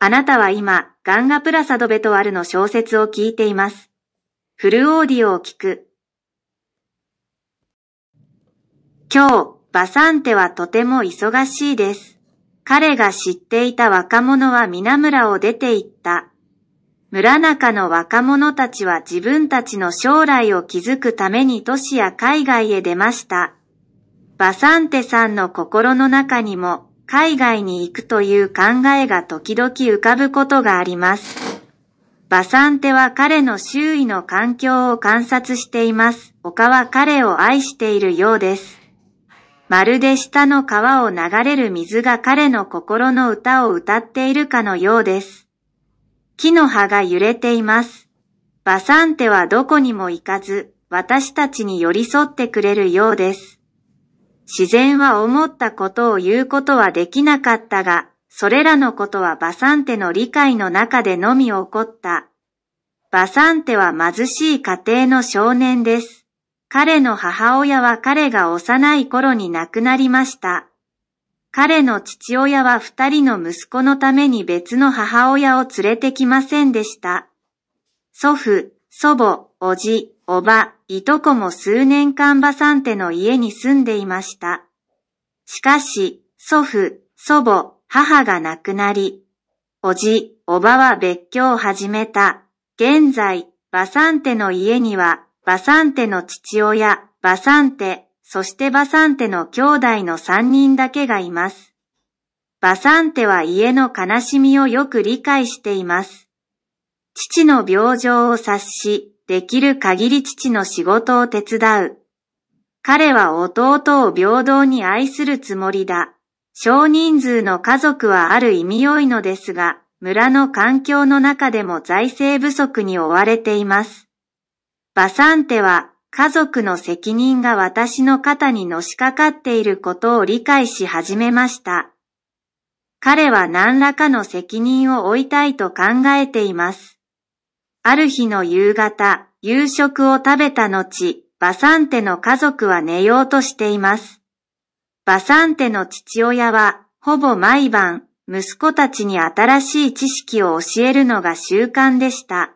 あなたは今、ガンガプラサドベトワルの小説を聞いています。フルオーディオを聞く。今日、バサンテはとても忙しいです。彼が知っていた若者は皆村を出て行った。村中の若者たちは自分たちの将来を築くために都市や海外へ出ました。バサンテさんの心の中にも海外に行くという考えが時々浮かぶことがあります。バサンテは彼の周囲の環境を観察しています。丘は彼を愛しているようです。まるで下の川を流れる水が彼の心の歌を歌っているかのようです。木の葉が揺れています。バサンテはどこにも行かず、私たちに寄り添ってくれるようです。自然は思ったことを言うことはできなかったが、それらのことはバサンテの理解の中でのみ起こった。バサンテは貧しい家庭の少年です。彼の母親は彼が幼い頃に亡くなりました。彼の父親は二人の息子のために別の母親を連れてきませんでした。祖父、祖母、おじ、おば、いとこも数年間バサンテの家に住んでいました。しかし、祖父、祖母、母が亡くなり、おじ、おばは別居を始めた。現在、バサンテの家には、バサンテの父親、バサンテ、そしてバサンテの兄弟の三人だけがいます。バサンテは家の悲しみをよく理解しています。父の病状を察し、できる限り父の仕事を手伝う。彼は弟を平等に愛するつもりだ。少人数の家族はある意味良いのですが、村の環境の中でも財政不足に追われています。バサンテは家族の責任が私の肩にのしかかっていることを理解し始めました。彼は何らかの責任を負いたいと考えています。ある日の夕方、夕食を食べた後、バサンテの家族は寝ようとしています。バサンテの父親は、ほぼ毎晩、息子たちに新しい知識を教えるのが習慣でした。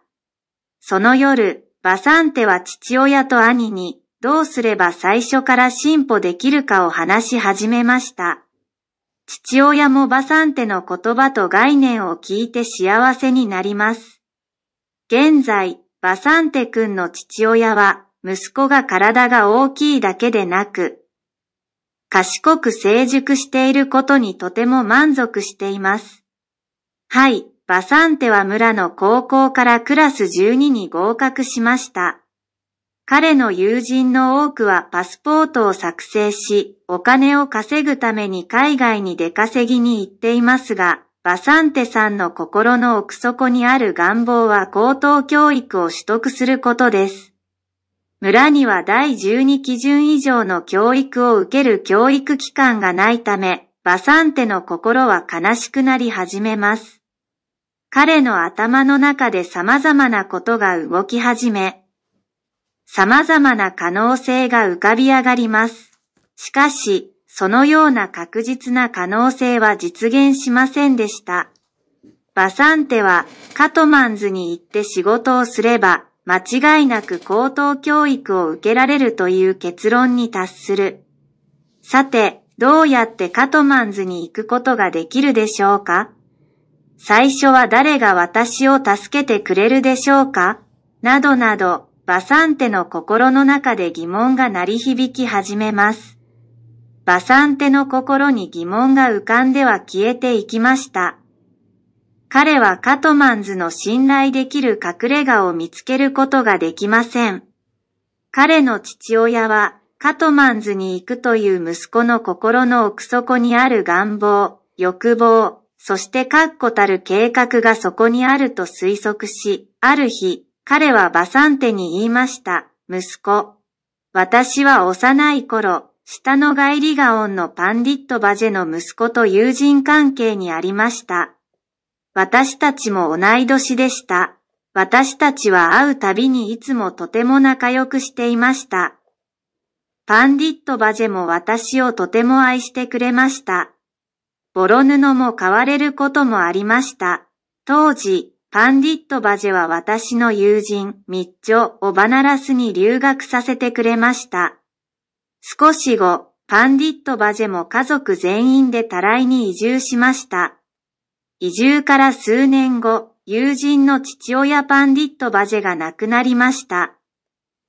その夜、バサンテは父親と兄に、どうすれば最初から進歩できるかを話し始めました。父親もバサンテの言葉と概念を聞いて幸せになります。現在、バサンテ君の父親は、息子が体が大きいだけでなく、賢く成熟していることにとても満足しています。はい、バサンテは村の高校からクラス12に合格しました。彼の友人の多くはパスポートを作成し、お金を稼ぐために海外に出稼ぎに行っていますが、バサンテさんの心の奥底にある願望は高等教育を取得することです。村には第12基準以上の教育を受ける教育機関がないため、バサンテの心は悲しくなり始めます。彼の頭の中で様々なことが動き始め、様々な可能性が浮かび上がります。しかし、そのような確実な可能性は実現しませんでした。バサンテはカトマンズに行って仕事をすれば間違いなく高等教育を受けられるという結論に達する。さて、どうやってカトマンズに行くことができるでしょうか最初は誰が私を助けてくれるでしょうかなどなど、バサンテの心の中で疑問が鳴り響き始めます。バサンテの心に疑問が浮かんでは消えていきました。彼はカトマンズの信頼できる隠れ家を見つけることができません。彼の父親はカトマンズに行くという息子の心の奥底にある願望、欲望、そして確固たる計画がそこにあると推測し、ある日、彼はバサンテに言いました。息子。私は幼い頃、下のガイリガオンのパンディットバジェの息子と友人関係にありました。私たちも同い年でした。私たちは会うたびにいつもとても仲良くしていました。パンディットバジェも私をとても愛してくれました。ボロ布も買われることもありました。当時、パンディットバジェは私の友人、ミッチョ・オバナラスに留学させてくれました。少し後、パンディットバジェも家族全員でタライに移住しました。移住から数年後、友人の父親パンディットバジェが亡くなりました。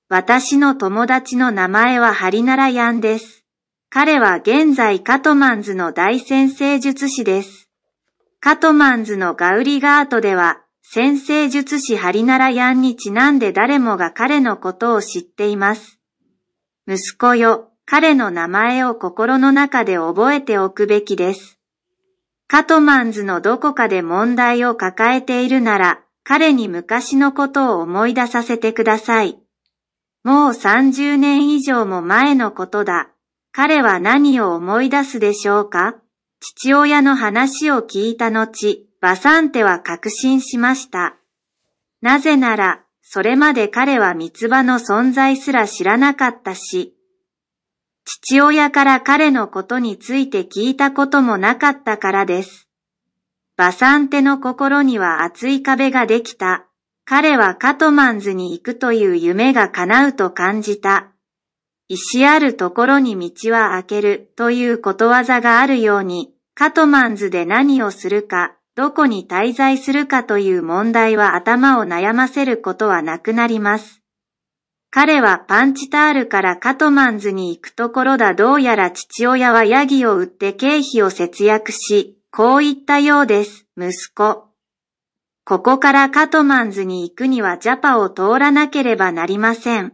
私の友達の名前はハリナラヤンです。彼は現在カトマンズの大先生術師です。カトマンズのガウリガートでは、先生術師ハリナラヤンにちなんで誰もが彼のことを知っています。息子よ、彼の名前を心の中で覚えておくべきです。カトマンズのどこかで問題を抱えているなら、彼に昔のことを思い出させてください。もう30年以上も前のことだ。彼は何を思い出すでしょうか父親の話を聞いた後、バサンテは確信しました。なぜなら、それまで彼は三つ葉の存在すら知らなかったし、父親から彼のことについて聞いたこともなかったからです。バサンテの心には厚い壁ができた。彼はカトマンズに行くという夢が叶うと感じた。石あるところに道は開けるということわざがあるように、カトマンズで何をするか、どこに滞在するかという問題は頭を悩ませることはなくなります。彼はパンチタールからカトマンズに行くところだどうやら父親はヤギを売って経費を節約し、こう言ったようです、息子。ここからカトマンズに行くにはジャパを通らなければなりません。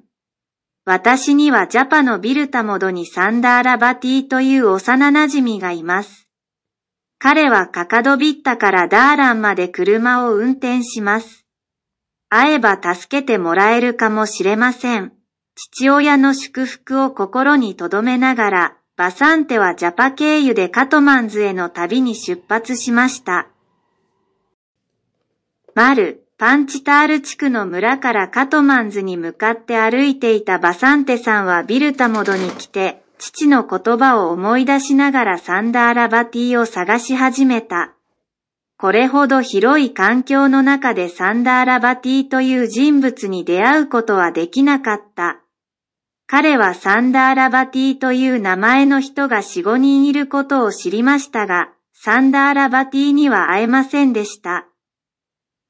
私にはジャパのビルタモドにサンダーラバティという幼馴染がいます。彼はカカドビッタからダーランまで車を運転します。会えば助けてもらえるかもしれません。父親の祝福を心に留めながら、バサンテはジャパ経由でカトマンズへの旅に出発しました。マル、パンチタール地区の村からカトマンズに向かって歩いていたバサンテさんはビルタモドに来て、父の言葉を思い出しながらサンダーラバティを探し始めた。これほど広い環境の中でサンダーラバティという人物に出会うことはできなかった。彼はサンダーラバティという名前の人が4、5人いることを知りましたが、サンダーラバティには会えませんでした。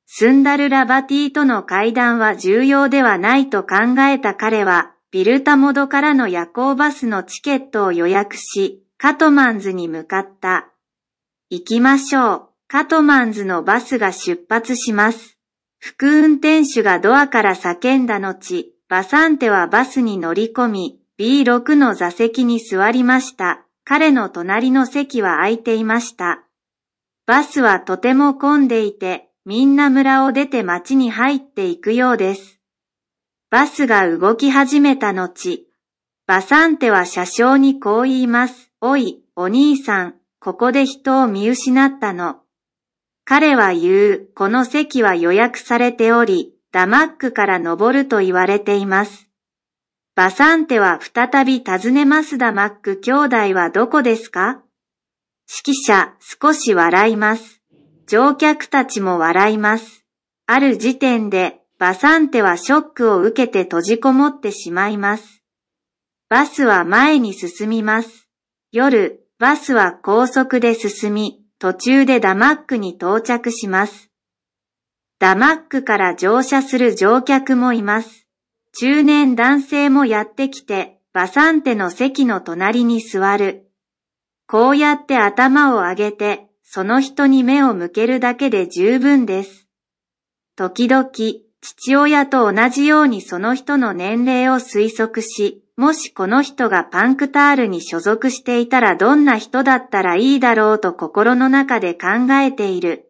スンダルラバティとの会談は重要ではないと考えた彼は、ビルタモドからの夜行バスのチケットを予約し、カトマンズに向かった。行きましょう。カトマンズのバスが出発します。副運転手がドアから叫んだ後、バサンテはバスに乗り込み、B6 の座席に座りました。彼の隣の席は空いていました。バスはとても混んでいて、みんな村を出て町に入っていくようです。バスが動き始めた後、バサンテは車掌にこう言います。おい、お兄さん、ここで人を見失ったの。彼は言う、この席は予約されており、ダマックから登ると言われています。バサンテは再び尋ねますダマック兄弟はどこですか指揮者少し笑います。乗客たちも笑います。ある時点でバサンテはショックを受けて閉じこもってしまいます。バスは前に進みます。夜、バスは高速で進み、途中でダマックに到着します。ダマックから乗車する乗客もいます。中年男性もやってきて、バサンテの席の隣に座る。こうやって頭を上げて、その人に目を向けるだけで十分です。時々、父親と同じようにその人の年齢を推測し、もしこの人がパンクタールに所属していたらどんな人だったらいいだろうと心の中で考えている。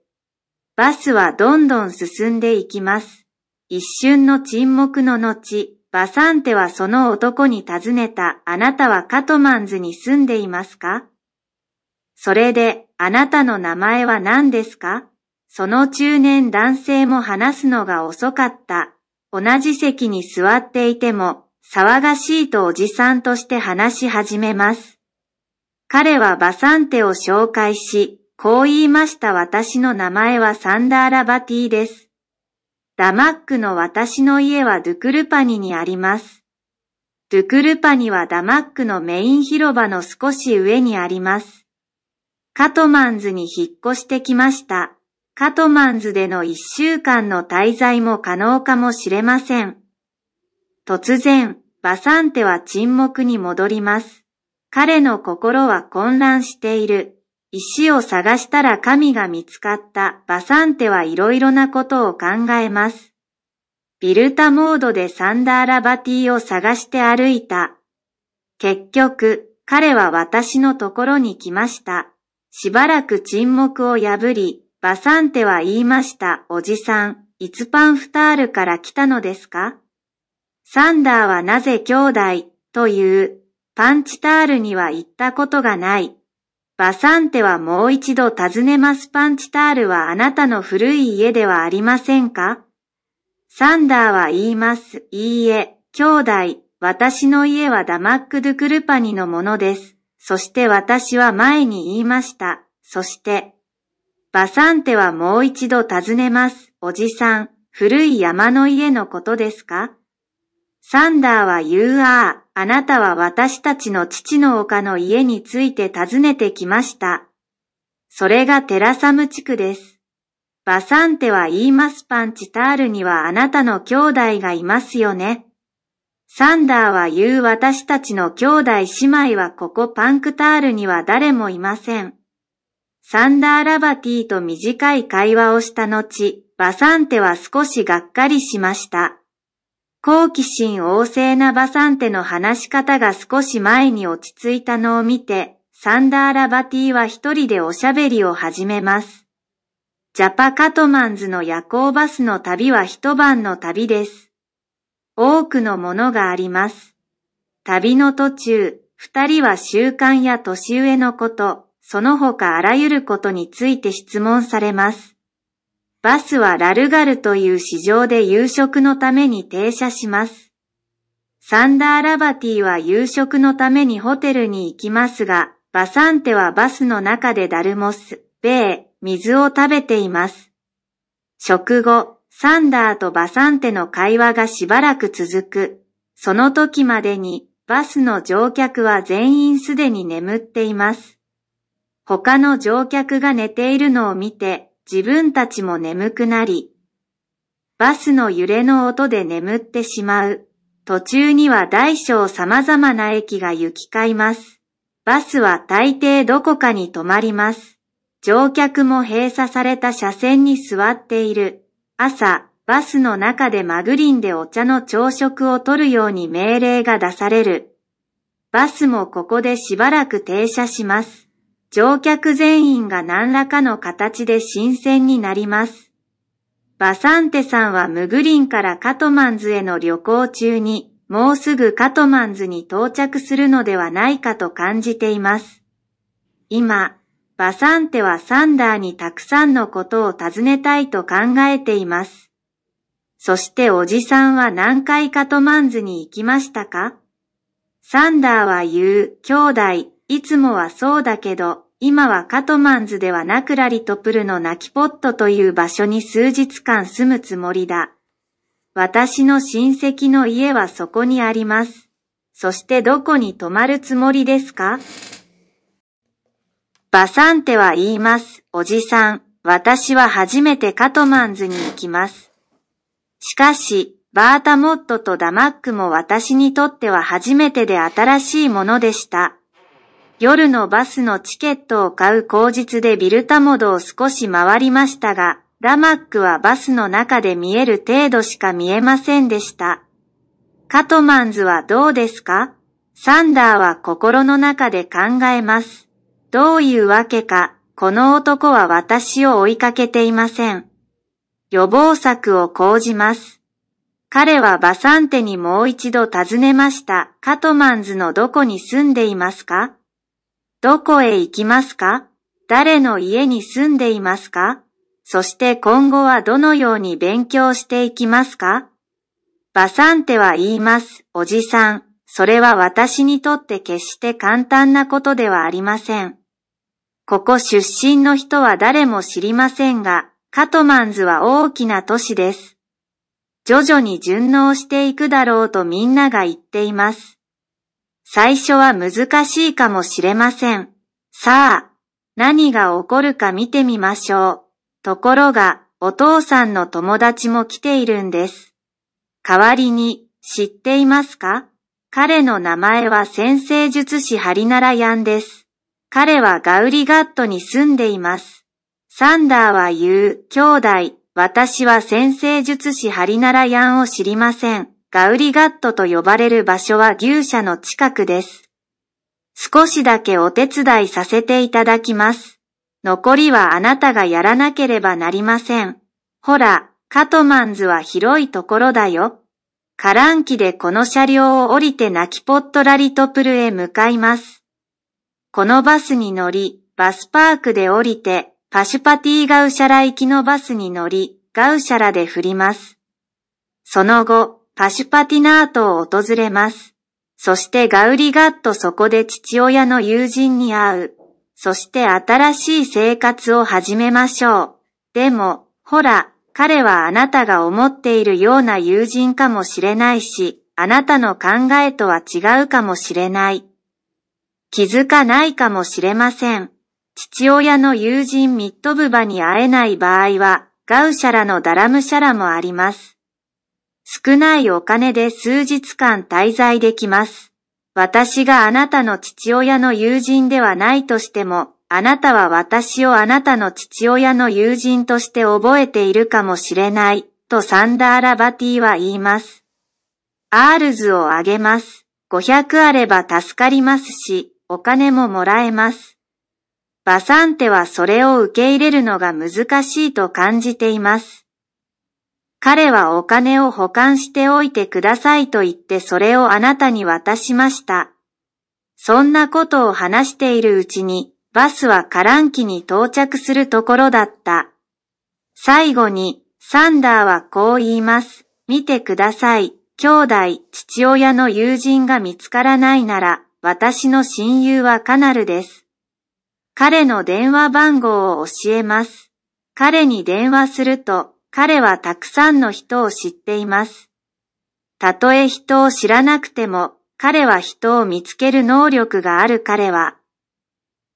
バスはどんどん進んでいきます。一瞬の沈黙の後、バサンテはその男に尋ねた、あなたはカトマンズに住んでいますかそれで、あなたの名前は何ですかその中年男性も話すのが遅かった。同じ席に座っていても、騒がしいとおじさんとして話し始めます。彼はバサンテを紹介し、こう言いました私の名前はサンダーラバティです。ダマックの私の家はドゥクルパニにあります。ドゥクルパニはダマックのメイン広場の少し上にあります。カトマンズに引っ越してきました。カトマンズでの一週間の滞在も可能かもしれません。突然、バサンテは沈黙に戻ります。彼の心は混乱している。石を探したら神が見つかったバサンテはいろいろなことを考えます。ビルタモードでサンダーラバティを探して歩いた。結局、彼は私のところに来ました。しばらく沈黙を破り、バサンテは言いました、おじさん、いつパンフタールから来たのですかサンダーはなぜ兄弟という、パンチタールには行ったことがない。バサンテはもう一度尋ねますパンチタールはあなたの古い家ではありませんかサンダーは言います。いいえ、兄弟、私の家はダマック・ドゥ・クルパニのものです。そして私は前に言いました。そして、バサンテはもう一度尋ねます。おじさん、古い山の家のことですかサンダーは言うああ、あなたは私たちの父の丘の家について尋ねてきました。それがテラサム地区です。バサンテは言いますパンチタールにはあなたの兄弟がいますよね。サンダーは言う私たちの兄弟姉妹はここパンクタールには誰もいません。サンダーラバティと短い会話をした後、バサンテは少しがっかりしました。好奇心旺盛なバサンテの話し方が少し前に落ち着いたのを見て、サンダーラバティは一人でおしゃべりを始めます。ジャパカトマンズの夜行バスの旅は一晩の旅です。多くのものがあります。旅の途中、二人は習慣や年上のこと、その他あらゆることについて質問されます。バスはラルガルという市場で夕食のために停車します。サンダーラバティは夕食のためにホテルに行きますが、バサンテはバスの中でダルモス、ベー、水を食べています。食後、サンダーとバサンテの会話がしばらく続く。その時までに、バスの乗客は全員すでに眠っています。他の乗客が寝ているのを見て自分たちも眠くなり、バスの揺れの音で眠ってしまう。途中には大小様々な駅が行き交います。バスは大抵どこかに止まります。乗客も閉鎖された車線に座っている。朝、バスの中でマグリンでお茶の朝食をとるように命令が出される。バスもここでしばらく停車します。乗客全員が何らかの形で新鮮になります。バサンテさんはムグリンからカトマンズへの旅行中に、もうすぐカトマンズに到着するのではないかと感じています。今、バサンテはサンダーにたくさんのことを尋ねたいと考えています。そしておじさんは何回カトマンズに行きましたかサンダーは言う、兄弟、いつもはそうだけど、今はカトマンズではなくラリトプルの泣きポットという場所に数日間住むつもりだ。私の親戚の家はそこにあります。そしてどこに泊まるつもりですかバサンテは言います、おじさん。私は初めてカトマンズに行きます。しかし、バータモットとダマックも私にとっては初めてで新しいものでした。夜のバスのチケットを買う口実でビルタモドを少し回りましたが、ラマックはバスの中で見える程度しか見えませんでした。カトマンズはどうですかサンダーは心の中で考えます。どういうわけか、この男は私を追いかけていません。予防策を講じます。彼はバサンテにもう一度尋ねました。カトマンズのどこに住んでいますかどこへ行きますか誰の家に住んでいますかそして今後はどのように勉強していきますかバサンテは言います、おじさん。それは私にとって決して簡単なことではありません。ここ出身の人は誰も知りませんが、カトマンズは大きな都市です。徐々に順応していくだろうとみんなが言っています。最初は難しいかもしれません。さあ、何が起こるか見てみましょう。ところが、お父さんの友達も来ているんです。代わりに、知っていますか彼の名前は先生術師ハリナラヤンです。彼はガウリガットに住んでいます。サンダーは言う、兄弟、私は先生術師ハリナラヤンを知りません。ガウリガットと呼ばれる場所は牛舎の近くです。少しだけお手伝いさせていただきます。残りはあなたがやらなければなりません。ほら、カトマンズは広いところだよ。カランキでこの車両を降りてナキポットラリトプルへ向かいます。このバスに乗り、バスパークで降りて、パシュパティガウシャラ行きのバスに乗り、ガウシャラで降ります。その後、カシュパティナートを訪れます。そしてガウリガットそこで父親の友人に会う。そして新しい生活を始めましょう。でも、ほら、彼はあなたが思っているような友人かもしれないし、あなたの考えとは違うかもしれない。気づかないかもしれません。父親の友人ミッドブバに会えない場合は、ガウシャラのダラムシャラもあります。少ないお金で数日間滞在できます。私があなたの父親の友人ではないとしても、あなたは私をあなたの父親の友人として覚えているかもしれない、とサンダーラバティは言います。アールズをあげます。500あれば助かりますし、お金ももらえます。バサンテはそれを受け入れるのが難しいと感じています。彼はお金を保管しておいてくださいと言ってそれをあなたに渡しました。そんなことを話しているうちに、バスはカランキに到着するところだった。最後に、サンダーはこう言います。見てください。兄弟、父親の友人が見つからないなら、私の親友はカナルです。彼の電話番号を教えます。彼に電話すると、彼はたくさんの人を知っています。たとえ人を知らなくても、彼は人を見つける能力がある彼は、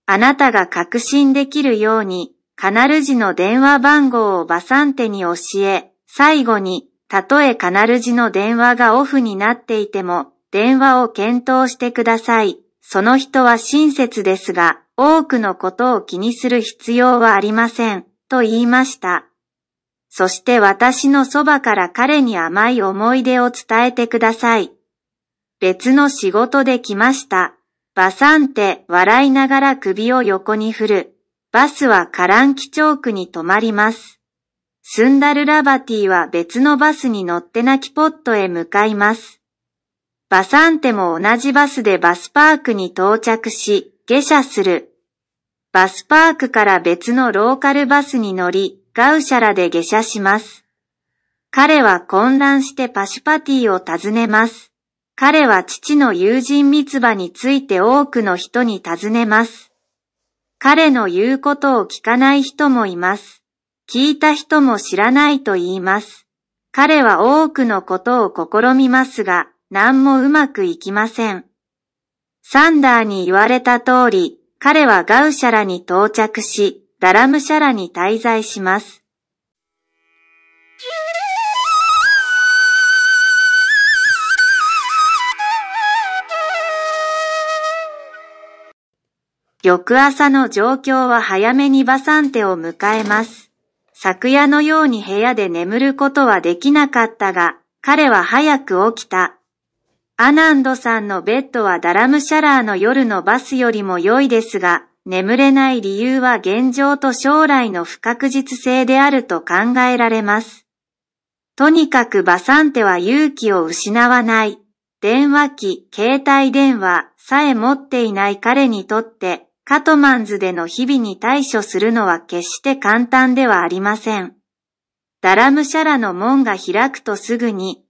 あなたが確信できるように、カナルジの電話番号をバサンテに教え、最後に、たとえカナルジの電話がオフになっていても、電話を検討してください。その人は親切ですが、多くのことを気にする必要はありません、と言いました。そして私のそばから彼に甘い思い出を伝えてください。別の仕事で来ました。バサンテ笑いながら首を横に振る。バスはカランキチョークに止まります。スンダルラバティは別のバスに乗って泣きポットへ向かいます。バサンテも同じバスでバスパークに到着し、下車する。バスパークから別のローカルバスに乗り、ガウシャラで下車します。彼は混乱してパシュパティを訪ねます。彼は父の友人密場について多くの人に尋ねます。彼の言うことを聞かない人もいます。聞いた人も知らないと言います。彼は多くのことを試みますが、何もうまくいきません。サンダーに言われた通り、彼はガウシャラに到着し、ダラムシャラに滞在します。翌朝の状況は早めにバサンテを迎えます。昨夜のように部屋で眠ることはできなかったが、彼は早く起きた。アナンドさんのベッドはダラムシャラーの夜のバスよりも良いですが、眠れない理由は現状と将来の不確実性であると考えられます。とにかくバサンテは勇気を失わない。電話機、携帯電話さえ持っていない彼にとって、カトマンズでの日々に対処するのは決して簡単ではありません。ダラムシャラの門が開くとすぐに、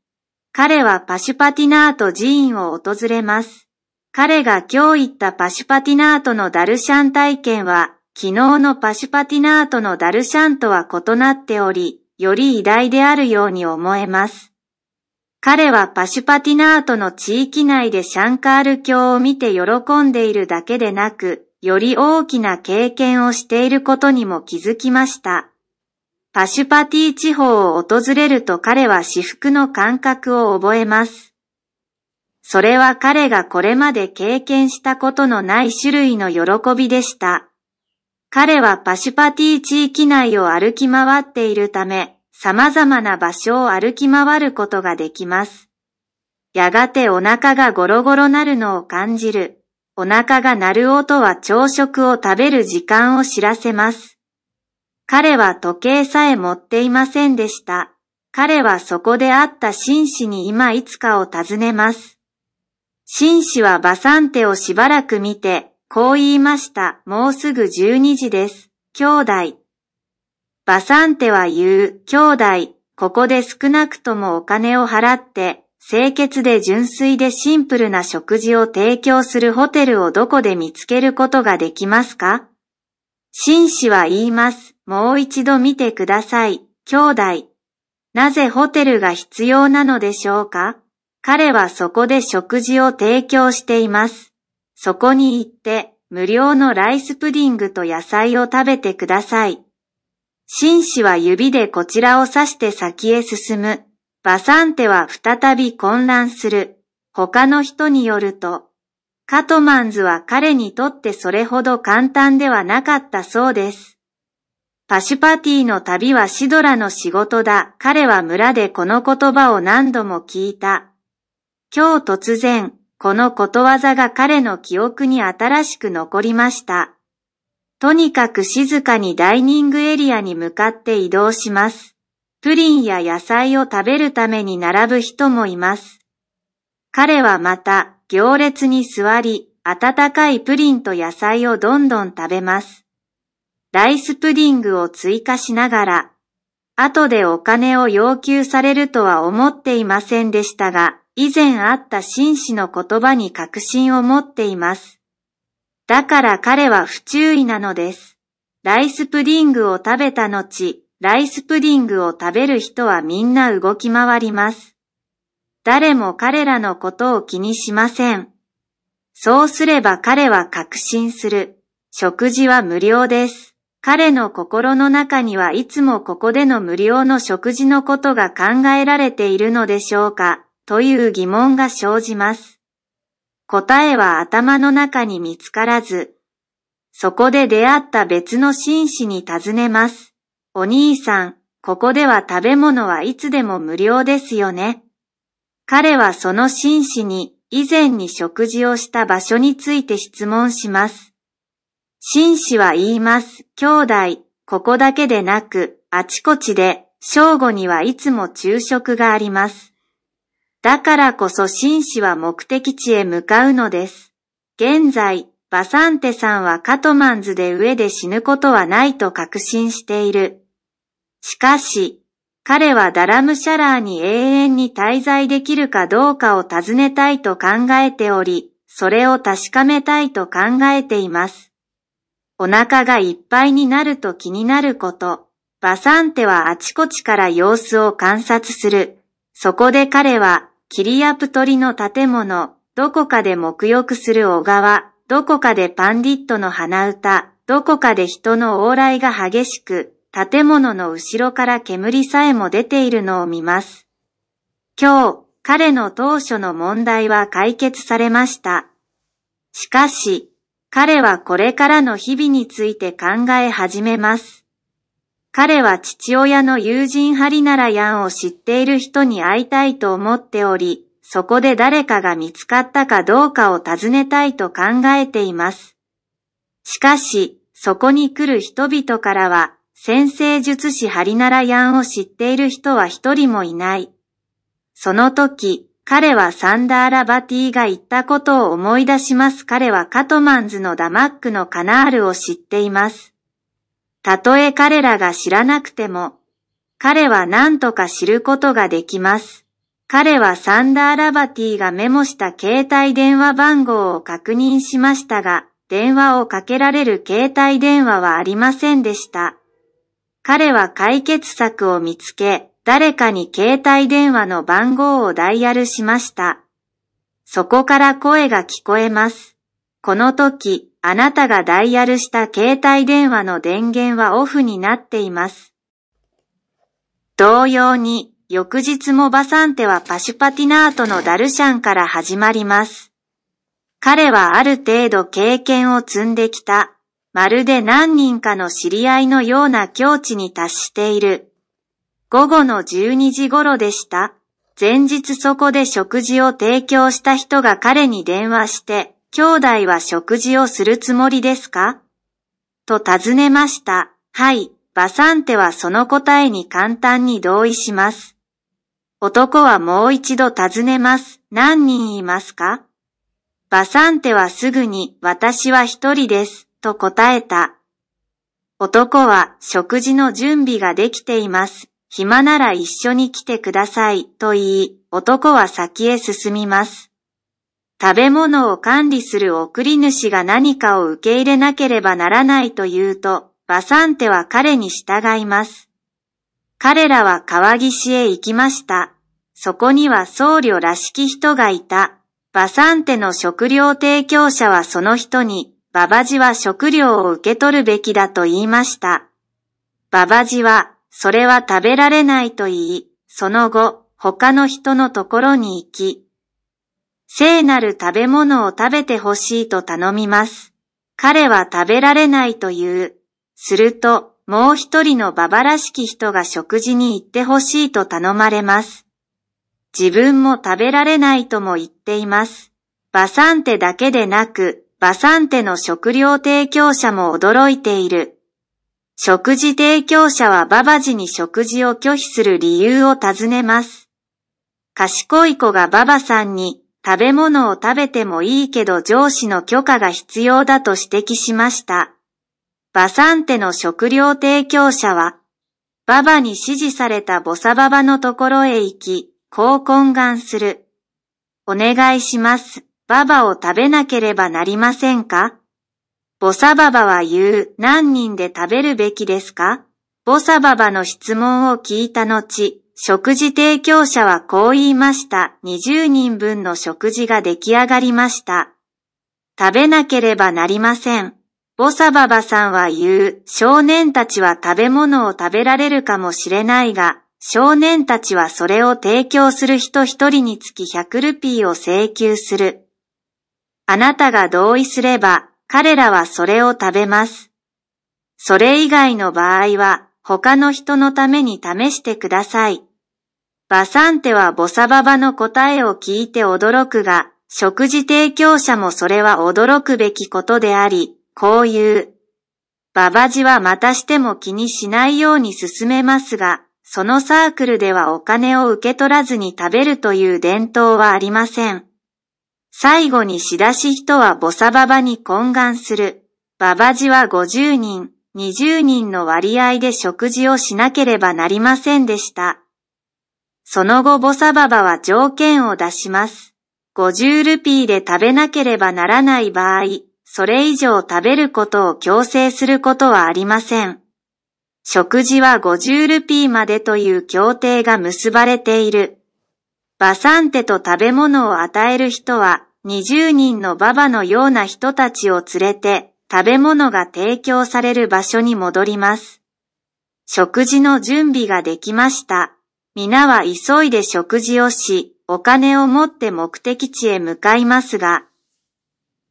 彼はパシュパティナート寺院を訪れます。彼が今日言ったパシュパティナートのダルシャン体験は、昨日のパシュパティナートのダルシャンとは異なっており、より偉大であるように思えます。彼はパシュパティナートの地域内でシャンカール教を見て喜んでいるだけでなく、より大きな経験をしていることにも気づきました。パシュパティ地方を訪れると彼は至福の感覚を覚えます。それは彼がこれまで経験したことのない種類の喜びでした。彼はパシュパティ地域内を歩き回っているため、様々な場所を歩き回ることができます。やがてお腹がゴロゴロなるのを感じる。お腹が鳴る音は朝食を食べる時間を知らせます。彼は時計さえ持っていませんでした。彼はそこであった紳士に今いつかを尋ねます。紳士はバサンテをしばらく見て、こう言いました。もうすぐ12時です。兄弟。バサンテは言う、兄弟、ここで少なくともお金を払って、清潔で純粋でシンプルな食事を提供するホテルをどこで見つけることができますか紳士は言います。もう一度見てください。兄弟。なぜホテルが必要なのでしょうか彼はそこで食事を提供しています。そこに行って、無料のライスプディングと野菜を食べてください。紳士は指でこちらを指して先へ進む。バサンテは再び混乱する。他の人によると、カトマンズは彼にとってそれほど簡単ではなかったそうです。パシュパティの旅はシドラの仕事だ。彼は村でこの言葉を何度も聞いた。今日突然、このことわざが彼の記憶に新しく残りました。とにかく静かにダイニングエリアに向かって移動します。プリンや野菜を食べるために並ぶ人もいます。彼はまた行列に座り、温かいプリンと野菜をどんどん食べます。ライスプディングを追加しながら、後でお金を要求されるとは思っていませんでしたが、以前あった紳士の言葉に確信を持っています。だから彼は不注意なのです。ライスプディングを食べた後、ライスプディングを食べる人はみんな動き回ります。誰も彼らのことを気にしません。そうすれば彼は確信する。食事は無料です。彼の心の中にはいつもここでの無料の食事のことが考えられているのでしょうか。という疑問が生じます。答えは頭の中に見つからず、そこで出会った別の紳士に尋ねます。お兄さん、ここでは食べ物はいつでも無料ですよね。彼はその紳士に以前に食事をした場所について質問します。紳士は言います。兄弟、ここだけでなく、あちこちで、正午にはいつも昼食があります。だからこそ紳士は目的地へ向かうのです。現在、バサンテさんはカトマンズで上で死ぬことはないと確信している。しかし、彼はダラムシャラーに永遠に滞在できるかどうかを尋ねたいと考えており、それを確かめたいと考えています。お腹がいっぱいになると気になること。バサンテはあちこちから様子を観察する。そこで彼はキリアプトリの建物、どこかで沐浴する小川、どこかでパンディットの鼻歌、どこかで人の往来が激しく、建物の後ろから煙さえも出ているのを見ます。今日、彼の当初の問題は解決されました。しかし、彼はこれからの日々について考え始めます。彼は父親の友人ハリナラヤンを知っている人に会いたいと思っており、そこで誰かが見つかったかどうかを尋ねたいと考えています。しかし、そこに来る人々からは、先生術師ハリナラヤンを知っている人は一人もいない。その時、彼はサンダーラバティが言ったことを思い出します。彼はカトマンズのダマックのカナールを知っています。たとえ彼らが知らなくても、彼は何とか知ることができます。彼はサンダー・ラバティがメモした携帯電話番号を確認しましたが、電話をかけられる携帯電話はありませんでした。彼は解決策を見つけ、誰かに携帯電話の番号をダイヤルしました。そこから声が聞こえます。この時、あなたがダイヤルした携帯電話の電源はオフになっています。同様に、翌日もバサンテはパシュパティナートのダルシャンから始まります。彼はある程度経験を積んできた、まるで何人かの知り合いのような境地に達している。午後の12時頃でした。前日そこで食事を提供した人が彼に電話して、兄弟は食事をするつもりですかと尋ねました。はい、バサンテはその答えに簡単に同意します。男はもう一度尋ねます。何人いますかバサンテはすぐに私は一人です、と答えた。男は食事の準備ができています。暇なら一緒に来てくださいと言い、男は先へ進みます。食べ物を管理する送り主が何かを受け入れなければならないと言うと、バサンテは彼に従います。彼らは川岸へ行きました。そこには僧侶らしき人がいた。バサンテの食料提供者はその人に、ババジは食料を受け取るべきだと言いました。ババジは、それは食べられないと言い、その後、他の人のところに行き、聖なる食べ物を食べてほしいと頼みます。彼は食べられないという。すると、もう一人のババらしき人が食事に行ってほしいと頼まれます。自分も食べられないとも言っています。バサンテだけでなく、バサンテの食料提供者も驚いている。食事提供者はババジに食事を拒否する理由を尋ねます。賢い子がババさんに食べ物を食べてもいいけど上司の許可が必要だと指摘しました。バサンテの食料提供者は、ババに指示されたボサババのところへ行き、こう懇願する。お願いします。ババを食べなければなりませんかボサババは言う、何人で食べるべきですかボサババの質問を聞いた後、食事提供者はこう言いました。20人分の食事が出来上がりました。食べなければなりません。ボサババさんは言う、少年たちは食べ物を食べられるかもしれないが、少年たちはそれを提供する人一人につき100ルピーを請求する。あなたが同意すれば、彼らはそれを食べます。それ以外の場合は、他の人のために試してください。バサンテはボサババの答えを聞いて驚くが、食事提供者もそれは驚くべきことであり、こういう。ババジはまたしても気にしないように進めますが、そのサークルではお金を受け取らずに食べるという伝統はありません。最後に仕出し人はボサババに懇願する。ババジは50人。20人の割合で食事をしなければなりませんでした。その後ボサババは条件を出します。50ルピーで食べなければならない場合、それ以上食べることを強制することはありません。食事は50ルピーまでという協定が結ばれている。バサンテと食べ物を与える人は20人のババのような人たちを連れて食べ物が提供される場所に戻ります。食事の準備ができました。皆は急いで食事をし、お金を持って目的地へ向かいますが、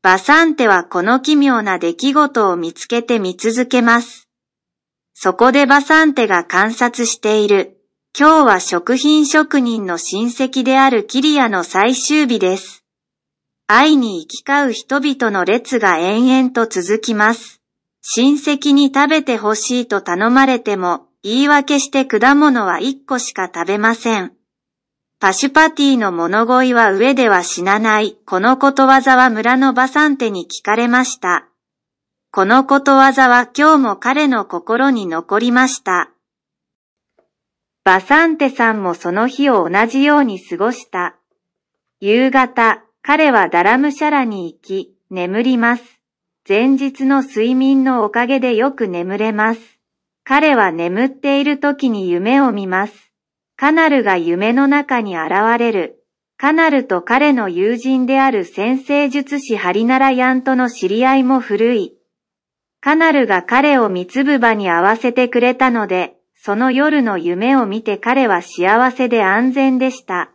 バサンテはこの奇妙な出来事を見つけて見続けます。そこでバサンテが観察している、今日は食品職人の親戚であるキリアの最終日です。愛に行き交う人々の列が延々と続きます。親戚に食べてほしいと頼まれても、言い訳して果物は1個しか食べません。パシュパティの物乞いは上では死なない。このことわざは村のバサンテに聞かれました。このことわざは今日も彼の心に残りました。バサンテさんもその日を同じように過ごした。夕方、彼はダラムシャラに行き、眠ります。前日の睡眠のおかげでよく眠れます。彼は眠っている時に夢を見ます。カナルが夢の中に現れる。カナルと彼の友人である先生術師ハリナラヤンとの知り合いも古い。カナルが彼を三つ葉に会わせてくれたので、その夜の夢を見て彼は幸せで安全でした。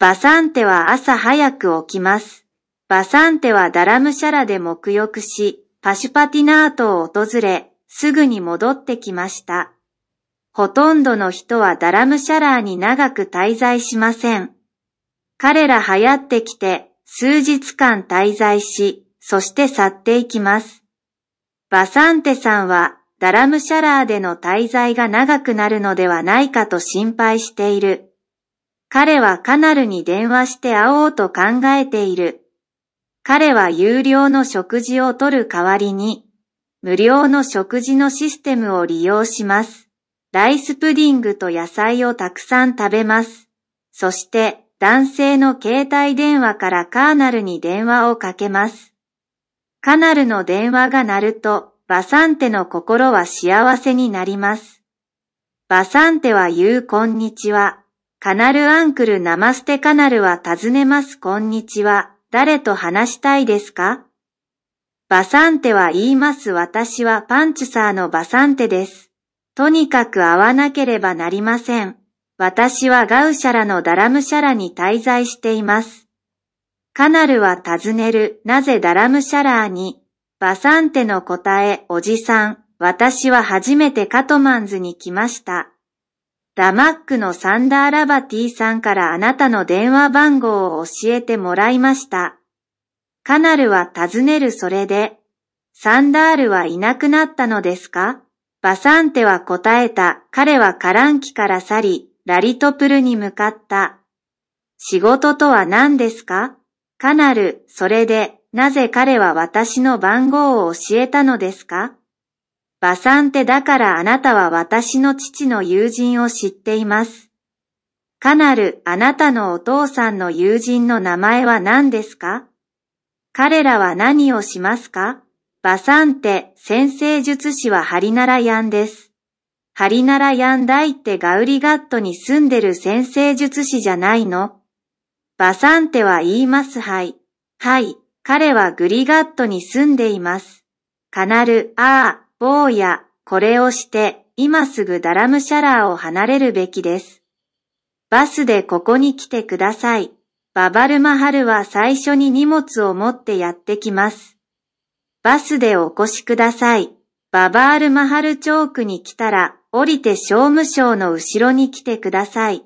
バサンテは朝早く起きます。バサンテはダラムシャラで沐浴し、パシュパティナートを訪れ、すぐに戻ってきました。ほとんどの人はダラムシャラーに長く滞在しません。彼ら流行ってきて、数日間滞在し、そして去っていきます。バサンテさんは、ダラムシャラーでの滞在が長くなるのではないかと心配している。彼はカナルに電話して会おうと考えている。彼は有料の食事を取る代わりに、無料の食事のシステムを利用します。ライスプディングと野菜をたくさん食べます。そして、男性の携帯電話からカーナルに電話をかけます。カナルの電話が鳴ると、バサンテの心は幸せになります。バサンテは言うこんにちは。カナルアンクルナマステカナルは尋ねますこんにちは。誰と話したいですかバサンテは言います私はパンチュサーのバサンテです。とにかく会わなければなりません。私はガウシャラのダラムシャラに滞在しています。カナルは尋ねる、なぜダラムシャラーに、バサンテの答え、おじさん、私は初めてカトマンズに来ました。ラマックのサンダーラバティさんからあなたの電話番号を教えてもらいました。カナルは尋ねるそれで、サンダールはいなくなったのですかバサンテは答えた。彼はカランキから去り、ラリトプルに向かった。仕事とは何ですかカナル、それで、なぜ彼は私の番号を教えたのですかバサンテだからあなたは私の父の友人を知っています。かなるあなたのお父さんの友人の名前は何ですか彼らは何をしますかバサンテ先生術師はハリナラヤンです。ハリナラヤン大ってガウリガットに住んでる先生術師じゃないのバサンテは言いますはい。はい、彼はグリガットに住んでいます。カナル、ああ、坊や、これをして、今すぐダラムシャラーを離れるべきです。バスでここに来てください。ババルマハルは最初に荷物を持ってやってきます。バスでお越しください。ババールマハルチョークに来たら、降りて商務省の後ろに来てください。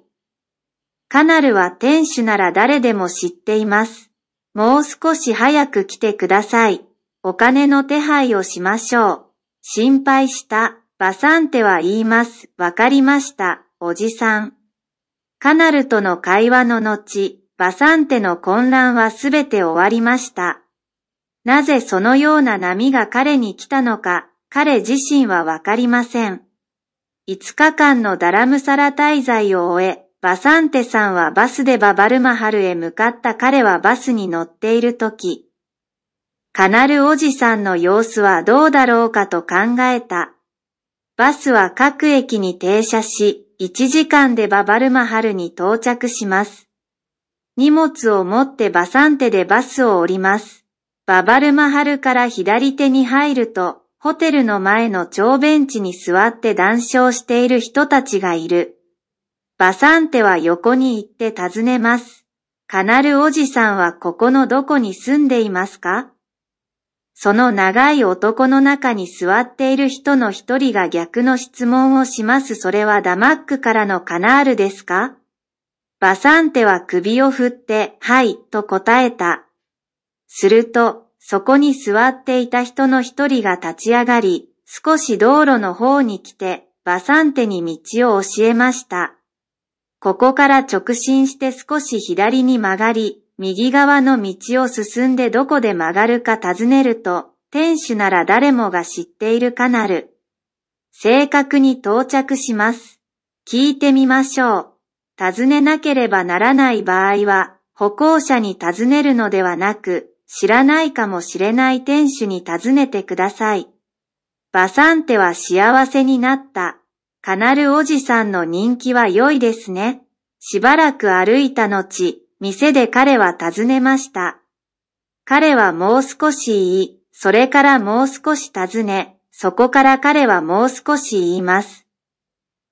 カナルは店主なら誰でも知っています。もう少し早く来てください。お金の手配をしましょう。心配した、バサンテは言います。わかりました、おじさん。カナルとの会話の後、バサンテの混乱はすべて終わりました。なぜそのような波が彼に来たのか、彼自身はわかりません。5日間のダラムサラ滞在を終え、バサンテさんはバスでババルマハルへ向かった彼はバスに乗っているとき、カナルおじさんの様子はどうだろうかと考えた。バスは各駅に停車し、1時間でババルマハルに到着します。荷物を持ってバサンテでバスを降ります。ババルマハルから左手に入ると、ホテルの前の長ベンチに座って談笑している人たちがいる。バサンテは横に行って尋ねます。カナルおじさんはここのどこに住んでいますかその長い男の中に座っている人の一人が逆の質問をします。それはダマックからのカナールですかバサンテは首を振って、はい、と答えた。すると、そこに座っていた人の一人が立ち上がり、少し道路の方に来て、バサンテに道を教えました。ここから直進して少し左に曲がり、右側の道を進んでどこで曲がるか尋ねると、店主なら誰もが知っているかなる。正確に到着します。聞いてみましょう。尋ねなければならない場合は、歩行者に尋ねるのではなく、知らないかもしれない店主に尋ねてください。バサンテは幸せになった。カナルおじさんの人気は良いですね。しばらく歩いた後、店で彼は尋ねました。彼はもう少し言い、それからもう少し尋ね、そこから彼はもう少し言います。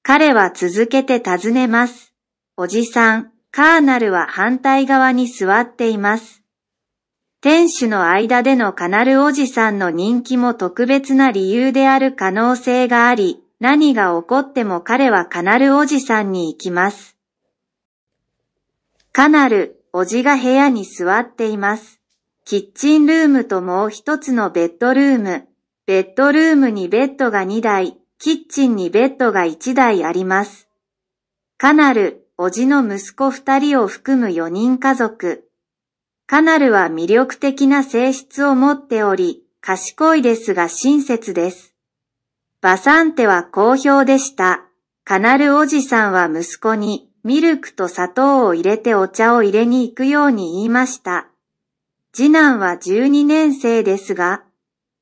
彼は続けて尋ねます。おじさん、カーナルは反対側に座っています。店主の間でのカナルおじさんの人気も特別な理由である可能性があり、何が起こっても彼はカナルおじさんに行きます。かなる、おじが部屋に座っています。キッチンルームともう一つのベッドルーム。ベッドルームにベッドが2台、キッチンにベッドが1台あります。カナル、おじの息子2人を含む4人家族。カナルは魅力的な性質を持っており、賢いですが親切です。バサンテは好評でした。カナルおじさんは息子に、ミルクと砂糖を入れてお茶を入れに行くように言いました。次男は12年生ですが、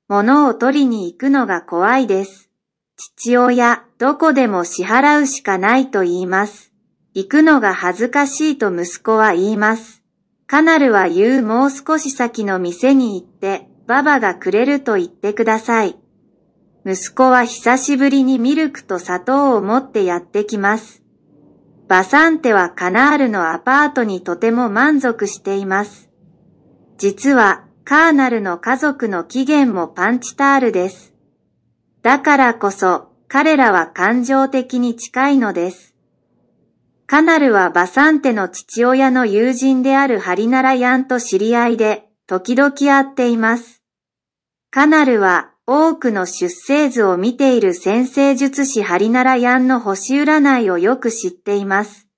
物を取りに行くのが怖いです。父親、どこでも支払うしかないと言います。行くのが恥ずかしいと息子は言います。カナルは言うもう少し先の店に行って、ババがくれると言ってください。息子は久しぶりにミルクと砂糖を持ってやってきます。バサンテはカナールのアパートにとても満足しています。実は、カーナルの家族の起源もパンチタールです。だからこそ、彼らは感情的に近いのです。カナルはバサンテの父親の友人であるハリナラヤンと知り合いで、時々会っています。カナルは多くの出生図を見ている先生術師ハリナラヤンの星占いをよく知っています。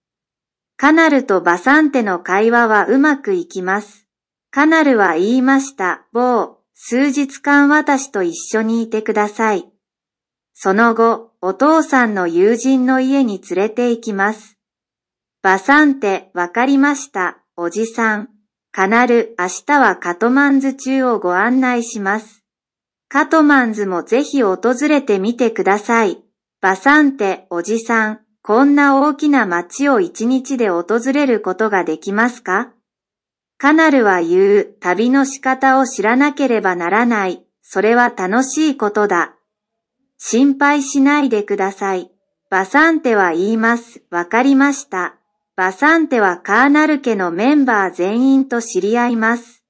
カナルとバサンテの会話はうまくいきます。カナルは言いました、某、数日間私と一緒にいてください。その後、お父さんの友人の家に連れて行きます。バサンテ、わかりました、おじさん。カナル、明日はカトマンズ中をご案内します。カトマンズもぜひ訪れてみてください。バサンテ、おじさん、こんな大きな街を一日で訪れることができますかカナルは言う、旅の仕方を知らなければならない。それは楽しいことだ。心配しないでください。バサンテは言います。わかりました。バサンテはカーナル家のメンバー全員と知り合います。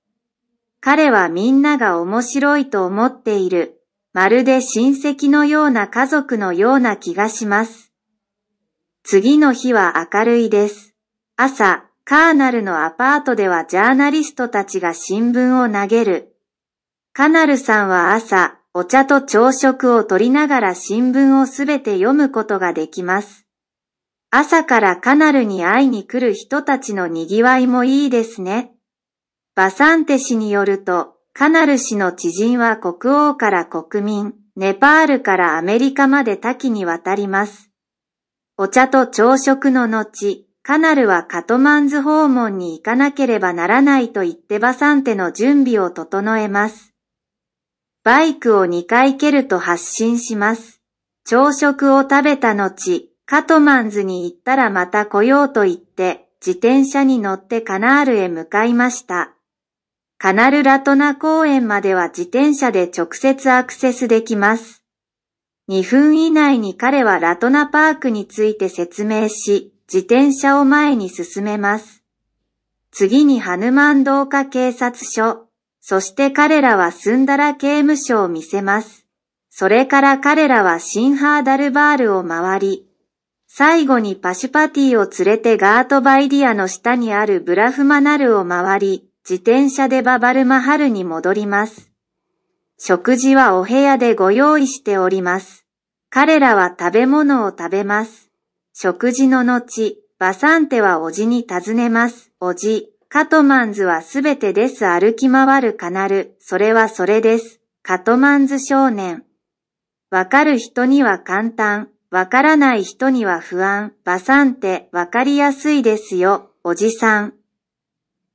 彼はみんなが面白いと思っている。まるで親戚のような家族のような気がします。次の日は明るいです。朝、カーナルのアパートではジャーナリストたちが新聞を投げる。カナルさんは朝、お茶と朝食を取りながら新聞をすべて読むことができます。朝からカナルに会いに来る人たちの賑わいもいいですね。バサンテ氏によると、カナル氏の知人は国王から国民、ネパールからアメリカまで多岐にわたります。お茶と朝食の後、カナルはカトマンズ訪問に行かなければならないと言ってバサンテの準備を整えます。バイクを2回蹴ると発進します。朝食を食べた後、カトマンズに行ったらまた来ようと言って、自転車に乗ってカナールへ向かいました。カナルラトナ公園までは自転車で直接アクセスできます。2分以内に彼はラトナパークについて説明し、自転車を前に進めます。次にハヌマンーカ警察署、そして彼らはスンダラ刑務所を見せます。それから彼らはシンハーダルバールを回り、最後にパシュパティを連れてガートバイディアの下にあるブラフマナルを回り、自転車でババルマハルに戻ります。食事はお部屋でご用意しております。彼らは食べ物を食べます。食事の後、バサンテはおじに尋ねます。おじ、カトマンズはすべてです。歩き回るカナル。それはそれです。カトマンズ少年。わかる人には簡単。わからない人には不安。バサンテ、わかりやすいですよ。おじさん。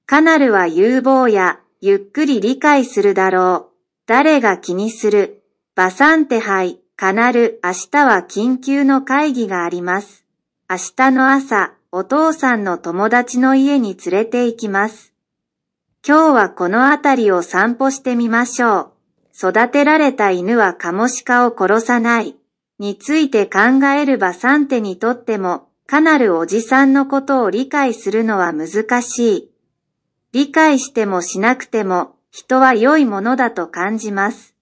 カナルは有望や、ゆっくり理解するだろう。誰が気にする。バサンテハイ、カナル、明日は緊急の会議があります。明日の朝、お父さんの友達の家に連れて行きます。今日はこの辺りを散歩してみましょう。育てられた犬はカモシカを殺さない。について考えるバサンテにとっても、カナルおじさんのことを理解するのは難しい。理解してもしなくても人は良いものだと感じます。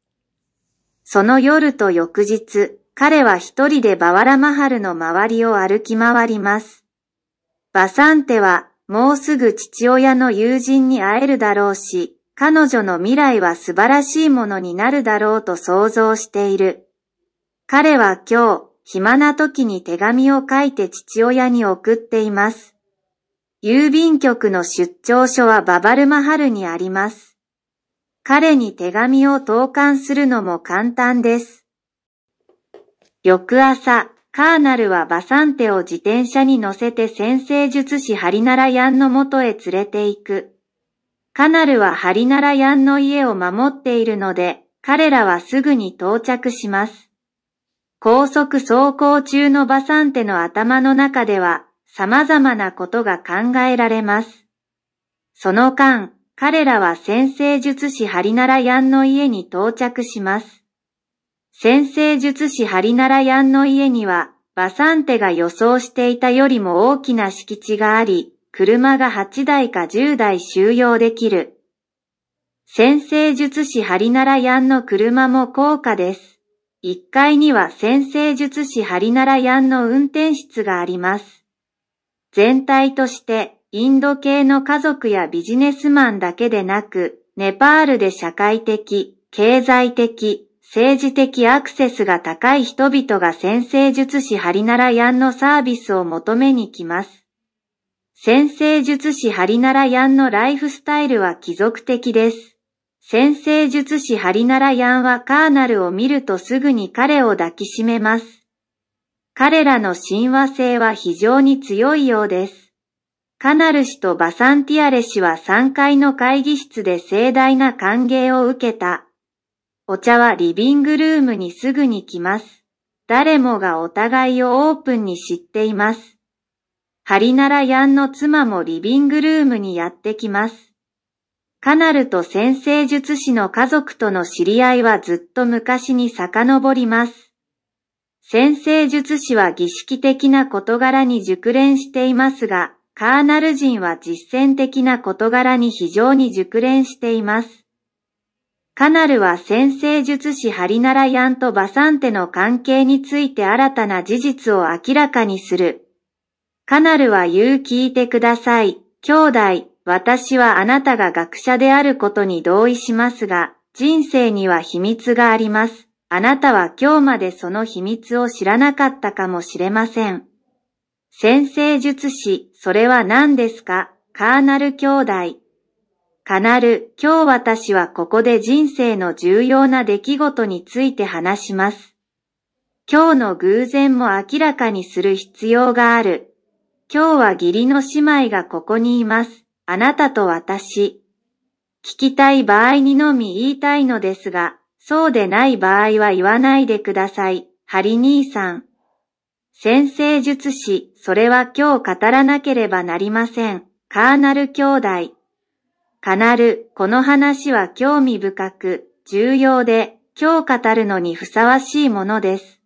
その夜と翌日、彼は一人でバワラマハルの周りを歩き回ります。バサンテはもうすぐ父親の友人に会えるだろうし、彼女の未来は素晴らしいものになるだろうと想像している。彼は今日、暇な時に手紙を書いて父親に送っています。郵便局の出張所はババルマハルにあります。彼に手紙を投函するのも簡単です。翌朝、カーナルはバサンテを自転車に乗せて先生術師ハリナラヤンの元へ連れて行く。カナルはハリナラヤンの家を守っているので、彼らはすぐに到着します。高速走行中のバサンテの頭の中では、様々なことが考えられます。その間、彼らは先生術師ハリナラヤンの家に到着します。先生術師ハリナラヤンの家には、バサンテが予想していたよりも大きな敷地があり、車が8台か10台収容できる。先生術師ハリナラヤンの車も高価です。1階には先生術師ハリナラヤンの運転室があります。全体としてインド系の家族やビジネスマンだけでなく、ネパールで社会的、経済的、政治的アクセスが高い人々が先生術師ハリナラヤンのサービスを求めに来ます。先生術師ハリナラヤンのライフスタイルは貴族的です。先生術師ハリナラヤンはカーナルを見るとすぐに彼を抱きしめます。彼らの親和性は非常に強いようです。カナル氏とバサンティアレ氏は3階の会議室で盛大な歓迎を受けた。お茶はリビングルームにすぐに来ます。誰もがお互いをオープンに知っています。ハリナラヤンの妻もリビングルームにやってきます。カナルと先生術師の家族との知り合いはずっと昔に遡ります。先生術師は儀式的な事柄に熟練していますが、カーナル人は実践的な事柄に非常に熟練しています。カナルは先生術師ハリナラヤンとバサンテの関係について新たな事実を明らかにする。カナルは言う聞いてください。兄弟、私はあなたが学者であることに同意しますが、人生には秘密があります。あなたは今日までその秘密を知らなかったかもしれません。先生術師、それは何ですかカーナル兄弟。カナル、今日私はここで人生の重要な出来事について話します。今日の偶然も明らかにする必要がある。今日は義理の姉妹がここにいます。あなたと私。聞きたい場合にのみ言いたいのですが、そうでない場合は言わないでください、ハリ兄さん。先生術師、それは今日語らなければなりません。カーナル兄弟。カナル、この話は興味深く、重要で、今日語るのにふさわしいものです。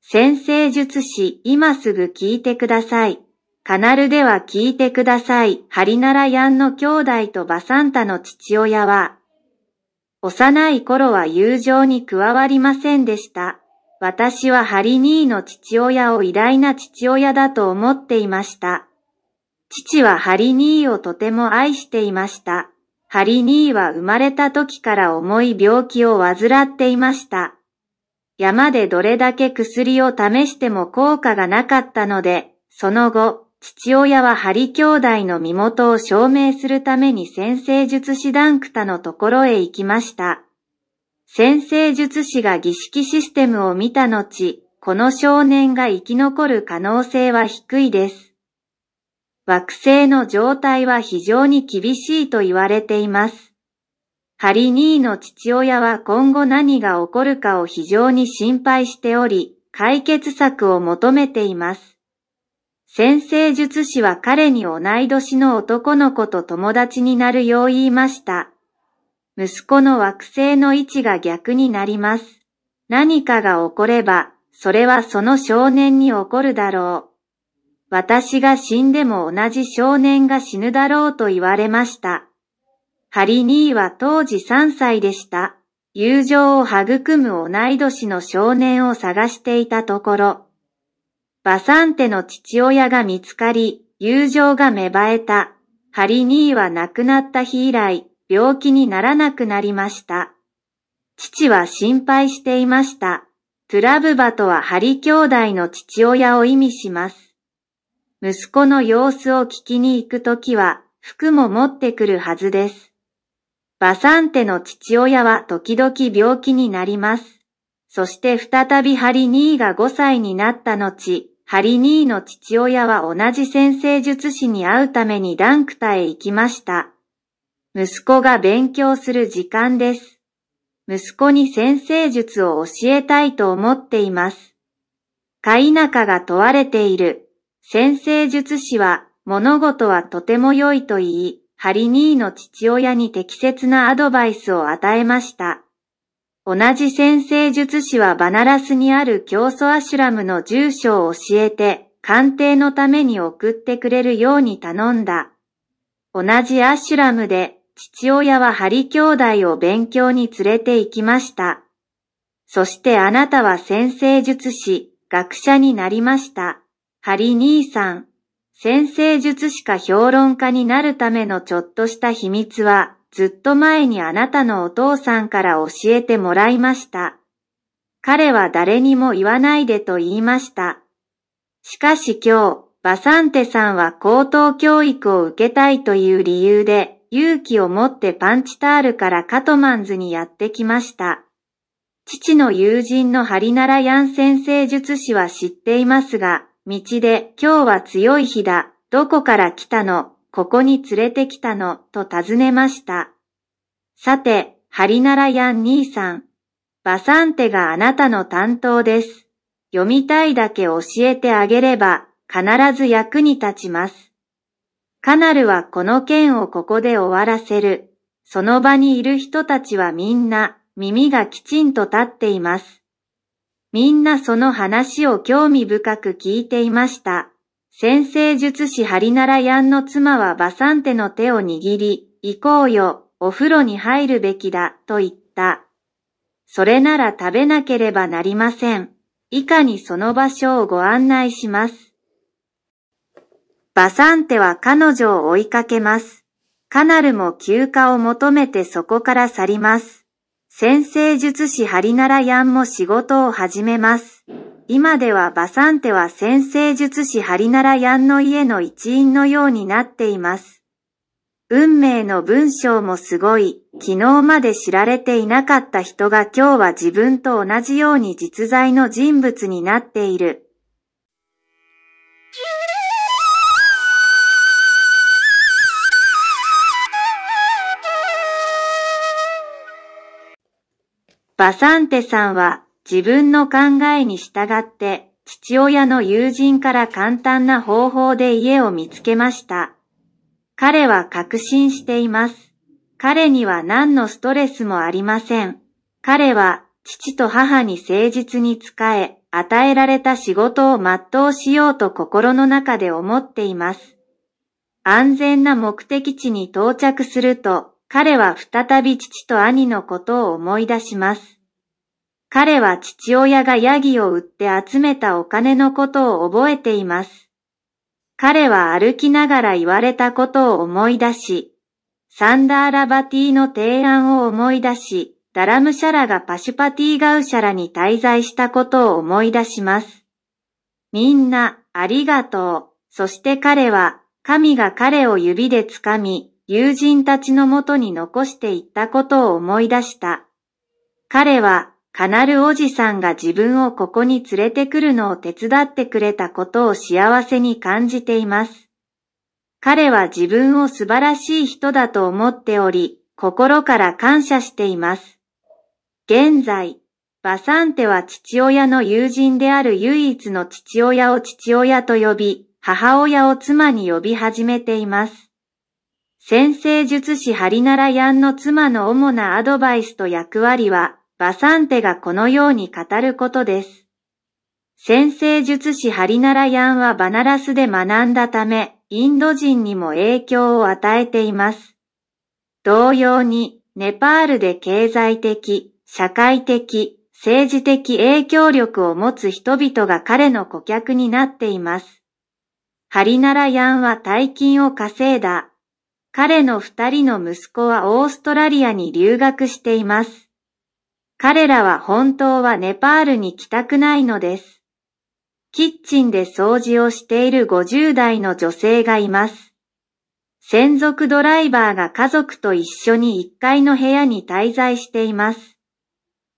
先生術師、今すぐ聞いてください。カナルでは聞いてください。ハリナラヤンの兄弟とバサンタの父親は、幼い頃は友情に加わりませんでした。私はハリ兄の父親を偉大な父親だと思っていました。父はハリ兄をとても愛していました。ハリ兄は生まれた時から重い病気を患っていました。山でどれだけ薬を試しても効果がなかったので、その後、父親はハリ兄弟の身元を証明するために先生術師ダンクタのところへ行きました。先生術師が儀式システムを見た後、この少年が生き残る可能性は低いです。惑星の状態は非常に厳しいと言われています。ハリ兄の父親は今後何が起こるかを非常に心配しており、解決策を求めています。先生術師は彼に同い年の男の子と友達になるよう言いました。息子の惑星の位置が逆になります。何かが起これば、それはその少年に起こるだろう。私が死んでも同じ少年が死ぬだろうと言われました。ハリニーは当時3歳でした。友情を育む同い年の少年を探していたところ、バサンテの父親が見つかり、友情が芽生えた。ハリニーは亡くなった日以来、病気にならなくなりました。父は心配していました。トゥラブバとはハリ兄弟の父親を意味します。息子の様子を聞きに行くときは、服も持ってくるはずです。バサンテの父親は時々病気になります。そして再びハリニーが5歳になった後、ハリニーの父親は同じ先生術師に会うためにダンクタへ行きました。息子が勉強する時間です。息子に先生術を教えたいと思っています。飼い仲が問われている。先生術師は物事はとても良いと言い、ハリニーの父親に適切なアドバイスを与えました。同じ先生術師はバナラスにある教祖アシュラムの住所を教えて、鑑定のために送ってくれるように頼んだ。同じアシュラムで、父親はハリ兄弟を勉強に連れて行きました。そしてあなたは先生術師、学者になりました。ハリ兄さん、先生術師か評論家になるためのちょっとした秘密は、ずっと前にあなたのお父さんから教えてもらいました。彼は誰にも言わないでと言いました。しかし今日、バサンテさんは高等教育を受けたいという理由で、勇気を持ってパンチタールからカトマンズにやってきました。父の友人のハリナラヤン先生術師は知っていますが、道で今日は強い日だ、どこから来たのここに連れてきたのと尋ねました。さて、ハリナラヤン兄さん、バサンテがあなたの担当です。読みたいだけ教えてあげれば必ず役に立ちます。カナルはこの件をここで終わらせる。その場にいる人たちはみんな耳がきちんと立っています。みんなその話を興味深く聞いていました。先生術師ハリナラヤンの妻はバサンテの手を握り、行こうよ、お風呂に入るべきだ、と言った。それなら食べなければなりません。以下にその場所をご案内します。バサンテは彼女を追いかけます。カナルも休暇を求めてそこから去ります。先生術師ハリナラヤンも仕事を始めます。今ではバサンテは先生術師ハリナラヤンの家の一員のようになっています。運命の文章もすごい、昨日まで知られていなかった人が今日は自分と同じように実在の人物になっている。バサンテさんは自分の考えに従って父親の友人から簡単な方法で家を見つけました。彼は確信しています。彼には何のストレスもありません。彼は父と母に誠実に仕え、与えられた仕事を全うしようと心の中で思っています。安全な目的地に到着すると、彼は再び父と兄のことを思い出します。彼は父親がヤギを売って集めたお金のことを覚えています。彼は歩きながら言われたことを思い出し、サンダーラバティの提案を思い出し、ダラムシャラがパシュパティガウシャラに滞在したことを思い出します。みんな、ありがとう。そして彼は、神が彼を指で掴み、友人たちのもとに残していったことを思い出した。彼は、カナルおじさんが自分をここに連れてくるのを手伝ってくれたことを幸せに感じています。彼は自分を素晴らしい人だと思っており、心から感謝しています。現在、バサンテは父親の友人である唯一の父親を父親と呼び、母親を妻に呼び始めています。先生術師ハリナラヤンの妻の主なアドバイスと役割は、バサンテがこのように語ることです。先生術師ハリナラヤンはバナラスで学んだため、インド人にも影響を与えています。同様に、ネパールで経済的、社会的、政治的影響力を持つ人々が彼の顧客になっています。ハリナラヤンは大金を稼いだ。彼の二人の息子はオーストラリアに留学しています。彼らは本当はネパールに来たくないのです。キッチンで掃除をしている50代の女性がいます。専属ドライバーが家族と一緒に1階の部屋に滞在しています。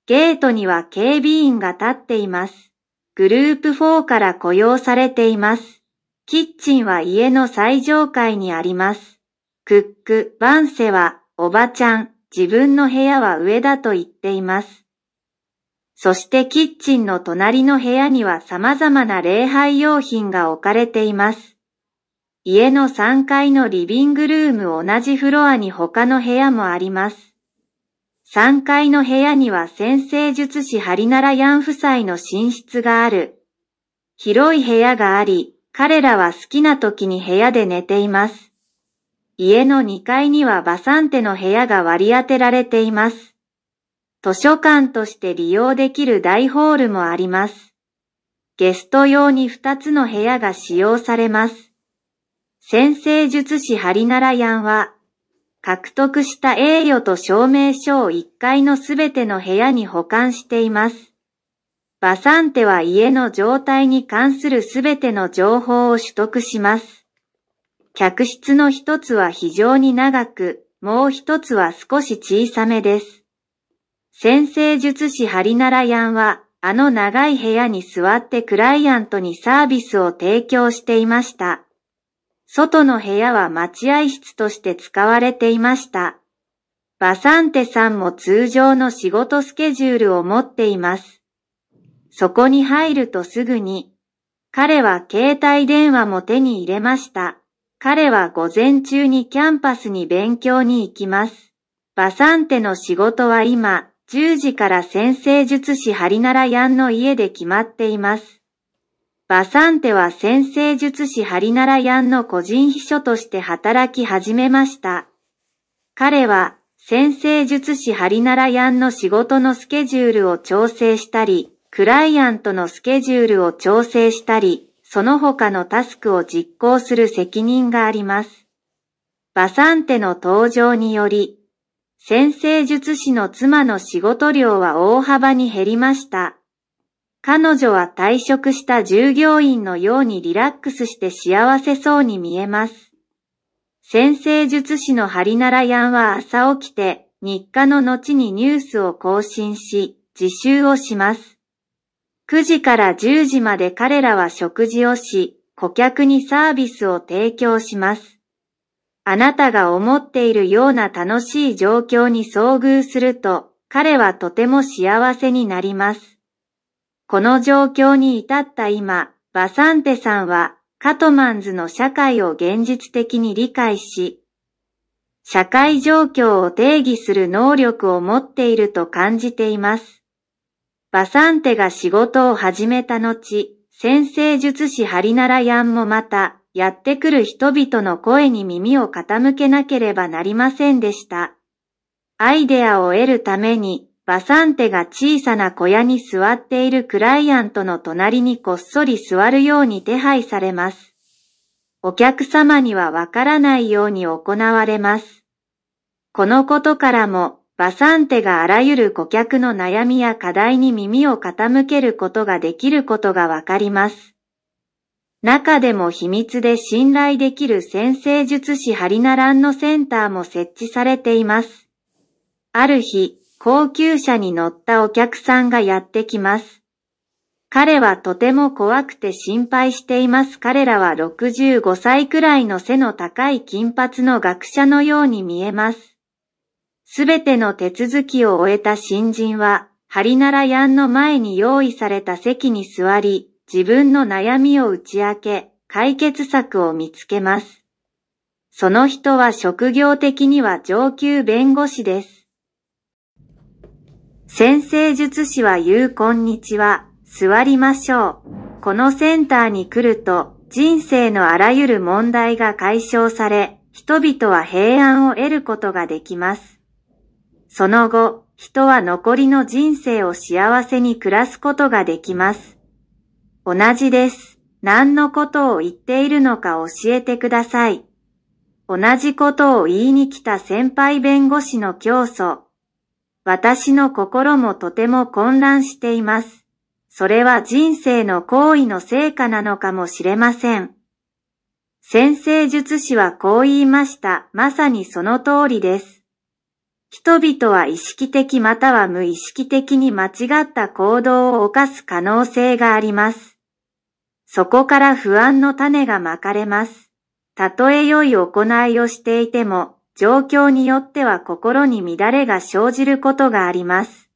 ゲートには警備員が立っています。グループ4から雇用されています。キッチンは家の最上階にあります。クック、バンセは、おばちゃん、自分の部屋は上だと言っています。そしてキッチンの隣の部屋には様々な礼拝用品が置かれています。家の3階のリビングルーム同じフロアに他の部屋もあります。3階の部屋には先生術師ハリナラヤン夫妻の寝室がある。広い部屋があり、彼らは好きな時に部屋で寝ています。家の2階にはバサンテの部屋が割り当てられています。図書館として利用できる大ホールもあります。ゲスト用に2つの部屋が使用されます。先生術師ハリナラヤンは、獲得した栄誉と証明書を1階のすべての部屋に保管しています。バサンテは家の状態に関するすべての情報を取得します。客室の一つは非常に長く、もう一つは少し小さめです。先生術師ハリナラヤンは、あの長い部屋に座ってクライアントにサービスを提供していました。外の部屋は待合室として使われていました。バサンテさんも通常の仕事スケジュールを持っています。そこに入るとすぐに、彼は携帯電話も手に入れました。彼は午前中にキャンパスに勉強に行きます。バサンテの仕事は今、10時から先生術師ハリナラヤンの家で決まっています。バサンテは先生術師ハリナラヤンの個人秘書として働き始めました。彼は先生術師ハリナラヤンの仕事のスケジュールを調整したり、クライアントのスケジュールを調整したり、その他のタスクを実行する責任があります。バサンテの登場により、先生術師の妻の仕事量は大幅に減りました。彼女は退職した従業員のようにリラックスして幸せそうに見えます。先生術師のハリナラヤンは朝起きて日課の後にニュースを更新し、自習をします。9時から10時まで彼らは食事をし、顧客にサービスを提供します。あなたが思っているような楽しい状況に遭遇すると、彼はとても幸せになります。この状況に至った今、バサンテさんはカトマンズの社会を現実的に理解し、社会状況を定義する能力を持っていると感じています。バサンテが仕事を始めた後、先生術師ハリナラヤンもまた、やってくる人々の声に耳を傾けなければなりませんでした。アイデアを得るために、バサンテが小さな小屋に座っているクライアントの隣にこっそり座るように手配されます。お客様にはわからないように行われます。このことからも、バサンテがあらゆる顧客の悩みや課題に耳を傾けることができることがわかります。中でも秘密で信頼できる先生術師ハリナランのセンターも設置されています。ある日、高級車に乗ったお客さんがやってきます。彼はとても怖くて心配しています。彼らは65歳くらいの背の高い金髪の学者のように見えます。すべての手続きを終えた新人は、ハリナラヤンの前に用意された席に座り、自分の悩みを打ち明け、解決策を見つけます。その人は職業的には上級弁護士です。先生術師は言うこんにちは、座りましょう。このセンターに来ると、人生のあらゆる問題が解消され、人々は平安を得ることができます。その後、人は残りの人生を幸せに暮らすことができます。同じです。何のことを言っているのか教えてください。同じことを言いに来た先輩弁護士の教祖。私の心もとても混乱しています。それは人生の行為の成果なのかもしれません。先生術師はこう言いました。まさにその通りです。人々は意識的または無意識的に間違った行動を犯す可能性があります。そこから不安の種がまかれます。たとえ良い行いをしていても、状況によっては心に乱れが生じることがあります。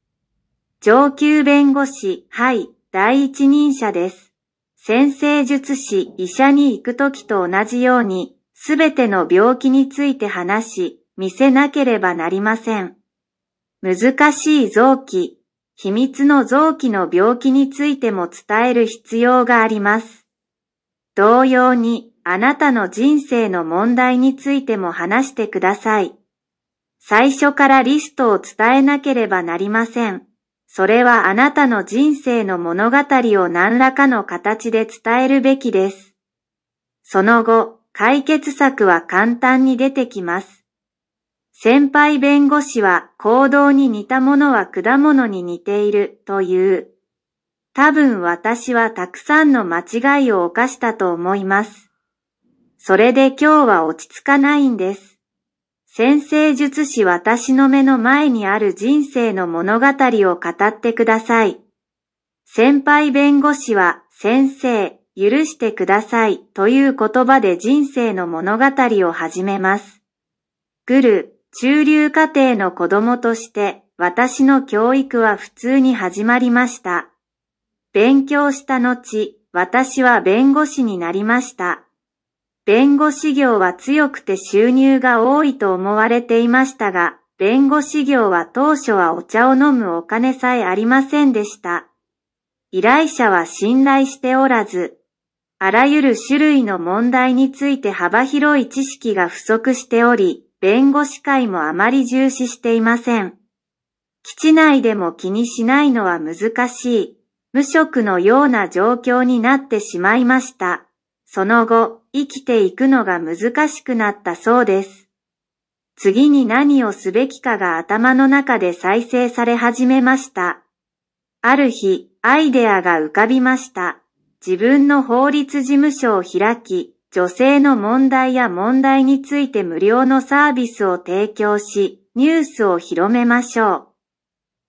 上級弁護士、はい、第一人者です。先生術師、医者に行くときと同じように、すべての病気について話し、見せなければなりません。難しい臓器、秘密の臓器の病気についても伝える必要があります。同様にあなたの人生の問題についても話してください。最初からリストを伝えなければなりません。それはあなたの人生の物語を何らかの形で伝えるべきです。その後、解決策は簡単に出てきます。先輩弁護士は行動に似たものは果物に似ているという。多分私はたくさんの間違いを犯したと思います。それで今日は落ち着かないんです。先生術師私の目の前にある人生の物語を語ってください。先輩弁護士は先生、許してくださいという言葉で人生の物語を始めます。グル中流家庭の子供として私の教育は普通に始まりました。勉強した後、私は弁護士になりました。弁護士業は強くて収入が多いと思われていましたが、弁護士業は当初はお茶を飲むお金さえありませんでした。依頼者は信頼しておらず、あらゆる種類の問題について幅広い知識が不足しており、弁護士会もあまり重視していません。基地内でも気にしないのは難しい、無職のような状況になってしまいました。その後、生きていくのが難しくなったそうです。次に何をすべきかが頭の中で再生され始めました。ある日、アイデアが浮かびました。自分の法律事務所を開き、女性の問題や問題について無料のサービスを提供し、ニュースを広めましょう。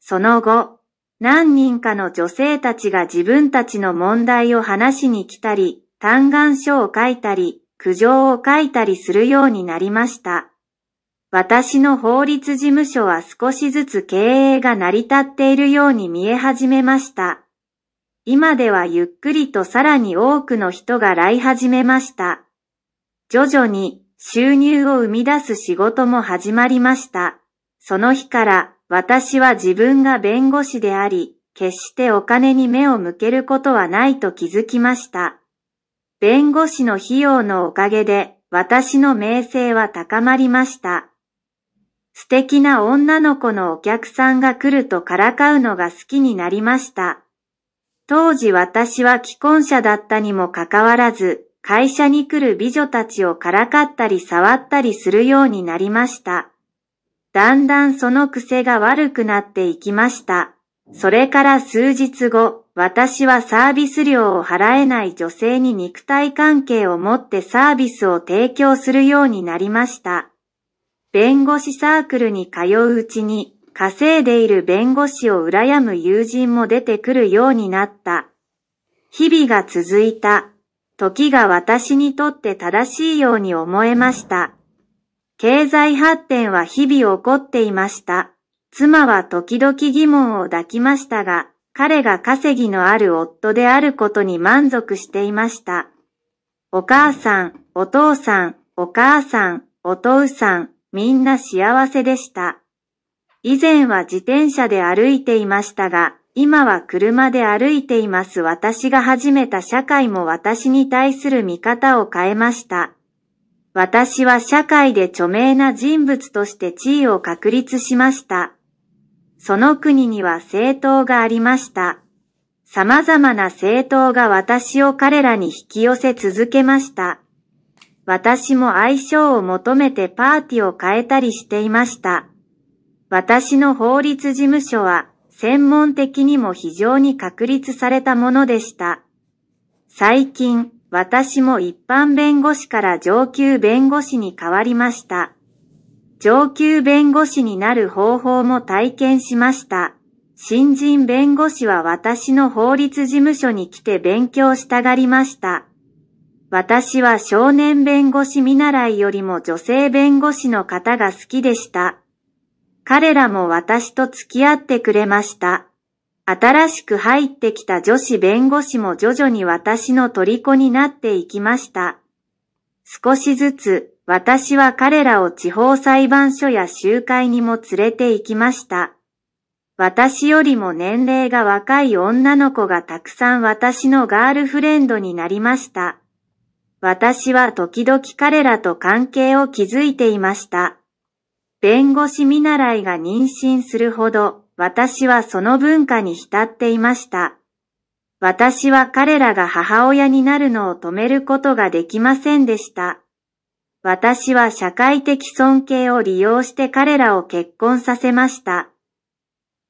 その後、何人かの女性たちが自分たちの問題を話しに来たり、嘆願書を書いたり、苦情を書いたりするようになりました。私の法律事務所は少しずつ経営が成り立っているように見え始めました。今ではゆっくりとさらに多くの人が来始めました。徐々に収入を生み出す仕事も始まりました。その日から私は自分が弁護士であり、決してお金に目を向けることはないと気づきました。弁護士の費用のおかげで私の名声は高まりました。素敵な女の子のお客さんが来るとからかうのが好きになりました。当時私は既婚者だったにもかかわらず、会社に来る美女たちをからかったり触ったりするようになりました。だんだんその癖が悪くなっていきました。それから数日後、私はサービス料を払えない女性に肉体関係を持ってサービスを提供するようになりました。弁護士サークルに通ううちに、稼いでいる弁護士を羨む友人も出てくるようになった。日々が続いた。時が私にとって正しいように思えました。経済発展は日々起こっていました。妻は時々疑問を抱きましたが、彼が稼ぎのある夫であることに満足していました。お母さん、お父さん、お母さん、お父さん、みんな幸せでした。以前は自転車で歩いていましたが、今は車で歩いています私が始めた社会も私に対する見方を変えました。私は社会で著名な人物として地位を確立しました。その国には政党がありました。様々な政党が私を彼らに引き寄せ続けました。私も相性を求めてパーティーを変えたりしていました。私の法律事務所は専門的にも非常に確立されたものでした。最近、私も一般弁護士から上級弁護士に変わりました。上級弁護士になる方法も体験しました。新人弁護士は私の法律事務所に来て勉強したがりました。私は少年弁護士見習いよりも女性弁護士の方が好きでした。彼らも私と付き合ってくれました。新しく入ってきた女子弁護士も徐々に私の虜になっていきました。少しずつ私は彼らを地方裁判所や集会にも連れて行きました。私よりも年齢が若い女の子がたくさん私のガールフレンドになりました。私は時々彼らと関係を築いていました。弁護士見習いが妊娠するほど、私はその文化に浸っていました。私は彼らが母親になるのを止めることができませんでした。私は社会的尊敬を利用して彼らを結婚させました。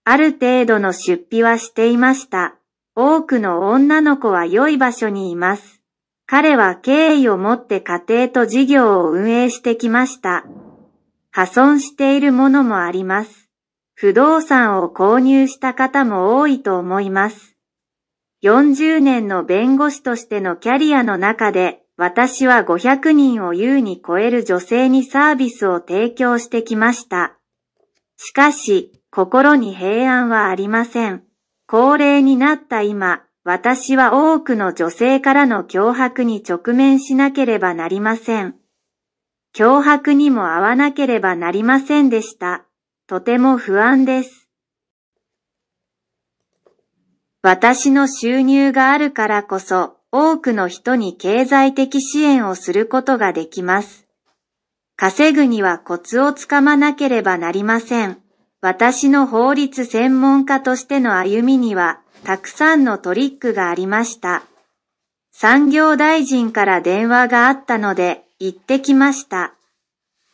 ある程度の出費はしていました。多くの女の子は良い場所にいます。彼は敬意を持って家庭と事業を運営してきました。破損しているものもあります。不動産を購入した方も多いと思います。40年の弁護士としてのキャリアの中で、私は500人を優に超える女性にサービスを提供してきました。しかし、心に平安はありません。高齢になった今、私は多くの女性からの脅迫に直面しなければなりません。脅迫にも合わなければなりませんでした。とても不安です。私の収入があるからこそ多くの人に経済的支援をすることができます。稼ぐにはコツをつかまなければなりません。私の法律専門家としての歩みにはたくさんのトリックがありました。産業大臣から電話があったので行ってきました。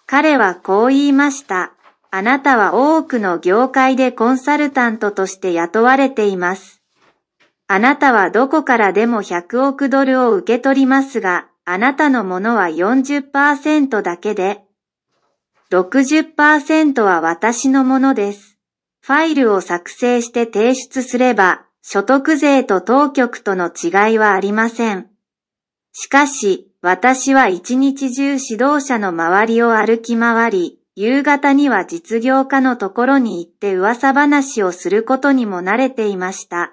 彼はこう言いました。あなたは多くの業界でコンサルタントとして雇われています。あなたはどこからでも100億ドルを受け取りますが、あなたのものは40%だけで、60%は私のものです。ファイルを作成して提出すれば、所得税と当局との違いはありません。しかし、私は一日中指導者の周りを歩き回り、夕方には実業家のところに行って噂話をすることにも慣れていました。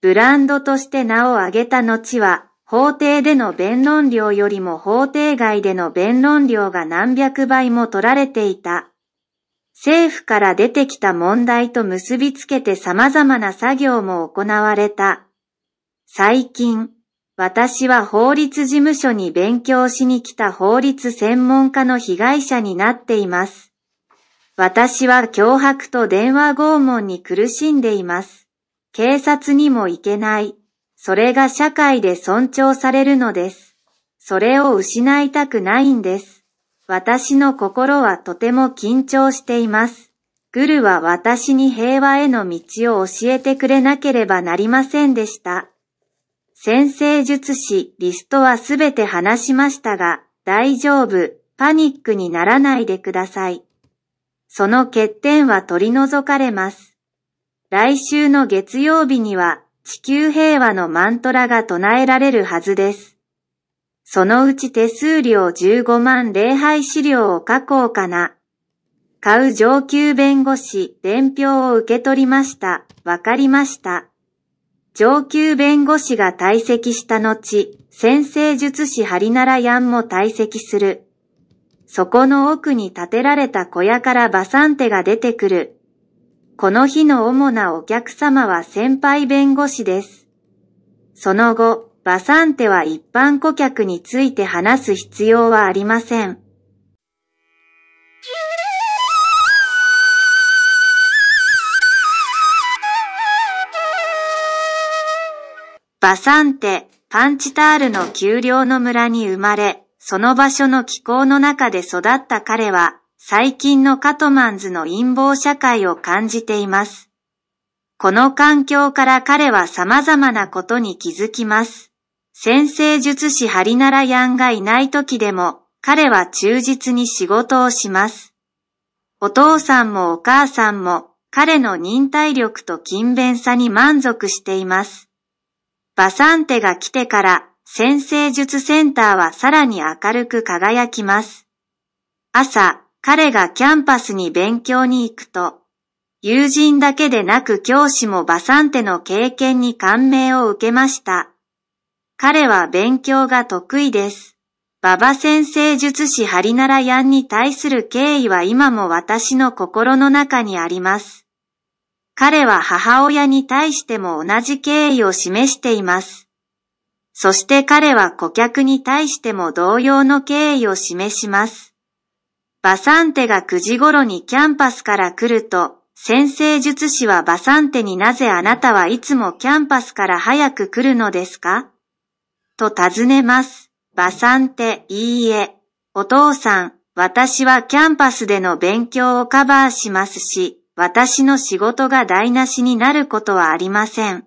ブランドとして名を挙げた後は、法廷での弁論料よりも法廷外での弁論料が何百倍も取られていた。政府から出てきた問題と結びつけて様々な作業も行われた。最近、私は法律事務所に勉強しに来た法律専門家の被害者になっています。私は脅迫と電話拷問に苦しんでいます。警察にも行けない。それが社会で尊重されるのです。それを失いたくないんです。私の心はとても緊張しています。グルは私に平和への道を教えてくれなければなりませんでした。先生術師リストはすべて話しましたが、大丈夫、パニックにならないでください。その欠点は取り除かれます。来週の月曜日には地球平和のマントラが唱えられるはずです。そのうち手数料15万礼拝資料を書こうかな。買う上級弁護士、伝票を受け取りました。わかりました。上級弁護士が退席した後、先生術師ハリナラヤンも退席する。そこの奥に建てられた小屋からバサンテが出てくる。この日の主なお客様は先輩弁護士です。その後、バサンテは一般顧客について話す必要はありません。バサンテ、パンチタールの丘陵の村に生まれ、その場所の気候の中で育った彼は、最近のカトマンズの陰謀社会を感じています。この環境から彼は様々なことに気づきます。先生術師ハリナラヤンがいない時でも、彼は忠実に仕事をします。お父さんもお母さんも、彼の忍耐力と勤勉さに満足しています。バサンテが来てから先生術センターはさらに明るく輝きます。朝、彼がキャンパスに勉強に行くと、友人だけでなく教師もバサンテの経験に感銘を受けました。彼は勉強が得意です。ババ先生術師ハリナラヤンに対する敬意は今も私の心の中にあります。彼は母親に対しても同じ敬意を示しています。そして彼は顧客に対しても同様の敬意を示します。バサンテが9時頃にキャンパスから来ると、先生術師はバサンテになぜあなたはいつもキャンパスから早く来るのですかと尋ねます。バサンテ、いいえ。お父さん、私はキャンパスでの勉強をカバーしますし、私の仕事が台無しになることはありません。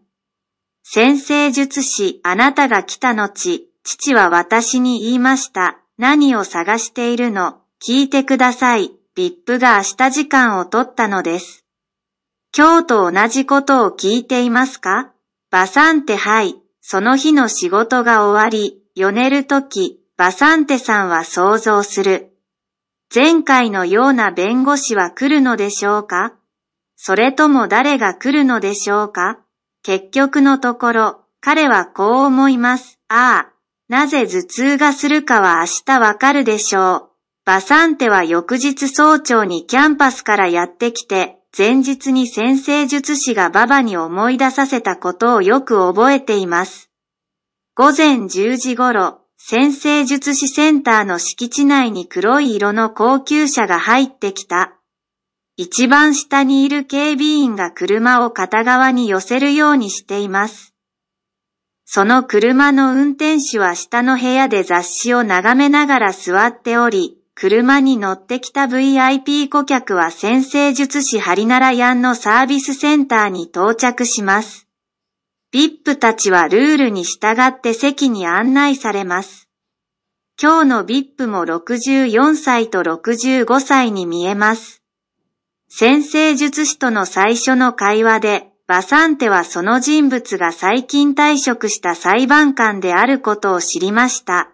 先生術師、あなたが来た後、父は私に言いました。何を探しているの聞いてください。VIP が明日時間を取ったのです。今日と同じことを聞いていますかバサンテはい。その日の仕事が終わり、よねるとき、バサンテさんは想像する。前回のような弁護士は来るのでしょうかそれとも誰が来るのでしょうか結局のところ、彼はこう思います。ああ、なぜ頭痛がするかは明日わかるでしょう。バサンテは翌日早朝にキャンパスからやってきて、前日に先生術師がババに思い出させたことをよく覚えています。午前10時頃、先生術師センターの敷地内に黒い色の高級車が入ってきた。一番下にいる警備員が車を片側に寄せるようにしています。その車の運転手は下の部屋で雑誌を眺めながら座っており、車に乗ってきた VIP 顧客は先生術師ハリナラヤンのサービスセンターに到着します。VIP たちはルールに従って席に案内されます。今日の VIP も64歳と65歳に見えます。先生術師との最初の会話で、バサンテはその人物が最近退職した裁判官であることを知りました。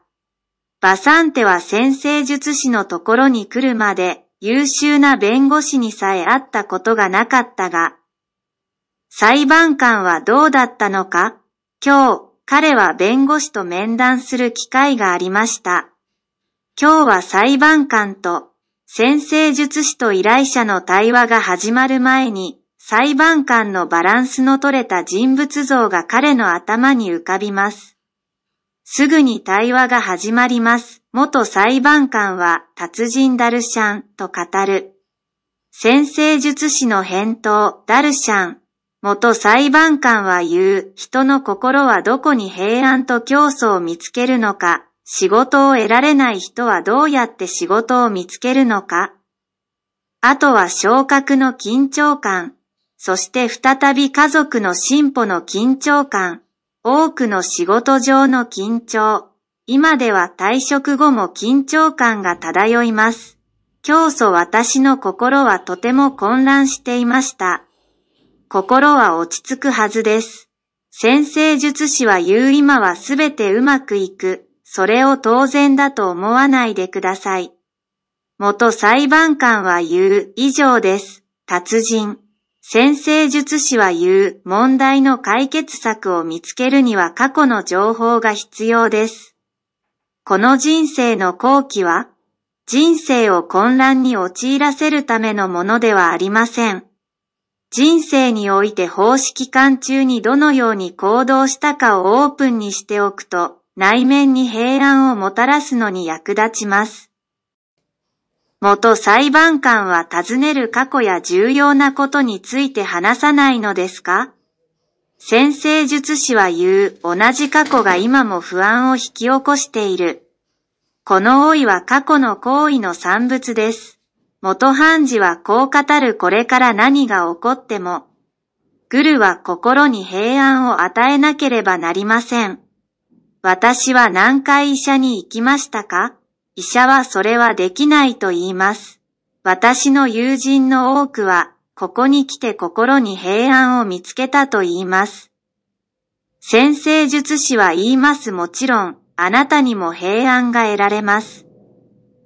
バサンテは先生術師のところに来るまで優秀な弁護士にさえ会ったことがなかったが、裁判官はどうだったのか今日、彼は弁護士と面談する機会がありました。今日は裁判官と先生術師と依頼者の対話が始まる前に、裁判官のバランスの取れた人物像が彼の頭に浮かびます。すぐに対話が始まります。元裁判官は達人ダルシャンと語る。先生術師の返答、ダルシャン、元裁判官は言う、人の心はどこに平安と競争を見つけるのか、仕事を得られない人はどうやって仕事を見つけるのか。あとは昇格の緊張感、そして再び家族の進歩の緊張感、多くの仕事上の緊張、今では退職後も緊張感が漂います。教祖私の心はとても混乱していました。心は落ち着くはずです。先生術師は言う今はすべてうまくいく。それを当然だと思わないでください。元裁判官は言う以上です。達人。先生術師は言う問題の解決策を見つけるには過去の情報が必要です。この人生の後期は人生を混乱に陥らせるためのものではありません。人生において方式間中にどのように行動したかをオープンにしておくと、内面に平安をもたらすのに役立ちます。元裁判官は尋ねる過去や重要なことについて話さないのですか先生術師は言う同じ過去が今も不安を引き起こしている。この老いは過去の行為の産物です。元判事はこう語るこれから何が起こっても、グルは心に平安を与えなければなりません。私は何回医者に行きましたか医者はそれはできないと言います。私の友人の多くは、ここに来て心に平安を見つけたと言います。先生術師は言いますもちろん、あなたにも平安が得られます。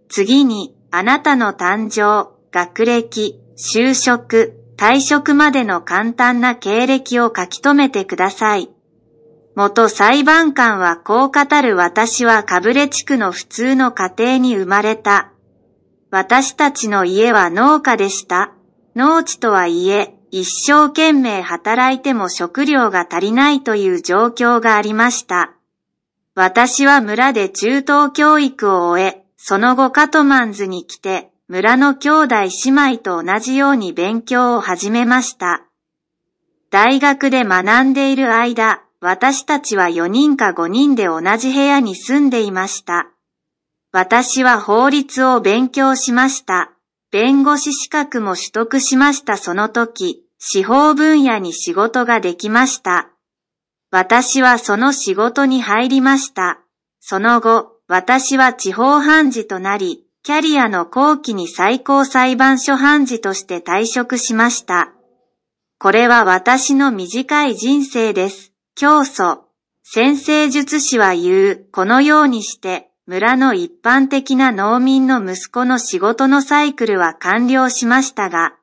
次に、あなたの誕生、学歴、就職、退職までの簡単な経歴を書き留めてください。元裁判官はこう語る私はかぶれ地区の普通の家庭に生まれた。私たちの家は農家でした。農地とはいえ、一生懸命働いても食料が足りないという状況がありました。私は村で中等教育を終え、その後カトマンズに来て、村の兄弟姉妹と同じように勉強を始めました。大学で学んでいる間、私たちは4人か5人で同じ部屋に住んでいました。私は法律を勉強しました。弁護士資格も取得しましたその時、司法分野に仕事ができました。私はその仕事に入りました。その後、私は地方判事となり、キャリアの後期に最高裁判所判事として退職しました。これは私の短い人生です。教祖、先生術師は言う、このようにして、村の一般的な農民の息子の仕事のサイクルは完了しましたが、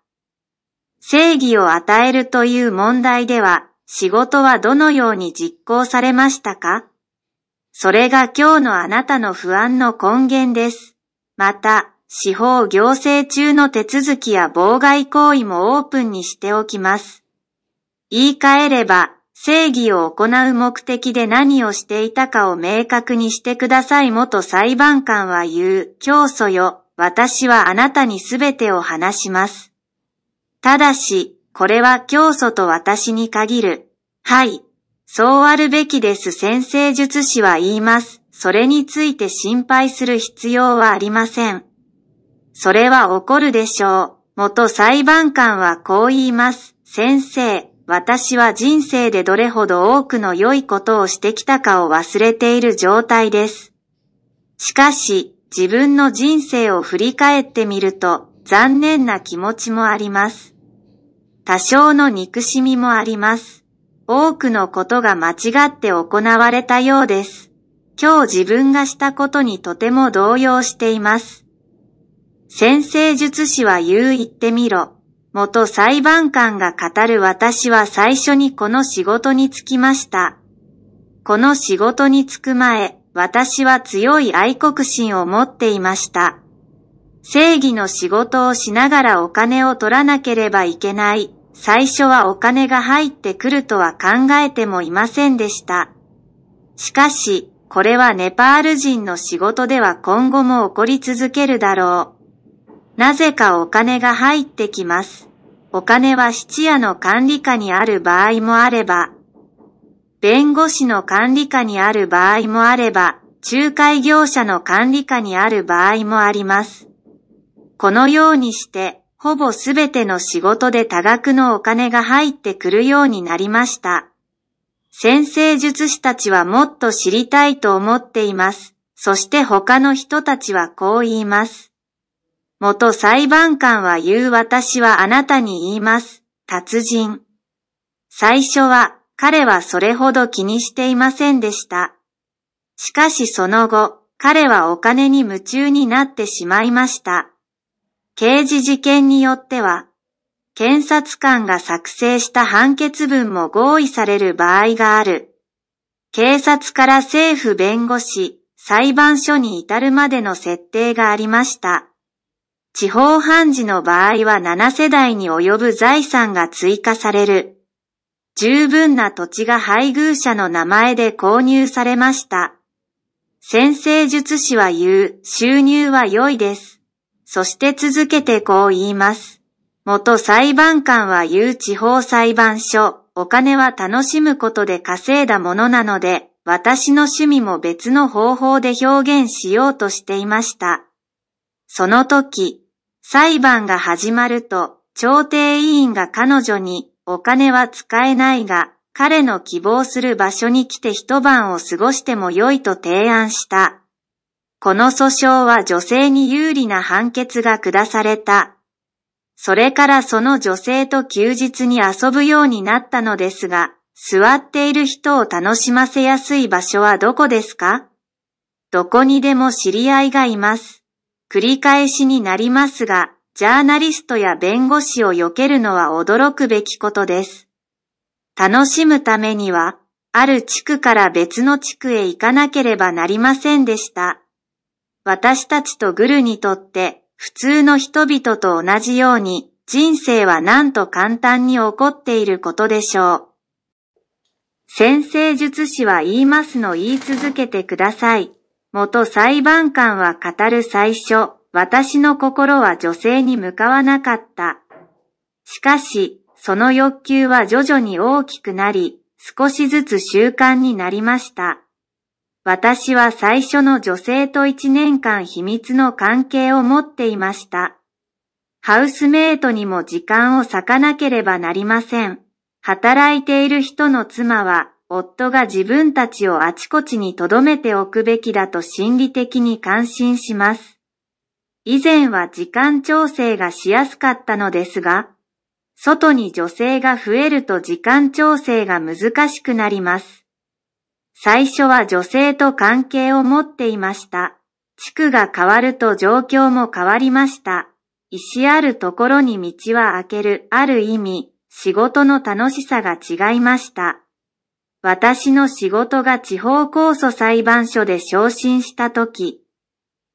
正義を与えるという問題では、仕事はどのように実行されましたかそれが今日のあなたの不安の根源です。また、司法行政中の手続きや妨害行為もオープンにしておきます。言い換えれば、正義を行う目的で何をしていたかを明確にしてください元裁判官は言う、教祖よ、私はあなたにすべてを話します。ただし、これは教祖と私に限る。はい、そうあるべきです先生術師は言います。それについて心配する必要はありません。それは起こるでしょう。元裁判官はこう言います。先生、私は人生でどれほど多くの良いことをしてきたかを忘れている状態です。しかし、自分の人生を振り返ってみると、残念な気持ちもあります。多少の憎しみもあります。多くのことが間違って行われたようです。今日自分がしたことにとても動揺しています。先生術師は言う言ってみろ。元裁判官が語る私は最初にこの仕事に就きました。この仕事に就く前、私は強い愛国心を持っていました。正義の仕事をしながらお金を取らなければいけない最初はお金が入ってくるとは考えてもいませんでした。しかし、これはネパール人の仕事では今後も起こり続けるだろう。なぜかお金が入ってきます。お金は質屋の管理下にある場合もあれば、弁護士の管理下にある場合もあれば、仲介業者の管理下にある場合もあります。このようにして、ほぼすべての仕事で多額のお金が入ってくるようになりました。先生術師たちはもっと知りたいと思っています。そして他の人たちはこう言います。元裁判官は言う私はあなたに言います。達人。最初は彼はそれほど気にしていませんでした。しかしその後、彼はお金に夢中になってしまいました。刑事事件によっては、検察官が作成した判決文も合意される場合がある。警察から政府弁護士、裁判所に至るまでの設定がありました。地方判事の場合は7世代に及ぶ財産が追加される。十分な土地が配偶者の名前で購入されました。先生術師は言う、収入は良いです。そして続けてこう言います。元裁判官は言う地方裁判所、お金は楽しむことで稼いだものなので、私の趣味も別の方法で表現しようとしていました。その時、裁判が始まると、調停委員が彼女に、お金は使えないが、彼の希望する場所に来て一晩を過ごしても良いと提案した。この訴訟は女性に有利な判決が下された。それからその女性と休日に遊ぶようになったのですが、座っている人を楽しませやすい場所はどこですかどこにでも知り合いがいます。繰り返しになりますが、ジャーナリストや弁護士を避けるのは驚くべきことです。楽しむためには、ある地区から別の地区へ行かなければなりませんでした。私たちとグルにとって普通の人々と同じように人生はなんと簡単に起こっていることでしょう。先生術師は言いますの言い続けてください。元裁判官は語る最初、私の心は女性に向かわなかった。しかし、その欲求は徐々に大きくなり、少しずつ習慣になりました。私は最初の女性と一年間秘密の関係を持っていました。ハウスメイトにも時間を割かなければなりません。働いている人の妻は、夫が自分たちをあちこちに留めておくべきだと心理的に感心します。以前は時間調整がしやすかったのですが、外に女性が増えると時間調整が難しくなります。最初は女性と関係を持っていました。地区が変わると状況も変わりました。石あるところに道は開けるある意味、仕事の楽しさが違いました。私の仕事が地方控訴裁判所で昇進した時。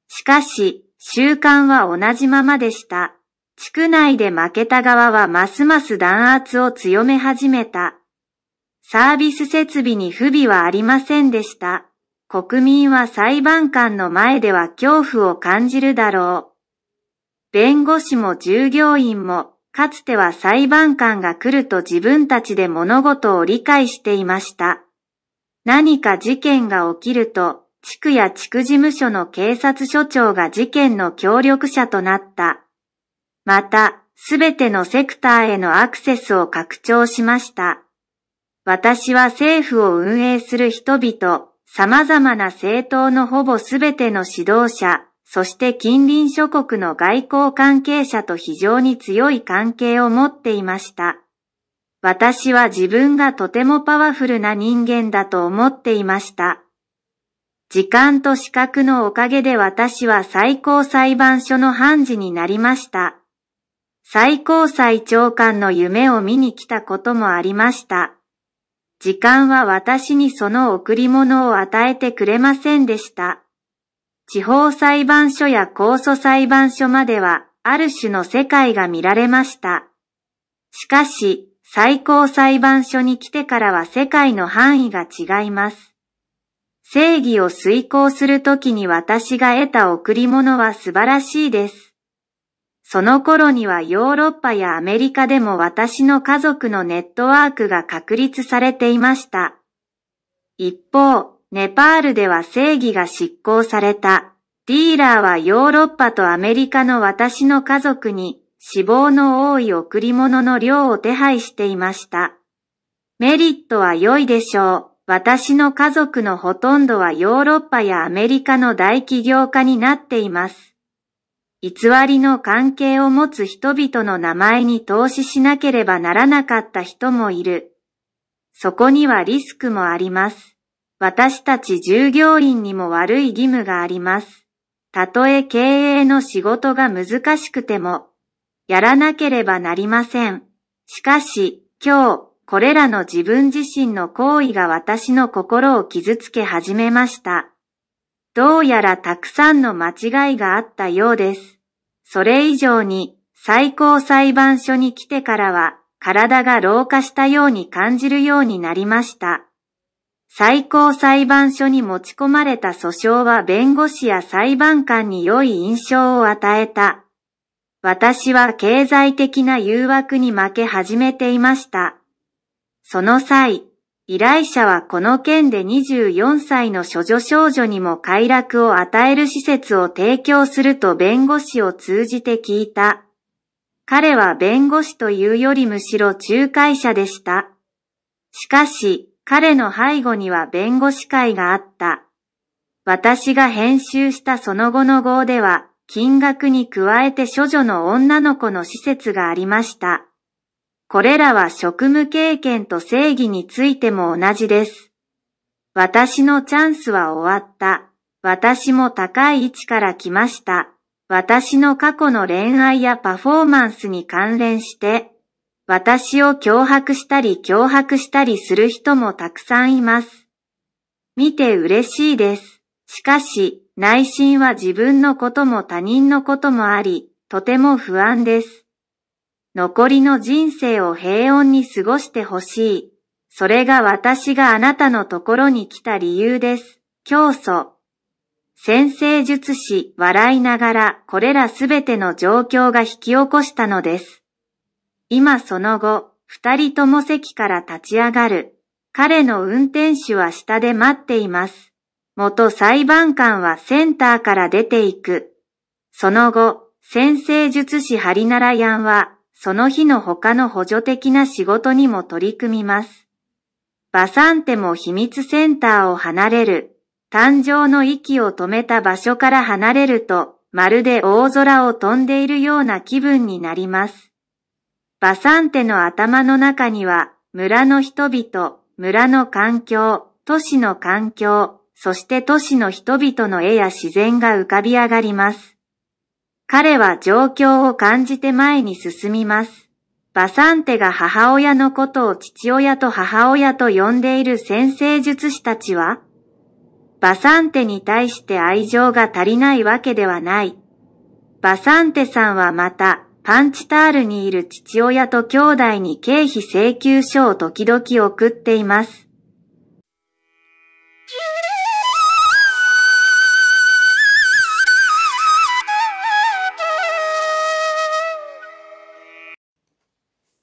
しかし、習慣は同じままでした。地区内で負けた側はますます弾圧を強め始めた。サービス設備に不備はありませんでした。国民は裁判官の前では恐怖を感じるだろう。弁護士も従業員も、かつては裁判官が来ると自分たちで物事を理解していました。何か事件が起きると、地区や地区事務所の警察署長が事件の協力者となった。また、すべてのセクターへのアクセスを拡張しました。私は政府を運営する人々、様々な政党のほぼすべての指導者、そして近隣諸国の外交関係者と非常に強い関係を持っていました。私は自分がとてもパワフルな人間だと思っていました。時間と資格のおかげで私は最高裁判所の判事になりました。最高裁長官の夢を見に来たこともありました。時間は私にその贈り物を与えてくれませんでした。地方裁判所や控訴裁判所まではある種の世界が見られました。しかし、最高裁判所に来てからは世界の範囲が違います。正義を遂行するときに私が得た贈り物は素晴らしいです。その頃にはヨーロッパやアメリカでも私の家族のネットワークが確立されていました。一方、ネパールでは正義が執行された。ディーラーはヨーロッパとアメリカの私の家族に死亡の多い贈り物の量を手配していました。メリットは良いでしょう。私の家族のほとんどはヨーロッパやアメリカの大企業家になっています。偽りの関係を持つ人々の名前に投資しなければならなかった人もいる。そこにはリスクもあります。私たち従業員にも悪い義務があります。たとえ経営の仕事が難しくても、やらなければなりません。しかし、今日、これらの自分自身の行為が私の心を傷つけ始めました。どうやらたくさんの間違いがあったようです。それ以上に最高裁判所に来てからは体が老化したように感じるようになりました。最高裁判所に持ち込まれた訴訟は弁護士や裁判官に良い印象を与えた。私は経済的な誘惑に負け始めていました。その際、依頼者はこの件で24歳の処女少女にも快楽を与える施設を提供すると弁護士を通じて聞いた。彼は弁護士というよりむしろ仲介者でした。しかし、彼の背後には弁護士会があった。私が編集したその後の号では、金額に加えて処女の女の子の施設がありました。これらは職務経験と正義についても同じです。私のチャンスは終わった。私も高い位置から来ました。私の過去の恋愛やパフォーマンスに関連して、私を脅迫したり脅迫したりする人もたくさんいます。見て嬉しいです。しかし、内心は自分のことも他人のこともあり、とても不安です。残りの人生を平穏に過ごしてほしい。それが私があなたのところに来た理由です。教祖。先生術師、笑いながら、これらすべての状況が引き起こしたのです。今その後、二人とも席から立ち上がる。彼の運転手は下で待っています。元裁判官はセンターから出ていく。その後、先生術師ハリナラヤンはその日の他の補助的な仕事にも取り組みます。バサンテも秘密センターを離れる。誕生の息を止めた場所から離れると、まるで大空を飛んでいるような気分になります。バサンテの頭の中には、村の人々、村の環境、都市の環境、そして都市の人々の絵や自然が浮かび上がります。彼は状況を感じて前に進みます。バサンテが母親のことを父親と母親と呼んでいる先生術師たちは、バサンテに対して愛情が足りないわけではない。バサンテさんはまた、パンチタールにいる父親と兄弟に経費請求書を時々送っています。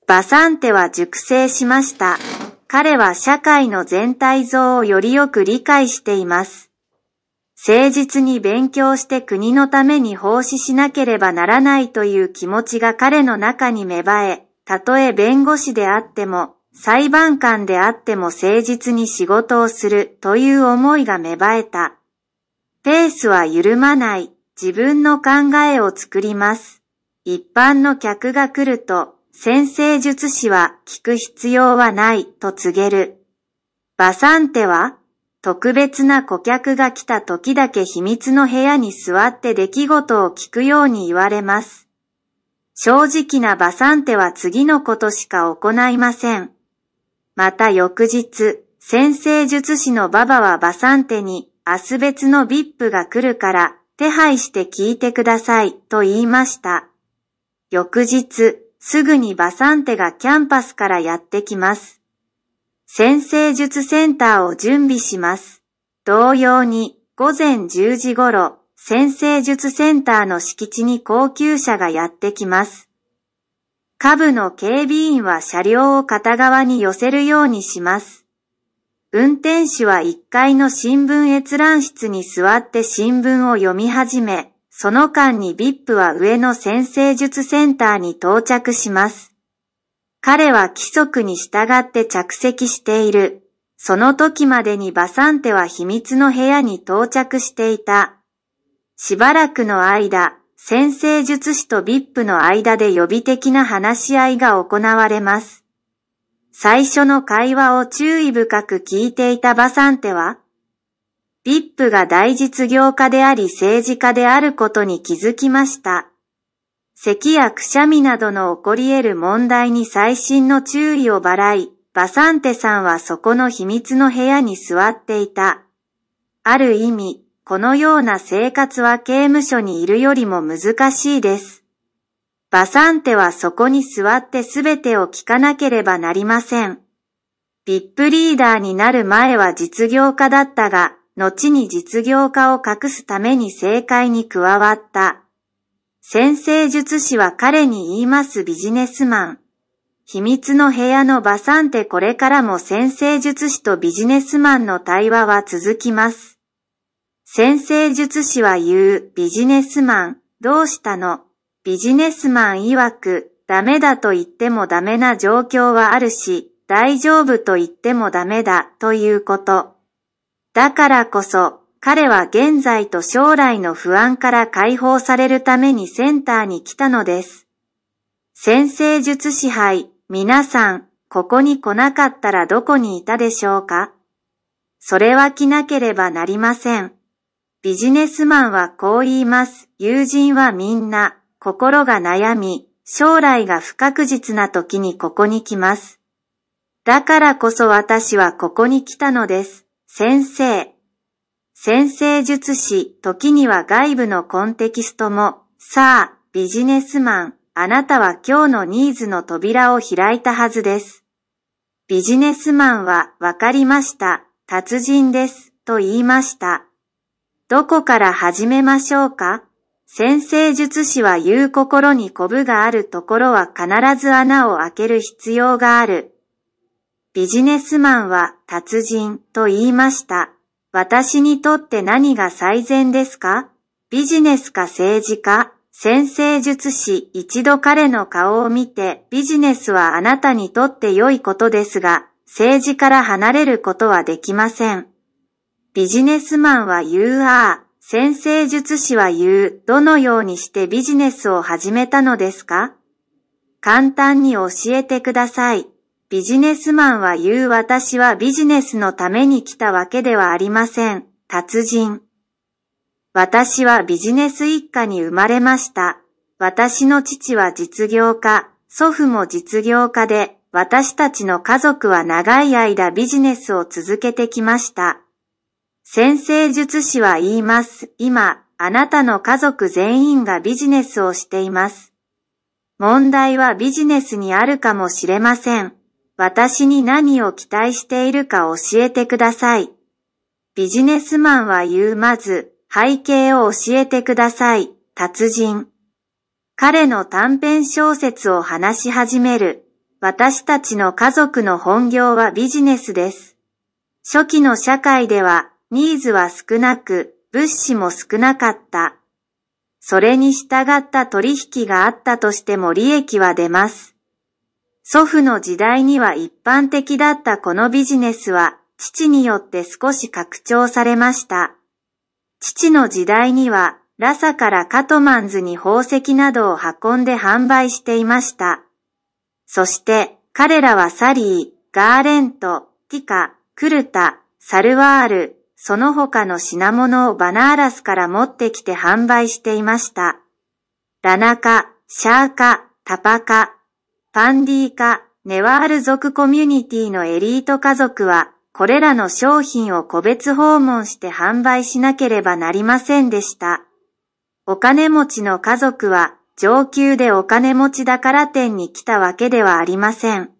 バサンテは熟成しました。彼は社会の全体像をよりよく理解しています。誠実に勉強して国のために奉仕しなければならないという気持ちが彼の中に芽生え、たとえ弁護士であっても、裁判官であっても誠実に仕事をするという思いが芽生えた。ペースは緩まない、自分の考えを作ります。一般の客が来ると、先生術師は聞く必要はないと告げる。バサンテは特別な顧客が来た時だけ秘密の部屋に座って出来事を聞くように言われます。正直なバサンテは次のことしか行いません。また翌日、先生術師のババはバサンテに明日別の VIP が来るから手配して聞いてくださいと言いました。翌日、すぐにバサンテがキャンパスからやってきます。先生術センターを準備します。同様に午前10時頃、先生術センターの敷地に高級車がやってきます。下部の警備員は車両を片側に寄せるようにします。運転手は1階の新聞閲覧室に座って新聞を読み始め、その間に VIP は上の先生術センターに到着します。彼は規則に従って着席している。その時までにバサンテは秘密の部屋に到着していた。しばらくの間、先生術師と VIP の間で予備的な話し合いが行われます。最初の会話を注意深く聞いていたバサンテは、ビップが大実業家であり政治家であることに気づきました。咳やくしゃみなどの起こり得る問題に最新の注意を払い、バサンテさんはそこの秘密の部屋に座っていた。ある意味、このような生活は刑務所にいるよりも難しいです。バサンテはそこに座ってすべてを聞かなければなりません。ビップリーダーになる前は実業家だったが、後に実業家を隠すために政界に加わった。先生術師は彼に言いますビジネスマン。秘密の部屋のバサンテこれからも先生術師とビジネスマンの対話は続きます。先生術師は言う、ビジネスマン、どうしたのビジネスマン曰く、ダメだと言ってもダメな状況はあるし、大丈夫と言ってもダメだということ。だからこそ、彼は現在と将来の不安から解放されるためにセンターに来たのです。先生術支配、皆さん、ここに来なかったらどこにいたでしょうかそれは着なければなりません。ビジネスマンはこう言います。友人はみんな、心が悩み、将来が不確実な時にここに来ます。だからこそ私はここに来たのです。先生、先生術師、時には外部のコンテキストも、さあ、ビジネスマン、あなたは今日のニーズの扉を開いたはずです。ビジネスマンは、わかりました、達人です、と言いました。どこから始めましょうか先生術師は言う心にコブがあるところは必ず穴を開ける必要がある。ビジネスマンは達人と言いました。私にとって何が最善ですかビジネスか政治か先生術師一度彼の顔を見てビジネスはあなたにとって良いことですが政治から離れることはできません。ビジネスマンは UR、先生術師は言うどのようにしてビジネスを始めたのですか簡単に教えてください。ビジネスマンは言う私はビジネスのために来たわけではありません。達人。私はビジネス一家に生まれました。私の父は実業家、祖父も実業家で、私たちの家族は長い間ビジネスを続けてきました。先生術師は言います。今、あなたの家族全員がビジネスをしています。問題はビジネスにあるかもしれません。私に何を期待しているか教えてください。ビジネスマンは言うまず、背景を教えてください。達人。彼の短編小説を話し始める。私たちの家族の本業はビジネスです。初期の社会では、ニーズは少なく、物資も少なかった。それに従った取引があったとしても利益は出ます。祖父の時代には一般的だったこのビジネスは父によって少し拡張されました。父の時代にはラサからカトマンズに宝石などを運んで販売していました。そして彼らはサリー、ガーレント、ティカ、クルタ、サルワール、その他の品物をバナーラスから持ってきて販売していました。ラナカ、シャーカ、タパカ、パンディーカ、ネワール族コミュニティのエリート家族は、これらの商品を個別訪問して販売しなければなりませんでした。お金持ちの家族は、上級でお金持ちだから店に来たわけではありません。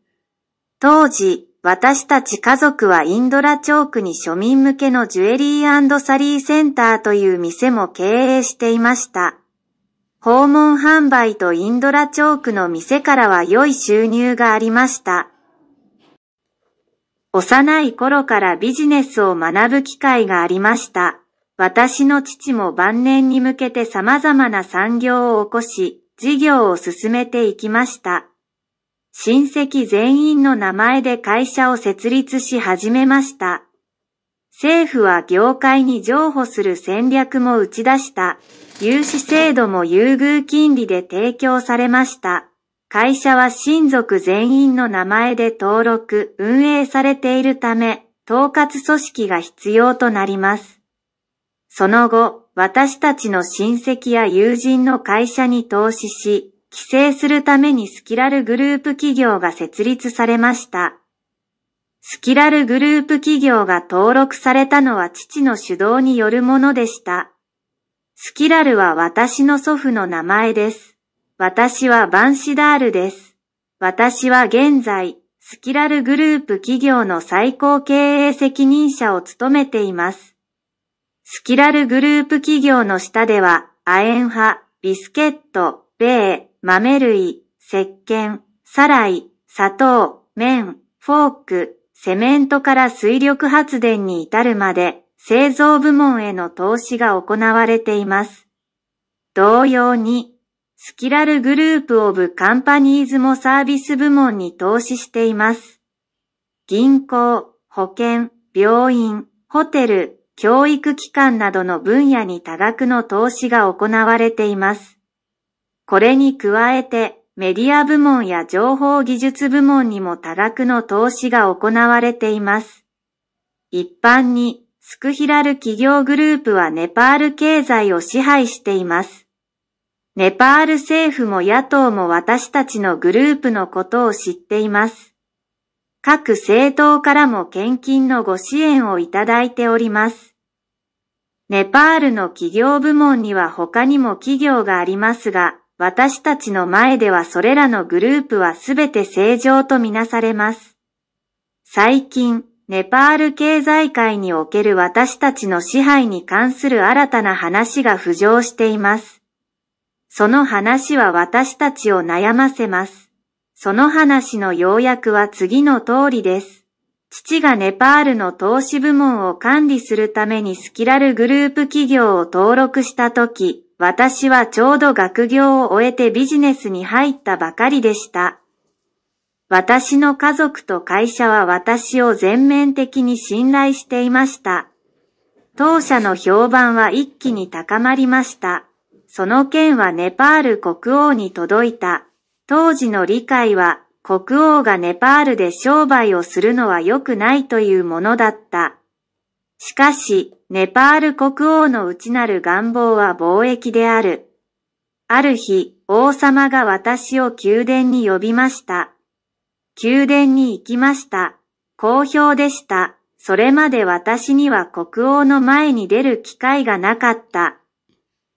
当時、私たち家族はインドラチョークに庶民向けのジュエリーサリーセンターという店も経営していました。訪問販売とインドラチョークの店からは良い収入がありました。幼い頃からビジネスを学ぶ機会がありました。私の父も晩年に向けて様々な産業を起こし、事業を進めていきました。親戚全員の名前で会社を設立し始めました。政府は業界に譲歩する戦略も打ち出した。融資制度も優遇金利で提供されました。会社は親族全員の名前で登録、運営されているため、統括組織が必要となります。その後、私たちの親戚や友人の会社に投資し、規制するためにスキラルグループ企業が設立されました。スキラルグループ企業が登録されたのは父の主導によるものでした。スキラルは私の祖父の名前です。私はバンシダールです。私は現在、スキラルグループ企業の最高経営責任者を務めています。スキラルグループ企業の下では、亜鉛派、ビスケット、米、豆類、石鹸、サライ、砂糖、麺、フォーク、セメントから水力発電に至るまで製造部門への投資が行われています。同様に、スキラルグループオブカンパニーズもサービス部門に投資しています。銀行、保険、病院、ホテル、教育機関などの分野に多額の投資が行われています。これに加えて、メディア部門や情報技術部門にも多額の投資が行われています。一般にスクヒラル企業グループはネパール経済を支配しています。ネパール政府も野党も私たちのグループのことを知っています。各政党からも献金のご支援をいただいております。ネパールの企業部門には他にも企業がありますが、私たちの前ではそれらのグループはすべて正常とみなされます。最近、ネパール経済界における私たちの支配に関する新たな話が浮上しています。その話は私たちを悩ませます。その話の要約は次の通りです。父がネパールの投資部門を管理するためにスキラルグループ企業を登録した時、私はちょうど学業を終えてビジネスに入ったばかりでした。私の家族と会社は私を全面的に信頼していました。当社の評判は一気に高まりました。その件はネパール国王に届いた。当時の理解は国王がネパールで商売をするのは良くないというものだった。しかし、ネパール国王の内なる願望は貿易である。ある日、王様が私を宮殿に呼びました。宮殿に行きました。好評でした。それまで私には国王の前に出る機会がなかった。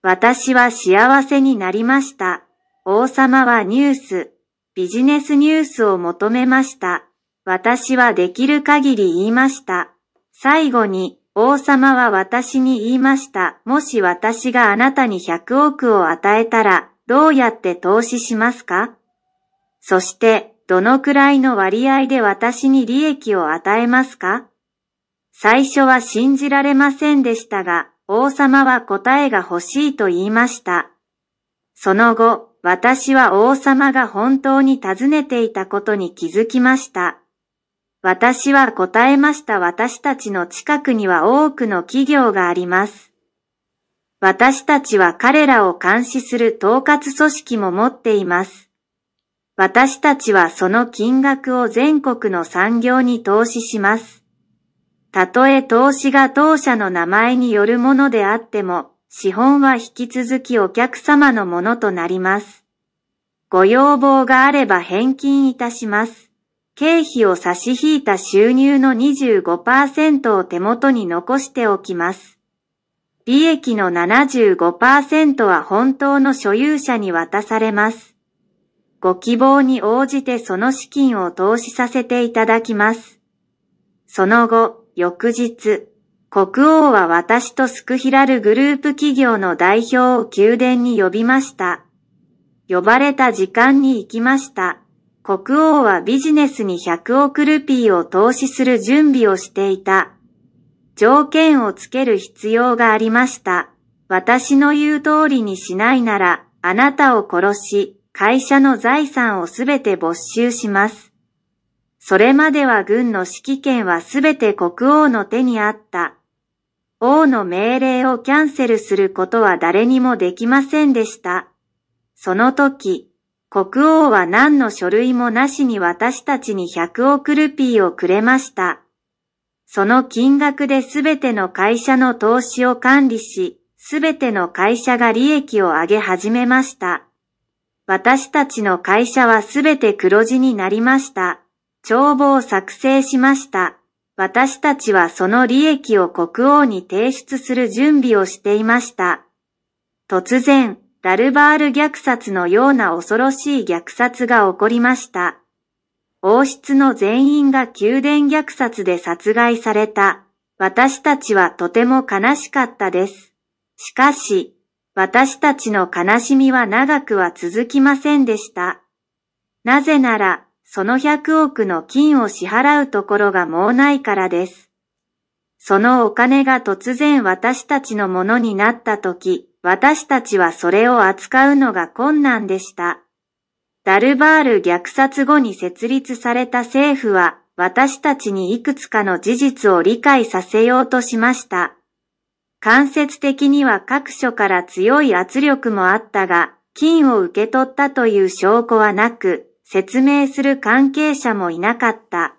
私は幸せになりました。王様はニュース、ビジネスニュースを求めました。私はできる限り言いました。最後に、王様は私に言いました。もし私があなたに100億を与えたら、どうやって投資しますかそして、どのくらいの割合で私に利益を与えますか最初は信じられませんでしたが、王様は答えが欲しいと言いました。その後、私は王様が本当に尋ねていたことに気づきました。私は答えました私たちの近くには多くの企業があります。私たちは彼らを監視する統括組織も持っています。私たちはその金額を全国の産業に投資します。たとえ投資が当社の名前によるものであっても、資本は引き続きお客様のものとなります。ご要望があれば返金いたします。経費を差し引いた収入の25%を手元に残しておきます。利益の75%は本当の所有者に渡されます。ご希望に応じてその資金を投資させていただきます。その後、翌日、国王は私とスクヒラルグループ企業の代表を宮殿に呼びました。呼ばれた時間に行きました。国王はビジネスに100億ルピーを投資する準備をしていた。条件をつける必要がありました。私の言う通りにしないなら、あなたを殺し、会社の財産をすべて没収します。それまでは軍の指揮権はすべて国王の手にあった。王の命令をキャンセルすることは誰にもできませんでした。その時、国王は何の書類もなしに私たちに100億ルピーをくれました。その金額ですべての会社の投資を管理し、すべての会社が利益を上げ始めました。私たちの会社はすべて黒字になりました。帳簿を作成しました。私たちはその利益を国王に提出する準備をしていました。突然、ダルバール虐殺のような恐ろしい虐殺が起こりました。王室の全員が宮殿虐殺で殺害された。私たちはとても悲しかったです。しかし、私たちの悲しみは長くは続きませんでした。なぜなら、その100億の金を支払うところがもうないからです。そのお金が突然私たちのものになったとき、私たちはそれを扱うのが困難でした。ダルバール虐殺後に設立された政府は、私たちにいくつかの事実を理解させようとしました。間接的には各所から強い圧力もあったが、金を受け取ったという証拠はなく、説明する関係者もいなかった。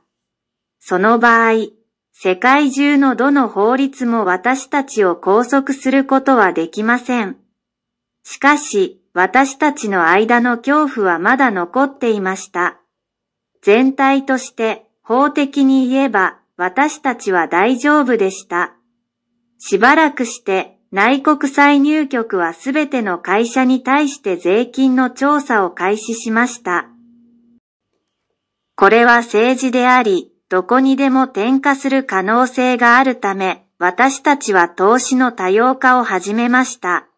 その場合、世界中のどの法律も私たちを拘束することはできません。しかし、私たちの間の恐怖はまだ残っていました。全体として、法的に言えば、私たちは大丈夫でした。しばらくして内国歳入局はすべての会社に対して税金の調査を開始しました。これは政治であり、どこにでも転嫁する可能性があるため、私たちは投資の多様化を始めました。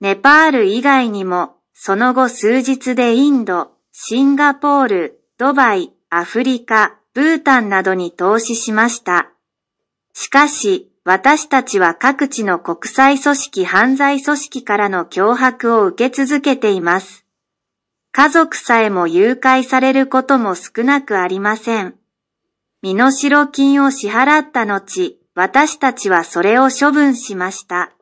ネパール以外にも、その後数日でインド、シンガポール、ドバイ、アフリカ、ブータンなどに投資しました。しかし、私たちは各地の国際組織犯罪組織からの脅迫を受け続けています。家族さえも誘拐されることも少なくありません。身代金を支払った後、私たちはそれを処分しました。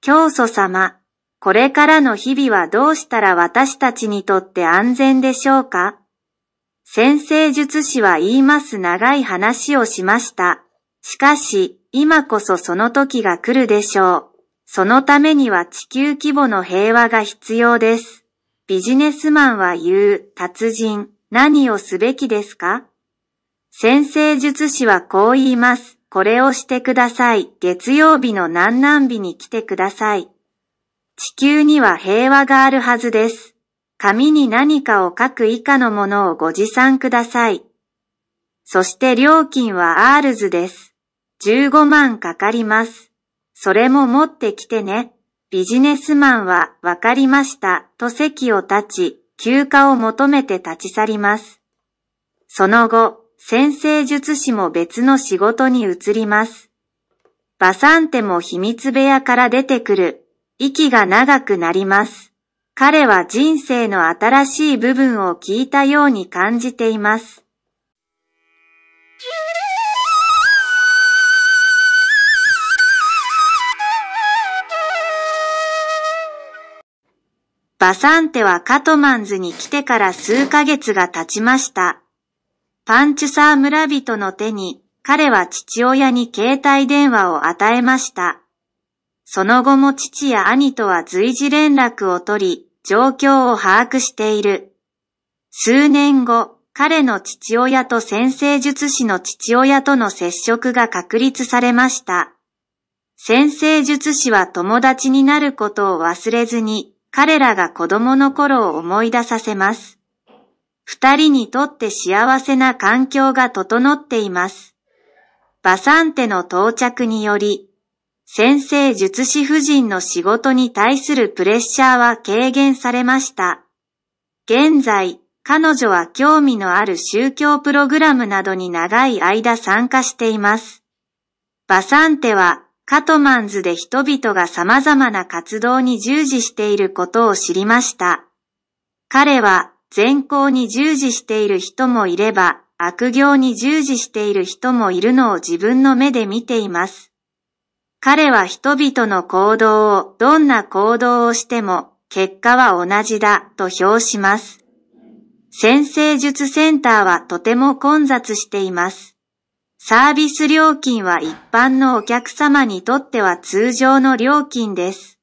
教祖様、これからの日々はどうしたら私たちにとって安全でしょうか先生術師は言います長い話をしました。しかし、今こそその時が来るでしょう。そのためには地球規模の平和が必要です。ビジネスマンは言う、達人、何をすべきですか先生術師はこう言います。これをしてください。月曜日の南南日に来てください。地球には平和があるはずです。紙に何かを書く以下のものをご持参ください。そして料金はアールズです。15万かかります。それも持ってきてね。ビジネスマンはわかりましたと席を立ち、休暇を求めて立ち去ります。その後、先生術師も別の仕事に移ります。バサンテも秘密部屋から出てくる。息が長くなります。彼は人生の新しい部分を聞いたように感じています。バサンテはカトマンズに来てから数ヶ月が経ちました。パンチュサー村人の手に彼は父親に携帯電話を与えました。その後も父や兄とは随時連絡を取り、状況を把握している。数年後、彼の父親と先生術師の父親との接触が確立されました。先生術師は友達になることを忘れずに、彼らが子供の頃を思い出させます。二人にとって幸せな環境が整っています。バサンテの到着により、先生術師夫人の仕事に対するプレッシャーは軽減されました。現在、彼女は興味のある宗教プログラムなどに長い間参加しています。バサンテはカトマンズで人々が様々な活動に従事していることを知りました。彼は善行に従事している人もいれば、悪行に従事している人もいるのを自分の目で見ています。彼は人々の行動をどんな行動をしても結果は同じだと評します。先生術センターはとても混雑しています。サービス料金は一般のお客様にとっては通常の料金です。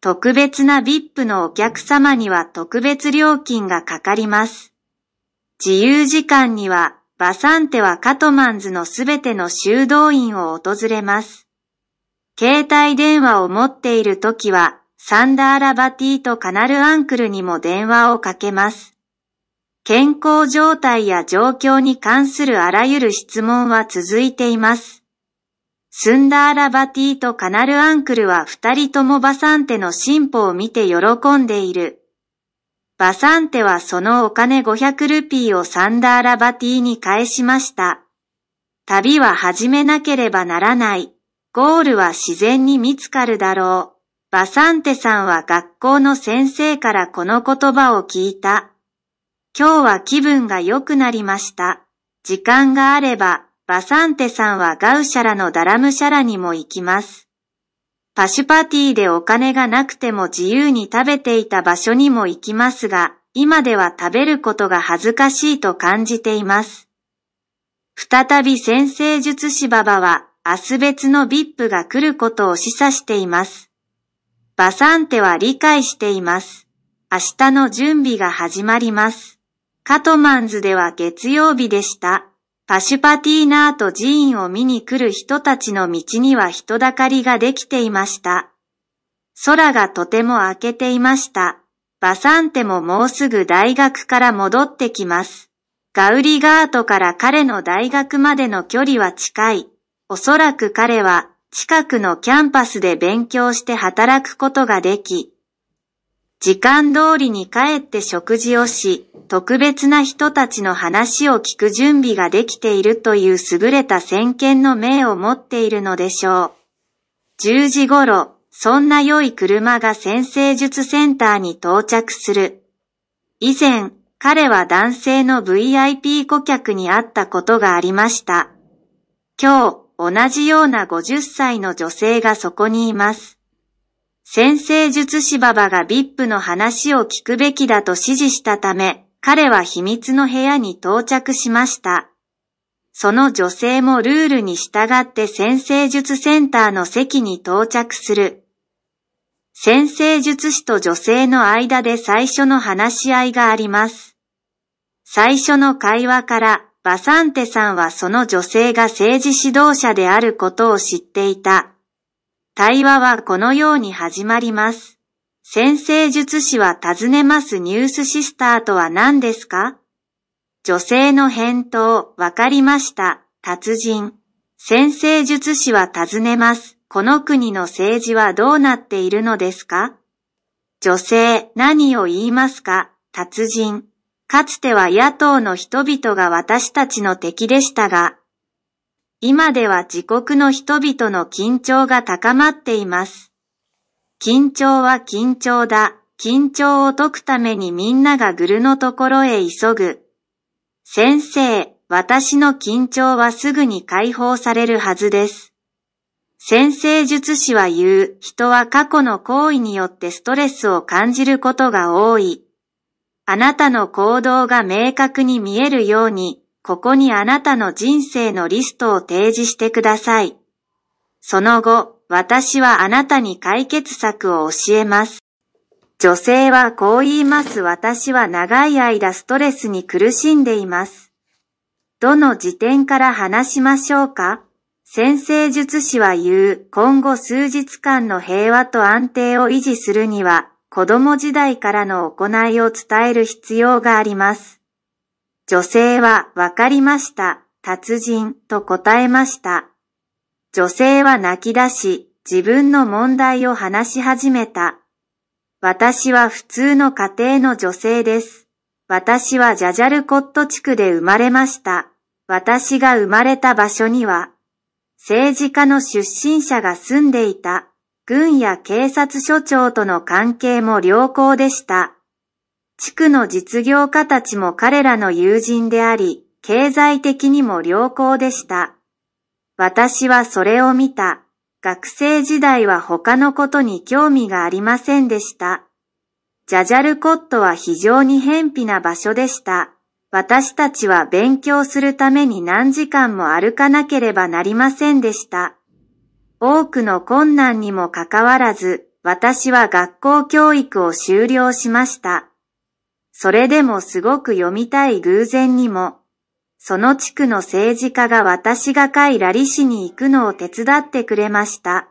特別な VIP のお客様には特別料金がかかります。自由時間にはバサンテはカトマンズのすべての修道院を訪れます。携帯電話を持っているときはサンダーラバティとカナルアンクルにも電話をかけます。健康状態や状況に関するあらゆる質問は続いています。スンダーラバティとカナルアンクルは二人ともバサンテの進歩を見て喜んでいる。バサンテはそのお金500ルピーをサンダーラバティに返しました。旅は始めなければならない。ゴールは自然に見つかるだろう。バサンテさんは学校の先生からこの言葉を聞いた。今日は気分が良くなりました。時間があれば、バサンテさんはガウシャラのダラムシャラにも行きます。パシュパティでお金がなくても自由に食べていた場所にも行きますが、今では食べることが恥ずかしいと感じています。再び先生術師ババは、明日別のビップが来ることを示唆しています。バサンテは理解しています。明日の準備が始まります。カトマンズでは月曜日でした。パシュパティーナーと寺院を見に来る人たちの道には人だかりができていました。空がとても明けていました。バサンテももうすぐ大学から戻ってきます。ガウリガートから彼の大学までの距離は近い。おそらく彼は近くのキャンパスで勉強して働くことができ、時間通りに帰って食事をし、特別な人たちの話を聞く準備ができているという優れた先見の明を持っているのでしょう。10時頃、そんな良い車が先生術センターに到着する。以前、彼は男性の VIP 顧客に会ったことがありました。今日、同じような50歳の女性がそこにいます。先生術師ババが VIP の話を聞くべきだと指示したため、彼は秘密の部屋に到着しました。その女性もルールに従って先生術センターの席に到着する。先生術師と女性の間で最初の話し合いがあります。最初の会話から、バサンテさんはその女性が政治指導者であることを知っていた。対話はこのように始まります。先生術師は尋ねますニュースシスターとは何ですか女性の返答、わかりました。達人。先生術師は尋ねます。この国の政治はどうなっているのですか女性、何を言いますか達人。かつては野党の人々が私たちの敵でしたが、今では自国の人々の緊張が高まっています。緊張は緊張だ。緊張を解くためにみんながグルのところへ急ぐ。先生、私の緊張はすぐに解放されるはずです。先生術師は言う、人は過去の行為によってストレスを感じることが多い。あなたの行動が明確に見えるように、ここにあなたの人生のリストを提示してください。その後、私はあなたに解決策を教えます。女性はこう言います。私は長い間ストレスに苦しんでいます。どの時点から話しましょうか先生術師は言う、今後数日間の平和と安定を維持するには、子供時代からの行いを伝える必要があります。女性はわかりました、達人と答えました。女性は泣き出し、自分の問題を話し始めた。私は普通の家庭の女性です。私はジャジャルコット地区で生まれました。私が生まれた場所には、政治家の出身者が住んでいた、軍や警察署長との関係も良好でした。地区の実業家たちも彼らの友人であり、経済的にも良好でした。私はそれを見た。学生時代は他のことに興味がありませんでした。ジャジャルコットは非常に偏僻な場所でした。私たちは勉強するために何時間も歩かなければなりませんでした。多くの困難にもかかわらず、私は学校教育を修了しました。それでもすごく読みたい偶然にも、その地区の政治家が私がカイラリ市に行くのを手伝ってくれました。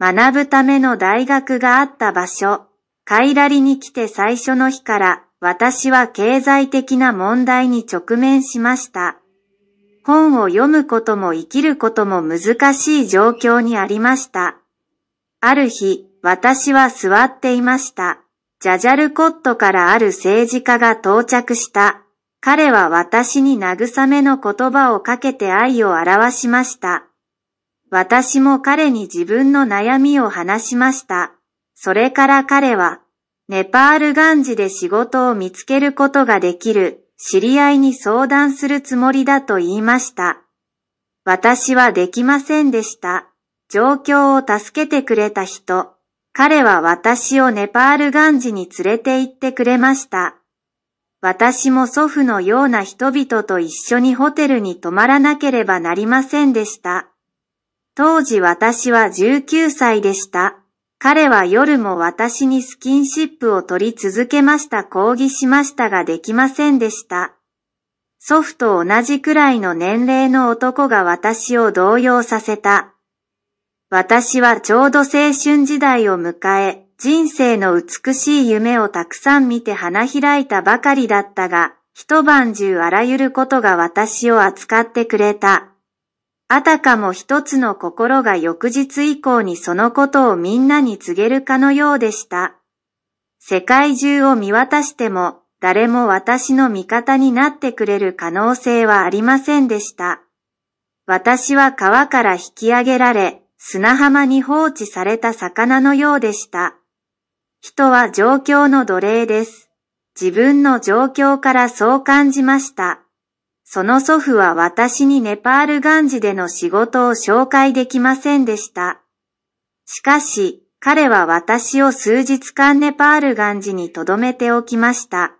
学ぶための大学があった場所、カイラリに来て最初の日から私は経済的な問題に直面しました。本を読むことも生きることも難しい状況にありました。ある日、私は座っていました。ジャジャルコットからある政治家が到着した。彼は私に慰めの言葉をかけて愛を表しました。私も彼に自分の悩みを話しました。それから彼は、ネパールガンジで仕事を見つけることができる知り合いに相談するつもりだと言いました。私はできませんでした。状況を助けてくれた人。彼は私をネパールガンジに連れて行ってくれました。私も祖父のような人々と一緒にホテルに泊まらなければなりませんでした。当時私は19歳でした。彼は夜も私にスキンシップを取り続けました抗議しましたができませんでした。祖父と同じくらいの年齢の男が私を動揺させた。私はちょうど青春時代を迎え、人生の美しい夢をたくさん見て花開いたばかりだったが、一晩中あらゆることが私を扱ってくれた。あたかも一つの心が翌日以降にそのことをみんなに告げるかのようでした。世界中を見渡しても、誰も私の味方になってくれる可能性はありませんでした。私は川から引き上げられ、砂浜に放置された魚のようでした。人は状況の奴隷です。自分の状況からそう感じました。その祖父は私にネパールガンジでの仕事を紹介できませんでした。しかし、彼は私を数日間ネパールガンジに留めておきました。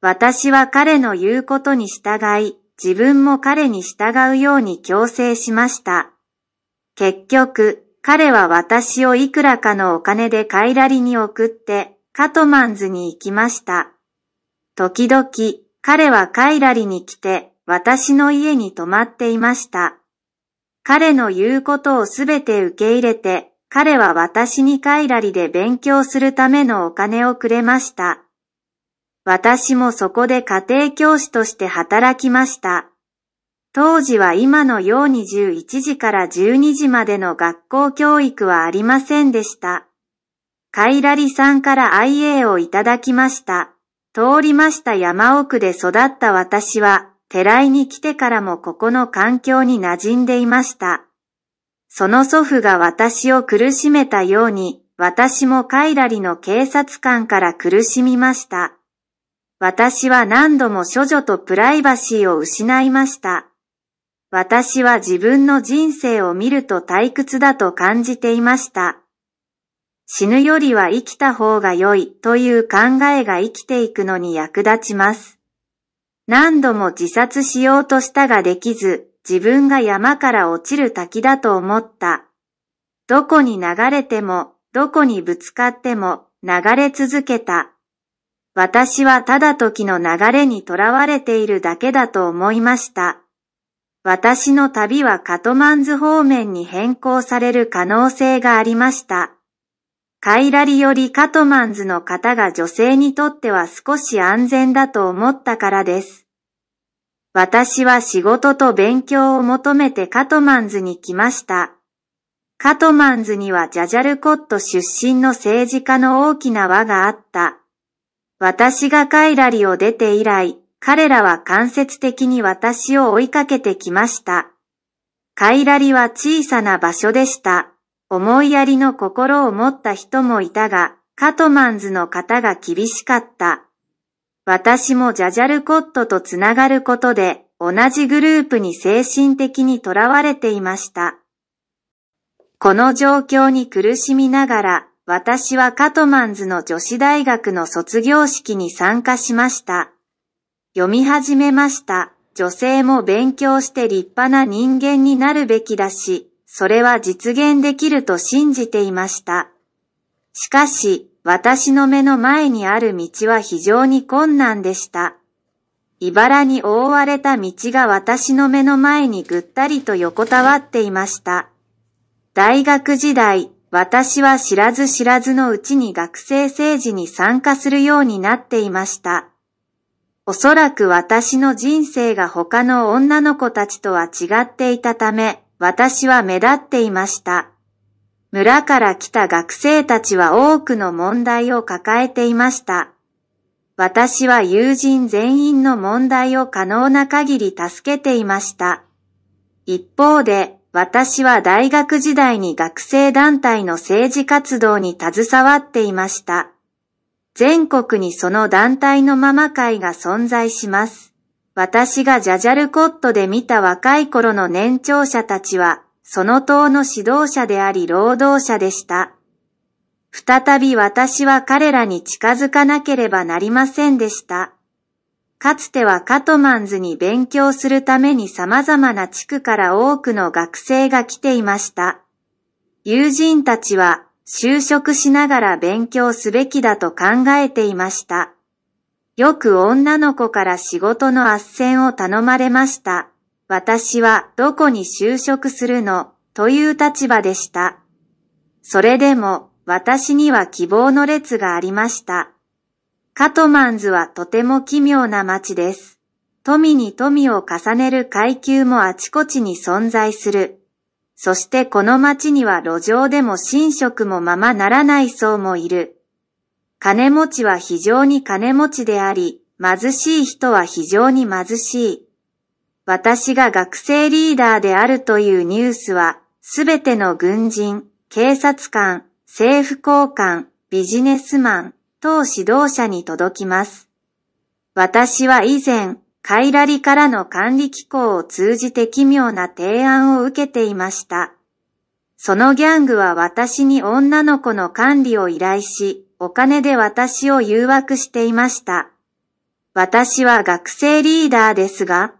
私は彼の言うことに従い、自分も彼に従うように強制しました。結局、彼は私をいくらかのお金でカイラリに送って、カトマンズに行きました。時々、彼はカイラリに来て、私の家に泊まっていました。彼の言うことをすべて受け入れて、彼は私にカイラリで勉強するためのお金をくれました。私もそこで家庭教師として働きました。当時は今のように11時から12時までの学校教育はありませんでした。カイラリさんから IA をいただきました。通りました山奥で育った私は、寺井に来てからもここの環境に馴染んでいました。その祖父が私を苦しめたように、私もカイラリの警察官から苦しみました。私は何度も処女とプライバシーを失いました。私は自分の人生を見ると退屈だと感じていました。死ぬよりは生きた方が良いという考えが生きていくのに役立ちます。何度も自殺しようとしたができず、自分が山から落ちる滝だと思った。どこに流れても、どこにぶつかっても、流れ続けた。私はただ時の流れにとらわれているだけだと思いました。私の旅はカトマンズ方面に変更される可能性がありました。カイラリよりカトマンズの方が女性にとっては少し安全だと思ったからです。私は仕事と勉強を求めてカトマンズに来ました。カトマンズにはジャジャルコット出身の政治家の大きな輪があった。私がカイラリを出て以来、彼らは間接的に私を追いかけてきました。カイラリは小さな場所でした。思いやりの心を持った人もいたが、カトマンズの方が厳しかった。私もジャジャルコットとつながることで、同じグループに精神的にとらわれていました。この状況に苦しみながら、私はカトマンズの女子大学の卒業式に参加しました。読み始めました。女性も勉強して立派な人間になるべきだし、それは実現できると信じていました。しかし、私の目の前にある道は非常に困難でした。茨に覆われた道が私の目の前にぐったりと横たわっていました。大学時代、私は知らず知らずのうちに学生政治に参加するようになっていました。おそらく私の人生が他の女の子たちとは違っていたため、私は目立っていました。村から来た学生たちは多くの問題を抱えていました。私は友人全員の問題を可能な限り助けていました。一方で、私は大学時代に学生団体の政治活動に携わっていました。全国にその団体のママ会が存在します。私がジャジャルコットで見た若い頃の年長者たちは、その党の指導者であり労働者でした。再び私は彼らに近づかなければなりませんでした。かつてはカトマンズに勉強するために様々な地区から多くの学生が来ていました。友人たちは就職しながら勉強すべきだと考えていました。よく女の子から仕事の斡旋を頼まれました。私はどこに就職するのという立場でした。それでも私には希望の列がありました。カトマンズはとても奇妙な街です。富に富を重ねる階級もあちこちに存在する。そしてこの町には路上でも寝食もままならない層もいる。金持ちは非常に金持ちであり、貧しい人は非常に貧しい。私が学生リーダーであるというニュースは、すべての軍人、警察官、政府高官、ビジネスマン、等指導者に届きます。私は以前、カイラリからの管理機構を通じて奇妙な提案を受けていました。そのギャングは私に女の子の管理を依頼し、お金で私を誘惑していました。私は学生リーダーですが、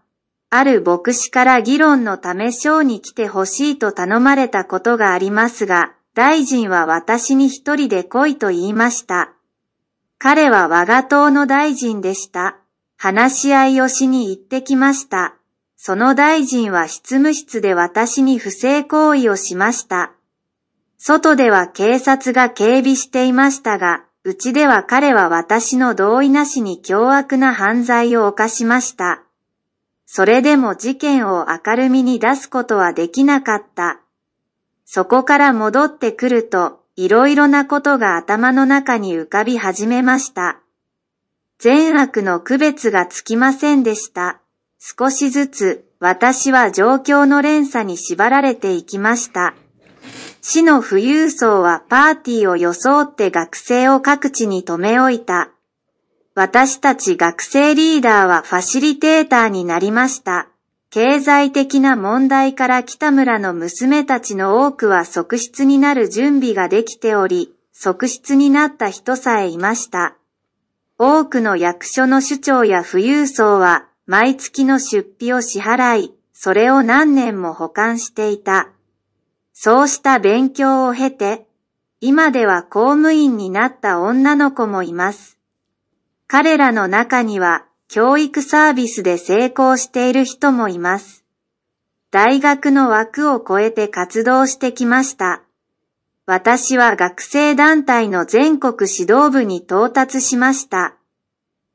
ある牧師から議論のため賞に来てほしいと頼まれたことがありますが、大臣は私に一人で来いと言いました。彼は我が党の大臣でした。話し合いをしに行ってきました。その大臣は執務室で私に不正行為をしました。外では警察が警備していましたが、うちでは彼は私の同意なしに凶悪な犯罪を犯しました。それでも事件を明るみに出すことはできなかった。そこから戻ってくると、いろいろなことが頭の中に浮かび始めました。善悪の区別がつきませんでした。少しずつ私は状況の連鎖に縛られていきました。市の富裕層はパーティーを装って学生を各地に留め置いた。私たち学生リーダーはファシリテーターになりました。経済的な問題から北村の娘たちの多くは側室になる準備ができており、側室になった人さえいました。多くの役所の首長や富裕層は毎月の出費を支払い、それを何年も保管していた。そうした勉強を経て、今では公務員になった女の子もいます。彼らの中には教育サービスで成功している人もいます。大学の枠を超えて活動してきました。私は学生団体の全国指導部に到達しました。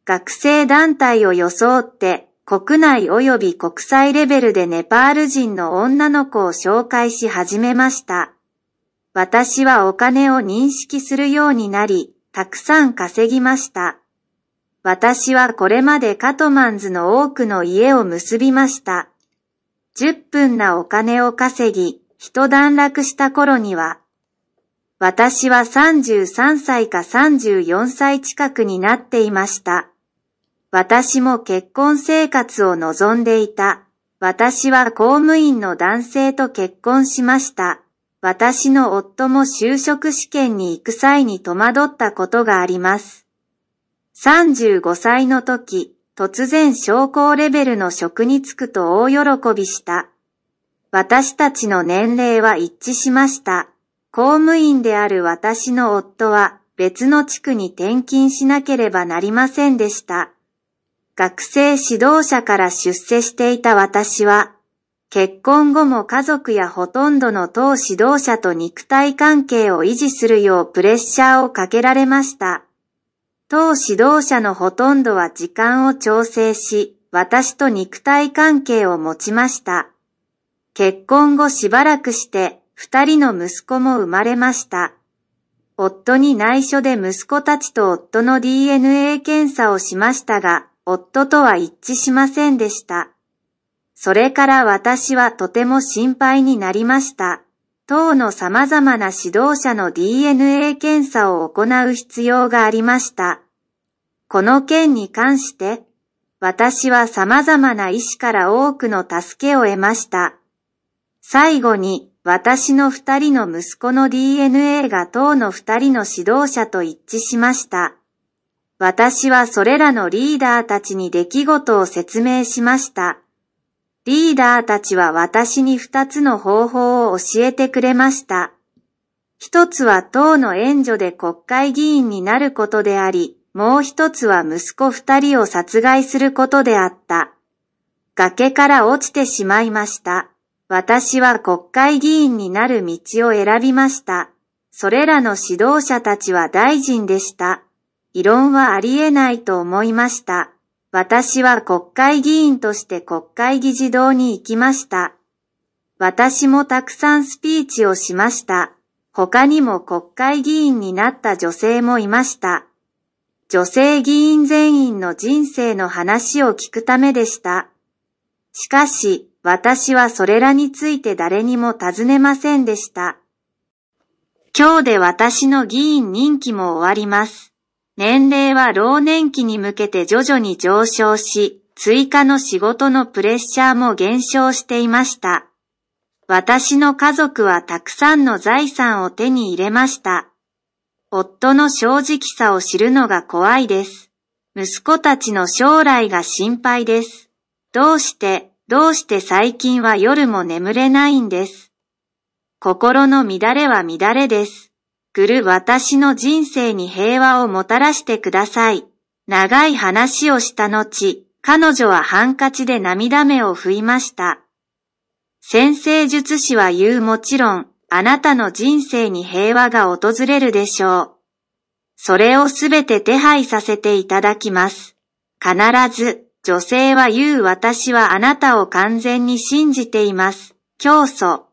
学生団体を装って国内及び国際レベルでネパール人の女の子を紹介し始めました。私はお金を認識するようになり、たくさん稼ぎました。私はこれまでカトマンズの多くの家を結びました。10分なお金を稼ぎ、一段落した頃には私は33歳か34歳近くになっていました。私も結婚生活を望んでいた。私は公務員の男性と結婚しました。私の夫も就職試験に行く際に戸惑ったことがあります。35歳の時、突然商工レベルの職に就くと大喜びした。私たちの年齢は一致しました。公務員である私の夫は別の地区に転勤しなければなりませんでした。学生指導者から出世していた私は、結婚後も家族やほとんどの当指導者と肉体関係を維持するようプレッシャーをかけられました。当指導者のほとんどは時間を調整し、私と肉体関係を持ちました。結婚後しばらくして、二人の息子も生まれました。夫に内緒で息子たちと夫の DNA 検査をしましたが、夫とは一致しませんでした。それから私はとても心配になりました。党の様々な指導者の DNA 検査を行う必要がありました。この件に関して、私は様々な医師から多くの助けを得ました。最後に、私の二人の息子の DNA が当の二人の指導者と一致しました。私はそれらのリーダーたちに出来事を説明しました。リーダーたちは私に二つの方法を教えてくれました。一つは党の援助で国会議員になることであり、もう一つは息子二人を殺害することであった。崖から落ちてしまいました。私は国会議員になる道を選びました。それらの指導者たちは大臣でした。異論はありえないと思いました。私は国会議員として国会議事堂に行きました。私もたくさんスピーチをしました。他にも国会議員になった女性もいました。女性議員全員の人生の話を聞くためでした。しかし、私はそれらについて誰にも尋ねませんでした。今日で私の議員任期も終わります。年齢は老年期に向けて徐々に上昇し、追加の仕事のプレッシャーも減少していました。私の家族はたくさんの財産を手に入れました。夫の正直さを知るのが怖いです。息子たちの将来が心配です。どうしてどうして最近は夜も眠れないんです。心の乱れは乱れです。ぐる私の人生に平和をもたらしてください。長い話をした後、彼女はハンカチで涙目を拭いました。先生術師は言うもちろん、あなたの人生に平和が訪れるでしょう。それをすべて手配させていただきます。必ず。女性は言う私はあなたを完全に信じています。教祖。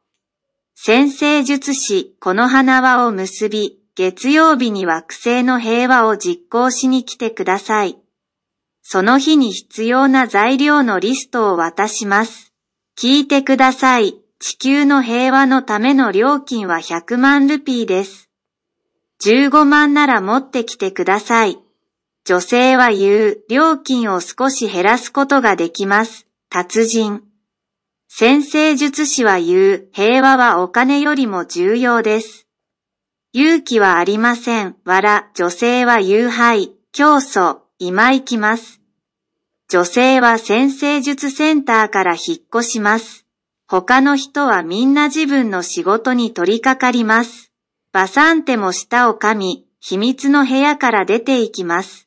先生術師、この花輪を結び、月曜日に惑星の平和を実行しに来てください。その日に必要な材料のリストを渡します。聞いてください。地球の平和のための料金は100万ルピーです。15万なら持ってきてください。女性は言う、料金を少し減らすことができます。達人。先生術師は言う、平和はお金よりも重要です。勇気はありません。わら、女性は言う、はい、競争、今行きます。女性は先生術センターから引っ越します。他の人はみんな自分の仕事に取り掛かります。バサンテも舌を噛み、秘密の部屋から出て行きます。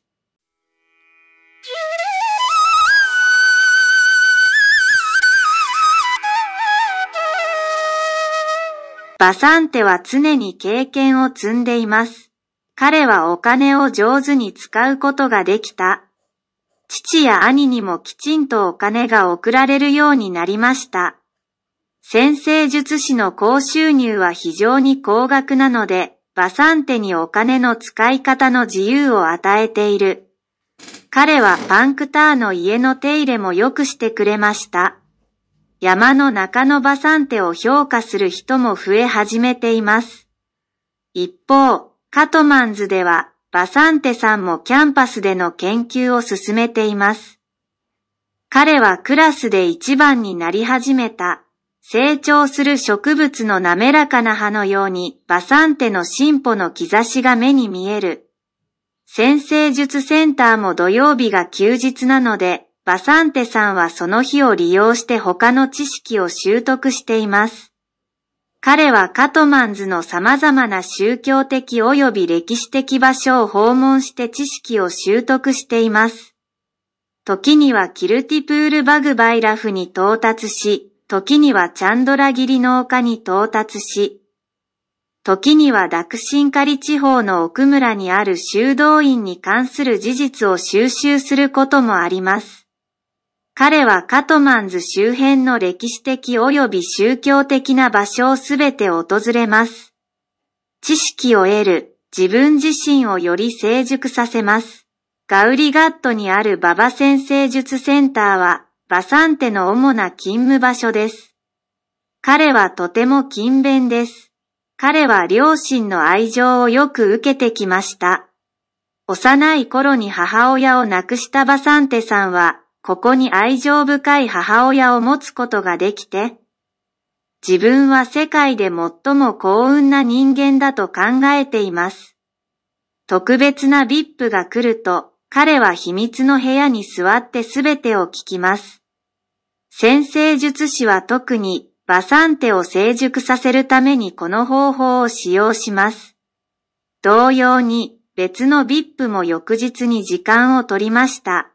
バサンテは常に経験を積んでいます。彼はお金を上手に使うことができた。父や兄にもきちんとお金が送られるようになりました。先生術師の高収入は非常に高額なので、バサンテにお金の使い方の自由を与えている。彼はパンクターの家の手入れも良くしてくれました。山の中のバサンテを評価する人も増え始めています。一方、カトマンズではバサンテさんもキャンパスでの研究を進めています。彼はクラスで一番になり始めた成長する植物の滑らかな葉のようにバサンテの進歩の兆しが目に見える。先生術センターも土曜日が休日なのでバサンテさんはその日を利用して他の知識を習得しています。彼はカトマンズの様々な宗教的及び歴史的場所を訪問して知識を習得しています。時にはキルティプールバグバイラフに到達し、時にはチャンドラギリの丘に到達し、時にはダクシンカリ地方の奥村にある修道院に関する事実を収集することもあります。彼はカトマンズ周辺の歴史的及び宗教的な場所をすべて訪れます。知識を得る、自分自身をより成熟させます。ガウリガットにある馬場先生術センターは、バサンテの主な勤務場所です。彼はとても勤勉です。彼は両親の愛情をよく受けてきました。幼い頃に母親を亡くしたバサンテさんは、ここに愛情深い母親を持つことができて、自分は世界で最も幸運な人間だと考えています。特別な VIP が来ると、彼は秘密の部屋に座ってすべてを聞きます。先生術師は特にバサンテを成熟させるためにこの方法を使用します。同様に別の VIP も翌日に時間を取りました。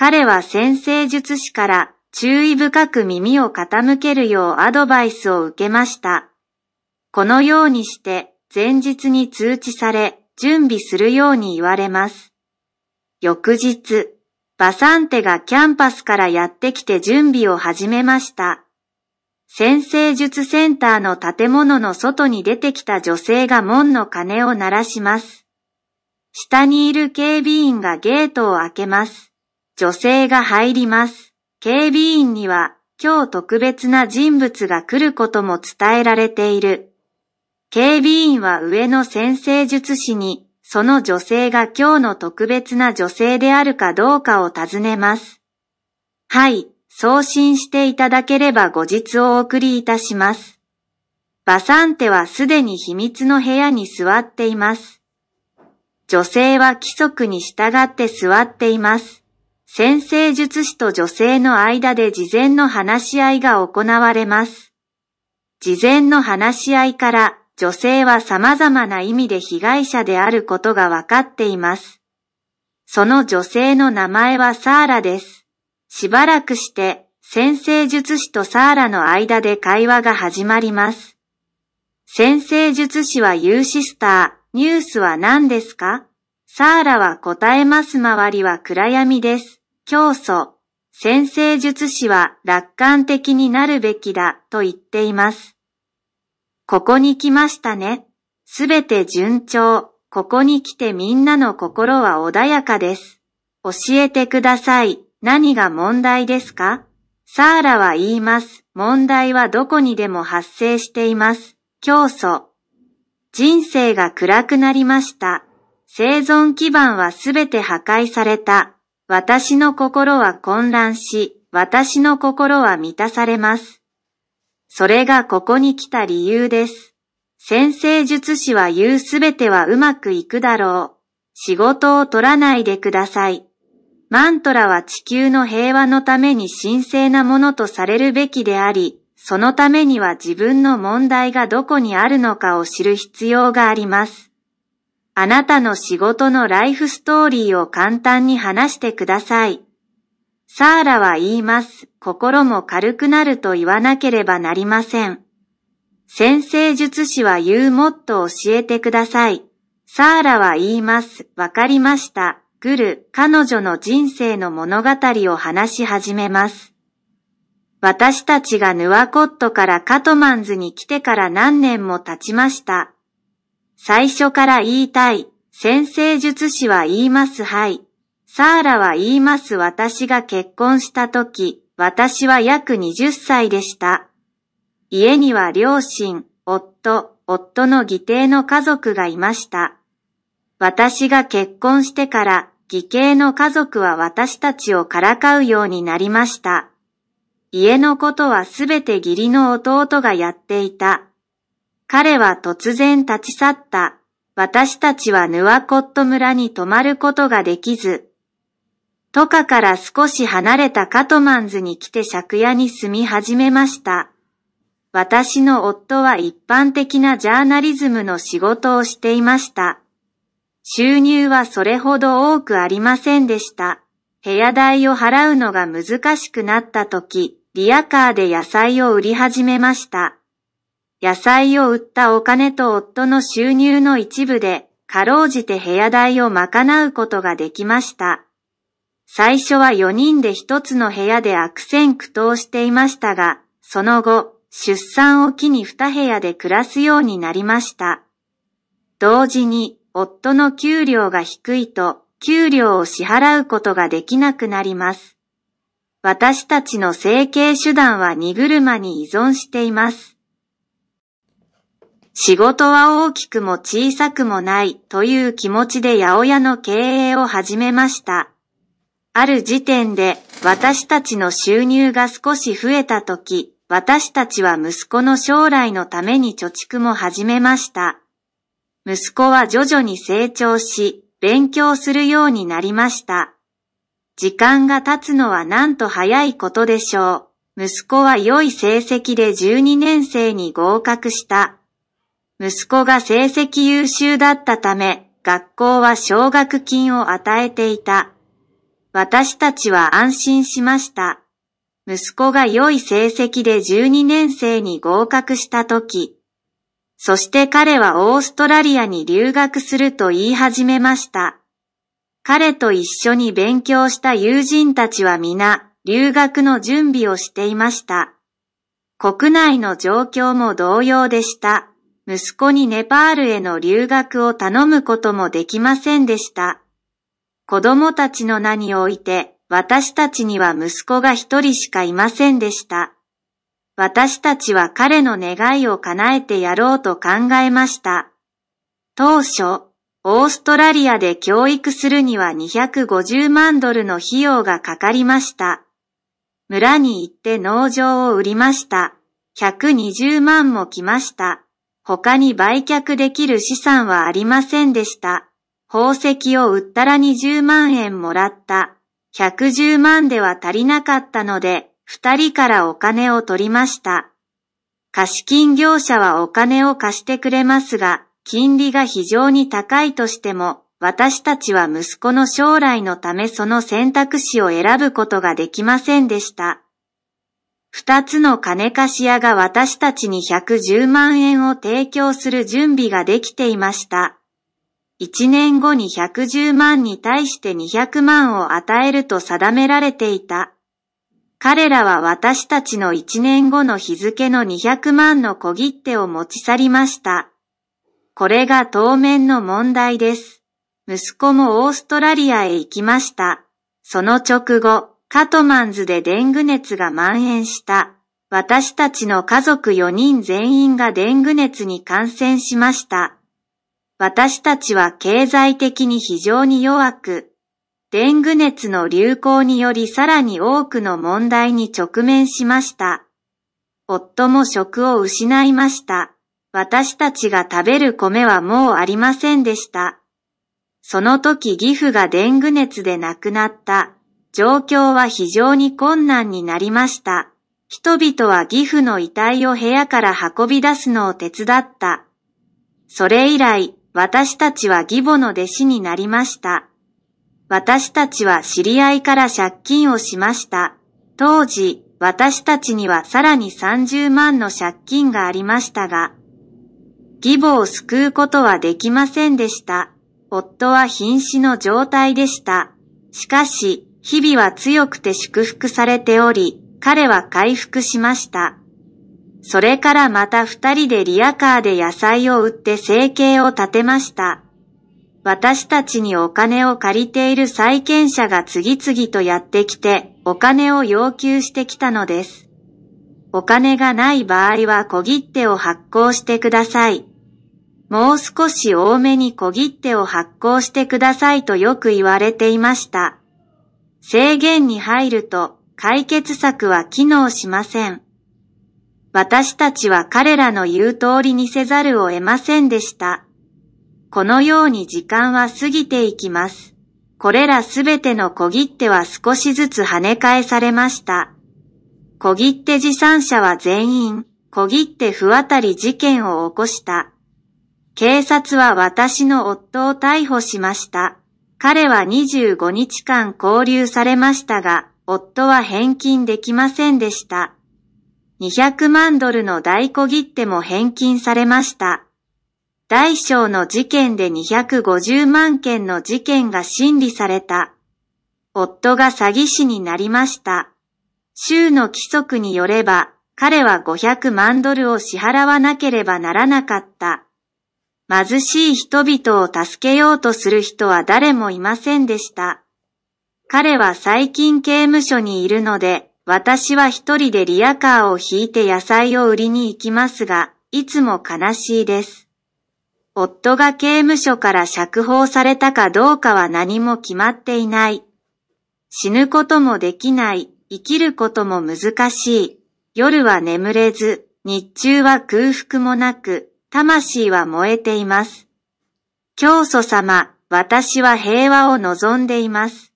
彼は先生術師から注意深く耳を傾けるようアドバイスを受けました。このようにして前日に通知され準備するように言われます。翌日、バサンテがキャンパスからやってきて準備を始めました。先生術センターの建物の外に出てきた女性が門の鐘を鳴らします。下にいる警備員がゲートを開けます。女性が入ります。警備員には今日特別な人物が来ることも伝えられている。警備員は上の先生術師にその女性が今日の特別な女性であるかどうかを尋ねます。はい、送信していただければ後日お送りいたします。バサンテはすでに秘密の部屋に座っています。女性は規則に従って座っています。先生術師と女性の間で事前の話し合いが行われます。事前の話し合いから女性は様々な意味で被害者であることがわかっています。その女性の名前はサーラです。しばらくして先生術師とサーラの間で会話が始まります。先生術師はユーシスター、ニュースは何ですかサーラは答えます周りは暗闇です。教祖、先生術師は楽観的になるべきだと言っています。ここに来ましたね。すべて順調。ここに来てみんなの心は穏やかです。教えてください。何が問題ですかサーラは言います。問題はどこにでも発生しています。教祖。人生が暗くなりました。生存基盤はすべて破壊された。私の心は混乱し、私の心は満たされます。それがここに来た理由です。先生術師は言うすべてはうまくいくだろう。仕事を取らないでください。マントラは地球の平和のために神聖なものとされるべきであり、そのためには自分の問題がどこにあるのかを知る必要があります。あなたの仕事のライフストーリーを簡単に話してください。サーラは言います。心も軽くなると言わなければなりません。先生術師は言うもっと教えてください。サーラは言います。わかりました。グル、彼女の人生の物語を話し始めます。私たちがヌアコットからカトマンズに来てから何年も経ちました。最初から言いたい。先生術師は言いますはい。サーラは言います私が結婚した時、私は約20歳でした。家には両親、夫、夫の義弟の家族がいました。私が結婚してから、義兄の家族は私たちをからかうようになりました。家のことはすべて義理の弟がやっていた。彼は突然立ち去った。私たちはヌアコット村に泊まることができず、トカから少し離れたカトマンズに来て借家に住み始めました。私の夫は一般的なジャーナリズムの仕事をしていました。収入はそれほど多くありませんでした。部屋代を払うのが難しくなった時、リアカーで野菜を売り始めました。野菜を売ったお金と夫の収入の一部で、かろうじて部屋代を賄うことができました。最初は4人で一つの部屋で悪戦苦闘していましたが、その後、出産を機に二部屋で暮らすようになりました。同時に、夫の給料が低いと、給料を支払うことができなくなります。私たちの整形手段は荷車に依存しています。仕事は大きくも小さくもないという気持ちで八百屋の経営を始めました。ある時点で私たちの収入が少し増えた時、私たちは息子の将来のために貯蓄も始めました。息子は徐々に成長し、勉強するようになりました。時間が経つのはなんと早いことでしょう。息子は良い成績で12年生に合格した。息子が成績優秀だったため、学校は奨学金を与えていた。私たちは安心しました。息子が良い成績で12年生に合格した時、そして彼はオーストラリアに留学すると言い始めました。彼と一緒に勉強した友人たちは皆、留学の準備をしていました。国内の状況も同様でした。息子にネパールへの留学を頼むこともできませんでした。子供たちの名において、私たちには息子が一人しかいませんでした。私たちは彼の願いを叶えてやろうと考えました。当初、オーストラリアで教育するには250万ドルの費用がかかりました。村に行って農場を売りました。120万も来ました。他に売却できる資産はありませんでした。宝石を売ったら20万円もらった。110万では足りなかったので、二人からお金を取りました。貸金業者はお金を貸してくれますが、金利が非常に高いとしても、私たちは息子の将来のためその選択肢を選ぶことができませんでした。二つの金貸し屋が私たちに110万円を提供する準備ができていました。一年後に110万に対して200万を与えると定められていた。彼らは私たちの一年後の日付の200万の小切手を持ち去りました。これが当面の問題です。息子もオーストラリアへ行きました。その直後、カトマンズでデング熱が蔓延した。私たちの家族4人全員がデング熱に感染しました。私たちは経済的に非常に弱く、デング熱の流行によりさらに多くの問題に直面しました。夫も職を失いました。私たちが食べる米はもうありませんでした。その時義父がデング熱で亡くなった。状況は非常に困難になりました。人々は義父の遺体を部屋から運び出すのを手伝った。それ以来、私たちは義母の弟子になりました。私たちは知り合いから借金をしました。当時、私たちにはさらに30万の借金がありましたが、義母を救うことはできませんでした。夫は瀕死の状態でした。しかし、日々は強くて祝福されており、彼は回復しました。それからまた二人でリアカーで野菜を売って生計を立てました。私たちにお金を借りている債権者が次々とやってきて、お金を要求してきたのです。お金がない場合は小切手を発行してください。もう少し多めに小切手を発行してくださいとよく言われていました。制限に入ると解決策は機能しません。私たちは彼らの言う通りにせざるを得ませんでした。このように時間は過ぎていきます。これらすべての小切手は少しずつ跳ね返されました。小切手持参者は全員、小切手不渡り事件を起こした。警察は私の夫を逮捕しました。彼は25日間交留されましたが、夫は返金できませんでした。200万ドルの代小切手も返金されました。大小の事件で250万件の事件が審理された。夫が詐欺師になりました。州の規則によれば、彼は500万ドルを支払わなければならなかった。貧しい人々を助けようとする人は誰もいませんでした。彼は最近刑務所にいるので、私は一人でリアカーを引いて野菜を売りに行きますが、いつも悲しいです。夫が刑務所から釈放されたかどうかは何も決まっていない。死ぬこともできない、生きることも難しい。夜は眠れず、日中は空腹もなく、魂は燃えています。教祖様、私は平和を望んでいます。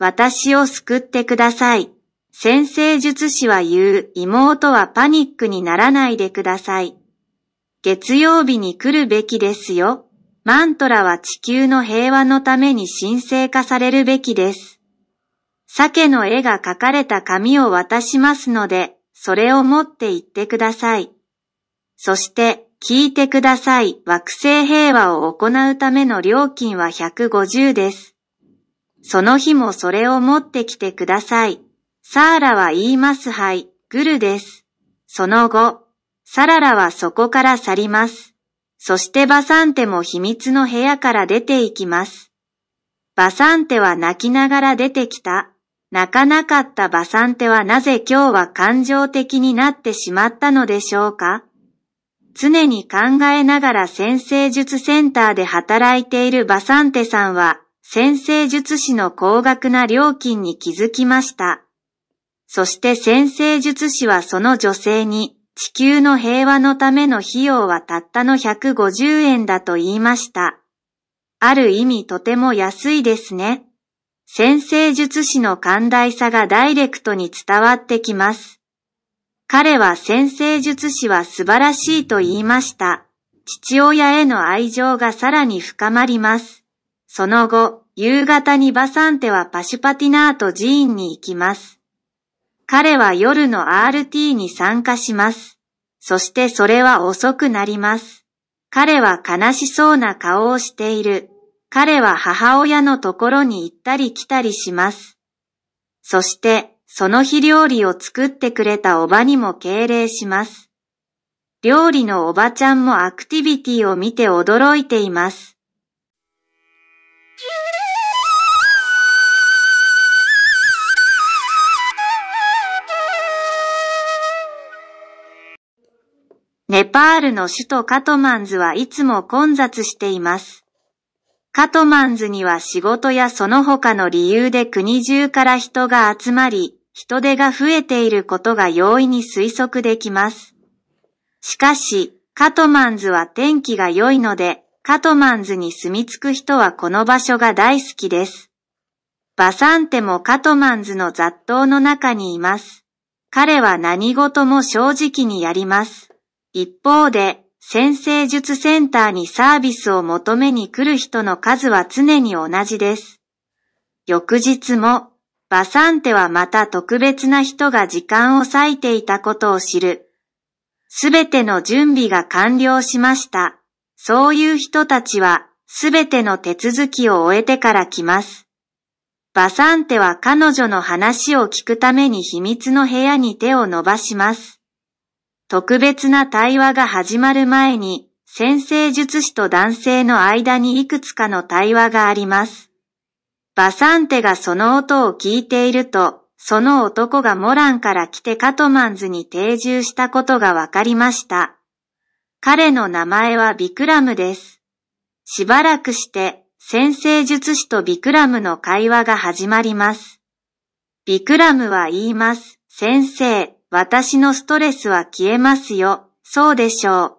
私を救ってください。先生術師は言う、妹はパニックにならないでください。月曜日に来るべきですよ。マントラは地球の平和のために神聖化されるべきです。鮭の絵が描かれた紙を渡しますので、それを持って行ってください。そして、聞いてください。惑星平和を行うための料金は150です。その日もそれを持ってきてください。サーラは言いますはい、グルです。その後、サララはそこから去ります。そしてバサンテも秘密の部屋から出ていきます。バサンテは泣きながら出てきた。泣かなかったバサンテはなぜ今日は感情的になってしまったのでしょうか常に考えながら先生術センターで働いているバサンテさんは、先生術師の高額な料金に気づきました。そして先生術師はその女性に、地球の平和のための費用はたったの150円だと言いました。ある意味とても安いですね。先生術師の寛大さがダイレクトに伝わってきます。彼は先生術師は素晴らしいと言いました。父親への愛情がさらに深まります。その後、夕方にバサンテはパシュパティナート寺院に行きます。彼は夜の RT に参加します。そしてそれは遅くなります。彼は悲しそうな顔をしている。彼は母親のところに行ったり来たりします。そしてその日料理を作ってくれたおばにも敬礼します。料理のおばちゃんもアクティビティを見て驚いています。ネパールの首都カトマンズはいつも混雑しています。カトマンズには仕事やその他の理由で国中から人が集まり、人手が増えていることが容易に推測できます。しかし、カトマンズは天気が良いので、カトマンズに住み着く人はこの場所が大好きです。バサンテもカトマンズの雑踏の中にいます。彼は何事も正直にやります。一方で、先生術センターにサービスを求めに来る人の数は常に同じです。翌日も、バサンテはまた特別な人が時間を割いていたことを知る。すべての準備が完了しました。そういう人たちはすべての手続きを終えてから来ます。バサンテは彼女の話を聞くために秘密の部屋に手を伸ばします。特別な対話が始まる前に、先生術師と男性の間にいくつかの対話があります。バサンテがその音を聞いていると、その男がモランから来てカトマンズに定住したことがわかりました。彼の名前はビクラムです。しばらくして、先生術師とビクラムの会話が始まります。ビクラムは言います。先生、私のストレスは消えますよ。そうでしょう。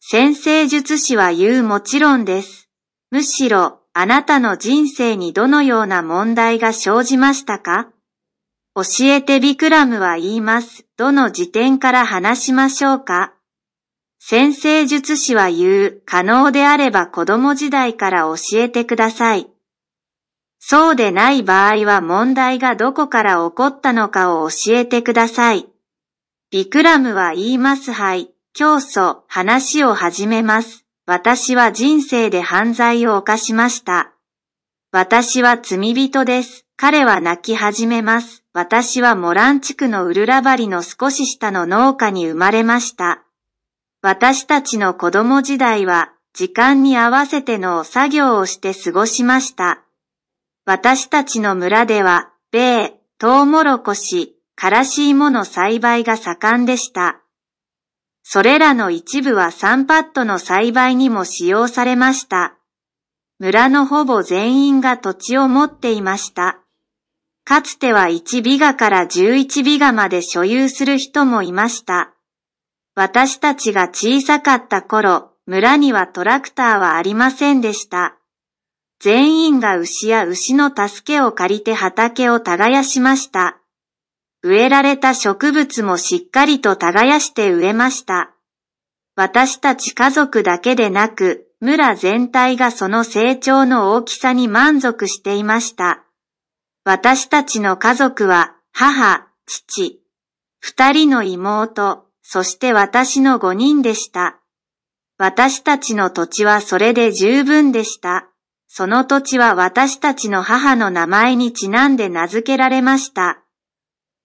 先生術師は言うもちろんです。むしろ、あなたの人生にどのような問題が生じましたか教えてビクラムは言います。どの時点から話しましょうか先生術師は言う、可能であれば子供時代から教えてください。そうでない場合は問題がどこから起こったのかを教えてください。ビクラムは言いますはい。教祖、話を始めます。私は人生で犯罪を犯しました。私は罪人です。彼は泣き始めます。私はモラン地区のウルラバリの少し下の農家に生まれました。私たちの子供時代は時間に合わせての作業をして過ごしました。私たちの村では、米、トウモロコシ、ラシイ芋の栽培が盛んでした。それらの一部はサンパットの栽培にも使用されました。村のほぼ全員が土地を持っていました。かつては1ビガから11ビガまで所有する人もいました。私たちが小さかった頃、村にはトラクターはありませんでした。全員が牛や牛の助けを借りて畑を耕しました。植えられた植物もしっかりと耕して植えました。私たち家族だけでなく、村全体がその成長の大きさに満足していました。私たちの家族は、母、父、二人の妹、そして私の五人でした。私たちの土地はそれで十分でした。その土地は私たちの母の名前にちなんで名付けられました。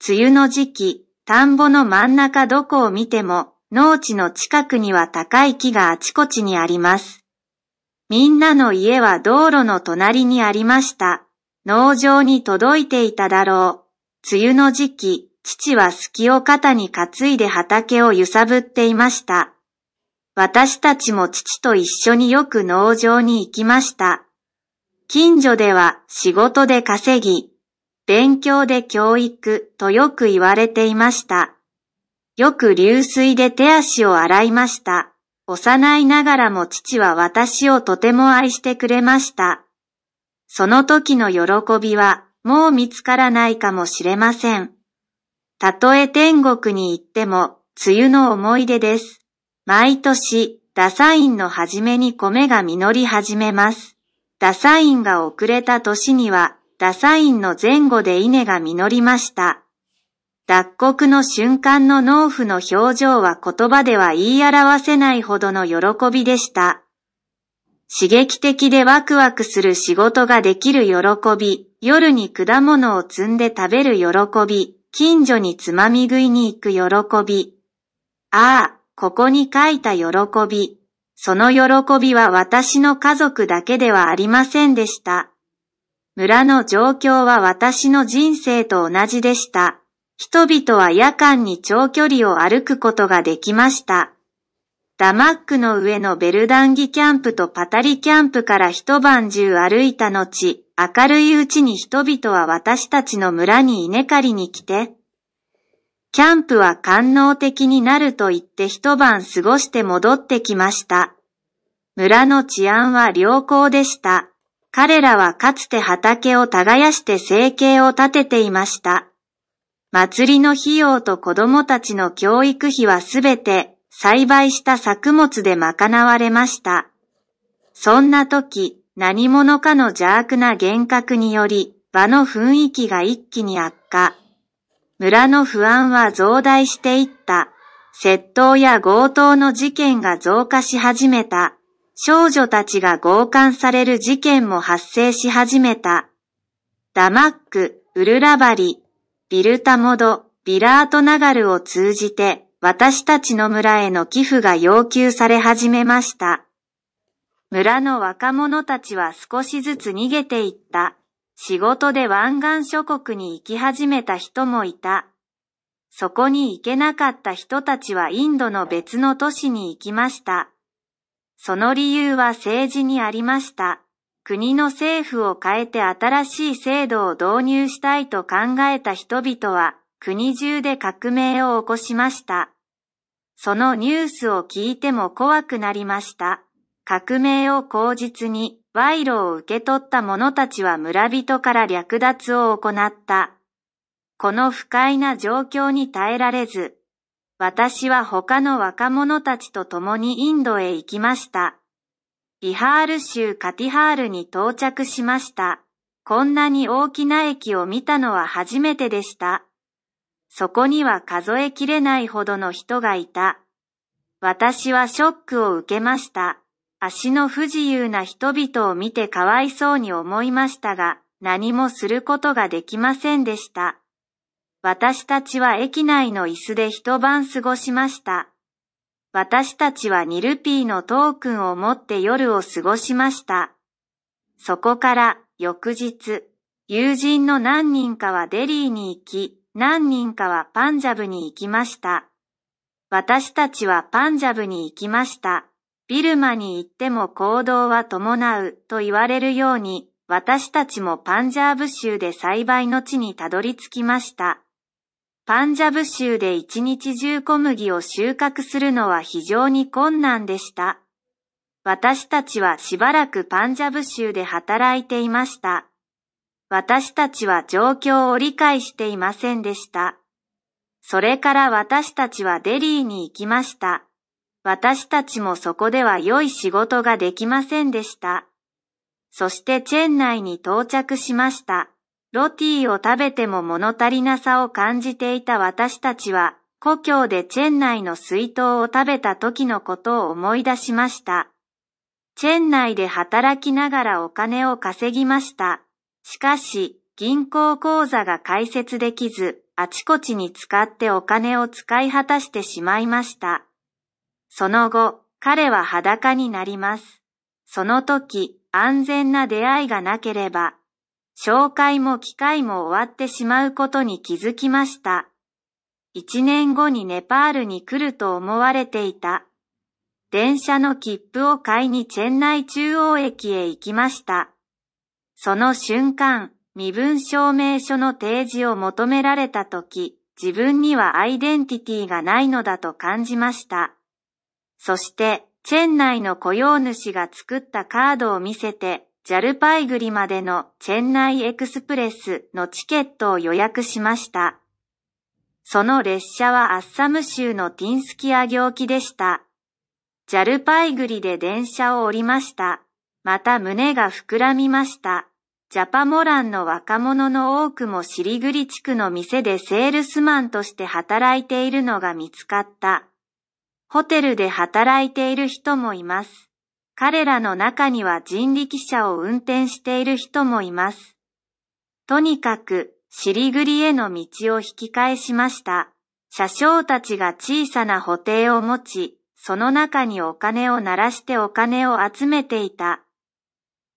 梅雨の時期、田んぼの真ん中どこを見ても、農地の近くには高い木があちこちにあります。みんなの家は道路の隣にありました。農場に届いていただろう。梅雨の時期、父は隙を肩に担いで畑を揺さぶっていました。私たちも父と一緒によく農場に行きました。近所では仕事で稼ぎ、勉強で教育とよく言われていました。よく流水で手足を洗いました。幼いながらも父は私をとても愛してくれました。その時の喜びはもう見つからないかもしれません。たとえ天国に行っても梅雨の思い出です。毎年、ダサインの初めに米が実り始めます。ダサインが遅れた年にはダサインの前後で稲が実りました。脱穀の瞬間の農夫の表情は言葉では言い表せないほどの喜びでした。刺激的でワクワクする仕事ができる喜び、夜に果物を摘んで食べる喜び、近所につまみ食いに行く喜び。ああ、ここに書いた喜び。その喜びは私の家族だけではありませんでした。村の状況は私の人生と同じでした。人々は夜間に長距離を歩くことができました。ダマックの上のベルダンギキャンプとパタリキャンプから一晩中歩いた後、明るいうちに人々は私たちの村に稲刈りに来て、キャンプは官能的になると言って一晩過ごして戻ってきました。村の治安は良好でした。彼らはかつて畑を耕して生計を立てていました。祭りの費用と子供たちの教育費はすべて栽培した作物で賄われました。そんな時、何者かの邪悪な幻覚により、場の雰囲気が一気に悪化。村の不安は増大していった。窃盗や強盗の事件が増加し始めた。少女たちが強姦される事件も発生し始めた。ダマック、ウルラバリ、ビルタモド、ビラートナガルを通じて私たちの村への寄付が要求され始めました。村の若者たちは少しずつ逃げていった。仕事で湾岸諸国に行き始めた人もいた。そこに行けなかった人たちはインドの別の都市に行きました。その理由は政治にありました。国の政府を変えて新しい制度を導入したいと考えた人々は国中で革命を起こしました。そのニュースを聞いても怖くなりました。革命を口実に賄賂を受け取った者たちは村人から略奪を行った。この不快な状況に耐えられず、私は他の若者たちと共にインドへ行きました。ビハール州カティハールに到着しました。こんなに大きな駅を見たのは初めてでした。そこには数えきれないほどの人がいた。私はショックを受けました。足の不自由な人々を見てかわいそうに思いましたが、何もすることができませんでした。私たちは駅内の椅子で一晩過ごしました。私たちはニルピーのトークンを持って夜を過ごしました。そこから翌日、友人の何人かはデリーに行き、何人かはパンジャブに行きました。私たちはパンジャブに行きました。ビルマに行っても行動は伴うと言われるように、私たちもパンジャーブ州で栽培の地にたどり着きました。パンジャブ州で一日中小麦を収穫するのは非常に困難でした。私たちはしばらくパンジャブ州で働いていました。私たちは状況を理解していませんでした。それから私たちはデリーに行きました。私たちもそこでは良い仕事ができませんでした。そしてチェン内に到着しました。ロティを食べても物足りなさを感じていた私たちは、故郷でチェン内の水筒を食べた時のことを思い出しました。チェン内で働きながらお金を稼ぎました。しかし、銀行口座が開設できず、あちこちに使ってお金を使い果たしてしまいました。その後、彼は裸になります。その時、安全な出会いがなければ、紹介も機会も終わってしまうことに気づきました。一年後にネパールに来ると思われていた。電車の切符を買いにチェン内中央駅へ行きました。その瞬間、身分証明書の提示を求められたとき、自分にはアイデンティティがないのだと感じました。そして、チェン内の雇用主が作ったカードを見せて、ジャルパイグリまでのチェンナイエクスプレスのチケットを予約しました。その列車はアッサム州のティンスキア行きでした。ジャルパイグリで電車を降りました。また胸が膨らみました。ジャパモランの若者の多くもシリグリ地区の店でセールスマンとして働いているのが見つかった。ホテルで働いている人もいます。彼らの中には人力車を運転している人もいます。とにかく、尻ぐりへの道を引き返しました。車掌たちが小さな補定を持ち、その中にお金を鳴らしてお金を集めていた。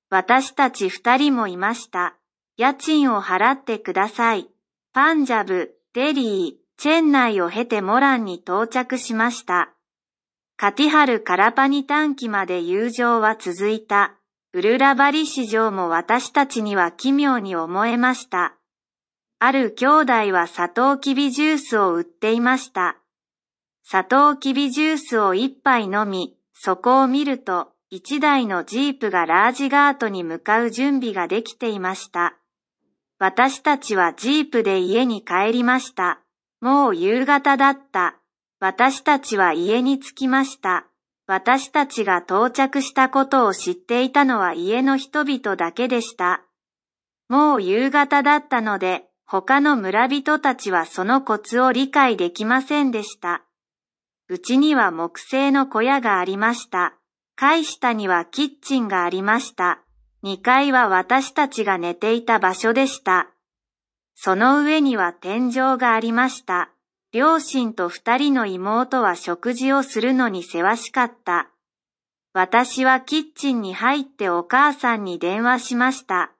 私たち二人もいました。家賃を払ってください。パンジャブ、デリー、チェン内を経てモランに到着しました。カティハル・カラパニ短期まで友情は続いた。ウルラバリ市場も私たちには奇妙に思えました。ある兄弟はサトウキビジュースを売っていました。サトウキビジュースを一杯飲み、そこを見ると、一台のジープがラージガートに向かう準備ができていました。私たちはジープで家に帰りました。もう夕方だった。私たちは家に着きました。私たちが到着したことを知っていたのは家の人々だけでした。もう夕方だったので、他の村人たちはそのコツを理解できませんでした。うちには木製の小屋がありました。階下にはキッチンがありました。2階は私たちが寝ていた場所でした。その上には天井がありました。両親と二人の妹は食事をするのにせわしかった。私はキッチンに入ってお母さんに電話しました。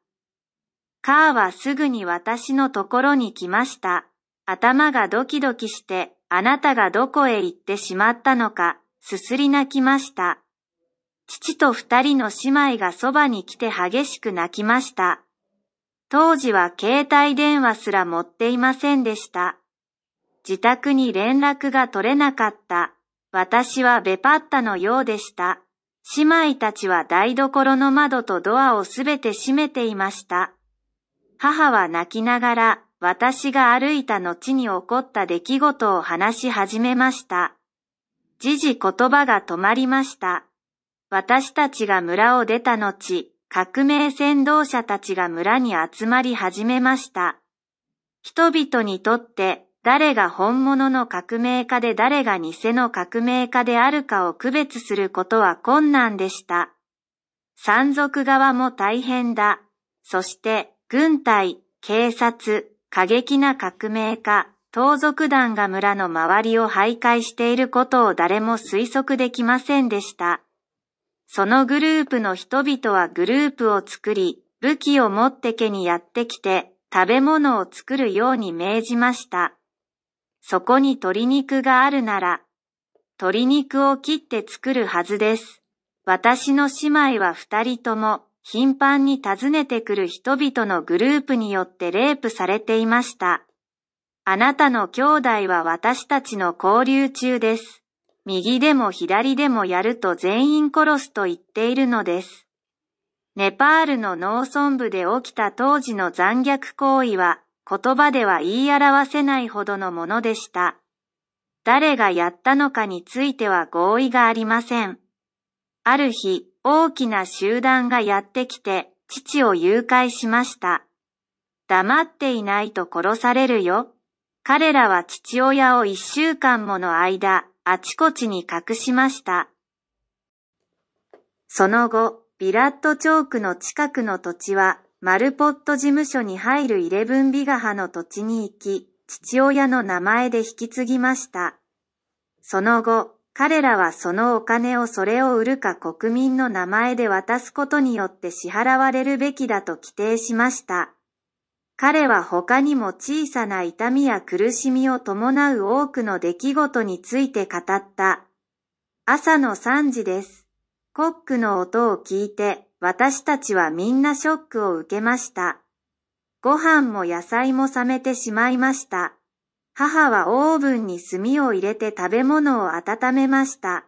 カーはすぐに私のところに来ました。頭がドキドキして、あなたがどこへ行ってしまったのか、すすり泣きました。父と二人の姉妹がそばに来て激しく泣きました。当時は携帯電話すら持っていませんでした。自宅に連絡が取れなかった。私はベパッタのようでした。姉妹たちは台所の窓とドアをすべて閉めていました。母は泣きながら私が歩いた後に起こった出来事を話し始めました。時事言葉が止まりました。私たちが村を出た後、革命先導者たちが村に集まり始めました。人々にとって誰が本物の革命家で誰が偽の革命家であるかを区別することは困難でした。山賊側も大変だ。そして、軍隊、警察、過激な革命家、盗賊団が村の周りを徘徊していることを誰も推測できませんでした。そのグループの人々はグループを作り、武器を持って家にやってきて、食べ物を作るように命じました。そこに鶏肉があるなら、鶏肉を切って作るはずです。私の姉妹は二人とも頻繁に訪ねてくる人々のグループによってレイプされていました。あなたの兄弟は私たちの交流中です。右でも左でもやると全員殺すと言っているのです。ネパールの農村部で起きた当時の残虐行為は言葉では言い表せないほどのものでした。誰がやったのかについては合意がありません。ある日、大きな集団がやってきて、父を誘拐しました。黙っていないと殺されるよ。彼らは父親を一週間もの間、あちこちに隠しました。その後、ビラットチョークの近くの土地はマルポット事務所に入るイレブンビガハの土地に行き、父親の名前で引き継ぎました。その後、彼らはそのお金をそれを売るか国民の名前で渡すことによって支払われるべきだと規定しました。彼は他にも小さな痛みや苦しみを伴う多くの出来事について語った。朝の3時です。コックの音を聞いて、私たちはみんなショックを受けました。ご飯も野菜も冷めてしまいました。母はオーブンに炭を入れて食べ物を温めました。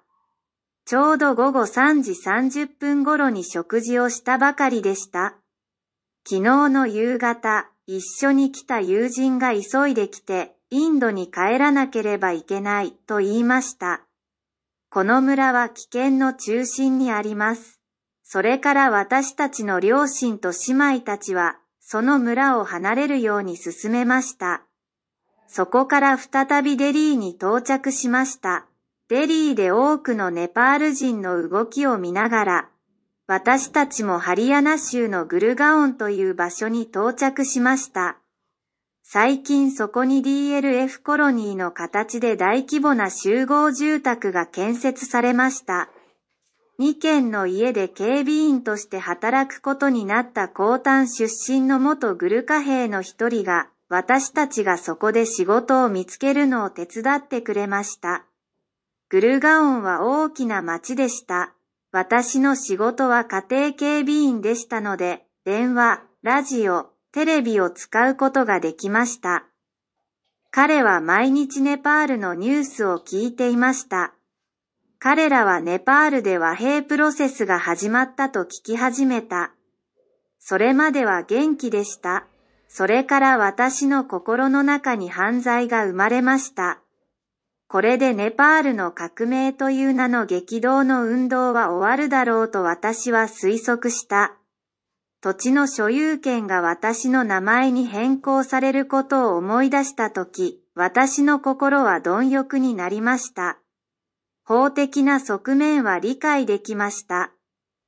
ちょうど午後3時30分頃に食事をしたばかりでした。昨日の夕方、一緒に来た友人が急いで来て、インドに帰らなければいけないと言いました。この村は危険の中心にあります。それから私たちの両親と姉妹たちは、その村を離れるように進めました。そこから再びデリーに到着しました。デリーで多くのネパール人の動きを見ながら、私たちもハリアナ州のグルガオンという場所に到着しました。最近そこに DLF コロニーの形で大規模な集合住宅が建設されました。2軒の家で警備員として働くことになった高端出身の元グルカ兵の一人が、私たちがそこで仕事を見つけるのを手伝ってくれました。グルガオンは大きな町でした。私の仕事は家庭警備員でしたので、電話、ラジオ、テレビを使うことができました。彼は毎日ネパールのニュースを聞いていました。彼らはネパールで和平プロセスが始まったと聞き始めた。それまでは元気でした。それから私の心の中に犯罪が生まれました。これでネパールの革命という名の激動の運動は終わるだろうと私は推測した。土地の所有権が私の名前に変更されることを思い出したとき、私の心は貪欲になりました。法的な側面は理解できました。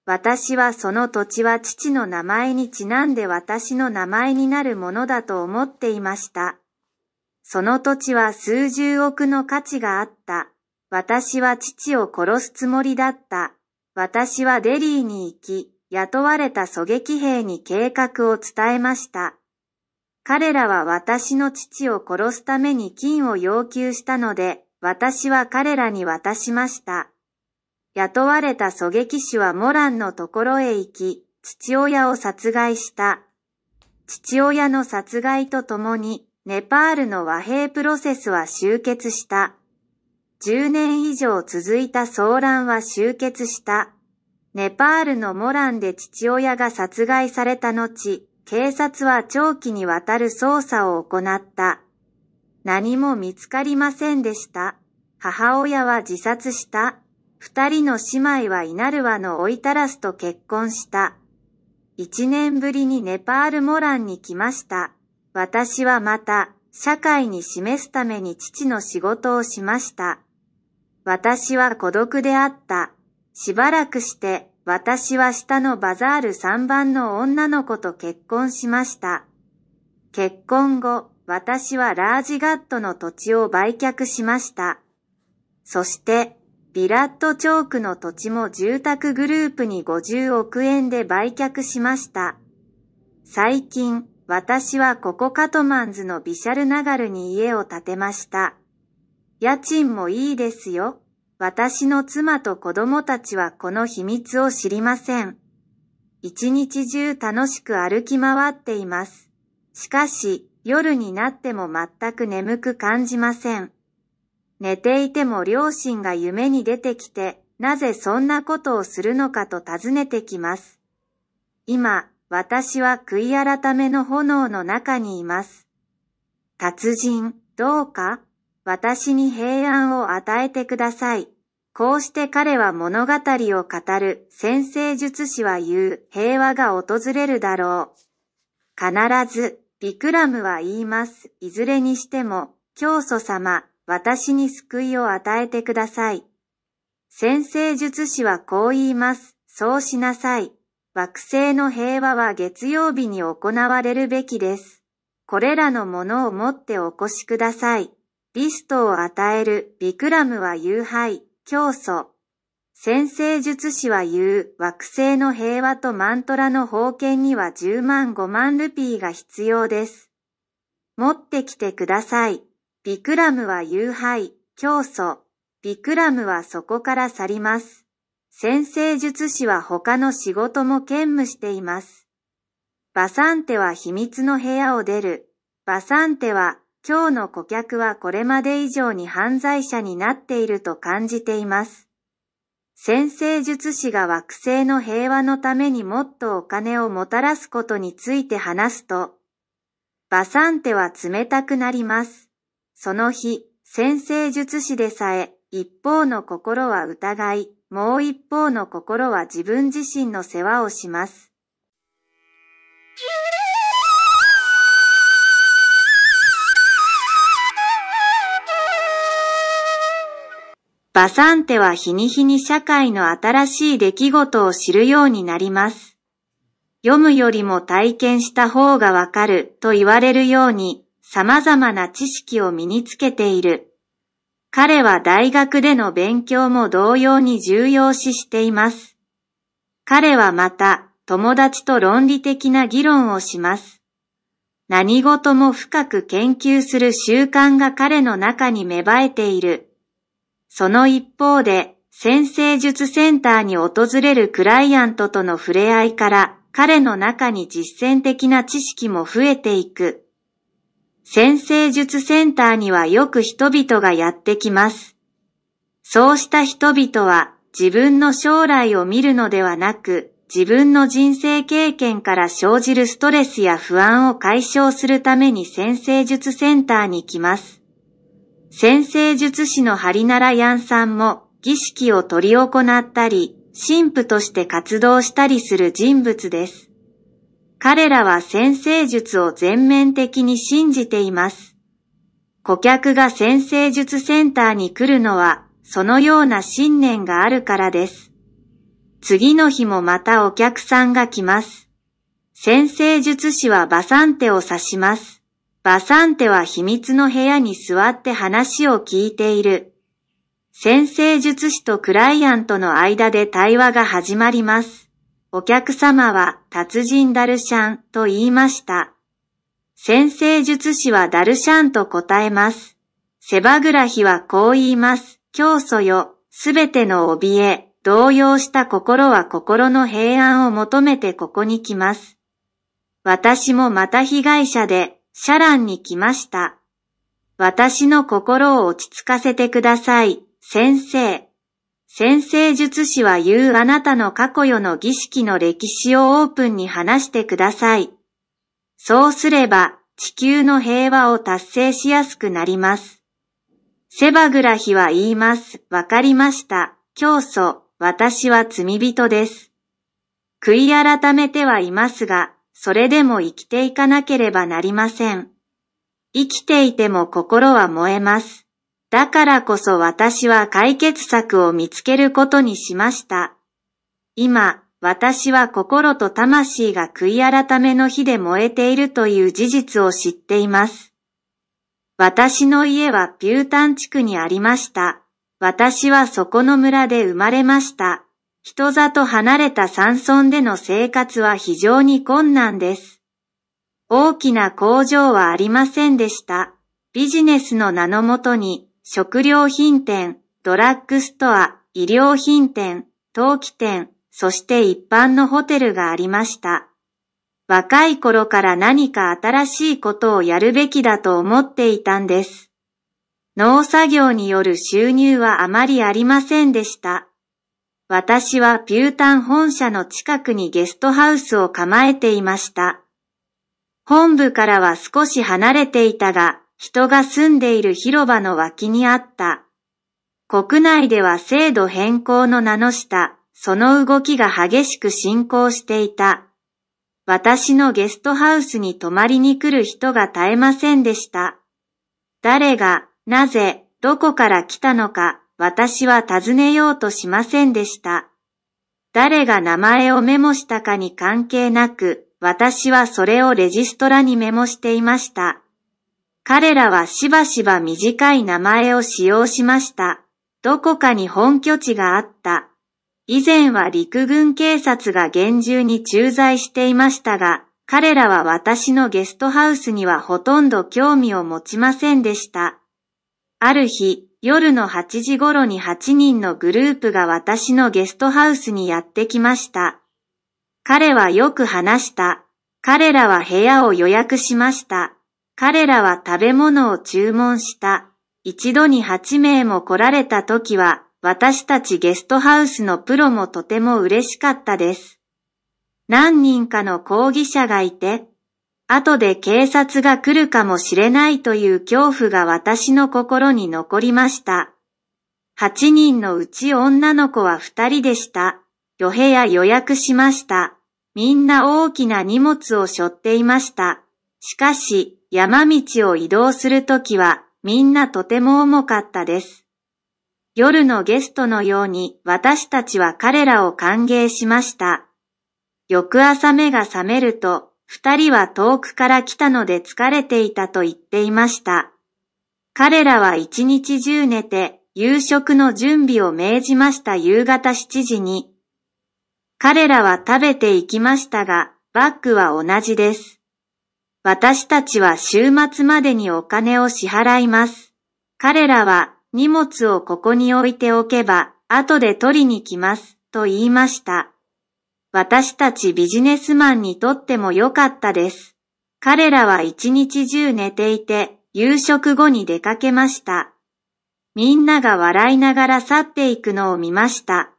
私はその土地は父の名前にちなんで私の名前になるものだと思っていました。その土地は数十億の価値があった。私は父を殺すつもりだった。私はデリーに行き、雇われた狙撃兵に計画を伝えました。彼らは私の父を殺すために金を要求したので、私は彼らに渡しました。雇われた狙撃手はモランのところへ行き、父親を殺害した。父親の殺害とともに、ネパールの和平プロセスは終結した。10年以上続いた騒乱は終結した。ネパールのモランで父親が殺害された後、警察は長期にわたる捜査を行った。何も見つかりませんでした。母親は自殺した。二人の姉妹は稲ルワのおいたらすと結婚した。一年ぶりにネパールモランに来ました。私はまた、社会に示すために父の仕事をしました。私は孤独であった。しばらくして、私は下のバザール3番の女の子と結婚しました。結婚後、私はラージガットの土地を売却しました。そして、ビラットチョークの土地も住宅グループに50億円で売却しました。最近、私はここカトマンズのビシャルナガルに家を建てました。家賃もいいですよ。私の妻と子供たちはこの秘密を知りません。一日中楽しく歩き回っています。しかし、夜になっても全く眠く感じません。寝ていても両親が夢に出てきて、なぜそんなことをするのかと尋ねてきます。今、私は悔い改めの炎の中にいます。達人、どうか、私に平安を与えてください。こうして彼は物語を語る先生術師は言う平和が訪れるだろう。必ずビクラムは言います。いずれにしても、教祖様、私に救いを与えてください。先生術師はこう言います。そうしなさい。惑星の平和は月曜日に行われるべきです。これらのものを持ってお越しください。リストを与える、ビクラムは誘拐、教祖。先生術師は言う、惑星の平和とマントラの封建には10万5万ルピーが必要です。持ってきてください。ビクラムは有敗、教祖。ビクラムはそこから去ります。先生術師は他の仕事も兼務しています。バサンテは秘密の部屋を出る。バサンテは、今日の顧客はこれまで以上に犯罪者になっていると感じています。先生術師が惑星の平和のためにもっとお金をもたらすことについて話すと、バサンテは冷たくなります。その日、先生術師でさえ、一方の心は疑い、もう一方の心は自分自身の世話をします。バサンテは日に日に社会の新しい出来事を知るようになります。読むよりも体験した方がわかると言われるように様々な知識を身につけている。彼は大学での勉強も同様に重要視しています。彼はまた友達と論理的な議論をします。何事も深く研究する習慣が彼の中に芽生えている。その一方で、先生術センターに訪れるクライアントとの触れ合いから、彼の中に実践的な知識も増えていく。先生術センターにはよく人々がやってきます。そうした人々は自分の将来を見るのではなく、自分の人生経験から生じるストレスや不安を解消するために先生術センターに来ます。先生術師のハリナラヤンさんも儀式を執り行ったり、神父として活動したりする人物です。彼らは先生術を全面的に信じています。顧客が先生術センターに来るのは、そのような信念があるからです。次の日もまたお客さんが来ます。先生術師はバサンテを指します。バサンテは秘密の部屋に座って話を聞いている。先生術師とクライアントの間で対話が始まります。お客様は達人ダルシャンと言いました。先生術師はダルシャンと答えます。セバグラヒはこう言います。教祖よ、すべての怯え、動揺した心は心の平安を求めてここに来ます。私もまた被害者でシャランに来ました。私の心を落ち着かせてください、先生。先生術師は言うあなたの過去世の儀式の歴史をオープンに話してください。そうすれば地球の平和を達成しやすくなります。セバグラヒは言います。わかりました。教祖、私は罪人です。悔い改めてはいますが、それでも生きていかなければなりません。生きていても心は燃えます。だからこそ私は解決策を見つけることにしました。今、私は心と魂が悔い改めの火で燃えているという事実を知っています。私の家はピュータン地区にありました。私はそこの村で生まれました。人里離れた山村での生活は非常に困難です。大きな工場はありませんでした。ビジネスの名のもとに、食料品店、ドラッグストア、医療品店、陶器店、そして一般のホテルがありました。若い頃から何か新しいことをやるべきだと思っていたんです。農作業による収入はあまりありませんでした。私はピュータン本社の近くにゲストハウスを構えていました。本部からは少し離れていたが、人が住んでいる広場の脇にあった。国内では制度変更の名の下、その動きが激しく進行していた。私のゲストハウスに泊まりに来る人が絶えませんでした。誰が、なぜ、どこから来たのか、私は尋ねようとしませんでした。誰が名前をメモしたかに関係なく、私はそれをレジストラにメモしていました。彼らはしばしば短い名前を使用しました。どこかに本拠地があった。以前は陸軍警察が厳重に駐在していましたが、彼らは私のゲストハウスにはほとんど興味を持ちませんでした。ある日、夜の8時頃に8人のグループが私のゲストハウスにやってきました。彼はよく話した。彼らは部屋を予約しました。彼らは食べ物を注文した。一度に8名も来られた時は、私たちゲストハウスのプロもとても嬉しかったです。何人かの講義者がいて、後で警察が来るかもしれないという恐怖が私の心に残りました。8人のうち女の子は2人でした。予部屋予約しました。みんな大きな荷物を背負っていました。しかし、山道を移動するときは、みんなとても重かったです。夜のゲストのように私たちは彼らを歓迎しました。翌朝目が覚めると二人は遠くから来たので疲れていたと言っていました。彼らは一日中寝て夕食の準備を命じました夕方7時に。彼らは食べていきましたが、バッグは同じです。私たちは週末までにお金を支払います。彼らは荷物をここに置いておけば、後で取りに来ます、と言いました。私たちビジネスマンにとっても良かったです。彼らは一日中寝ていて、夕食後に出かけました。みんなが笑いながら去っていくのを見ました。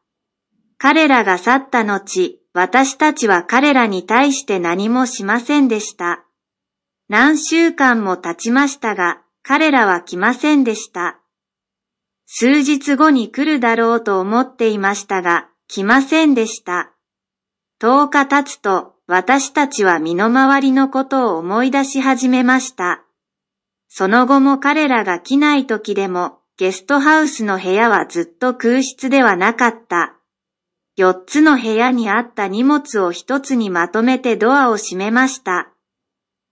彼らが去った後、私たちは彼らに対して何もしませんでした。何週間も経ちましたが、彼らは来ませんでした。数日後に来るだろうと思っていましたが、来ませんでした。10日経つと私たちは身の回りのことを思い出し始めました。その後も彼らが来ない時でもゲストハウスの部屋はずっと空室ではなかった。4つの部屋にあった荷物を1つにまとめてドアを閉めました。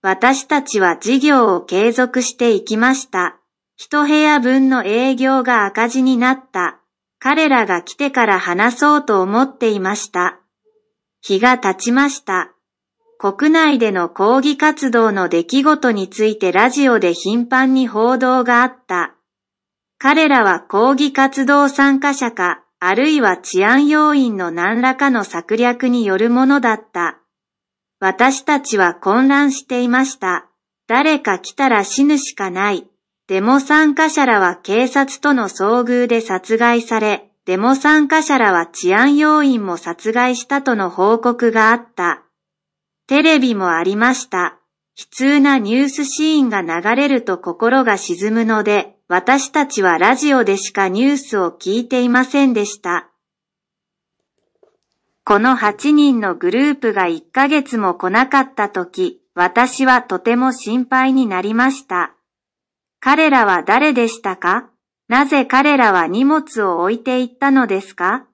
私たちは事業を継続していきました。一部屋分の営業が赤字になった。彼らが来てから話そうと思っていました。日が経ちました。国内での抗議活動の出来事についてラジオで頻繁に報道があった。彼らは抗議活動参加者か、あるいは治安要員の何らかの策略によるものだった。私たちは混乱していました。誰か来たら死ぬしかない。デモ参加者らは警察との遭遇で殺害され、デモ参加者らは治安要員も殺害したとの報告があった。テレビもありました。悲痛なニュースシーンが流れると心が沈むので、私たちはラジオでしかニュースを聞いていませんでした。この8人のグループが1ヶ月も来なかった時、私はとても心配になりました。彼らは誰でしたかなぜ彼らは荷物を置いていったのですか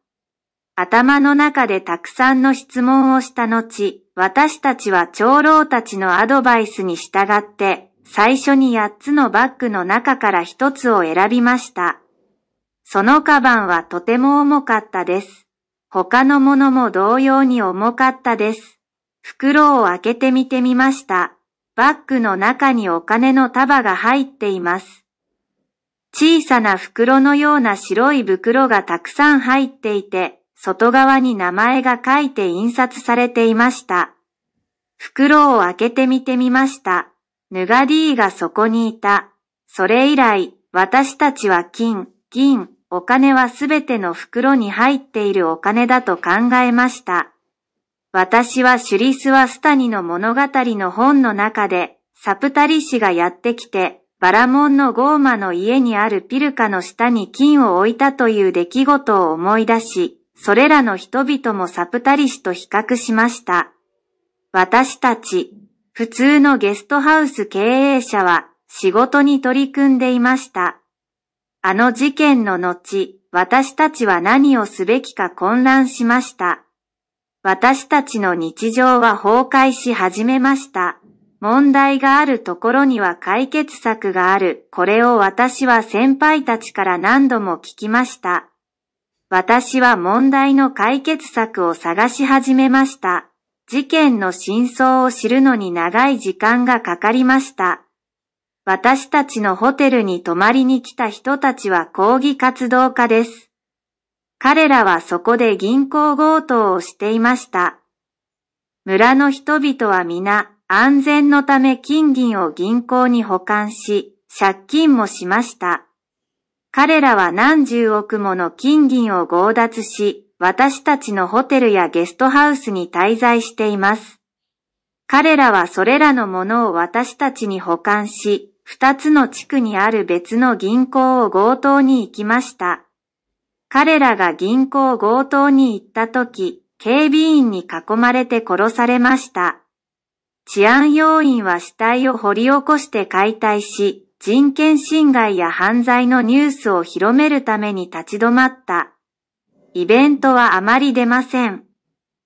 頭の中でたくさんの質問をした後、私たちは長老たちのアドバイスに従って、最初に8つのバッグの中から1つを選びました。そのカバンはとても重かったです。他のものも同様に重かったです。袋を開けてみてみました。バッグの中にお金の束が入っています。小さな袋のような白い袋がたくさん入っていて、外側に名前が書いて印刷されていました。袋を開けてみてみました。ヌガディーがそこにいた。それ以来、私たちは金、銀、お金はすべての袋に入っているお金だと考えました。私はシュリスワスタニの物語の本の中で、サプタリ氏がやってきて、バラモンのゴーマの家にあるピルカの下に金を置いたという出来事を思い出し、それらの人々もサプタリシと比較しました。私たち、普通のゲストハウス経営者は仕事に取り組んでいました。あの事件の後、私たちは何をすべきか混乱しました。私たちの日常は崩壊し始めました。問題があるところには解決策がある。これを私は先輩たちから何度も聞きました。私は問題の解決策を探し始めました。事件の真相を知るのに長い時間がかかりました。私たちのホテルに泊まりに来た人たちは抗議活動家です。彼らはそこで銀行強盗をしていました。村の人々は皆、安全のため金銀を銀行に保管し、借金もしました。彼らは何十億もの金銀を強奪し、私たちのホテルやゲストハウスに滞在しています。彼らはそれらのものを私たちに保管し、二つの地区にある別の銀行を強盗に行きました。彼らが銀行強盗に行った時、警備員に囲まれて殺されました。治安要員は死体を掘り起こして解体し、人権侵害や犯罪のニュースを広めるために立ち止まった。イベントはあまり出ません。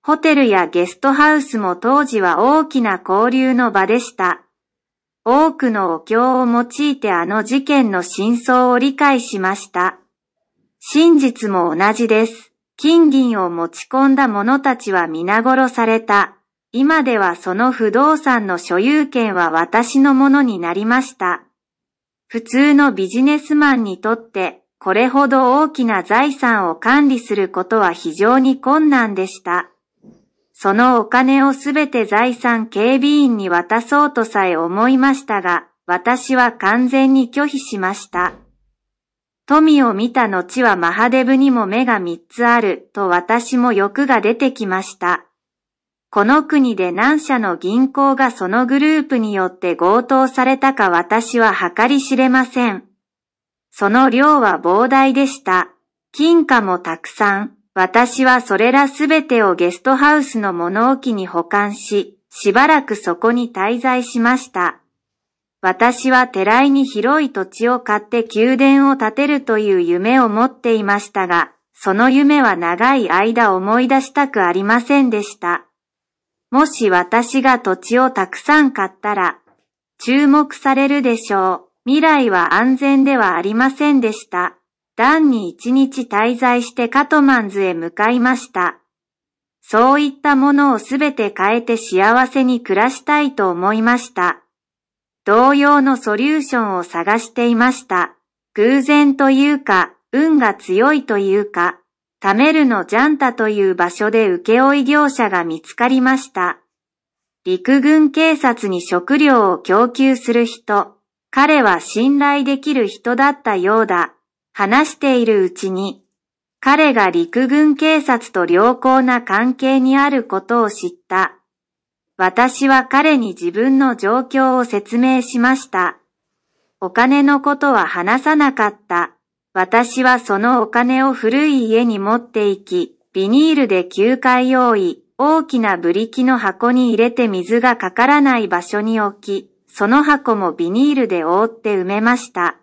ホテルやゲストハウスも当時は大きな交流の場でした。多くのお経を用いてあの事件の真相を理解しました。真実も同じです。金銀を持ち込んだ者たちは皆殺された。今ではその不動産の所有権は私のものになりました。普通のビジネスマンにとってこれほど大きな財産を管理することは非常に困難でした。そのお金をすべて財産警備員に渡そうとさえ思いましたが、私は完全に拒否しました。富を見た後はマハデブにも目が三つあると私も欲が出てきました。この国で何社の銀行がそのグループによって強盗されたか私は計り知れません。その量は膨大でした。金貨もたくさん。私はそれらすべてをゲストハウスの物置に保管し、しばらくそこに滞在しました。私は寺井に広い土地を買って宮殿を建てるという夢を持っていましたが、その夢は長い間思い出したくありませんでした。もし私が土地をたくさん買ったら、注目されるでしょう。未来は安全ではありませんでした。ダンに一日滞在してカトマンズへ向かいました。そういったものをすべて変えて幸せに暮らしたいと思いました。同様のソリューションを探していました。偶然というか、運が強いというか。タメルのジャンタという場所で請負業者が見つかりました。陸軍警察に食料を供給する人、彼は信頼できる人だったようだ。話しているうちに、彼が陸軍警察と良好な関係にあることを知った。私は彼に自分の状況を説明しました。お金のことは話さなかった。私はそのお金を古い家に持って行き、ビニールで9回用意、大きなブリキの箱に入れて水がかからない場所に置き、その箱もビニールで覆って埋めました。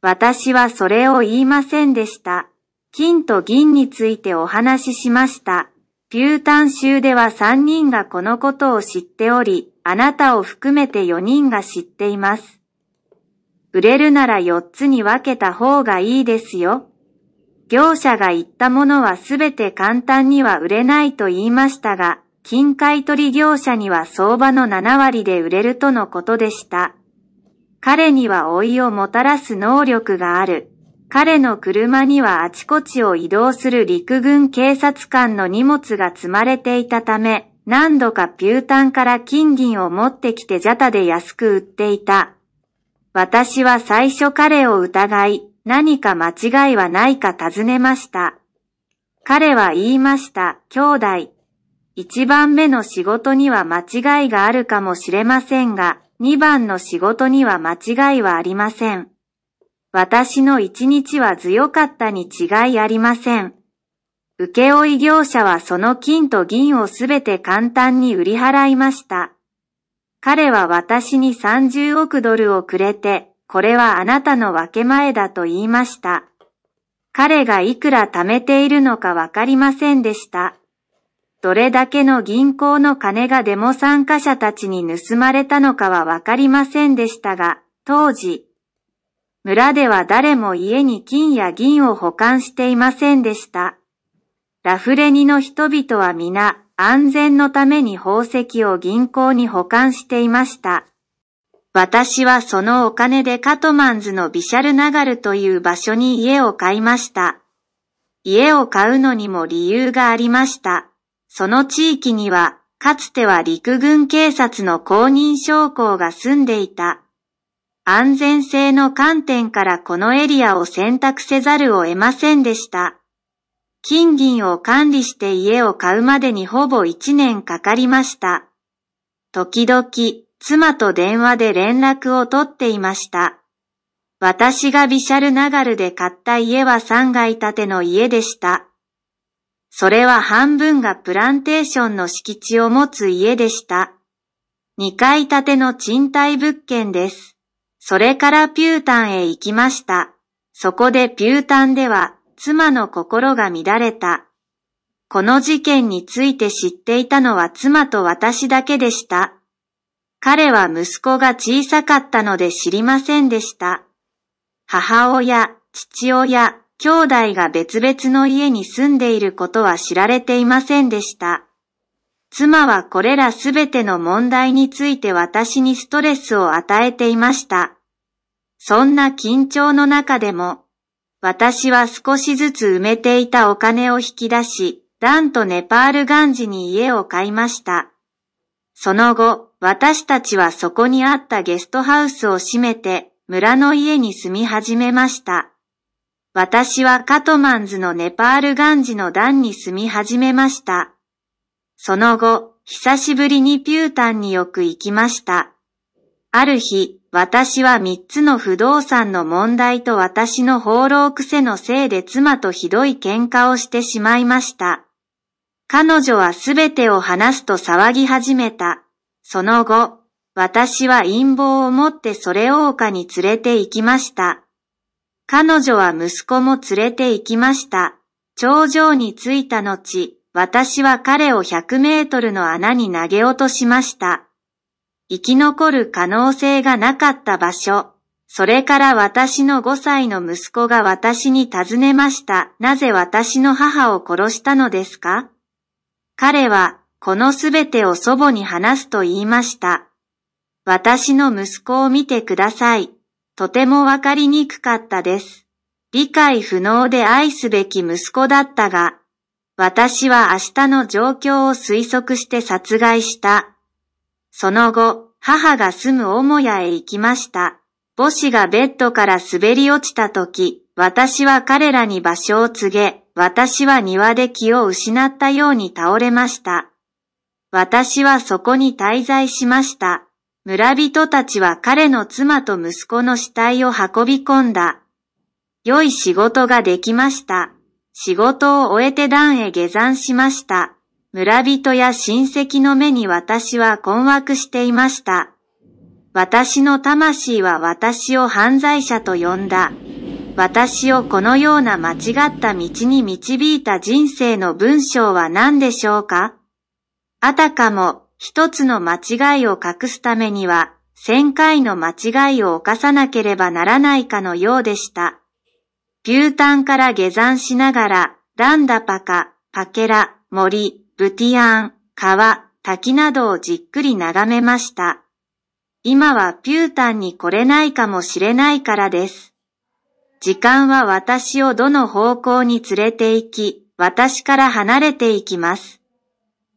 私はそれを言いませんでした。金と銀についてお話ししました。ピュータン州では3人がこのことを知っており、あなたを含めて4人が知っています。売れるなら四つに分けた方がいいですよ。業者が言ったものはすべて簡単には売れないと言いましたが、金買取業者には相場の7割で売れるとのことでした。彼には老いをもたらす能力がある。彼の車にはあちこちを移動する陸軍警察官の荷物が積まれていたため、何度かピュータンから金銀を持ってきてジャタで安く売っていた。私は最初彼を疑い、何か間違いはないか尋ねました。彼は言いました、兄弟。一番目の仕事には間違いがあるかもしれませんが、二番の仕事には間違いはありません。私の一日は強かったに違いありません。請負業者はその金と銀をすべて簡単に売り払いました。彼は私に30億ドルをくれて、これはあなたの分け前だと言いました。彼がいくら貯めているのかわかりませんでした。どれだけの銀行の金がデモ参加者たちに盗まれたのかはわかりませんでしたが、当時、村では誰も家に金や銀を保管していませんでした。ラフレニの人々は皆、安全のために宝石を銀行に保管していました。私はそのお金でカトマンズのビシャルナガルという場所に家を買いました。家を買うのにも理由がありました。その地域には、かつては陸軍警察の公認将校が住んでいた。安全性の観点からこのエリアを選択せざるを得ませんでした。金銀を管理して家を買うまでにほぼ一年かかりました。時々、妻と電話で連絡を取っていました。私がビシャルナガルで買った家は3階建ての家でした。それは半分がプランテーションの敷地を持つ家でした。2階建ての賃貸物件です。それからピュータンへ行きました。そこでピュータンでは妻の心が乱れた。この事件について知っていたのは妻と私だけでした。彼は息子が小さかったので知りませんでした。母親、父親、兄弟が別々の家に住んでいることは知られていませんでした。妻はこれらすべての問題について私にストレスを与えていました。そんな緊張の中でも、私は少しずつ埋めていたお金を引き出し、ダンとネパールガンジに家を買いました。その後、私たちはそこにあったゲストハウスを閉めて、村の家に住み始めました。私はカトマンズのネパールガンジの段に住み始めました。その後、久しぶりにピュータンによく行きました。ある日、私は三つの不動産の問題と私の放浪癖のせいで妻とひどい喧嘩をしてしまいました。彼女はすべてを話すと騒ぎ始めた。その後、私は陰謀を持ってそれを丘に連れて行きました。彼女は息子も連れて行きました。頂上に着いた後、私は彼を100メートルの穴に投げ落としました。生き残る可能性がなかった場所。それから私の5歳の息子が私に尋ねました。なぜ私の母を殺したのですか彼は、このすべてを祖母に話すと言いました。私の息子を見てください。とてもわかりにくかったです。理解不能で愛すべき息子だったが、私は明日の状況を推測して殺害した。その後、母が住む母屋へ行きました。母子がベッドから滑り落ちた時、私は彼らに場所を告げ、私は庭で気を失ったように倒れました。私はそこに滞在しました。村人たちは彼の妻と息子の死体を運び込んだ。良い仕事ができました。仕事を終えて段へ下山しました。村人や親戚の目に私は困惑していました。私の魂は私を犯罪者と呼んだ。私をこのような間違った道に導いた人生の文章は何でしょうかあたかも一つの間違いを隠すためには千回の間違いを犯さなければならないかのようでした。ータンから下山しながら、ランダパカ、パケラ、森、ブティアン、川、滝などをじっくり眺めました。今はピュータンに来れないかもしれないからです。時間は私をどの方向に連れて行き、私から離れていきます。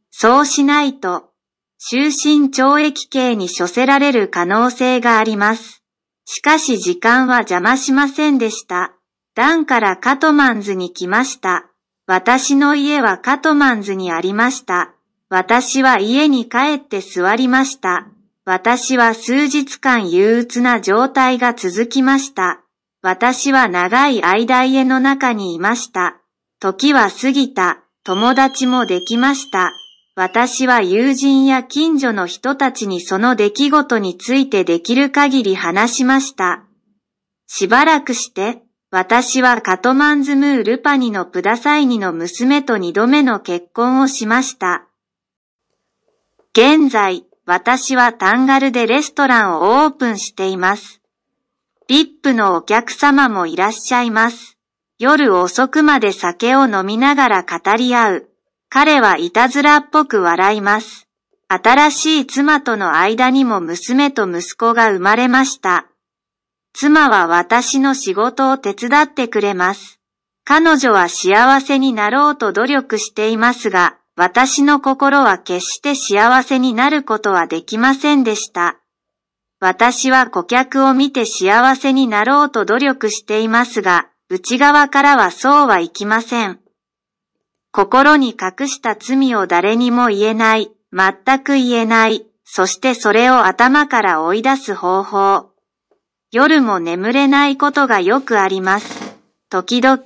そうしないと、終身懲役刑に処せられる可能性があります。しかし時間は邪魔しませんでした。段からカトマンズに来ました。私の家はカトマンズにありました。私は家に帰って座りました。私は数日間憂鬱な状態が続きました。私は長い間家の中にいました。時は過ぎた。友達もできました。私は友人や近所の人たちにその出来事についてできる限り話しました。しばらくして、私はカトマンズムールパニのプダサイニの娘と二度目の結婚をしました。現在、私はタンガルでレストランをオープンしています。ビップのお客様もいらっしゃいます。夜遅くまで酒を飲みながら語り合う。彼はいたずらっぽく笑います。新しい妻との間にも娘と息子が生まれました。妻は私の仕事を手伝ってくれます。彼女は幸せになろうと努力していますが、私の心は決して幸せになることはできませんでした。私は顧客を見て幸せになろうと努力していますが、内側からはそうはいきません。心に隠した罪を誰にも言えない、全く言えない、そしてそれを頭から追い出す方法。夜も眠れないことがよくあります。時々、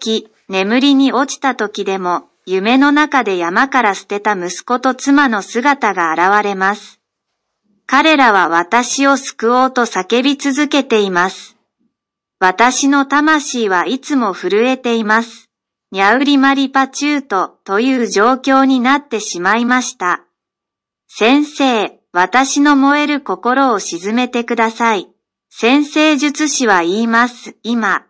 眠りに落ちた時でも、夢の中で山から捨てた息子と妻の姿が現れます。彼らは私を救おうと叫び続けています。私の魂はいつも震えています。にゃうりマリパチュートという状況になってしまいました。先生、私の燃える心を沈めてください。先生術師は言います。今、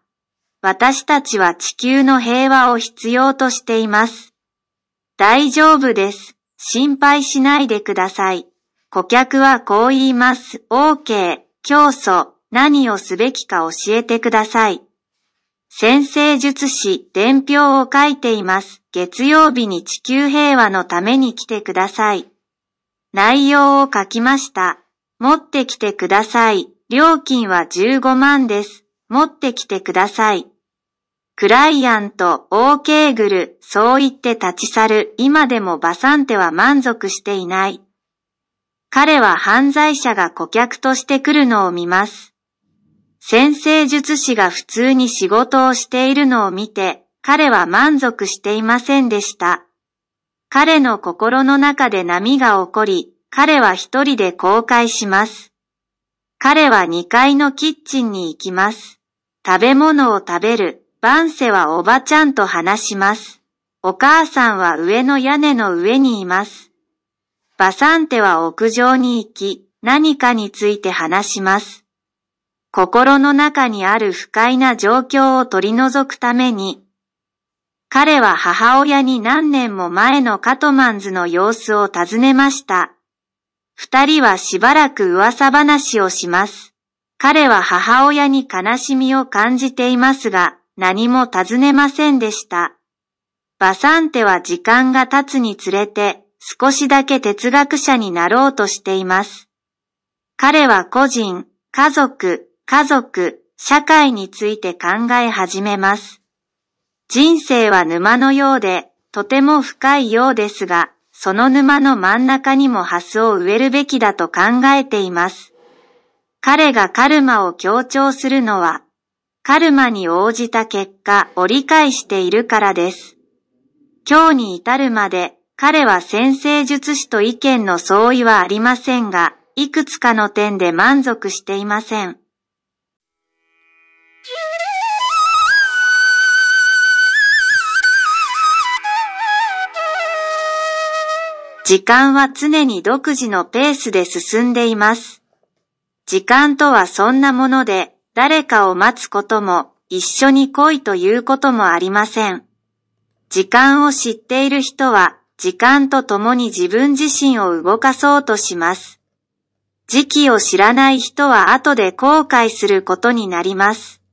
私たちは地球の平和を必要としています。大丈夫です。心配しないでください。顧客はこう言います。OK、教祖、何をすべきか教えてください。先生術師、伝票を書いています。月曜日に地球平和のために来てください。内容を書きました。持ってきてください。料金は15万です。持ってきてください。クライアント、オーケーグル、そう言って立ち去る、今でもバサンテは満足していない。彼は犯罪者が顧客として来るのを見ます。先生術師が普通に仕事をしているのを見て、彼は満足していませんでした。彼の心の中で波が起こり、彼は一人で後悔します。彼は2階のキッチンに行きます。食べ物を食べる。バンセはおばちゃんと話します。お母さんは上の屋根の上にいます。バサンテは屋上に行き、何かについて話します。心の中にある不快な状況を取り除くために、彼は母親に何年も前のカトマンズの様子を尋ねました。二人はしばらく噂話をします。彼は母親に悲しみを感じていますが、何も尋ねませんでした。バサンテは時間が経つにつれて、少しだけ哲学者になろうとしています。彼は個人、家族、家族、社会について考え始めます。人生は沼のようで、とても深いようですが、その沼の真ん中にもハスを植えるべきだと考えています。彼がカルマを強調するのは、カルマに応じた結果を理解しているからです。今日に至るまで彼は先生術師と意見の相違はありませんが、いくつかの点で満足していません。時間は常に独自のペースで進んでいます。時間とはそんなもので、誰かを待つことも、一緒に来いということもありません。時間を知っている人は、時間と共に自分自身を動かそうとします。時期を知らない人は後で後悔することになります。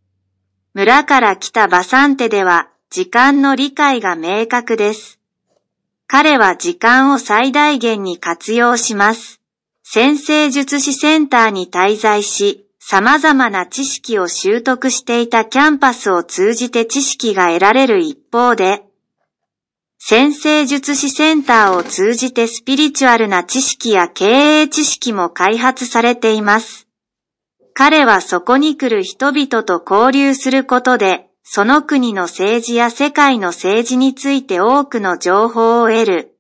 村から来たバサンテでは、時間の理解が明確です。彼は時間を最大限に活用します。先生術師センターに滞在し、様々な知識を習得していたキャンパスを通じて知識が得られる一方で、先生術師センターを通じてスピリチュアルな知識や経営知識も開発されています。彼はそこに来る人々と交流することで、その国の政治や世界の政治について多くの情報を得る。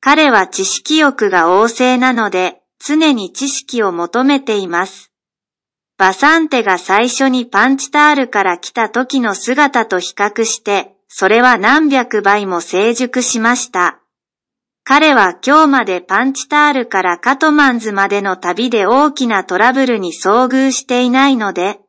彼は知識欲が旺盛なので、常に知識を求めています。バサンテが最初にパンチタールから来た時の姿と比較して、それは何百倍も成熟しました。彼は今日までパンチタールからカトマンズまでの旅で大きなトラブルに遭遇していないので、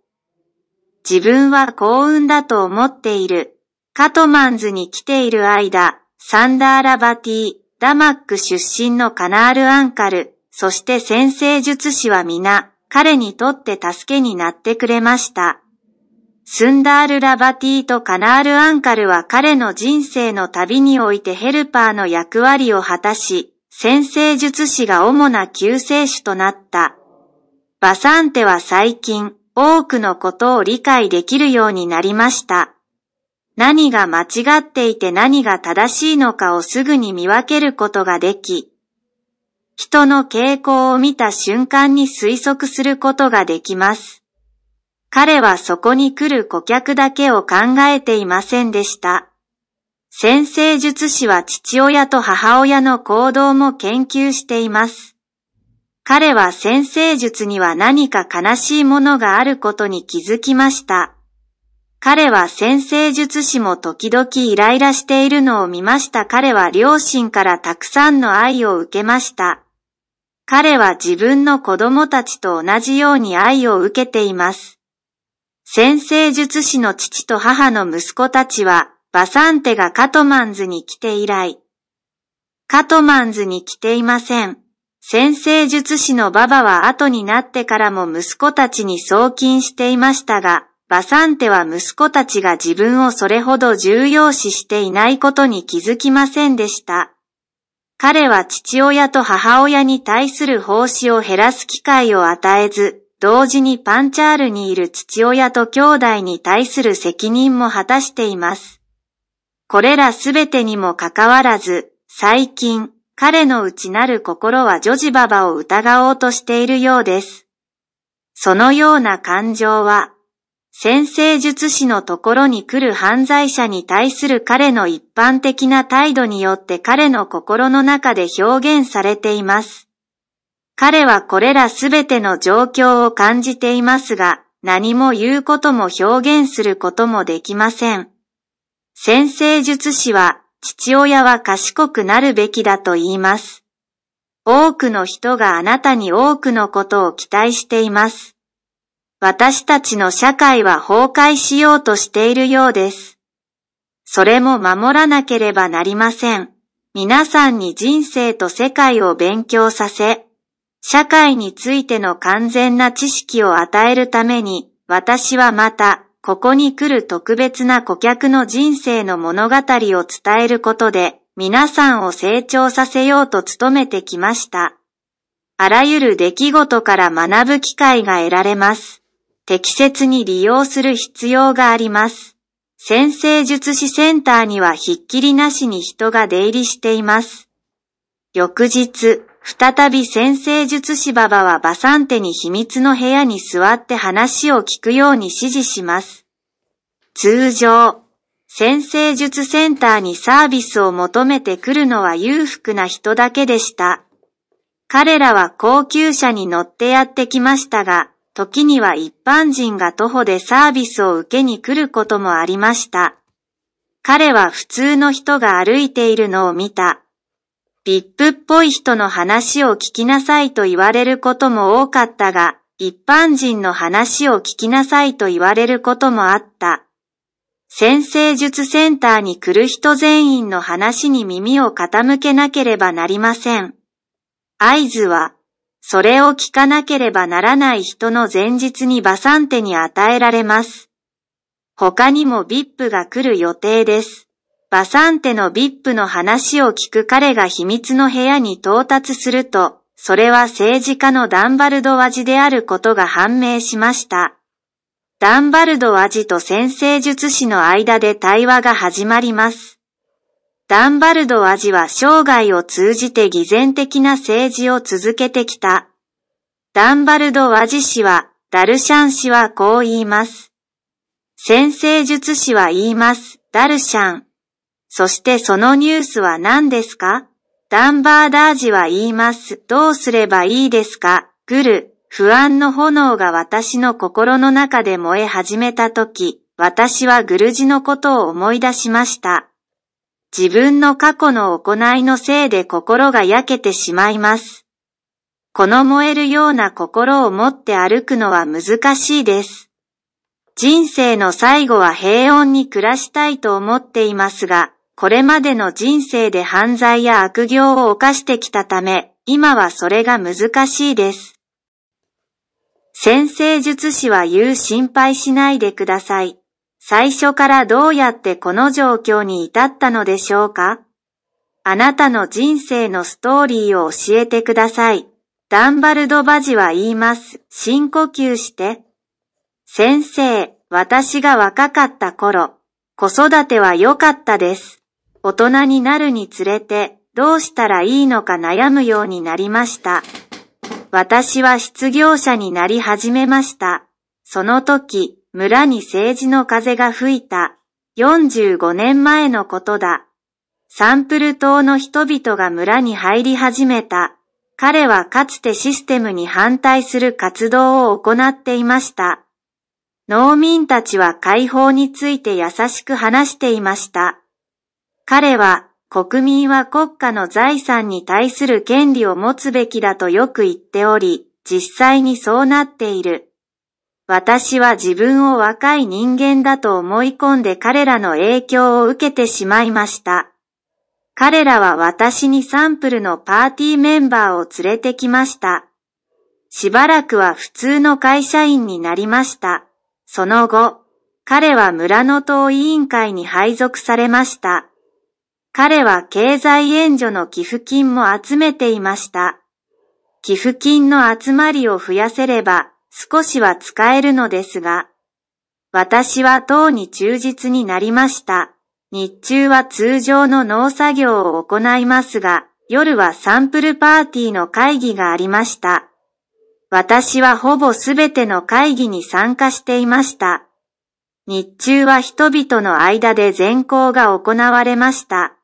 自分は幸運だと思っている。カトマンズに来ている間、サンダーラバティ、ダマック出身のカナールアンカル、そして先生術師は皆、彼にとって助けになってくれました。スンダール・ラバティとカナール・アンカルは彼の人生の旅においてヘルパーの役割を果たし、先生術師が主な救世主となった。バサンテは最近、多くのことを理解できるようになりました。何が間違っていて何が正しいのかをすぐに見分けることができ、人の傾向を見た瞬間に推測することができます。彼はそこに来る顧客だけを考えていませんでした。先生術師は父親と母親の行動も研究しています。彼は先生術には何か悲しいものがあることに気づきました。彼は先生術師も時々イライラしているのを見ました。彼は両親からたくさんの愛を受けました。彼は自分の子供たちと同じように愛を受けています。先生術師の父と母の息子たちは、バサンテがカトマンズに来て以来、カトマンズに来ていません。先生術師のババは後になってからも息子たちに送金していましたが、バサンテは息子たちが自分をそれほど重要視していないことに気づきませんでした。彼は父親と母親に対する奉仕を減らす機会を与えず、同時にパンチャールにいる父親と兄弟に対する責任も果たしています。これらすべてにもかかわらず、最近、彼の内なる心は女児ババを疑おうとしているようです。そのような感情は、先生術師のところに来る犯罪者に対する彼の一般的な態度によって彼の心の中で表現されています。彼はこれらすべての状況を感じていますが、何も言うことも表現することもできません。先生術師は父親は賢くなるべきだと言います。多くの人があなたに多くのことを期待しています。私たちの社会は崩壊しようとしているようです。それも守らなければなりません。皆さんに人生と世界を勉強させ、社会についての完全な知識を与えるために、私はまた、ここに来る特別な顧客の人生の物語を伝えることで、皆さんを成長させようと努めてきました。あらゆる出来事から学ぶ機会が得られます。適切に利用する必要があります。先生術師センターにはひっきりなしに人が出入りしています。翌日、再び先生術師馬場はバサンテに秘密の部屋に座って話を聞くように指示します。通常、先生術センターにサービスを求めてくるのは裕福な人だけでした。彼らは高級車に乗ってやってきましたが、時には一般人が徒歩でサービスを受けに来ることもありました。彼は普通の人が歩いているのを見た。VIP っぽい人の話を聞きなさいと言われることも多かったが、一般人の話を聞きなさいと言われることもあった。先生術センターに来る人全員の話に耳を傾けなければなりません。合図は、それを聞かなければならない人の前日にバサンテに与えられます。他にも VIP が来る予定です。バサンテのビップの話を聞く彼が秘密の部屋に到達すると、それは政治家のダンバルド・ワジであることが判明しました。ダンバルド・ワジと先生術師の間で対話が始まります。ダンバルド・ワジは生涯を通じて偽善的な政治を続けてきた。ダンバルド・ワジ氏は、ダルシャン氏はこう言います。先生術師は言います、ダルシャン。そしてそのニュースは何ですかダンバーダージは言います。どうすればいいですかグル、不安の炎が私の心の中で燃え始めた時、私はグルジのことを思い出しました。自分の過去の行いのせいで心が焼けてしまいます。この燃えるような心を持って歩くのは難しいです。人生の最後は平穏に暮らしたいと思っていますが、これまでの人生で犯罪や悪行を犯してきたため、今はそれが難しいです。先生術師は言う心配しないでください。最初からどうやってこの状況に至ったのでしょうかあなたの人生のストーリーを教えてください。ダンバルドバジは言います。深呼吸して。先生、私が若かった頃、子育ては良かったです。大人になるにつれてどうしたらいいのか悩むようになりました。私は失業者になり始めました。その時、村に政治の風が吹いた。45年前のことだ。サンプル島の人々が村に入り始めた。彼はかつてシステムに反対する活動を行っていました。農民たちは解放について優しく話していました。彼は国民は国家の財産に対する権利を持つべきだとよく言っており、実際にそうなっている。私は自分を若い人間だと思い込んで彼らの影響を受けてしまいました。彼らは私にサンプルのパーティーメンバーを連れてきました。しばらくは普通の会社員になりました。その後、彼は村の党委員会に配属されました。彼は経済援助の寄付金も集めていました。寄付金の集まりを増やせれば少しは使えるのですが、私は党に忠実になりました。日中は通常の農作業を行いますが、夜はサンプルパーティーの会議がありました。私はほぼすべての会議に参加していました。日中は人々の間で善行が行われました。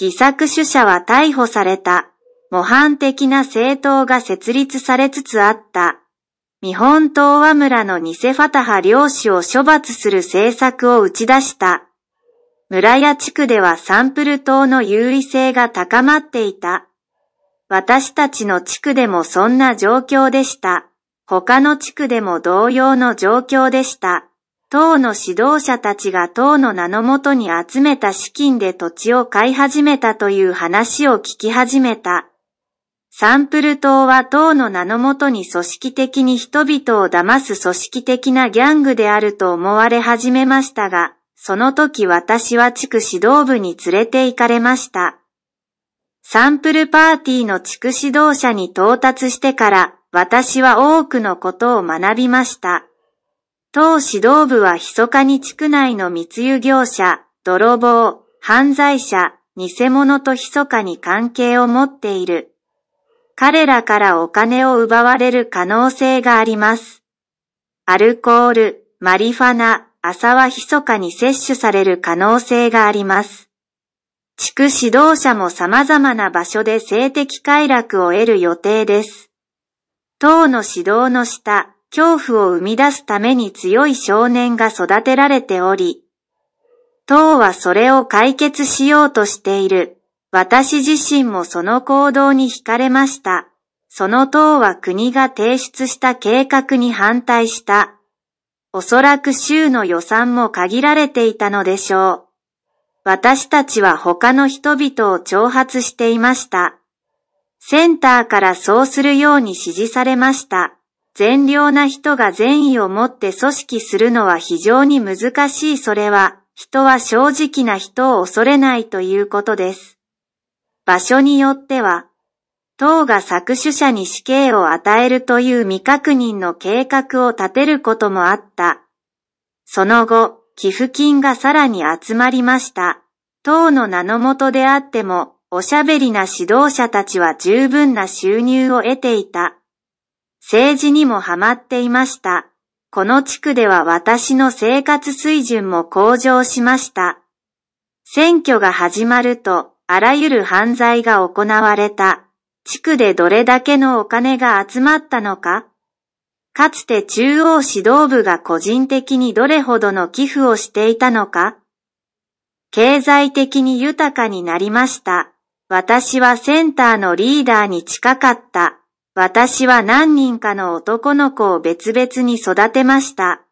自作主者は逮捕された。模範的な政党が設立されつつあった。日本東和村の偽ファタハ領主を処罰する政策を打ち出した。村や地区ではサンプル島の有利性が高まっていた。私たちの地区でもそんな状況でした。他の地区でも同様の状況でした。党の指導者たちが党の名のもとに集めた資金で土地を買い始めたという話を聞き始めた。サンプル党は党の名のもとに組織的に人々を騙す組織的なギャングであると思われ始めましたが、その時私は地区指導部に連れて行かれました。サンプルパーティーの地区指導者に到達してから、私は多くのことを学びました。当指導部は密かに地区内の密輸業者、泥棒、犯罪者、偽物と密かに関係を持っている。彼らからお金を奪われる可能性があります。アルコール、マリファナ、朝は密かに摂取される可能性があります。地区指導者も様々な場所で性的快楽を得る予定です。党の指導の下、恐怖を生み出すために強い少年が育てられており、党はそれを解決しようとしている。私自身もその行動に惹かれました。その党は国が提出した計画に反対した。おそらく州の予算も限られていたのでしょう。私たちは他の人々を挑発していました。センターからそうするように指示されました。善良な人が善意を持って組織するのは非常に難しいそれは、人は正直な人を恐れないということです。場所によっては、党が搾取者に死刑を与えるという未確認の計画を立てることもあった。その後、寄付金がさらに集まりました。党の名のもとであっても、おしゃべりな指導者たちは十分な収入を得ていた。政治にもハマっていました。この地区では私の生活水準も向上しました。選挙が始まると、あらゆる犯罪が行われた。地区でどれだけのお金が集まったのかかつて中央指導部が個人的にどれほどの寄付をしていたのか経済的に豊かになりました。私はセンターのリーダーに近かった。私は何人かの男の子を別々に育てました。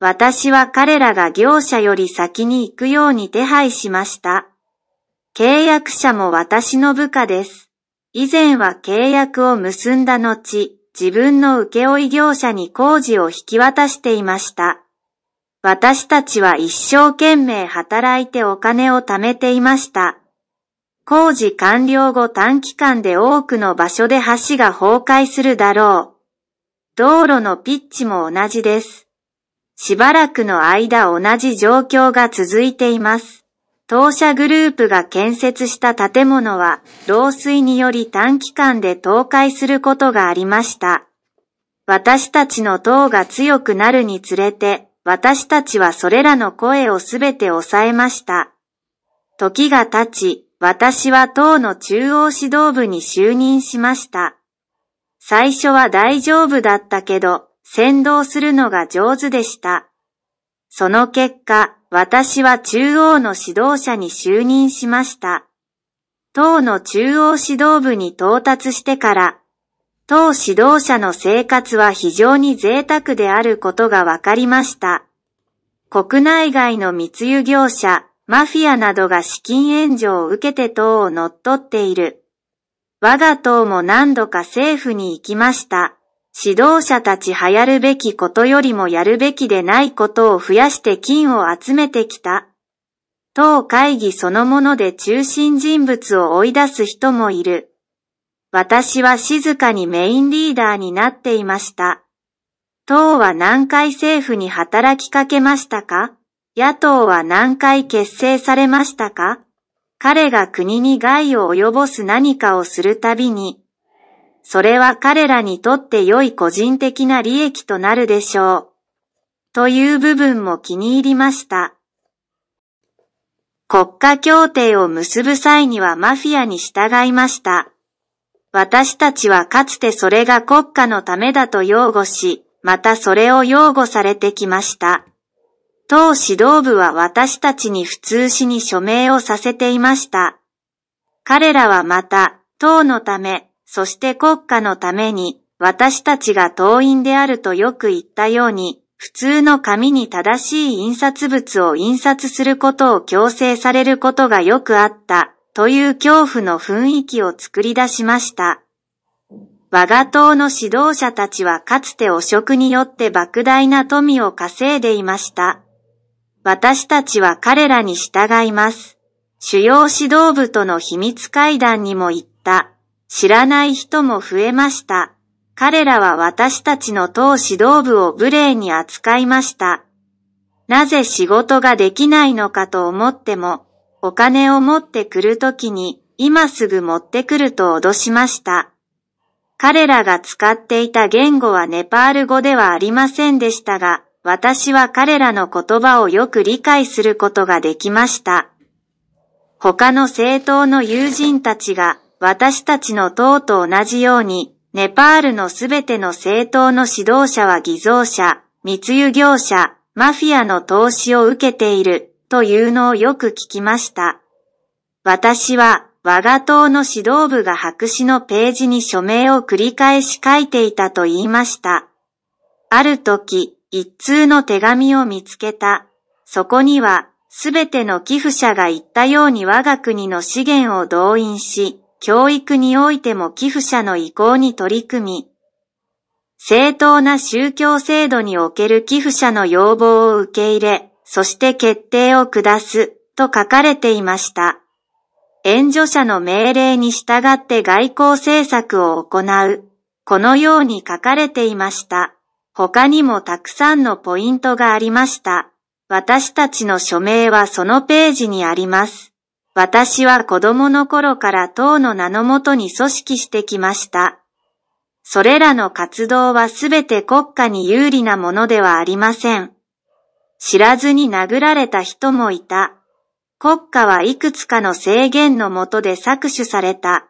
私は彼らが業者より先に行くように手配しました。契約者も私の部下です。以前は契約を結んだ後、自分の請負業者に工事を引き渡していました。私たちは一生懸命働いてお金を貯めていました。工事完了後短期間で多くの場所で橋が崩壊するだろう。道路のピッチも同じです。しばらくの間同じ状況が続いています。当社グループが建設した建物は漏水により短期間で倒壊することがありました。私たちの塔が強くなるにつれて、私たちはそれらの声をすべて抑えました。時が経ち、私は党の中央指導部に就任しました。最初は大丈夫だったけど、先導するのが上手でした。その結果、私は中央の指導者に就任しました。党の中央指導部に到達してから、党指導者の生活は非常に贅沢であることが分かりました。国内外の密輸業者、マフィアなどが資金援助を受けて党を乗っ取っている。我が党も何度か政府に行きました。指導者たち流行るべきことよりもやるべきでないことを増やして金を集めてきた。党会議そのもので中心人物を追い出す人もいる。私は静かにメインリーダーになっていました。党は何回政府に働きかけましたか野党は何回結成されましたか彼が国に害を及ぼす何かをするたびに、それは彼らにとって良い個人的な利益となるでしょう。という部分も気に入りました。国家協定を結ぶ際にはマフィアに従いました。私たちはかつてそれが国家のためだと擁護し、またそれを擁護されてきました。当指導部は私たちに普通紙に署名をさせていました。彼らはまた、党のため、そして国家のために、私たちが党員であるとよく言ったように、普通の紙に正しい印刷物を印刷することを強制されることがよくあった、という恐怖の雰囲気を作り出しました。我が党の指導者たちはかつて汚職によって莫大な富を稼いでいました。私たちは彼らに従います。主要指導部との秘密会談にも行った。知らない人も増えました。彼らは私たちの党指導部を無礼に扱いました。なぜ仕事ができないのかと思っても、お金を持ってくるときに、今すぐ持ってくると脅しました。彼らが使っていた言語はネパール語ではありませんでしたが、私は彼らの言葉をよく理解することができました。他の政党の友人たちが私たちの党と同じように、ネパールのすべての政党の指導者は偽造者、密輸業者、マフィアの投資を受けているというのをよく聞きました。私は我が党の指導部が白紙のページに署名を繰り返し書いていたと言いました。ある時、一通の手紙を見つけた。そこには、すべての寄付者が言ったように我が国の資源を動員し、教育においても寄付者の意向に取り組み、正当な宗教制度における寄付者の要望を受け入れ、そして決定を下す、と書かれていました。援助者の命令に従って外交政策を行う、このように書かれていました。他にもたくさんのポイントがありました。私たちの署名はそのページにあります。私は子供の頃から党の名のもとに組織してきました。それらの活動はすべて国家に有利なものではありません。知らずに殴られた人もいた。国家はいくつかの制限のもとで搾取された。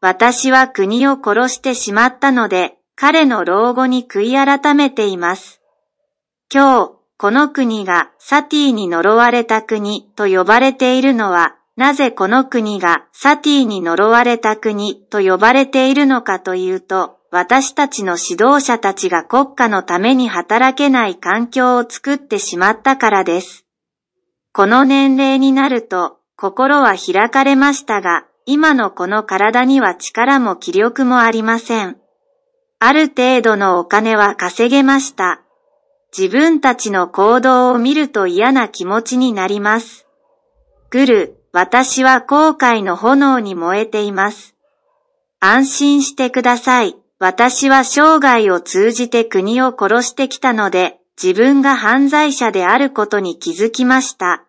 私は国を殺してしまったので、彼の老後に悔い改めています。今日、この国がサティに呪われた国と呼ばれているのは、なぜこの国がサティに呪われた国と呼ばれているのかというと、私たちの指導者たちが国家のために働けない環境を作ってしまったからです。この年齢になると、心は開かれましたが、今のこの体には力も気力もありません。ある程度のお金は稼げました。自分たちの行動を見ると嫌な気持ちになります。来る、私は後悔の炎に燃えています。安心してください。私は生涯を通じて国を殺してきたので、自分が犯罪者であることに気づきました。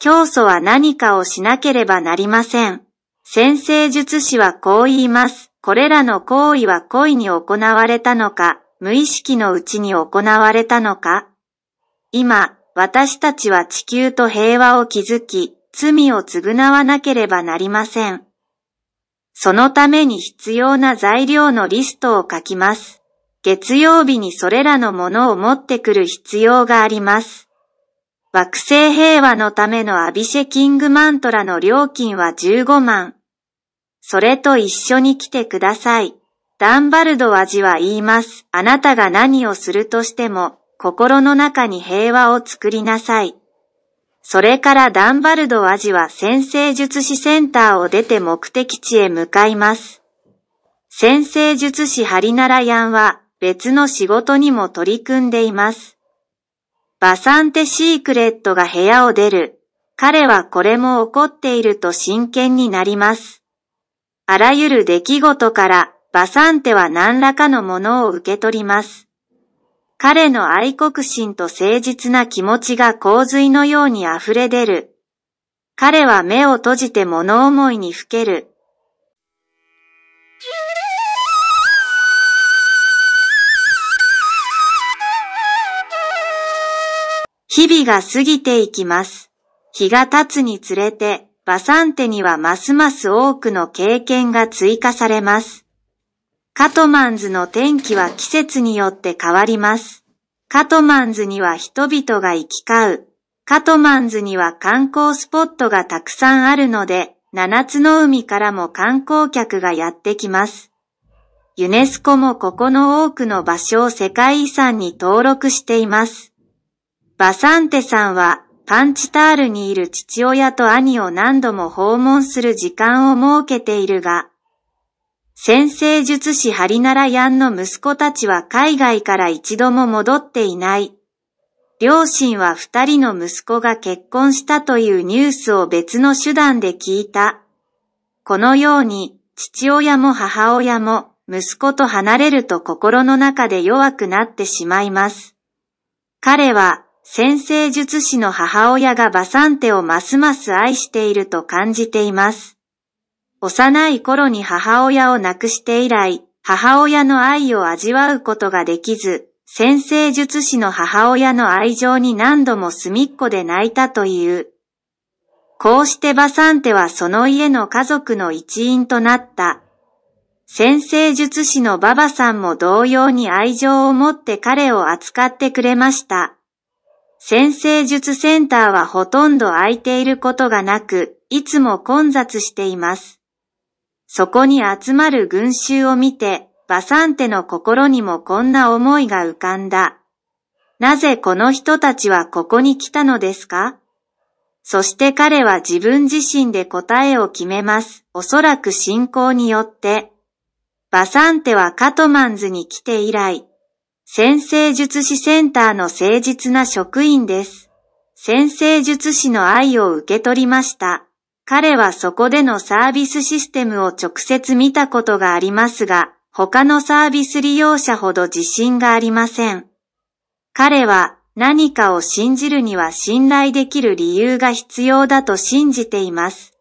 教祖は何かをしなければなりません。先生術師はこう言います。これらの行為は故意に行われたのか、無意識のうちに行われたのか。今、私たちは地球と平和を築き、罪を償わなければなりません。そのために必要な材料のリストを書きます。月曜日にそれらのものを持ってくる必要があります。惑星平和のためのアビシェキングマントラの料金は15万。それと一緒に来てください。ダンバルド味は言います。あなたが何をするとしても、心の中に平和を作りなさい。それからダンバルド味は先生術師センターを出て目的地へ向かいます。先生術師ハリナラヤンは別の仕事にも取り組んでいます。バサンテシークレットが部屋を出る。彼はこれも起こっていると真剣になります。あらゆる出来事からバサンテは何らかのものを受け取ります。彼の愛国心と誠実な気持ちが洪水のように溢れ出る。彼は目を閉じて物思いにふける。日々が過ぎていきます。日が経つにつれてバサンテにはますます多くの経験が追加されます。カトマンズの天気は季節によって変わります。カトマンズには人々が行き交う。カトマンズには観光スポットがたくさんあるので、七つの海からも観光客がやってきます。ユネスコもここの多くの場所を世界遺産に登録しています。バサンテさんはパンチタールにいる父親と兄を何度も訪問する時間を設けているが、先生術師ハリナラヤンの息子たちは海外から一度も戻っていない。両親は二人の息子が結婚したというニュースを別の手段で聞いた。このように、父親も母親も息子と離れると心の中で弱くなってしまいます。彼は先生術師の母親がバサンテをますます愛していると感じています。幼い頃に母親を亡くして以来、母親の愛を味わうことができず、先生術師の母親の愛情に何度も隅っこで泣いたという。こうしてバサンテはその家の家族の一員となった。先生術師のババさんも同様に愛情を持って彼を扱ってくれました。先生術センターはほとんど空いていることがなく、いつも混雑しています。そこに集まる群衆を見て、バサンテの心にもこんな思いが浮かんだ。なぜこの人たちはここに来たのですかそして彼は自分自身で答えを決めます。おそらく信仰によって。バサンテはカトマンズに来て以来、先生術師センターの誠実な職員です。先生術師の愛を受け取りました。彼はそこでのサービスシステムを直接見たことがありますが、他のサービス利用者ほど自信がありません。彼は何かを信じるには信頼できる理由が必要だと信じています。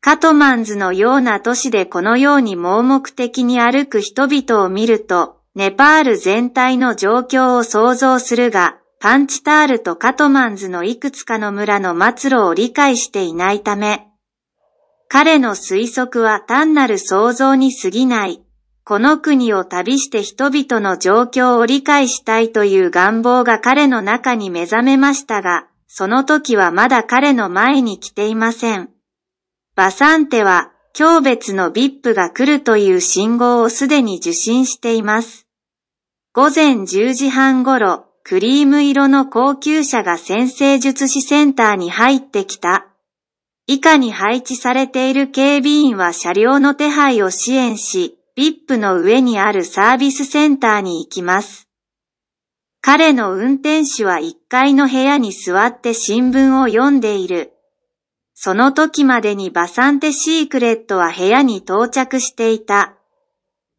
カトマンズのような都市でこのように盲目的に歩く人々を見ると、ネパール全体の状況を想像するが、パンチタールとカトマンズのいくつかの村の末路を理解していないため、彼の推測は単なる想像に過ぎない。この国を旅して人々の状況を理解したいという願望が彼の中に目覚めましたが、その時はまだ彼の前に来ていません。バサンテは、強別の VIP が来るという信号をすでに受信しています。午前10時半ごろ、クリーム色の高級車が先生術師センターに入ってきた。以下に配置されている警備員は車両の手配を支援し、VIP の上にあるサービスセンターに行きます。彼の運転手は1階の部屋に座って新聞を読んでいる。その時までにバサンテシークレットは部屋に到着していた。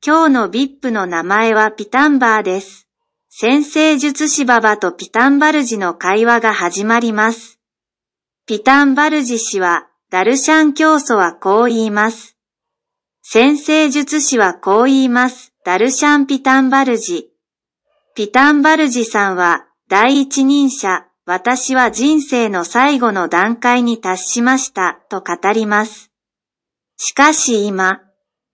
今日の VIP の名前はピタンバーです。先生術師ババとピタンバルジの会話が始まります。ピタンバルジ氏は、ダルシャン教祖はこう言います。先生術師はこう言います。ダルシャン・ピタンバルジ。ピタンバルジさんは、第一人者、私は人生の最後の段階に達しました、と語ります。しかし今、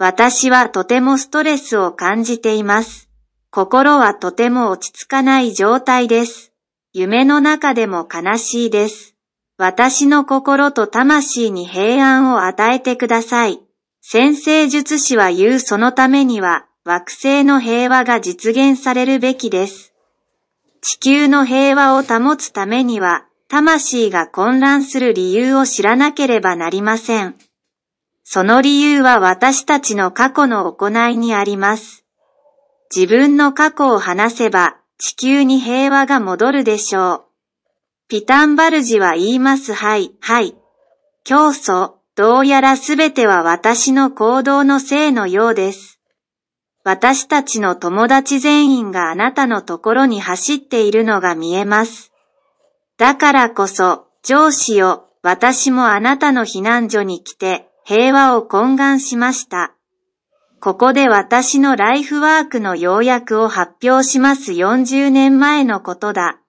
私はとてもストレスを感じています。心はとても落ち着かない状態です。夢の中でも悲しいです。私の心と魂に平安を与えてください。先生術師は言うそのためには惑星の平和が実現されるべきです。地球の平和を保つためには魂が混乱する理由を知らなければなりません。その理由は私たちの過去の行いにあります。自分の過去を話せば地球に平和が戻るでしょう。ピタンバルジは言いますはいはい。教祖、どうやらすべては私の行動のせいのようです。私たちの友達全員があなたのところに走っているのが見えます。だからこそ、上司を、私もあなたの避難所に来て、平和を懇願しました。ここで私のライフワークの要約を発表します40年前のことだ。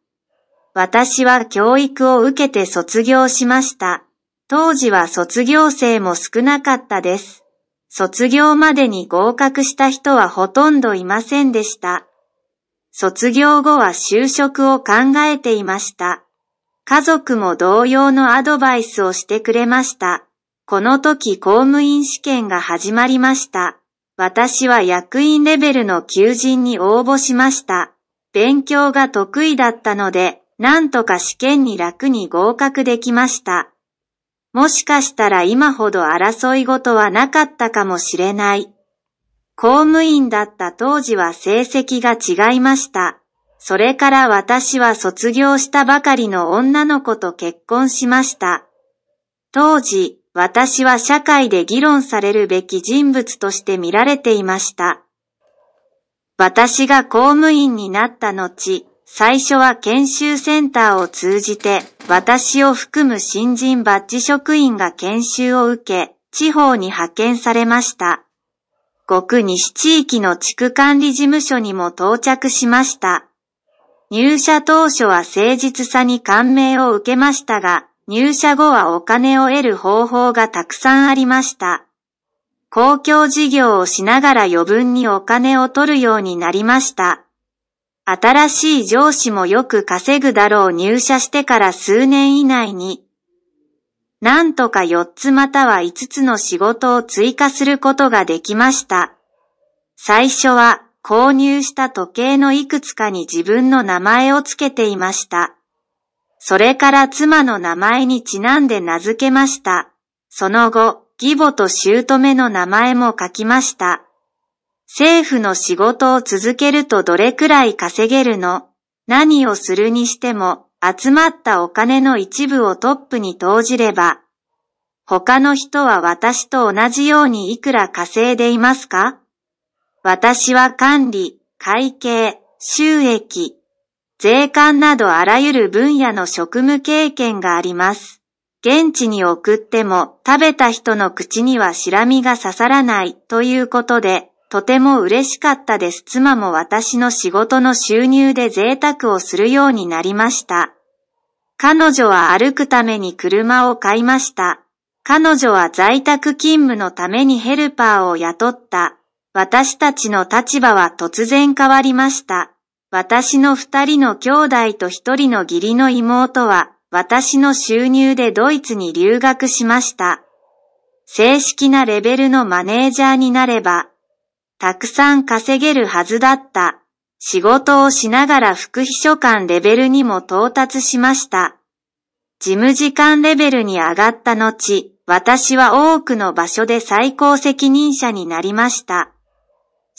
私は教育を受けて卒業しました。当時は卒業生も少なかったです。卒業までに合格した人はほとんどいませんでした。卒業後は就職を考えていました。家族も同様のアドバイスをしてくれました。この時公務員試験が始まりました。私は役員レベルの求人に応募しました。勉強が得意だったので、なんとか試験に楽に合格できました。もしかしたら今ほど争い事はなかったかもしれない。公務員だった当時は成績が違いました。それから私は卒業したばかりの女の子と結婚しました。当時、私は社会で議論されるべき人物として見られていました。私が公務員になった後、最初は研修センターを通じて、私を含む新人バッジ職員が研修を受け、地方に派遣されました。極西地域の地区管理事務所にも到着しました。入社当初は誠実さに感銘を受けましたが、入社後はお金を得る方法がたくさんありました。公共事業をしながら余分にお金を取るようになりました。新しい上司もよく稼ぐだろう入社してから数年以内に、なんとか4つまたは5つの仕事を追加することができました。最初は購入した時計のいくつかに自分の名前をつけていました。それから妻の名前にちなんで名付けました。その後、義母と姑の名前も書きました。政府の仕事を続けるとどれくらい稼げるの何をするにしても、集まったお金の一部をトップに投じれば、他の人は私と同じようにいくら稼いでいますか私は管理、会計、収益、税関などあらゆる分野の職務経験があります。現地に送っても食べた人の口にはしらみが刺さらないということで、とても嬉しかったです。妻も私の仕事の収入で贅沢をするようになりました。彼女は歩くために車を買いました。彼女は在宅勤務のためにヘルパーを雇った。私たちの立場は突然変わりました。私の二人の兄弟と一人の義理の妹は、私の収入でドイツに留学しました。正式なレベルのマネージャーになれば、たくさん稼げるはずだった。仕事をしながら副秘書官レベルにも到達しました。事務次官レベルに上がった後、私は多くの場所で最高責任者になりました。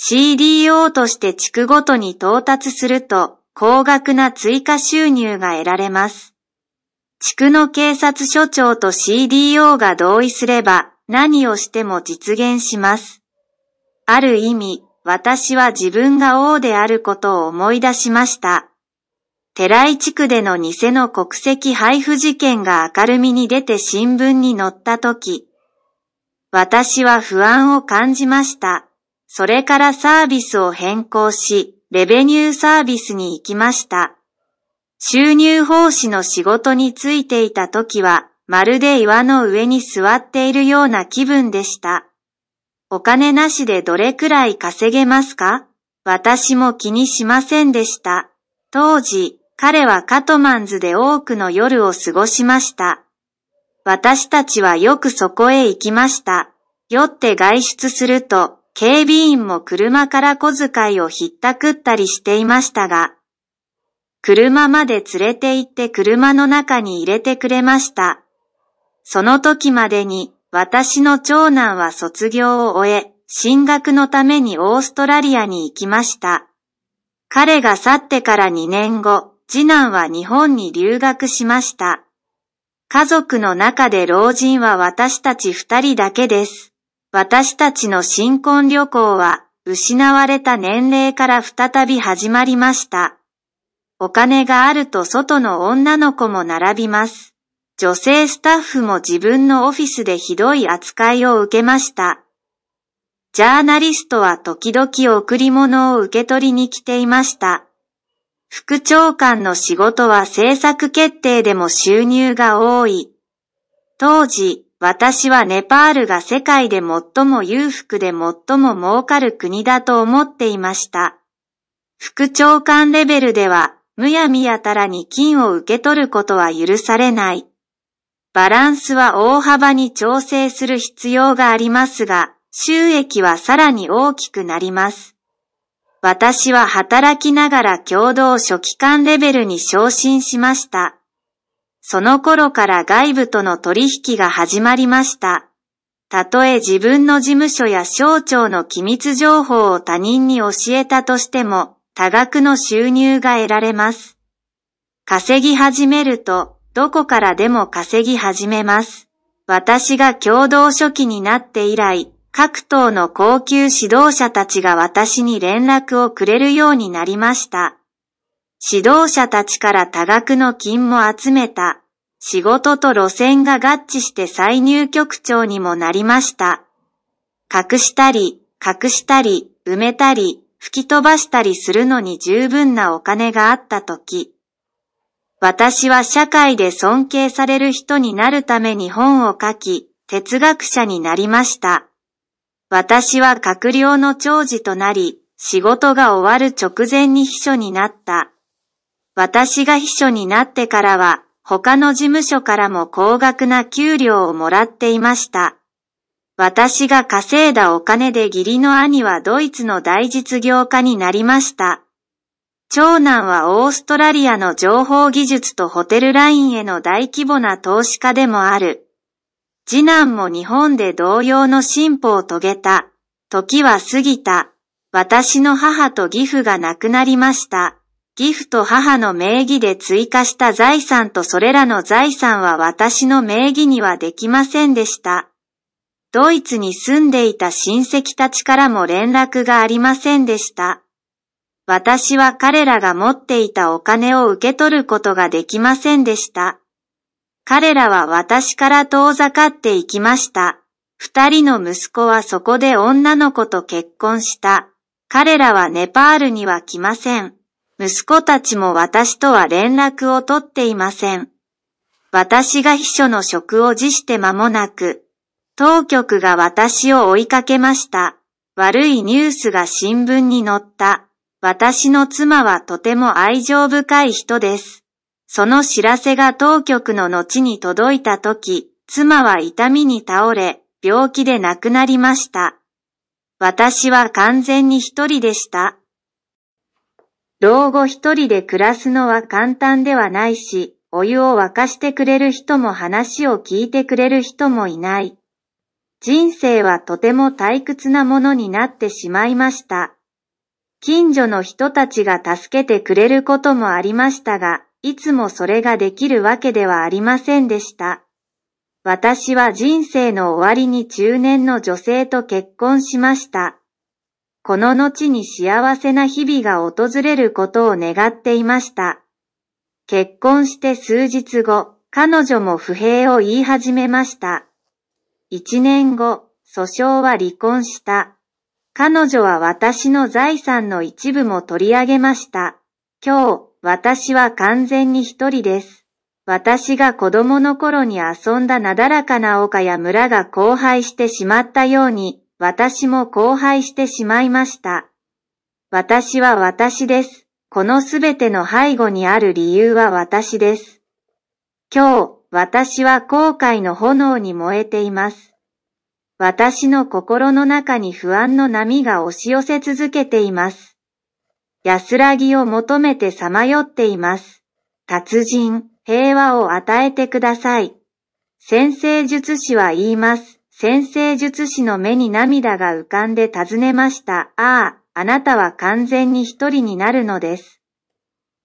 CDO として地区ごとに到達すると高額な追加収入が得られます。地区の警察署長と CDO が同意すれば何をしても実現します。ある意味、私は自分が王であることを思い出しました。寺井地区での偽の国籍配布事件が明るみに出て新聞に載った時、私は不安を感じました。それからサービスを変更し、レベニューサービスに行きました。収入奉仕の仕事についていた時は、まるで岩の上に座っているような気分でした。お金なしでどれくらい稼げますか私も気にしませんでした。当時、彼はカトマンズで多くの夜を過ごしました。私たちはよくそこへ行きました。酔って外出すると、警備員も車から小遣いをひったくったりしていましたが、車まで連れて行って車の中に入れてくれました。その時までに私の長男は卒業を終え、進学のためにオーストラリアに行きました。彼が去ってから2年後、次男は日本に留学しました。家族の中で老人は私たち二人だけです。私たちの新婚旅行は失われた年齢から再び始まりました。お金があると外の女の子も並びます。女性スタッフも自分のオフィスでひどい扱いを受けました。ジャーナリストは時々贈り物を受け取りに来ていました。副長官の仕事は政策決定でも収入が多い。当時、私はネパールが世界で最も裕福で最も儲かる国だと思っていました。副長官レベルでは、むやみやたらに金を受け取ることは許されない。バランスは大幅に調整する必要がありますが、収益はさらに大きくなります。私は働きながら共同書記官レベルに昇進しました。その頃から外部との取引が始まりました。たとえ自分の事務所や省庁の機密情報を他人に教えたとしても、多額の収入が得られます。稼ぎ始めると、どこからでも稼ぎ始めます。私が共同書記になって以来、各党の高級指導者たちが私に連絡をくれるようになりました。指導者たちから多額の金も集めた。仕事と路線が合致して再入局長にもなりました。隠したり、隠したり、埋めたり、吹き飛ばしたりするのに十分なお金があった時、私は社会で尊敬される人になるために本を書き、哲学者になりました。私は閣僚の長寿となり、仕事が終わる直前に秘書になった。私が秘書になってからは、他の事務所からも高額な給料をもらっていました。私が稼いだお金で義理の兄はドイツの大実業家になりました。長男はオーストラリアの情報技術とホテルラインへの大規模な投資家でもある。次男も日本で同様の進歩を遂げた。時は過ぎた。私の母と義父が亡くなりました。義父と母の名義で追加した財産とそれらの財産は私の名義にはできませんでした。ドイツに住んでいた親戚たちからも連絡がありませんでした。私は彼らが持っていたお金を受け取ることができませんでした。彼らは私から遠ざかっていきました。二人の息子はそこで女の子と結婚した。彼らはネパールには来ません。息子たちも私とは連絡を取っていません。私が秘書の職を辞して間もなく、当局が私を追いかけました。悪いニュースが新聞に載った。私の妻はとても愛情深い人です。その知らせが当局の後に届いた時、妻は痛みに倒れ、病気で亡くなりました。私は完全に一人でした。老後一人で暮らすのは簡単ではないし、お湯を沸かしてくれる人も話を聞いてくれる人もいない。人生はとても退屈なものになってしまいました。近所の人たちが助けてくれることもありましたが、いつもそれができるわけではありませんでした。私は人生の終わりに中年の女性と結婚しました。この後に幸せな日々が訪れることを願っていました。結婚して数日後、彼女も不平を言い始めました。一年後、訴訟は離婚した。彼女は私の財産の一部も取り上げました。今日、私は完全に一人です。私が子供の頃に遊んだなだらかな丘や村が荒廃してしまったように、私も荒廃してしまいました。私は私です。このすべての背後にある理由は私です。今日、私は後悔の炎に燃えています。私の心の中に不安の波が押し寄せ続けています。安らぎを求めてさまよっています。達人、平和を与えてください。先生術師は言います。先生術師の目に涙が浮かんで尋ねました。ああ、あなたは完全に一人になるのです。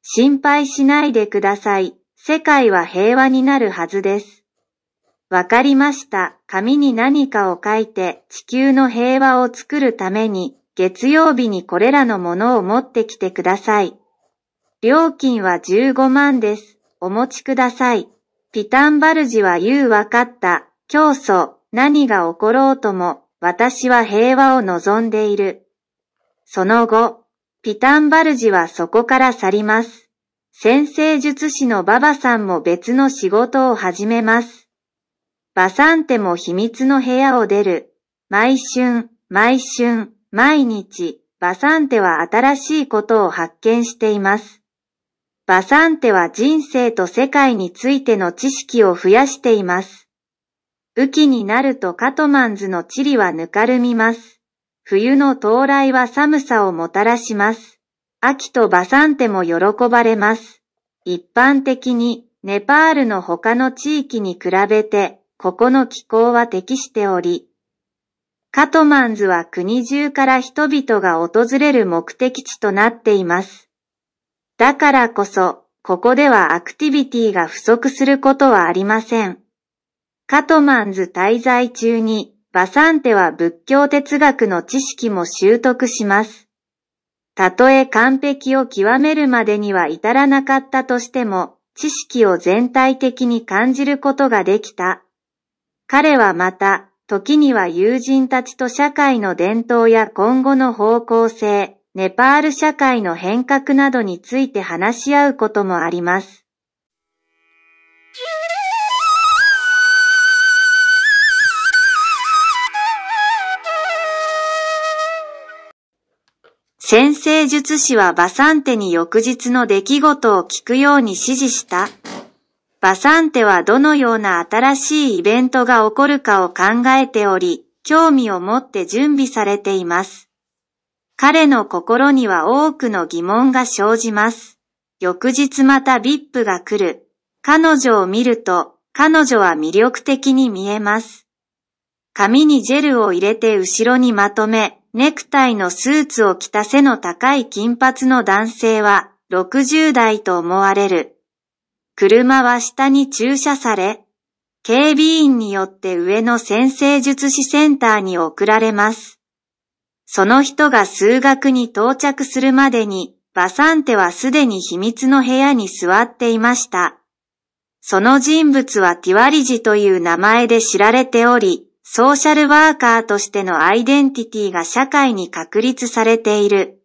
心配しないでください。世界は平和になるはずです。わかりました。紙に何かを書いて地球の平和を作るために月曜日にこれらのものを持ってきてください。料金は15万です。お持ちください。ピタンバルジは言うわかった。競争。何が起ころうとも私は平和を望んでいる。その後、ピタンバルジはそこから去ります。先生術師のババさんも別の仕事を始めます。バサンテも秘密の部屋を出る。毎春、毎春、毎日、バサンテは新しいことを発見しています。バサンテは人生と世界についての知識を増やしています。雨季になるとカトマンズの地理はぬかるみます。冬の到来は寒さをもたらします。秋とバサンテも喜ばれます。一般的にネパールの他の地域に比べて、ここの気候は適しており、カトマンズは国中から人々が訪れる目的地となっています。だからこそ、ここではアクティビティが不足することはありません。カトマンズ滞在中に、バサンテは仏教哲学の知識も習得します。たとえ完璧を極めるまでには至らなかったとしても、知識を全体的に感じることができた。彼はまた、時には友人たちと社会の伝統や今後の方向性、ネパール社会の変革などについて話し合うこともあります。先生術師はバサンテに翌日の出来事を聞くように指示した。バサンテはどのような新しいイベントが起こるかを考えており、興味を持って準備されています。彼の心には多くの疑問が生じます。翌日また VIP が来る。彼女を見ると、彼女は魅力的に見えます。髪にジェルを入れて後ろにまとめ、ネクタイのスーツを着た背の高い金髪の男性は60代と思われる。車は下に駐車され、警備員によって上の先生術師センターに送られます。その人が数学に到着するまでに、バサンテはすでに秘密の部屋に座っていました。その人物はティワリジという名前で知られており、ソーシャルワーカーとしてのアイデンティティが社会に確立されている。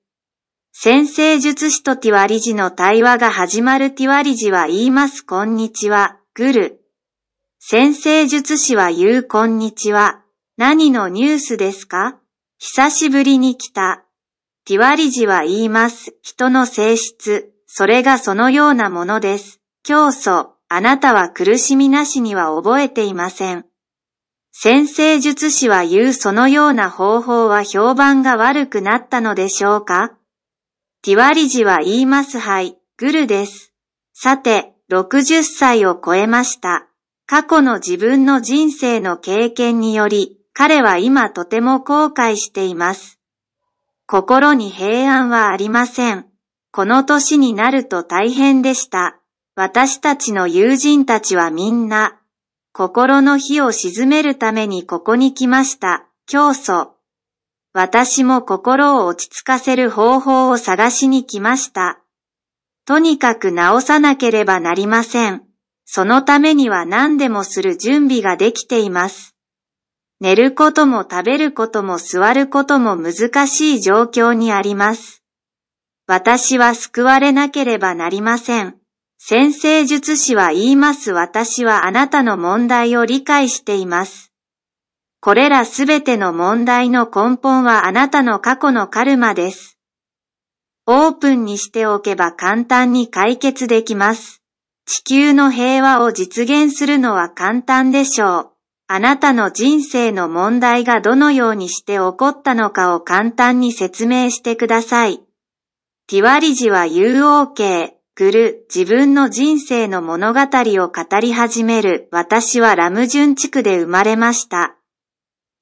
先生術師とティワリジの対話が始まるティワリジは言いますこんにちは、グル。先生術師は言うこんにちは、何のニュースですか久しぶりに来た。ティワリジは言います、人の性質、それがそのようなものです。教祖、あなたは苦しみなしには覚えていません。先生術師は言うそのような方法は評判が悪くなったのでしょうかティワリジは言いますはい、グルです。さて、60歳を超えました。過去の自分の人生の経験により、彼は今とても後悔しています。心に平安はありません。この年になると大変でした。私たちの友人たちはみんな、心の火を沈めるためにここに来ました。教祖。私も心を落ち着かせる方法を探しに来ました。とにかく直さなければなりません。そのためには何でもする準備ができています。寝ることも食べることも座ることも難しい状況にあります。私は救われなければなりません。先生術師は言います私はあなたの問題を理解しています。これらすべての問題の根本はあなたの過去のカルマです。オープンにしておけば簡単に解決できます。地球の平和を実現するのは簡単でしょう。あなたの人生の問題がどのようにして起こったのかを簡単に説明してください。ティワリジは UOK。作る自分の人生の物語を語り始める私はラムジュン地区で生まれました。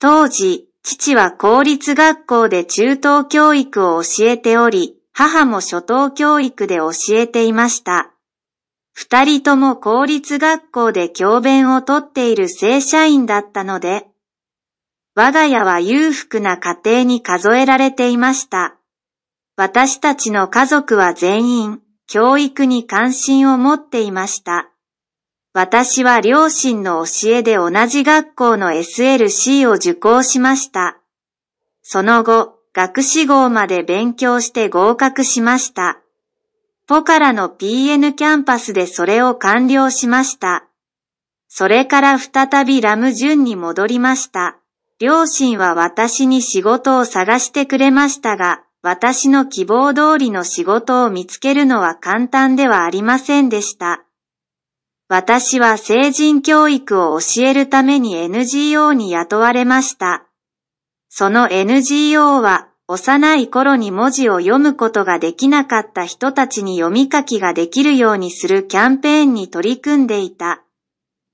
当時、父は公立学校で中等教育を教えており、母も初等教育で教えていました。二人とも公立学校で教鞭をとっている正社員だったので、我が家は裕福な家庭に数えられていました。私たちの家族は全員、教育に関心を持っていました。私は両親の教えで同じ学校の SLC を受講しました。その後、学士号まで勉強して合格しました。ポカラの PN キャンパスでそれを完了しました。それから再びラムジュンに戻りました。両親は私に仕事を探してくれましたが、私の希望通りの仕事を見つけるのは簡単ではありませんでした。私は成人教育を教えるために NGO に雇われました。その NGO は幼い頃に文字を読むことができなかった人たちに読み書きができるようにするキャンペーンに取り組んでいた。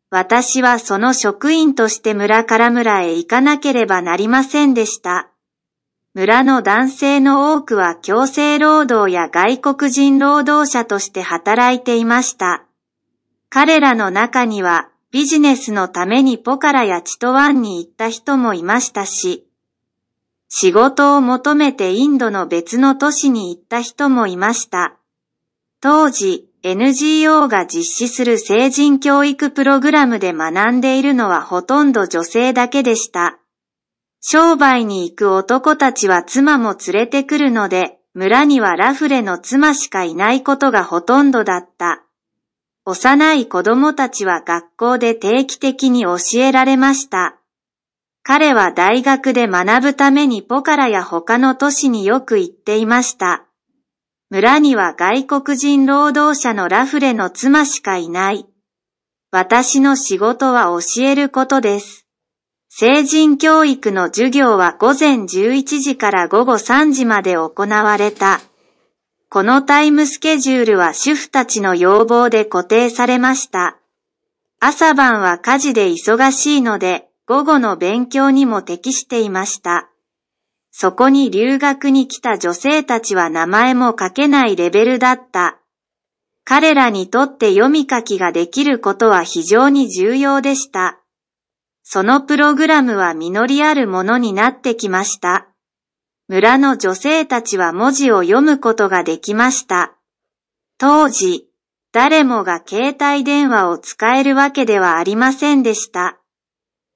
私はその職員として村から村へ行かなければなりませんでした。村の男性の多くは強制労働や外国人労働者として働いていました。彼らの中にはビジネスのためにポカラやチトワンに行った人もいましたし、仕事を求めてインドの別の都市に行った人もいました。当時、NGO が実施する成人教育プログラムで学んでいるのはほとんど女性だけでした。商売に行く男たちは妻も連れてくるので、村にはラフレの妻しかいないことがほとんどだった。幼い子供たちは学校で定期的に教えられました。彼は大学で学ぶためにポカラや他の都市によく行っていました。村には外国人労働者のラフレの妻しかいない。私の仕事は教えることです。成人教育の授業は午前11時から午後3時まで行われた。このタイムスケジュールは主婦たちの要望で固定されました。朝晩は家事で忙しいので、午後の勉強にも適していました。そこに留学に来た女性たちは名前も書けないレベルだった。彼らにとって読み書きができることは非常に重要でした。そのプログラムは実りあるものになってきました。村の女性たちは文字を読むことができました。当時、誰もが携帯電話を使えるわけではありませんでした。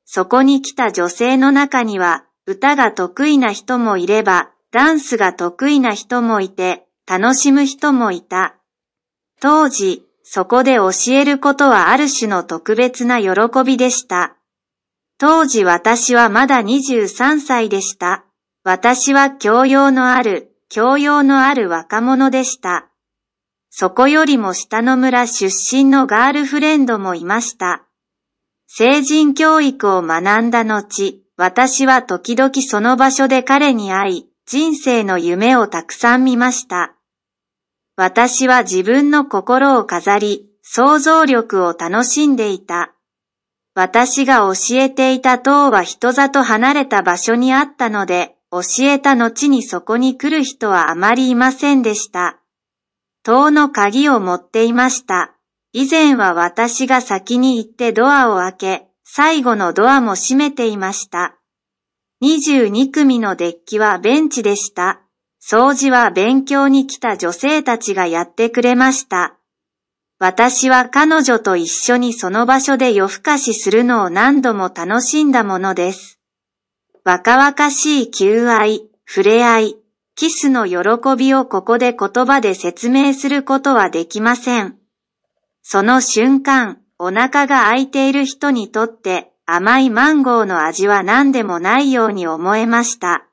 そこに来た女性の中には、歌が得意な人もいれば、ダンスが得意な人もいて、楽しむ人もいた。当時、そこで教えることはある種の特別な喜びでした。当時私はまだ23歳でした。私は教養のある、教養のある若者でした。そこよりも下の村出身のガールフレンドもいました。成人教育を学んだ後、私は時々その場所で彼に会い、人生の夢をたくさん見ました。私は自分の心を飾り、想像力を楽しんでいた。私が教えていた塔は人里離れた場所にあったので、教えた後にそこに来る人はあまりいませんでした。塔の鍵を持っていました。以前は私が先に行ってドアを開け、最後のドアも閉めていました。22組のデッキはベンチでした。掃除は勉強に来た女性たちがやってくれました。私は彼女と一緒にその場所で夜更かしするのを何度も楽しんだものです。若々しい求愛、触れ合い、キスの喜びをここで言葉で説明することはできません。その瞬間、お腹が空いている人にとって甘いマンゴーの味は何でもないように思えました。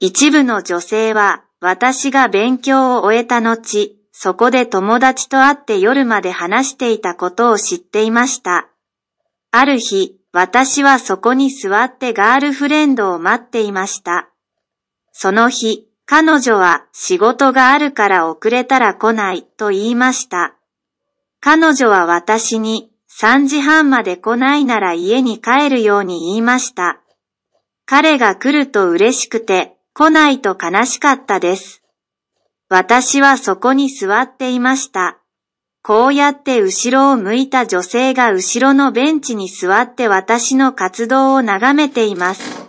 一部の女性は私が勉強を終えた後、そこで友達と会って夜まで話していたことを知っていました。ある日、私はそこに座ってガールフレンドを待っていました。その日、彼女は仕事があるから遅れたら来ないと言いました。彼女は私に3時半まで来ないなら家に帰るように言いました。彼が来ると嬉しくて来ないと悲しかったです。私はそこに座っていました。こうやって後ろを向いた女性が後ろのベンチに座って私の活動を眺めています。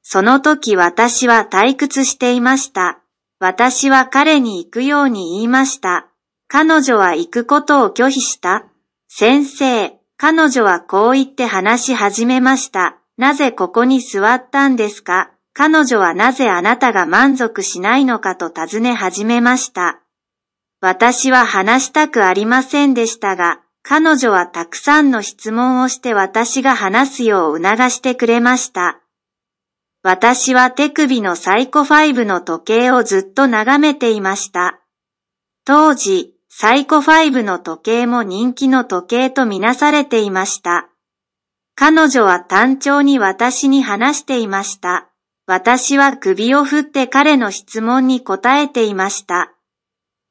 その時私は退屈していました。私は彼に行くように言いました。彼女は行くことを拒否した。先生、彼女はこう言って話し始めました。なぜここに座ったんですか彼女はなぜあなたが満足しないのかと尋ね始めました。私は話したくありませんでしたが、彼女はたくさんの質問をして私が話すよう促してくれました。私は手首のサイコファイブの時計をずっと眺めていました。当時、サイコファイブの時計も人気の時計とみなされていました。彼女は単調に私に話していました。私は首を振って彼の質問に答えていました。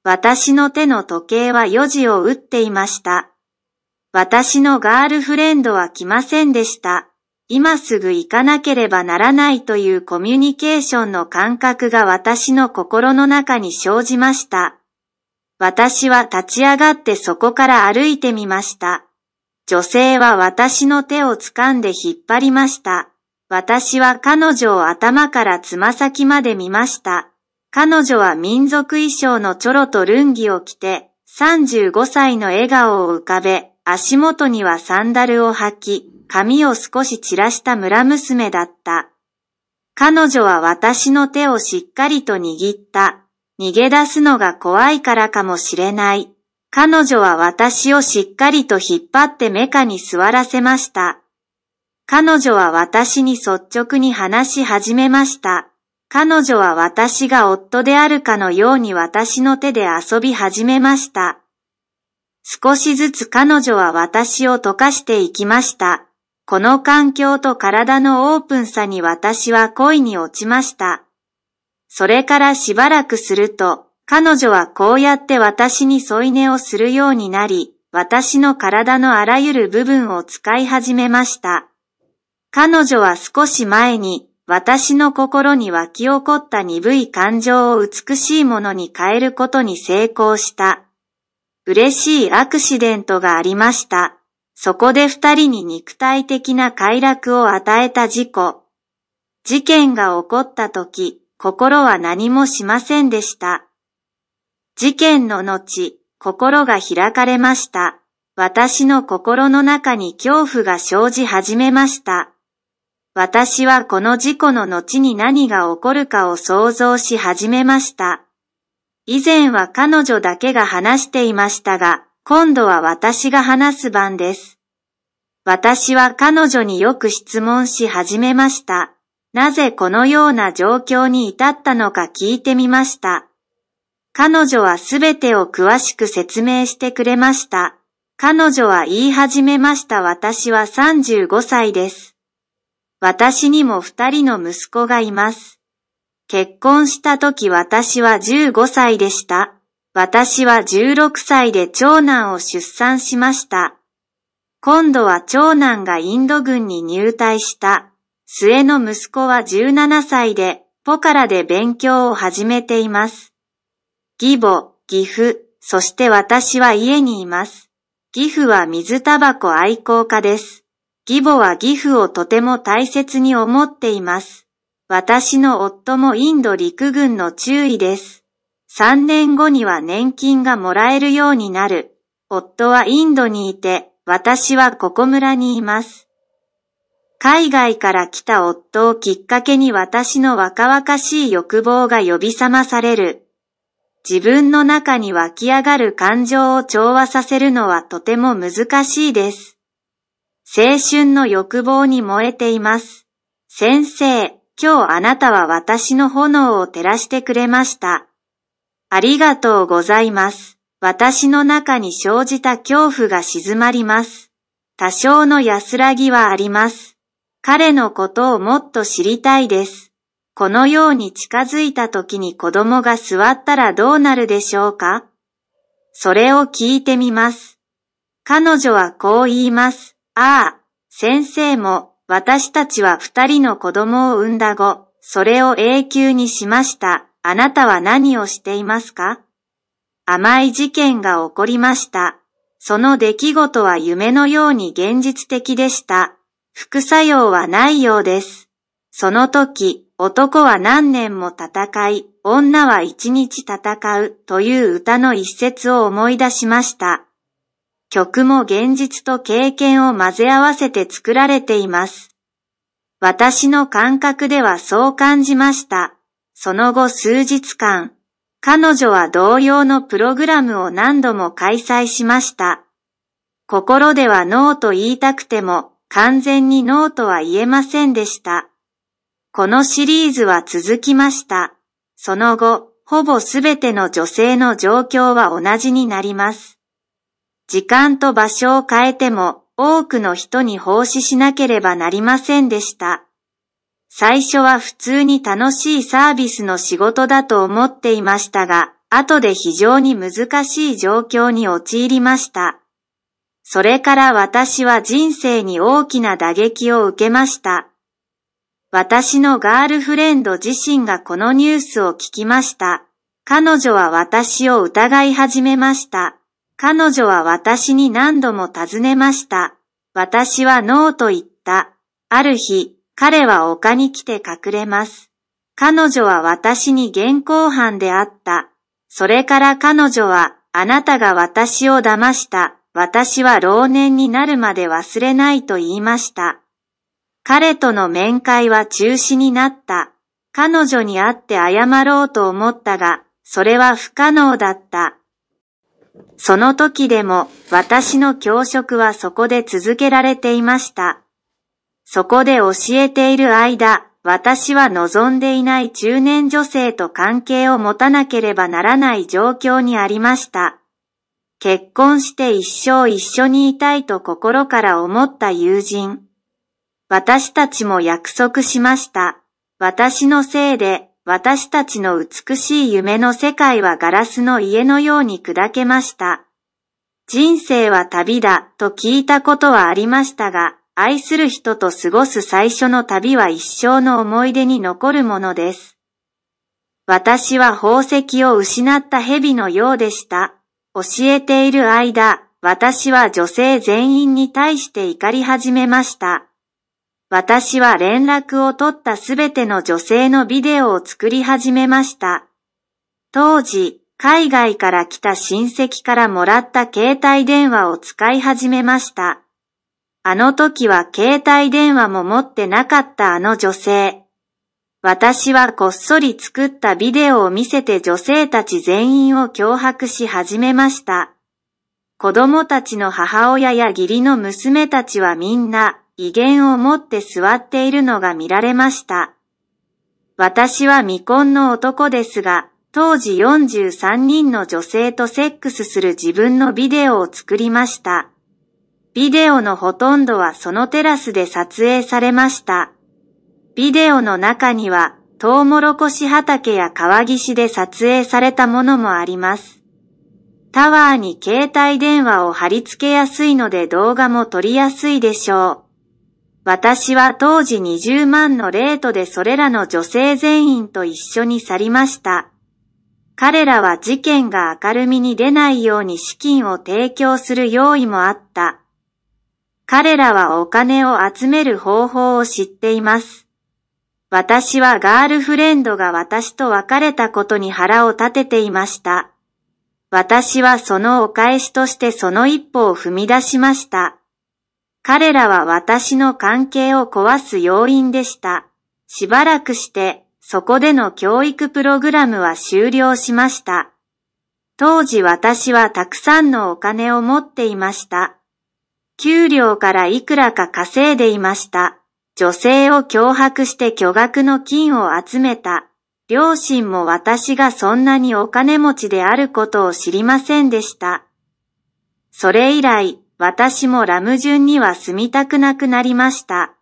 私の手の時計は4時を打っていました。私のガールフレンドは来ませんでした。今すぐ行かなければならないというコミュニケーションの感覚が私の心の中に生じました。私は立ち上がってそこから歩いてみました。女性は私の手を掴んで引っ張りました。私は彼女を頭からつま先まで見ました。彼女は民族衣装のチョロとルンギを着て、35歳の笑顔を浮かべ、足元にはサンダルを履き、髪を少し散らした村娘だった。彼女は私の手をしっかりと握った。逃げ出すのが怖いからかもしれない。彼女は私をしっかりと引っ張ってメカに座らせました。彼女は私に率直に話し始めました。彼女は私が夫であるかのように私の手で遊び始めました。少しずつ彼女は私を溶かしていきました。この環境と体のオープンさに私は恋に落ちました。それからしばらくすると、彼女はこうやって私に添い寝をするようになり、私の体のあらゆる部分を使い始めました。彼女は少し前に私の心に湧き起こった鈍い感情を美しいものに変えることに成功した。嬉しいアクシデントがありました。そこで二人に肉体的な快楽を与えた事故。事件が起こった時、心は何もしませんでした。事件の後、心が開かれました。私の心の中に恐怖が生じ始めました。私はこの事故の後に何が起こるかを想像し始めました。以前は彼女だけが話していましたが、今度は私が話す番です。私は彼女によく質問し始めました。なぜこのような状況に至ったのか聞いてみました。彼女はすべてを詳しく説明してくれました。彼女は言い始めました私は35歳です。私にも二人の息子がいます。結婚した時私は15歳でした。私は16歳で長男を出産しました。今度は長男がインド軍に入隊した。末の息子は17歳で、ポカラで勉強を始めています。義母、義父、そして私は家にいます。義父は水タバコ愛好家です。義母は義父をとても大切に思っています。私の夫もインド陸軍の注意です。3年後には年金がもらえるようになる。夫はインドにいて、私はここ村にいます。海外から来た夫をきっかけに私の若々しい欲望が呼び覚まされる。自分の中に湧き上がる感情を調和させるのはとても難しいです。青春の欲望に燃えています。先生、今日あなたは私の炎を照らしてくれました。ありがとうございます。私の中に生じた恐怖が静まります。多少の安らぎはあります。彼のことをもっと知りたいです。このように近づいた時に子供が座ったらどうなるでしょうかそれを聞いてみます。彼女はこう言います。ああ、先生も私たちは二人の子供を産んだ後、それを永久にしました。あなたは何をしていますか甘い事件が起こりました。その出来事は夢のように現実的でした。副作用はないようです。その時、男は何年も戦い、女は一日戦うという歌の一節を思い出しました。曲も現実と経験を混ぜ合わせて作られています。私の感覚ではそう感じました。その後数日間、彼女は同様のプログラムを何度も開催しました。心ではノーと言いたくても、完全にノーとは言えませんでした。このシリーズは続きました。その後、ほぼすべての女性の状況は同じになります。時間と場所を変えても多くの人に奉仕しなければなりませんでした。最初は普通に楽しいサービスの仕事だと思っていましたが、後で非常に難しい状況に陥りました。それから私は人生に大きな打撃を受けました。私のガールフレンド自身がこのニュースを聞きました。彼女は私を疑い始めました。彼女は私に何度も尋ねました。私はノーと言った。ある日、彼は丘に来て隠れます。彼女は私に現行犯であった。それから彼女は、あなたが私を騙した。私は老年になるまで忘れないと言いました。彼との面会は中止になった。彼女に会って謝ろうと思ったが、それは不可能だった。その時でも私の教職はそこで続けられていました。そこで教えている間、私は望んでいない中年女性と関係を持たなければならない状況にありました。結婚して一生一緒にいたいと心から思った友人。私たちも約束しました。私のせいで私たちの美しい夢の世界はガラスの家のように砕けました。人生は旅だと聞いたことはありましたが、愛する人と過ごす最初の旅は一生の思い出に残るものです。私は宝石を失った蛇のようでした。教えている間、私は女性全員に対して怒り始めました。私は連絡を取ったすべての女性のビデオを作り始めました。当時、海外から来た親戚からもらった携帯電話を使い始めました。あの時は携帯電話も持ってなかったあの女性。私はこっそり作ったビデオを見せて女性たち全員を脅迫し始めました。子供たちの母親や義理の娘たちはみんな、威厳を持って座っているのが見られました。私は未婚の男ですが、当時43人の女性とセックスする自分のビデオを作りました。ビデオのほとんどはそのテラスで撮影されました。ビデオの中には、トウモロコシ畑や川岸で撮影されたものもあります。タワーに携帯電話を貼り付けやすいので動画も撮りやすいでしょう。私は当時20万のレートでそれらの女性全員と一緒に去りました。彼らは事件が明るみに出ないように資金を提供する用意もあった。彼らはお金を集める方法を知っています。私はガールフレンドが私と別れたことに腹を立てていました。私はそのお返しとしてその一歩を踏み出しました。彼らは私の関係を壊す要因でした。しばらくして、そこでの教育プログラムは終了しました。当時私はたくさんのお金を持っていました。給料からいくらか稼いでいました。女性を脅迫して巨額の金を集めた。両親も私がそんなにお金持ちであることを知りませんでした。それ以来、私もラムジュンには住みたくなくなりました。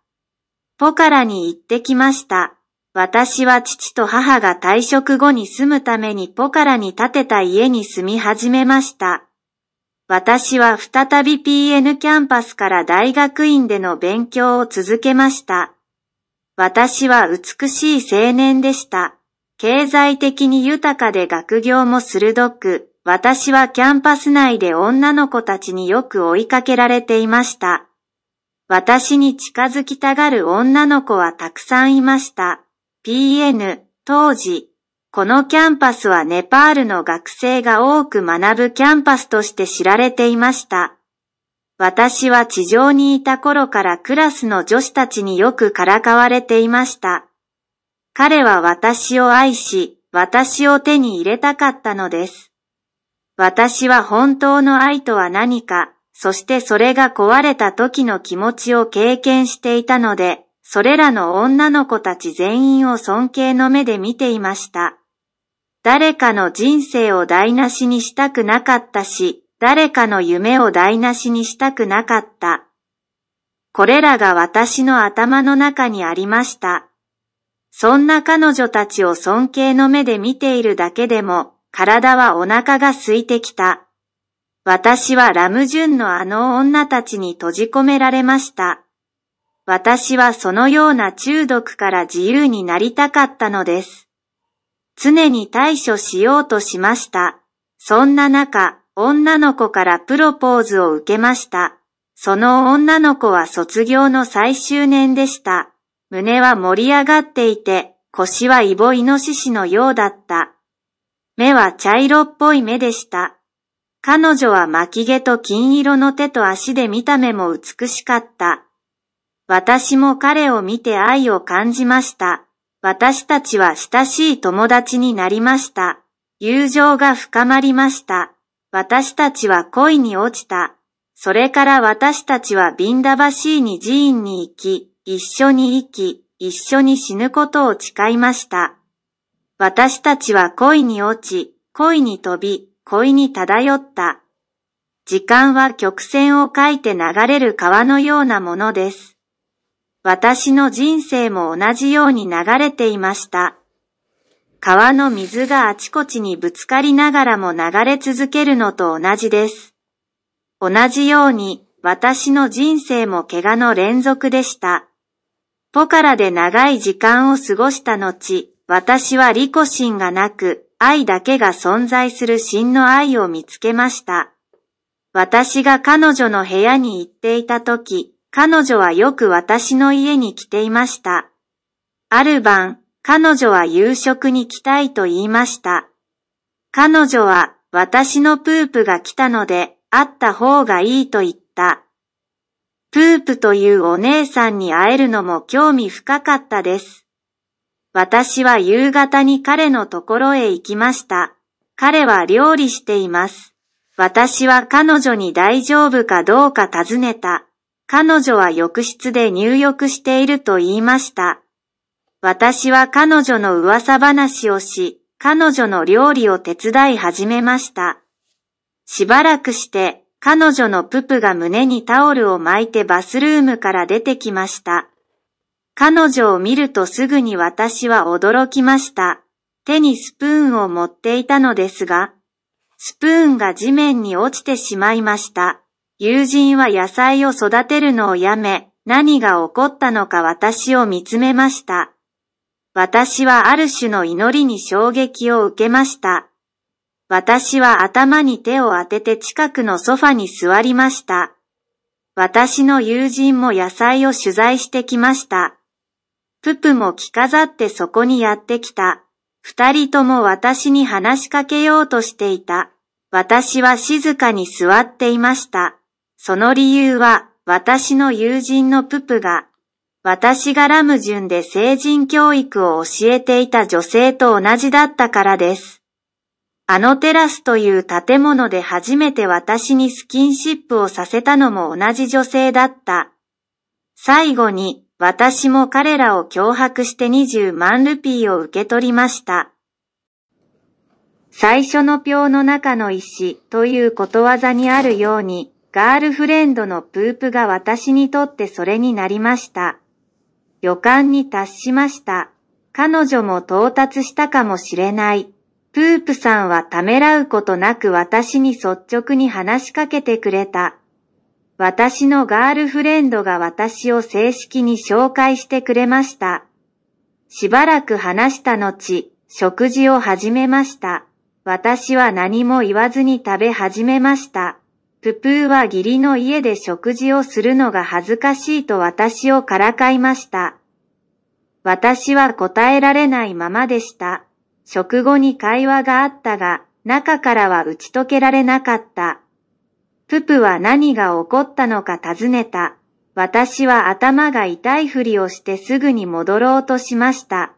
ポカラに行ってきました。私は父と母が退職後に住むためにポカラに建てた家に住み始めました。私は再び PN キャンパスから大学院での勉強を続けました。私は美しい青年でした。経済的に豊かで学業も鋭く、私はキャンパス内で女の子たちによく追いかけられていました。私に近づきたがる女の子はたくさんいました。PN 当時、このキャンパスはネパールの学生が多く学ぶキャンパスとして知られていました。私は地上にいた頃からクラスの女子たちによくからかわれていました。彼は私を愛し、私を手に入れたかったのです。私は本当の愛とは何か、そしてそれが壊れた時の気持ちを経験していたので、それらの女の子たち全員を尊敬の目で見ていました。誰かの人生を台無しにしたくなかったし、誰かの夢を台無しにしたくなかった。これらが私の頭の中にありました。そんな彼女たちを尊敬の目で見ているだけでも、体はお腹が空いてきた。私はラムジュンのあの女たちに閉じ込められました。私はそのような中毒から自由になりたかったのです。常に対処しようとしました。そんな中、女の子からプロポーズを受けました。その女の子は卒業の最終年でした。胸は盛り上がっていて、腰はイボイノシシのようだった。目は茶色っぽい目でした。彼女は巻き毛と金色の手と足で見た目も美しかった。私も彼を見て愛を感じました。私たちは親しい友達になりました。友情が深まりました。私たちは恋に落ちた。それから私たちはビンダバシーに寺院に行き、一緒に生き、一緒に死ぬことを誓いました。私たちは恋に落ち、恋に飛び、恋に漂った。時間は曲線を書いて流れる川のようなものです。私の人生も同じように流れていました。川の水があちこちにぶつかりながらも流れ続けるのと同じです。同じように私の人生も怪我の連続でした。ポカラで長い時間を過ごした後、私は利己心がなく、愛だけが存在する真の愛を見つけました。私が彼女の部屋に行っていた時、彼女はよく私の家に来ていました。ある晩、彼女は夕食に来たいと言いました。彼女は私のプープが来たので、会った方がいいと言った。プープというお姉さんに会えるのも興味深かったです。私は夕方に彼のところへ行きました。彼は料理しています。私は彼女に大丈夫かどうか尋ねた。彼女は浴室で入浴していると言いました。私は彼女の噂話をし、彼女の料理を手伝い始めました。しばらくして、彼女のププが胸にタオルを巻いてバスルームから出てきました。彼女を見るとすぐに私は驚きました。手にスプーンを持っていたのですが、スプーンが地面に落ちてしまいました。友人は野菜を育てるのをやめ、何が起こったのか私を見つめました。私はある種の祈りに衝撃を受けました。私は頭に手を当てて近くのソファに座りました。私の友人も野菜を取材してきました。ププも着飾ってそこにやってきた。二人とも私に話しかけようとしていた。私は静かに座っていました。その理由は、私の友人のププが、私がラムジュンで成人教育を教えていた女性と同じだったからです。あのテラスという建物で初めて私にスキンシップをさせたのも同じ女性だった。最後に、私も彼らを脅迫して20万ルピーを受け取りました。最初の票の中の石ということわざにあるように、ガールフレンドのプープが私にとってそれになりました。予感に達しました。彼女も到達したかもしれない。プープさんはためらうことなく私に率直に話しかけてくれた。私のガールフレンドが私を正式に紹介してくれました。しばらく話した後、食事を始めました。私は何も言わずに食べ始めました。ププーは義理の家で食事をするのが恥ずかしいと私をからかいました。私は答えられないままでした。食後に会話があったが、中からは打ち解けられなかった。ププは何が起こったのか尋ねた。私は頭が痛いふりをしてすぐに戻ろうとしました。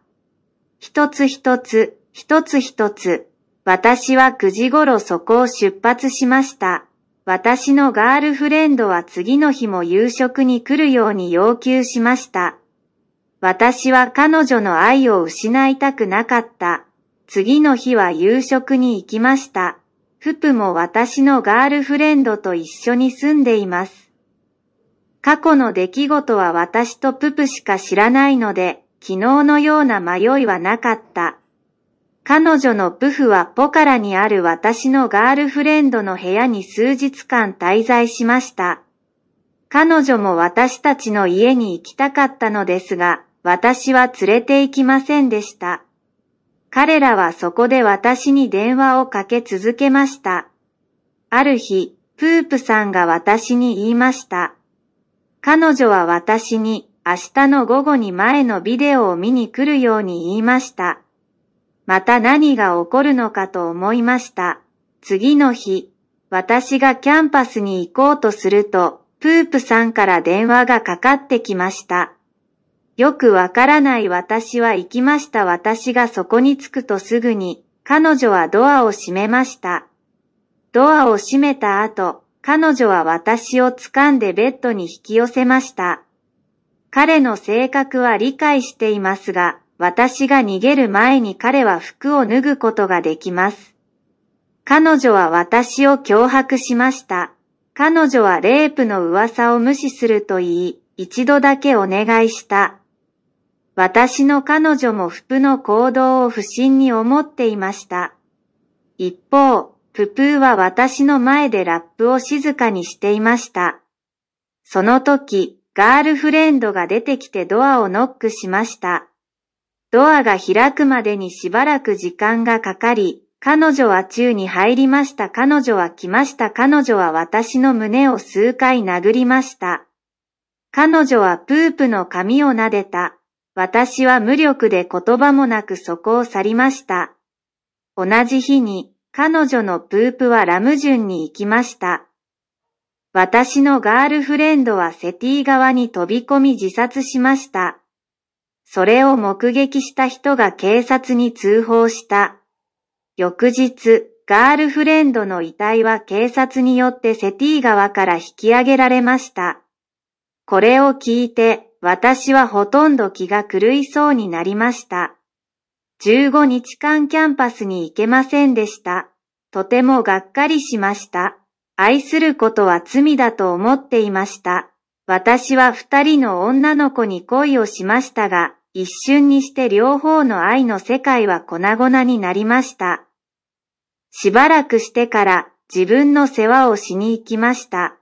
一つ一つ、一つ一つ。私は9時頃そこを出発しました。私のガールフレンドは次の日も夕食に来るように要求しました。私は彼女の愛を失いたくなかった。次の日は夕食に行きました。フプも私のガールフレンドと一緒に住んでいます。過去の出来事は私とププしか知らないので、昨日のような迷いはなかった。彼女のプフはポカラにある私のガールフレンドの部屋に数日間滞在しました。彼女も私たちの家に行きたかったのですが、私は連れて行きませんでした。彼らはそこで私に電話をかけ続けました。ある日、プープさんが私に言いました。彼女は私に明日の午後に前のビデオを見に来るように言いました。また何が起こるのかと思いました。次の日、私がキャンパスに行こうとすると、プープさんから電話がかかってきました。よくわからない私は行きました私がそこに着くとすぐに、彼女はドアを閉めました。ドアを閉めた後、彼女は私を掴んでベッドに引き寄せました。彼の性格は理解していますが、私が逃げる前に彼は服を脱ぐことができます。彼女は私を脅迫しました。彼女はレイプの噂を無視すると言い、一度だけお願いした。私の彼女も服の行動を不審に思っていました。一方、ププーは私の前でラップを静かにしていました。その時、ガールフレンドが出てきてドアをノックしました。ドアが開くまでにしばらく時間がかかり、彼女は宙に入りました。彼女は来ました。彼女は私の胸を数回殴りました。彼女はプープの髪を撫でた。私は無力で言葉もなくそこを去りました。同じ日に彼女のプープはラムジュンに行きました。私のガールフレンドはセティ側に飛び込み自殺しました。それを目撃した人が警察に通報した。翌日、ガールフレンドの遺体は警察によってセティ側から引き上げられました。これを聞いて、私はほとんど気が狂いそうになりました。15日間キャンパスに行けませんでした。とてもがっかりしました。愛することは罪だと思っていました。私は二人の女の子に恋をしましたが、一瞬にして両方の愛の世界は粉々になりました。しばらくしてから自分の世話をしに行きました。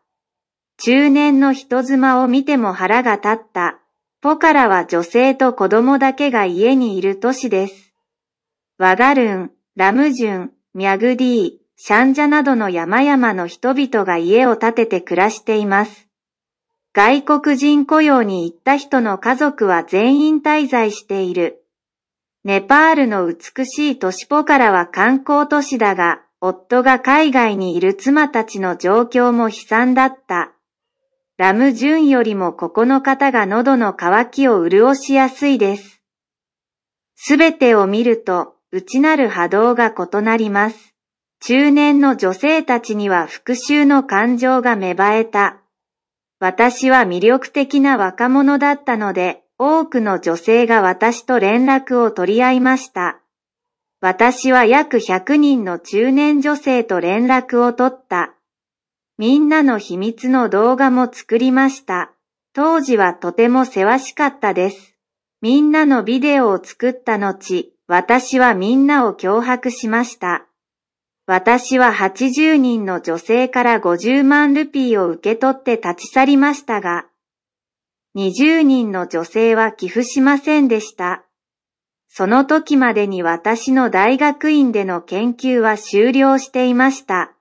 中年の人妻を見ても腹が立った。ポカラは女性と子供だけが家にいる都市です。ワガルン、ラムジュン、ミャグディー、シャンジャなどの山々の人々が家を建てて暮らしています。外国人雇用に行った人の家族は全員滞在している。ネパールの美しい都市ポカラは観光都市だが、夫が海外にいる妻たちの状況も悲惨だった。ラムジュンよりもここの方が喉の渇きを潤しやすいです。すべてを見ると、内なる波動が異なります。中年の女性たちには復讐の感情が芽生えた。私は魅力的な若者だったので、多くの女性が私と連絡を取り合いました。私は約100人の中年女性と連絡を取った。みんなの秘密の動画も作りました。当時はとてもせしかったです。みんなのビデオを作った後、私はみんなを脅迫しました。私は80人の女性から50万ルピーを受け取って立ち去りましたが、20人の女性は寄付しませんでした。その時までに私の大学院での研究は終了していました。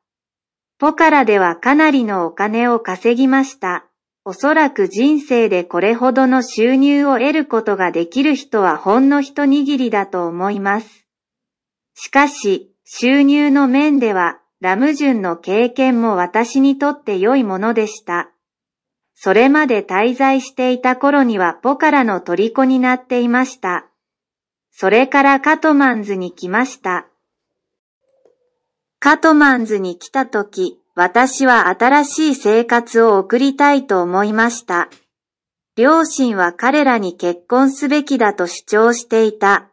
ポカラではかなりのお金を稼ぎました。おそらく人生でこれほどの収入を得ることができる人はほんの一握りだと思います。しかし、収入の面では、ラムジュンの経験も私にとって良いものでした。それまで滞在していた頃にはポカラの虜になっていました。それからカトマンズに来ました。カトマンズに来た時、私は新しい生活を送りたいと思いました。両親は彼らに結婚すべきだと主張していた。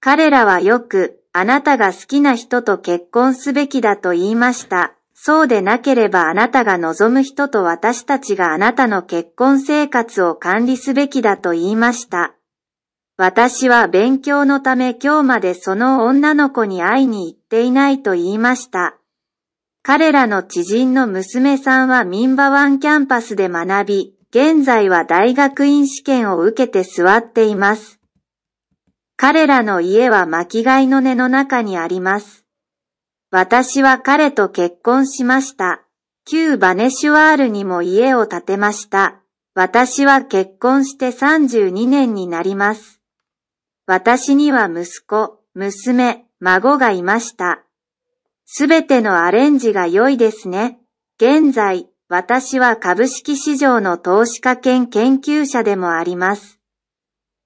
彼らはよく、あなたが好きな人と結婚すべきだと言いました。そうでなければあなたが望む人と私たちがあなたの結婚生活を管理すべきだと言いました。私は勉強のため今日までその女の子に会いに行っていないと言いました。彼らの知人の娘さんはミンバワンキャンパスで学び、現在は大学院試験を受けて座っています。彼らの家は巻き貝の根の中にあります。私は彼と結婚しました。旧バネシュワールにも家を建てました。私は結婚して32年になります。私には息子、娘、孫がいました。すべてのアレンジが良いですね。現在、私は株式市場の投資家兼研究者でもあります。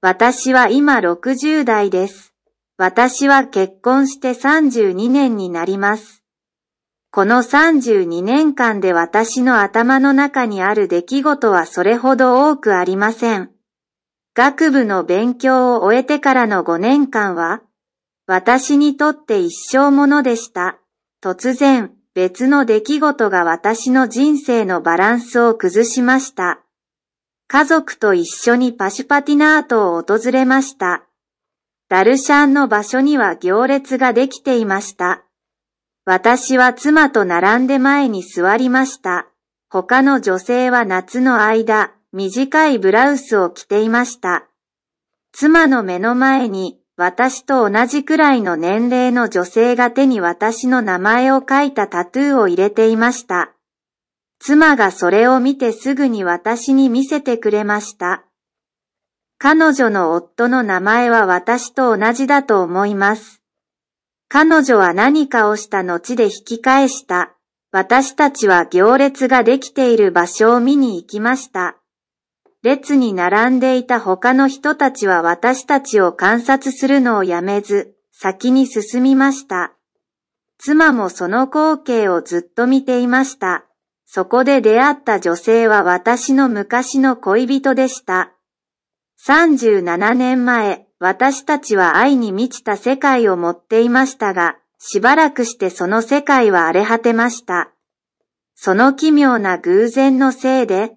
私は今60代です。私は結婚して32年になります。この32年間で私の頭の中にある出来事はそれほど多くありません。学部の勉強を終えてからの5年間は、私にとって一生ものでした。突然、別の出来事が私の人生のバランスを崩しました。家族と一緒にパシュパティナートを訪れました。ダルシャンの場所には行列ができていました。私は妻と並んで前に座りました。他の女性は夏の間、短いブラウスを着ていました。妻の目の前に私と同じくらいの年齢の女性が手に私の名前を書いたタトゥーを入れていました。妻がそれを見てすぐに私に見せてくれました。彼女の夫の名前は私と同じだと思います。彼女は何かをした後で引き返した。私たちは行列ができている場所を見に行きました。列に並んでいた他の人たちは私たちを観察するのをやめず、先に進みました。妻もその光景をずっと見ていました。そこで出会った女性は私の昔の恋人でした。37年前、私たちは愛に満ちた世界を持っていましたが、しばらくしてその世界は荒れ果てました。その奇妙な偶然のせいで、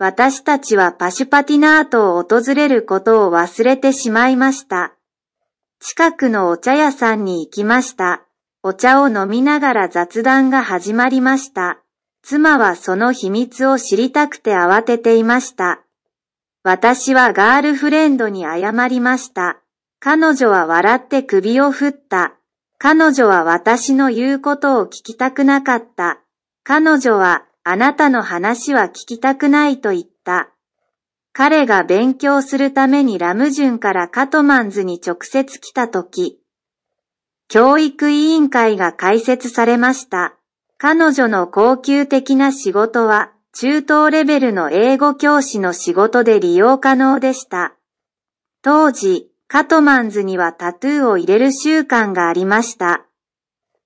私たちはパシュパティナートを訪れることを忘れてしまいました。近くのお茶屋さんに行きました。お茶を飲みながら雑談が始まりました。妻はその秘密を知りたくて慌てていました。私はガールフレンドに謝りました。彼女は笑って首を振った。彼女は私の言うことを聞きたくなかった。彼女はあなたの話は聞きたくないと言った。彼が勉強するためにラムジュンからカトマンズに直接来たとき、教育委員会が開設されました。彼女の高級的な仕事は、中等レベルの英語教師の仕事で利用可能でした。当時、カトマンズにはタトゥーを入れる習慣がありました。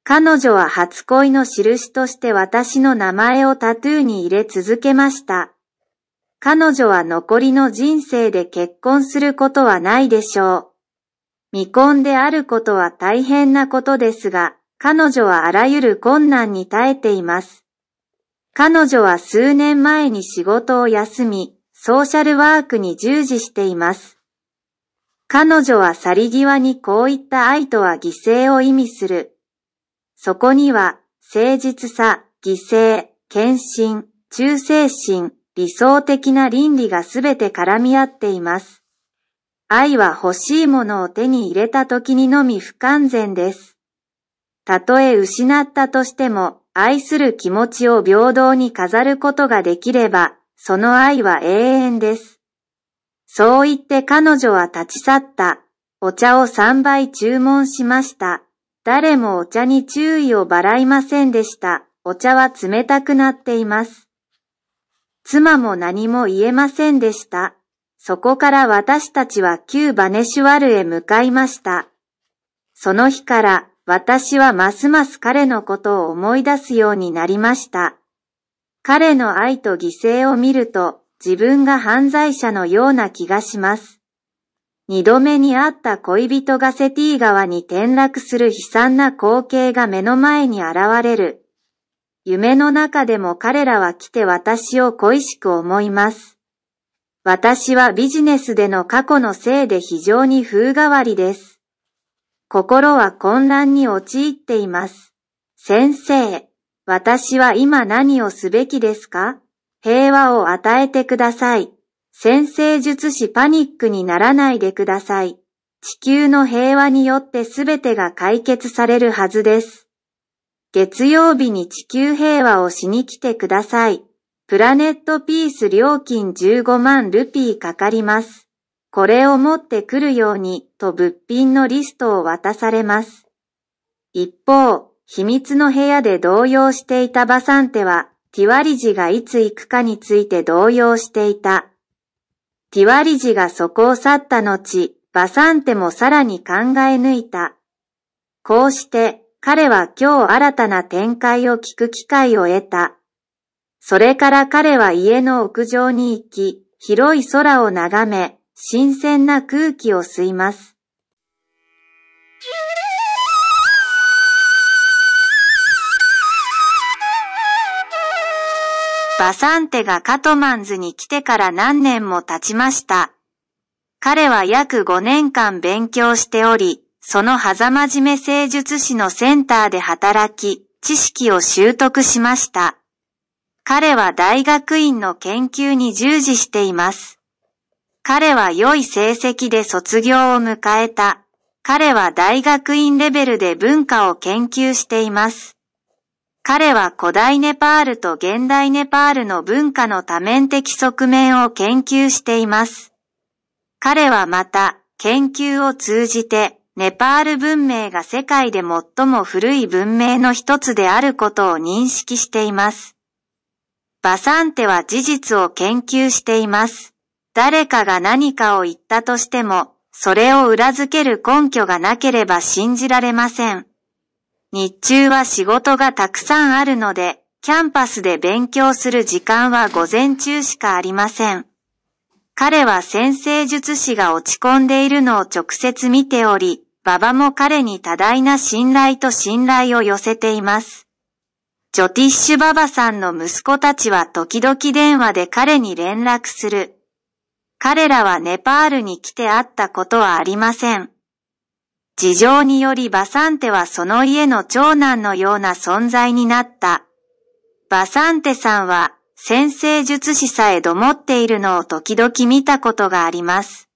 彼女は初恋の印として私の名前をタトゥーに入れ続けました。彼女は残りの人生で結婚することはないでしょう。未婚であることは大変なことですが、彼女はあらゆる困難に耐えています。彼女は数年前に仕事を休み、ソーシャルワークに従事しています。彼女は去り際にこういった愛とは犠牲を意味するそこには、誠実さ、犠牲、献身、忠誠心、理想的な倫理がすべて絡み合っています。愛は欲しいものを手に入れた時にのみ不完全です。たとえ失ったとしても、愛する気持ちを平等に飾ることができれば、その愛は永遠です。そう言って彼女は立ち去った。お茶を3杯注文しました。誰もお茶に注意を払いませんでした。お茶は冷たくなっています。妻も何も言えませんでした。そこから私たちは旧バネシュワルへ向かいました。その日から私はますます彼のことを思い出すようになりました。彼の愛と犠牲を見ると自分が犯罪者のような気がします。二度目に会った恋人がセティ川に転落する悲惨な光景が目の前に現れる。夢の中でも彼らは来て私を恋しく思います。私はビジネスでの過去のせいで非常に風変わりです。心は混乱に陥っています。先生、私は今何をすべきですか平和を与えてください。先生術師パニックにならないでください。地球の平和によってすべてが解決されるはずです。月曜日に地球平和をしに来てください。プラネットピース料金15万ルピーかかります。これを持ってくるようにと物品のリストを渡されます。一方、秘密の部屋で動揺していたバサンテは、ティワリジがいつ行くかについて動揺していた。ティワリジがそこを去った後、バサンテもさらに考え抜いた。こうして彼は今日新たな展開を聞く機会を得た。それから彼は家の屋上に行き、広い空を眺め、新鮮な空気を吸います。バサンテがカトマンズに来てから何年も経ちました。彼は約5年間勉強しており、その狭間締め聖術師のセンターで働き、知識を習得しました。彼は大学院の研究に従事しています。彼は良い成績で卒業を迎えた。彼は大学院レベルで文化を研究しています。彼は古代ネパールと現代ネパールの文化の多面的側面を研究しています。彼はまた、研究を通じて、ネパール文明が世界で最も古い文明の一つであることを認識しています。バサンテは事実を研究しています。誰かが何かを言ったとしても、それを裏付ける根拠がなければ信じられません。日中は仕事がたくさんあるので、キャンパスで勉強する時間は午前中しかありません。彼は先生術師が落ち込んでいるのを直接見ており、馬場も彼に多大な信頼と信頼を寄せています。ジョティッシュババさんの息子たちは時々電話で彼に連絡する。彼らはネパールに来て会ったことはありません。事情によりバサンテはその家の長男のような存在になった。バサンテさんは先生術師さえどもっているのを時々見たことがあります。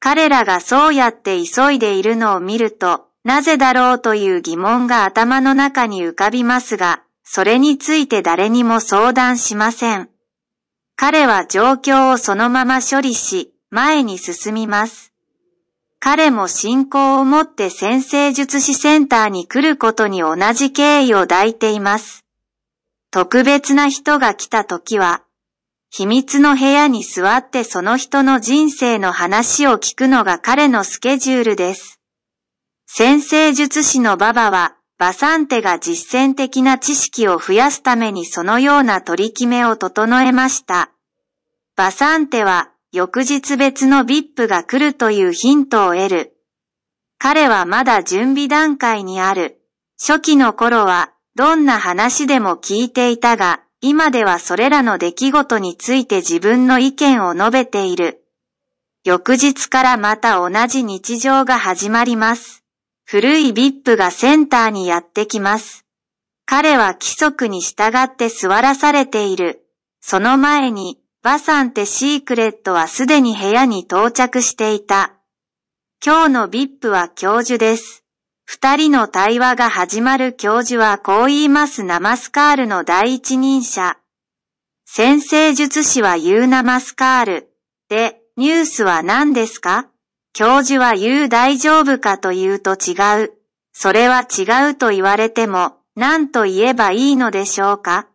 彼らがそうやって急いでいるのを見ると、なぜだろうという疑問が頭の中に浮かびますが、それについて誰にも相談しません。彼は状況をそのまま処理し、前に進みます。彼も信仰を持って先生術師センターに来ることに同じ敬意を抱いています。特別な人が来た時は、秘密の部屋に座ってその人の人生の話を聞くのが彼のスケジュールです。先生術師のババは、バサンテが実践的な知識を増やすためにそのような取り決めを整えました。バサンテは翌日別の VIP が来るというヒントを得る。彼はまだ準備段階にある。初期の頃はどんな話でも聞いていたが、今ではそれらの出来事について自分の意見を述べている。翌日からまた同じ日常が始まります。古い VIP がセンターにやってきます。彼は規則に従って座らされている。その前に、バサンテシークレットはすでに部屋に到着していた。今日の VIP は教授です。二人の対話が始まる教授はこう言いますナマスカールの第一人者。先生術師は言うナマスカール。で、ニュースは何ですか教授は言う大丈夫かというと違う。それは違うと言われても、何と言えばいいのでしょうか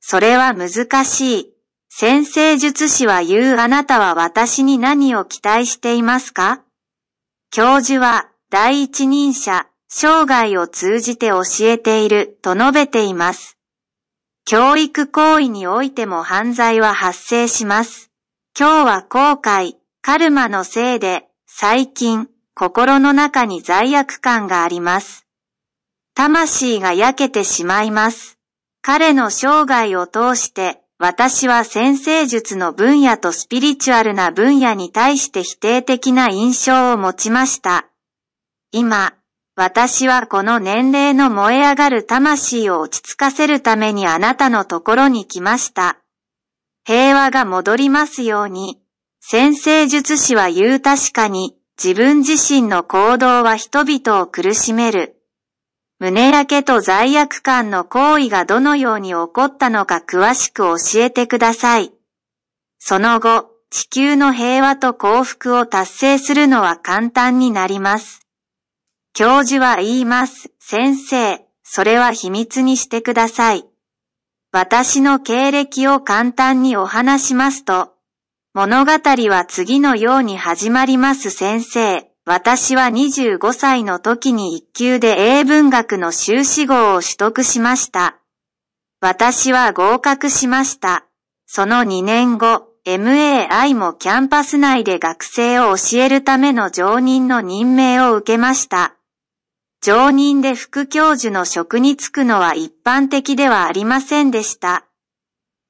それは難しい。先生術師は言うあなたは私に何を期待していますか教授は第一人者、生涯を通じて教えていると述べています。教育行為においても犯罪は発生します。今日は後悔、カルマのせいで、最近、心の中に罪悪感があります。魂が焼けてしまいます。彼の生涯を通して私は先生術の分野とスピリチュアルな分野に対して否定的な印象を持ちました。今、私はこの年齢の燃え上がる魂を落ち着かせるためにあなたのところに来ました。平和が戻りますように、先生術師は言う確かに、自分自身の行動は人々を苦しめる。胸焼けと罪悪感の行為がどのように起こったのか詳しく教えてください。その後、地球の平和と幸福を達成するのは簡単になります。教授は言います。先生、それは秘密にしてください。私の経歴を簡単にお話しますと、物語は次のように始まります先生。私は25歳の時に一級で英文学の修士号を取得しました。私は合格しました。その2年後、MAI もキャンパス内で学生を教えるための常任の任命を受けました。常任で副教授の職に就くのは一般的ではありませんでした。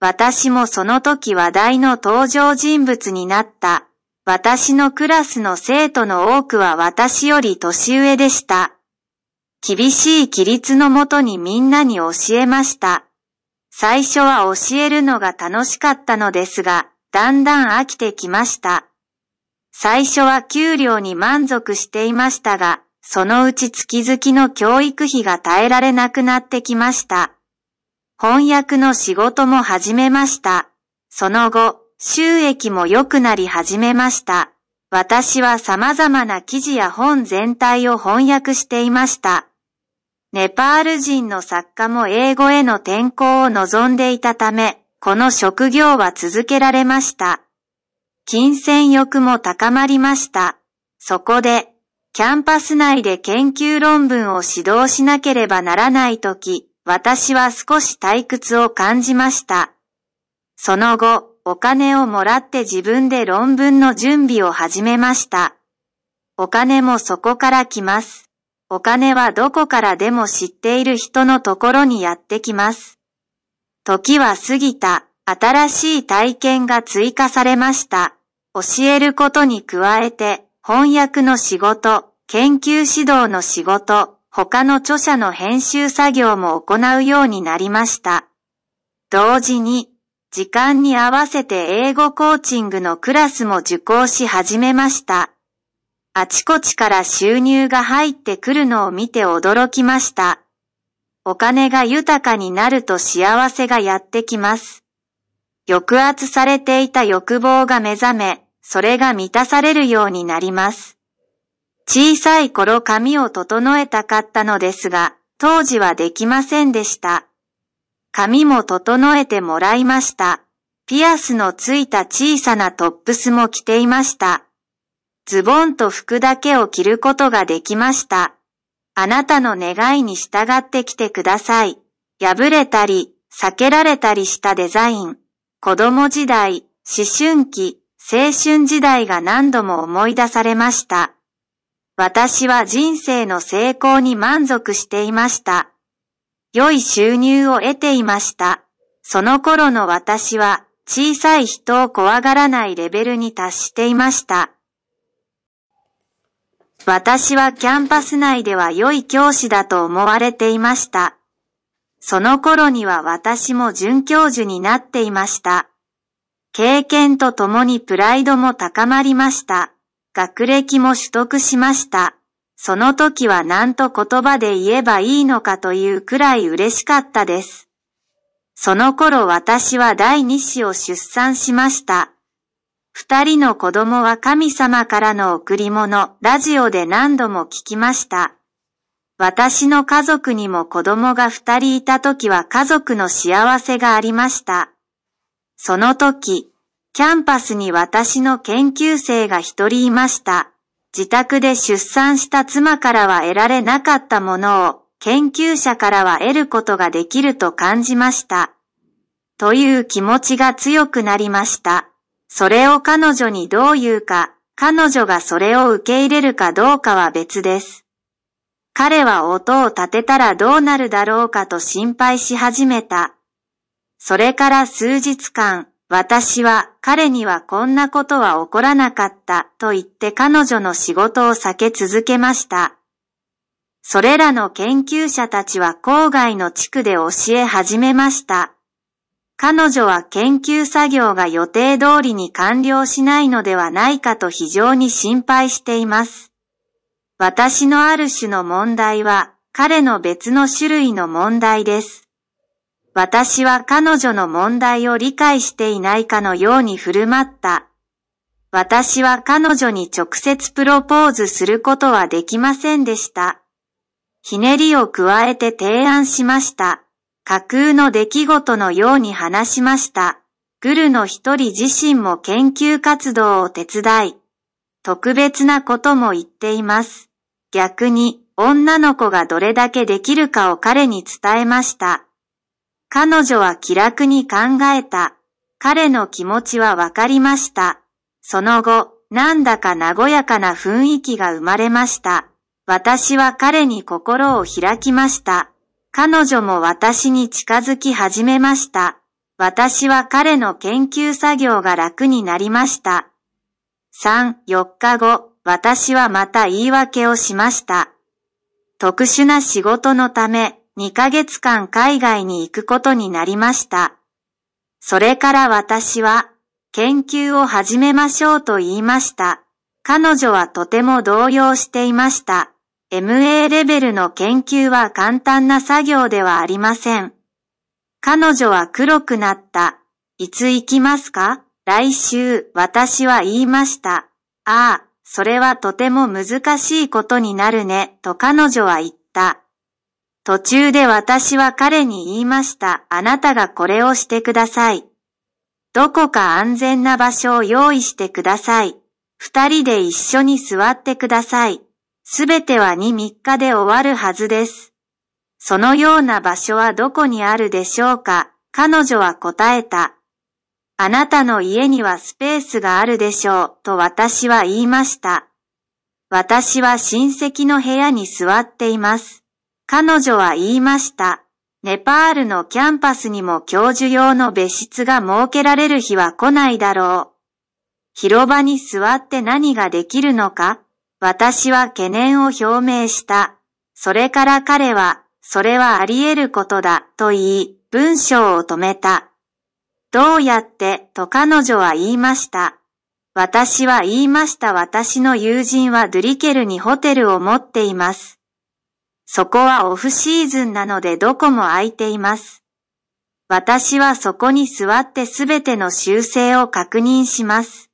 私もその時話題の登場人物になった。私のクラスの生徒の多くは私より年上でした。厳しい規律のもとにみんなに教えました。最初は教えるのが楽しかったのですが、だんだん飽きてきました。最初は給料に満足していましたが、そのうち月々の教育費が耐えられなくなってきました。翻訳の仕事も始めました。その後、収益も良くなり始めました。私は様々な記事や本全体を翻訳していました。ネパール人の作家も英語への転校を望んでいたため、この職業は続けられました。金銭欲も高まりました。そこで、キャンパス内で研究論文を指導しなければならないとき、私は少し退屈を感じました。その後、お金をもらって自分で論文の準備を始めました。お金もそこから来ます。お金はどこからでも知っている人のところにやってきます。時は過ぎた、新しい体験が追加されました。教えることに加えて、翻訳の仕事、研究指導の仕事、他の著者の編集作業も行うようになりました。同時に、時間に合わせて英語コーチングのクラスも受講し始めました。あちこちから収入が入ってくるのを見て驚きました。お金が豊かになると幸せがやってきます。抑圧されていた欲望が目覚め、それが満たされるようになります。小さい頃髪を整えたかったのですが、当時はできませんでした。髪も整えてもらいました。ピアスのついた小さなトップスも着ていました。ズボンと服だけを着ることができました。あなたの願いに従ってきてください。破れたり、避けられたりしたデザイン。子供時代、思春期、青春時代が何度も思い出されました。私は人生の成功に満足していました。良い収入を得ていました。その頃の私は小さい人を怖がらないレベルに達していました。私はキャンパス内では良い教師だと思われていました。その頃には私も准教授になっていました。経験とともにプライドも高まりました。学歴も取得しました。その時は何と言葉で言えばいいのかというくらい嬉しかったです。その頃私は第二子を出産しました。二人の子供は神様からの贈り物、ラジオで何度も聞きました。私の家族にも子供が二人いた時は家族の幸せがありました。その時、キャンパスに私の研究生が一人いました。自宅で出産した妻からは得られなかったものを研究者からは得ることができると感じました。という気持ちが強くなりました。それを彼女にどう言うか、彼女がそれを受け入れるかどうかは別です。彼は音を立てたらどうなるだろうかと心配し始めた。それから数日間、私は彼にはこんなことは起こらなかったと言って彼女の仕事を避け続けました。それらの研究者たちは郊外の地区で教え始めました。彼女は研究作業が予定通りに完了しないのではないかと非常に心配しています。私のある種の問題は彼の別の種類の問題です。私は彼女の問題を理解していないかのように振る舞った。私は彼女に直接プロポーズすることはできませんでした。ひねりを加えて提案しました。架空の出来事のように話しました。グルの一人自身も研究活動を手伝い、特別なことも言っています。逆に、女の子がどれだけできるかを彼に伝えました。彼女は気楽に考えた。彼の気持ちはわかりました。その後、なんだか和やかな雰囲気が生まれました。私は彼に心を開きました。彼女も私に近づき始めました。私は彼の研究作業が楽になりました。3、4日後、私はまた言い訳をしました。特殊な仕事のため、2ヶ月間海外に行くことになりました。それから私は研究を始めましょうと言いました。彼女はとても動揺していました。MA レベルの研究は簡単な作業ではありません。彼女は黒くなった。いつ行きますか来週、私は言いました。ああ、それはとても難しいことになるね、と彼女は言った。途中で私は彼に言いました。あなたがこれをしてください。どこか安全な場所を用意してください。二人で一緒に座ってください。すべては二三日で終わるはずです。そのような場所はどこにあるでしょうか彼女は答えた。あなたの家にはスペースがあるでしょう、と私は言いました。私は親戚の部屋に座っています。彼女は言いました。ネパールのキャンパスにも教授用の別室が設けられる日は来ないだろう。広場に座って何ができるのか私は懸念を表明した。それから彼は、それはあり得ることだと言い、文章を止めた。どうやってと彼女は言いました。私は言いました私の友人はドゥリケルにホテルを持っています。そこはオフシーズンなのでどこも空いています。私はそこに座ってすべての修正を確認します。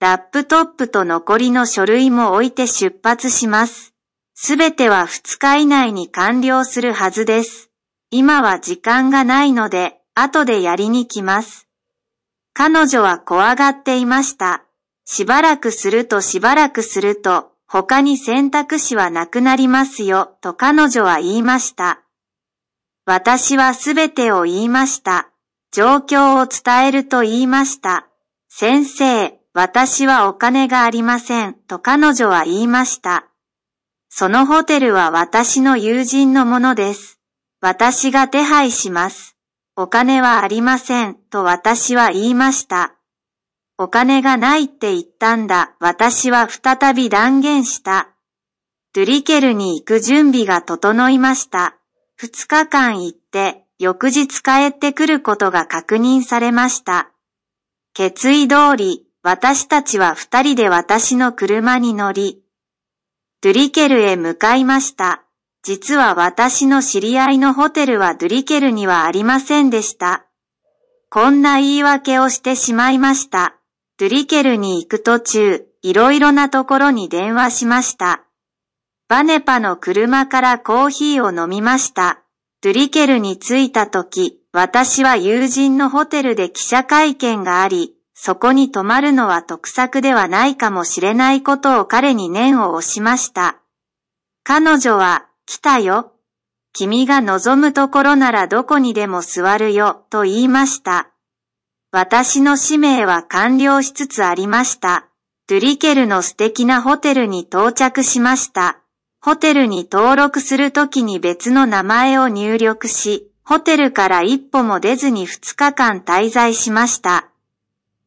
ラップトップと残りの書類も置いて出発します。すべては2日以内に完了するはずです。今は時間がないので、後でやりに来ます。彼女は怖がっていました。しばらくするとしばらくすると、他に選択肢はなくなりますよ、と彼女は言いました。私はすべてを言いました。状況を伝えると言いました。先生、私はお金がありません、と彼女は言いました。そのホテルは私の友人のものです。私が手配します。お金はありません、と私は言いました。お金がないって言ったんだ。私は再び断言した。ドゥリケルに行く準備が整いました。二日間行って、翌日帰ってくることが確認されました。決意通り、私たちは二人で私の車に乗り、ドゥリケルへ向かいました。実は私の知り合いのホテルはドゥリケルにはありませんでした。こんな言い訳をしてしまいました。ドゥリケルに行く途中、いろいろなところに電話しました。バネパの車からコーヒーを飲みました。ドゥリケルに着いた時、私は友人のホテルで記者会見があり、そこに泊まるのは得策ではないかもしれないことを彼に念を押しました。彼女は、来たよ。君が望むところならどこにでも座るよ、と言いました。私の使命は完了しつつありました。ドゥリケルの素敵なホテルに到着しました。ホテルに登録するときに別の名前を入力し、ホテルから一歩も出ずに2日間滞在しました。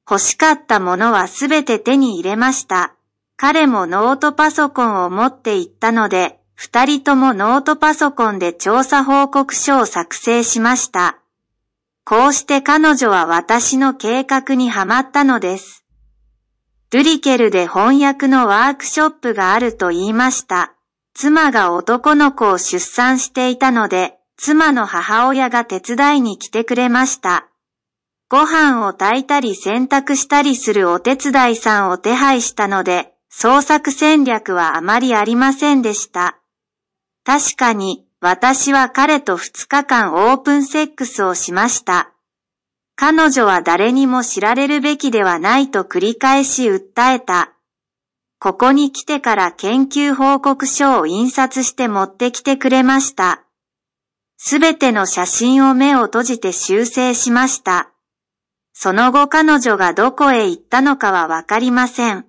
欲しかったものはすべて手に入れました。彼もノートパソコンを持って行ったので、二人ともノートパソコンで調査報告書を作成しました。こうして彼女は私の計画にはまったのです。ルリケルで翻訳のワークショップがあると言いました。妻が男の子を出産していたので、妻の母親が手伝いに来てくれました。ご飯を炊いたり洗濯したりするお手伝いさんを手配したので、創作戦略はあまりありませんでした。確かに、私は彼と2日間オープンセックスをしました。彼女は誰にも知られるべきではないと繰り返し訴えた。ここに来てから研究報告書を印刷して持ってきてくれました。すべての写真を目を閉じて修正しました。その後彼女がどこへ行ったのかはわかりません。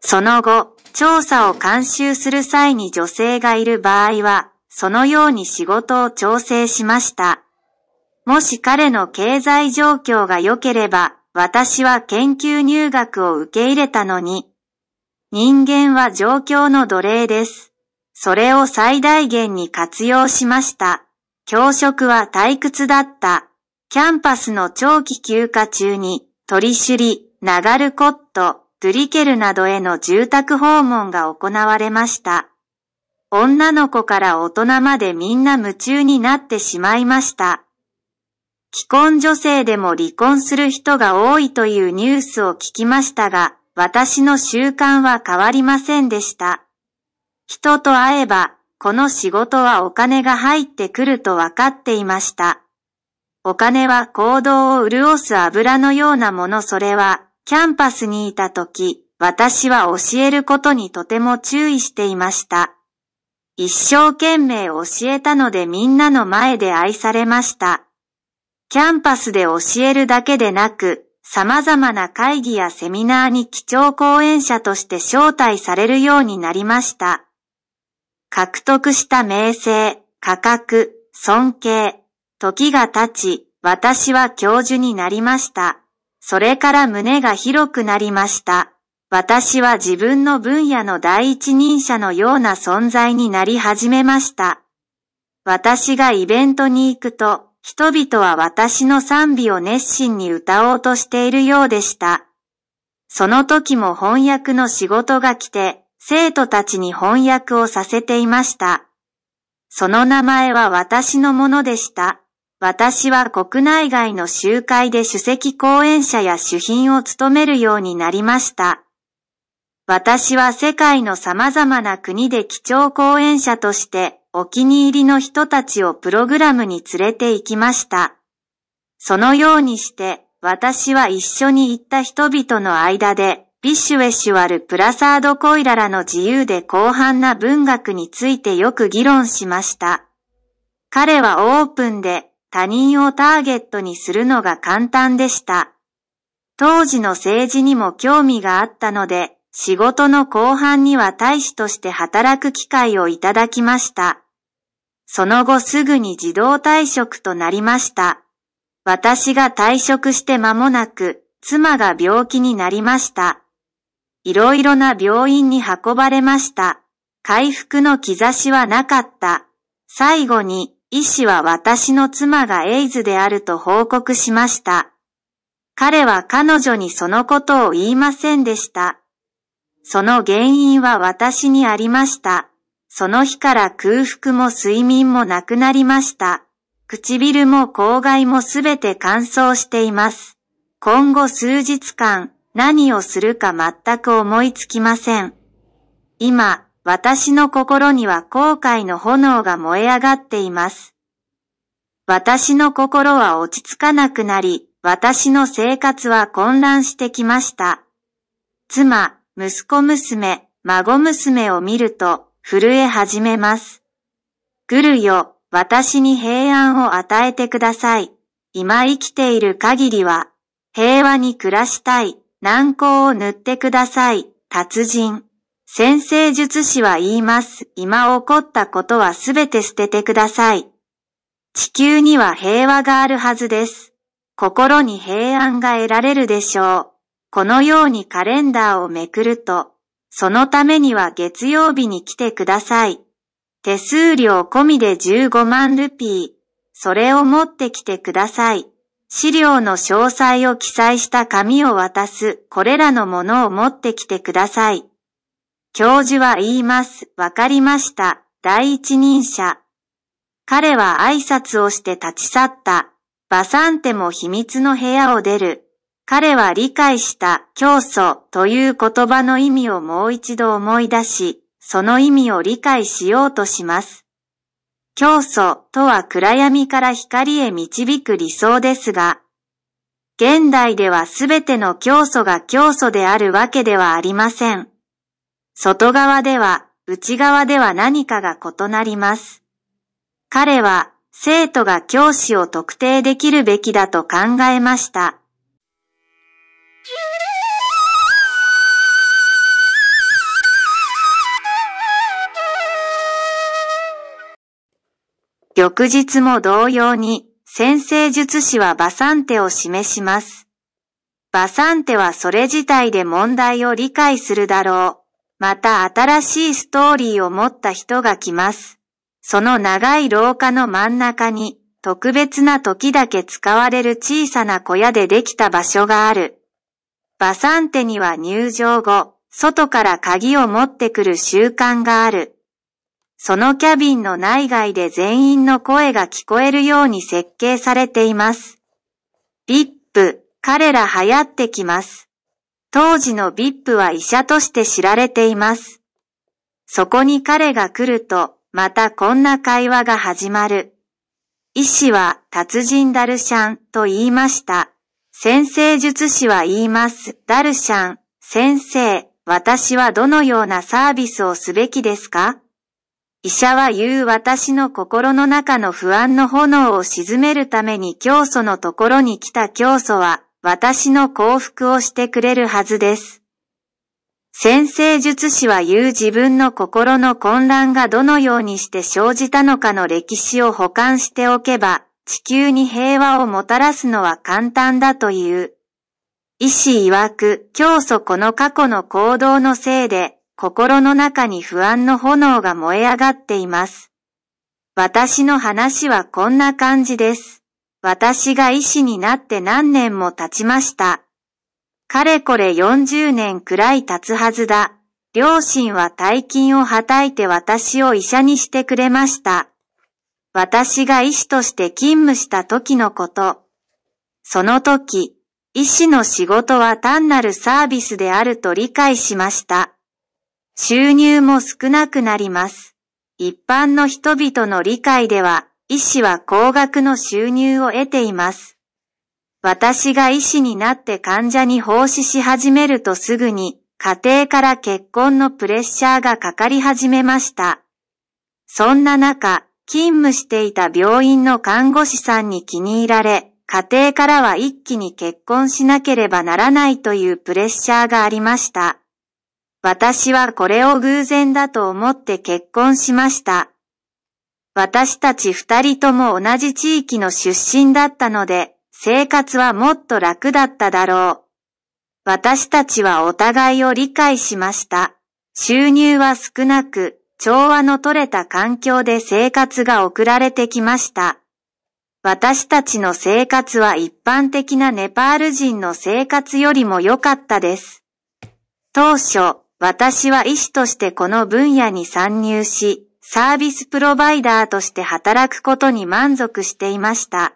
その後、調査を監修する際に女性がいる場合は、そのように仕事を調整しました。もし彼の経済状況が良ければ、私は研究入学を受け入れたのに、人間は状況の奴隷です。それを最大限に活用しました。教職は退屈だった。キャンパスの長期休暇中に、取り知り、流るコット、ブリケルなどへの住宅訪問が行われました。女の子から大人までみんな夢中になってしまいました。既婚女性でも離婚する人が多いというニュースを聞きましたが、私の習慣は変わりませんでした。人と会えば、この仕事はお金が入ってくると分かっていました。お金は行動を潤す油のようなものそれはキャンパスにいた時、私は教えることにとても注意していました。一生懸命教えたのでみんなの前で愛されました。キャンパスで教えるだけでなく、様々な会議やセミナーに基調講演者として招待されるようになりました。獲得した名声、価格、尊敬、時が経ち、私は教授になりました。それから胸が広くなりました。私は自分の分野の第一人者のような存在になり始めました。私がイベントに行くと、人々は私の賛美を熱心に歌おうとしているようでした。その時も翻訳の仕事が来て、生徒たちに翻訳をさせていました。その名前は私のものでした。私は国内外の集会で主席講演者や主賓を務めるようになりました。私は世界の様々な国で基調講演者としてお気に入りの人たちをプログラムに連れて行きました。そのようにして私は一緒に行った人々の間でビシュエシュワル・プラサード・コイララの自由で広範な文学についてよく議論しました。彼はオープンで他人をターゲットにするのが簡単でした。当時の政治にも興味があったので、仕事の後半には大使として働く機会をいただきました。その後すぐに自動退職となりました。私が退職して間もなく、妻が病気になりました。いろいろな病院に運ばれました。回復の兆しはなかった。最後に、医師は私の妻がエイズであると報告しました。彼は彼女にそのことを言いませんでした。その原因は私にありました。その日から空腹も睡眠もなくなりました。唇も口外もすべて乾燥しています。今後数日間何をするか全く思いつきません。今、私の心には後悔の炎が燃え上がっています。私の心は落ち着かなくなり、私の生活は混乱してきました。妻、息子娘、孫娘を見ると震え始めます。来るよ、私に平安を与えてください。今生きている限りは、平和に暮らしたい。難航を塗ってください。達人。先生術師は言います。今起こったことはすべて捨ててください。地球には平和があるはずです。心に平安が得られるでしょう。このようにカレンダーをめくると、そのためには月曜日に来てください。手数料込みで15万ルピー。それを持ってきてください。資料の詳細を記載した紙を渡す、これらのものを持ってきてください。教授は言います。わかりました。第一人者。彼は挨拶をして立ち去った。バサンテも秘密の部屋を出る。彼は理解した教祖という言葉の意味をもう一度思い出し、その意味を理解しようとします。教祖とは暗闇から光へ導く理想ですが、現代ではすべての教祖が教祖であるわけではありません。外側では内側では何かが異なります。彼は生徒が教師を特定できるべきだと考えました。翌日も同様に先生術師はバサンテを示します。バサンテはそれ自体で問題を理解するだろう。また新しいストーリーを持った人が来ます。その長い廊下の真ん中に、特別な時だけ使われる小さな小屋でできた場所がある。バサンテには入場後、外から鍵を持ってくる習慣がある。そのキャビンの内外で全員の声が聞こえるように設計されています。VIP、彼ら流行ってきます。当時のビップは医者として知られています。そこに彼が来ると、またこんな会話が始まる。医師は達人ダルシャンと言いました。先生術師は言います。ダルシャン、先生、私はどのようなサービスをすべきですか医者は言う私の心の中の不安の炎を鎮めるために教祖のところに来た教祖は私の幸福をしてくれるはずです。先生術師は言う自分の心の混乱がどのようにして生じたのかの歴史を保管しておけば、地球に平和をもたらすのは簡単だという。医師曰く、教祖この過去の行動のせいで、心の中に不安の炎が燃え上がっています。私の話はこんな感じです。私が医師になって何年も経ちました。かれこれ40年くらい経つはずだ。両親は大金をはたいて私を医者にしてくれました。私が医師として勤務した時のこと。その時、医師の仕事は単なるサービスであると理解しました。収入も少なくなります。一般の人々の理解では、医師は高額の収入を得ています。私が医師になって患者に奉仕し始めるとすぐに家庭から結婚のプレッシャーがかかり始めました。そんな中、勤務していた病院の看護師さんに気に入られ、家庭からは一気に結婚しなければならないというプレッシャーがありました。私はこれを偶然だと思って結婚しました。私たち二人とも同じ地域の出身だったので、生活はもっと楽だっただろう。私たちはお互いを理解しました。収入は少なく、調和の取れた環境で生活が送られてきました。私たちの生活は一般的なネパール人の生活よりも良かったです。当初、私は医師としてこの分野に参入し、サービスプロバイダーとして働くことに満足していました。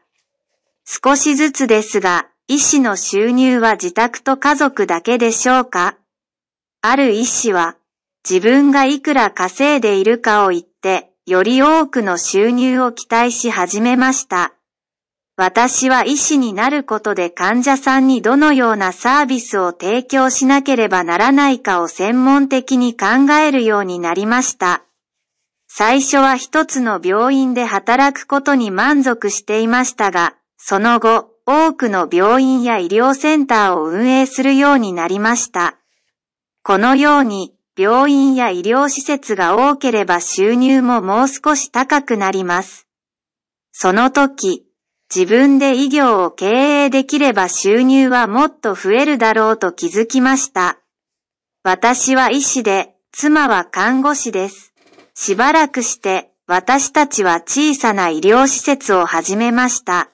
少しずつですが、医師の収入は自宅と家族だけでしょうかある医師は、自分がいくら稼いでいるかを言って、より多くの収入を期待し始めました。私は医師になることで患者さんにどのようなサービスを提供しなければならないかを専門的に考えるようになりました。最初は一つの病院で働くことに満足していましたが、その後、多くの病院や医療センターを運営するようになりました。このように、病院や医療施設が多ければ収入ももう少し高くなります。その時、自分で医業を経営できれば収入はもっと増えるだろうと気づきました。私は医師で、妻は看護師です。しばらくして私たちは小さな医療施設を始めました。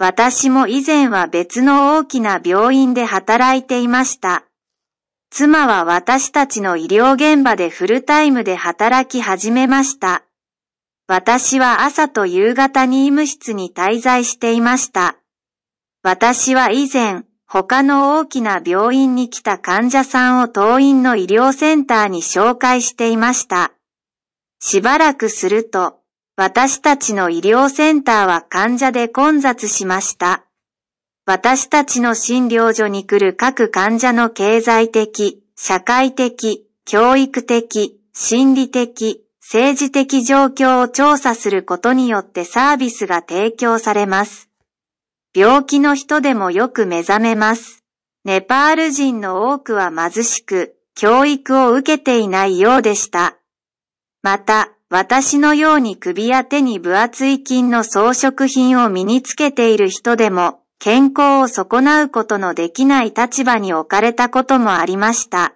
私も以前は別の大きな病院で働いていました。妻は私たちの医療現場でフルタイムで働き始めました。私は朝と夕方に医務室に滞在していました。私は以前、他の大きな病院に来た患者さんを当院の医療センターに紹介していました。しばらくすると、私たちの医療センターは患者で混雑しました。私たちの診療所に来る各患者の経済的、社会的、教育的、心理的、政治的状況を調査することによってサービスが提供されます。病気の人でもよく目覚めます。ネパール人の多くは貧しく、教育を受けていないようでした。また、私のように首や手に分厚い菌の装飾品を身につけている人でも、健康を損なうことのできない立場に置かれたこともありました。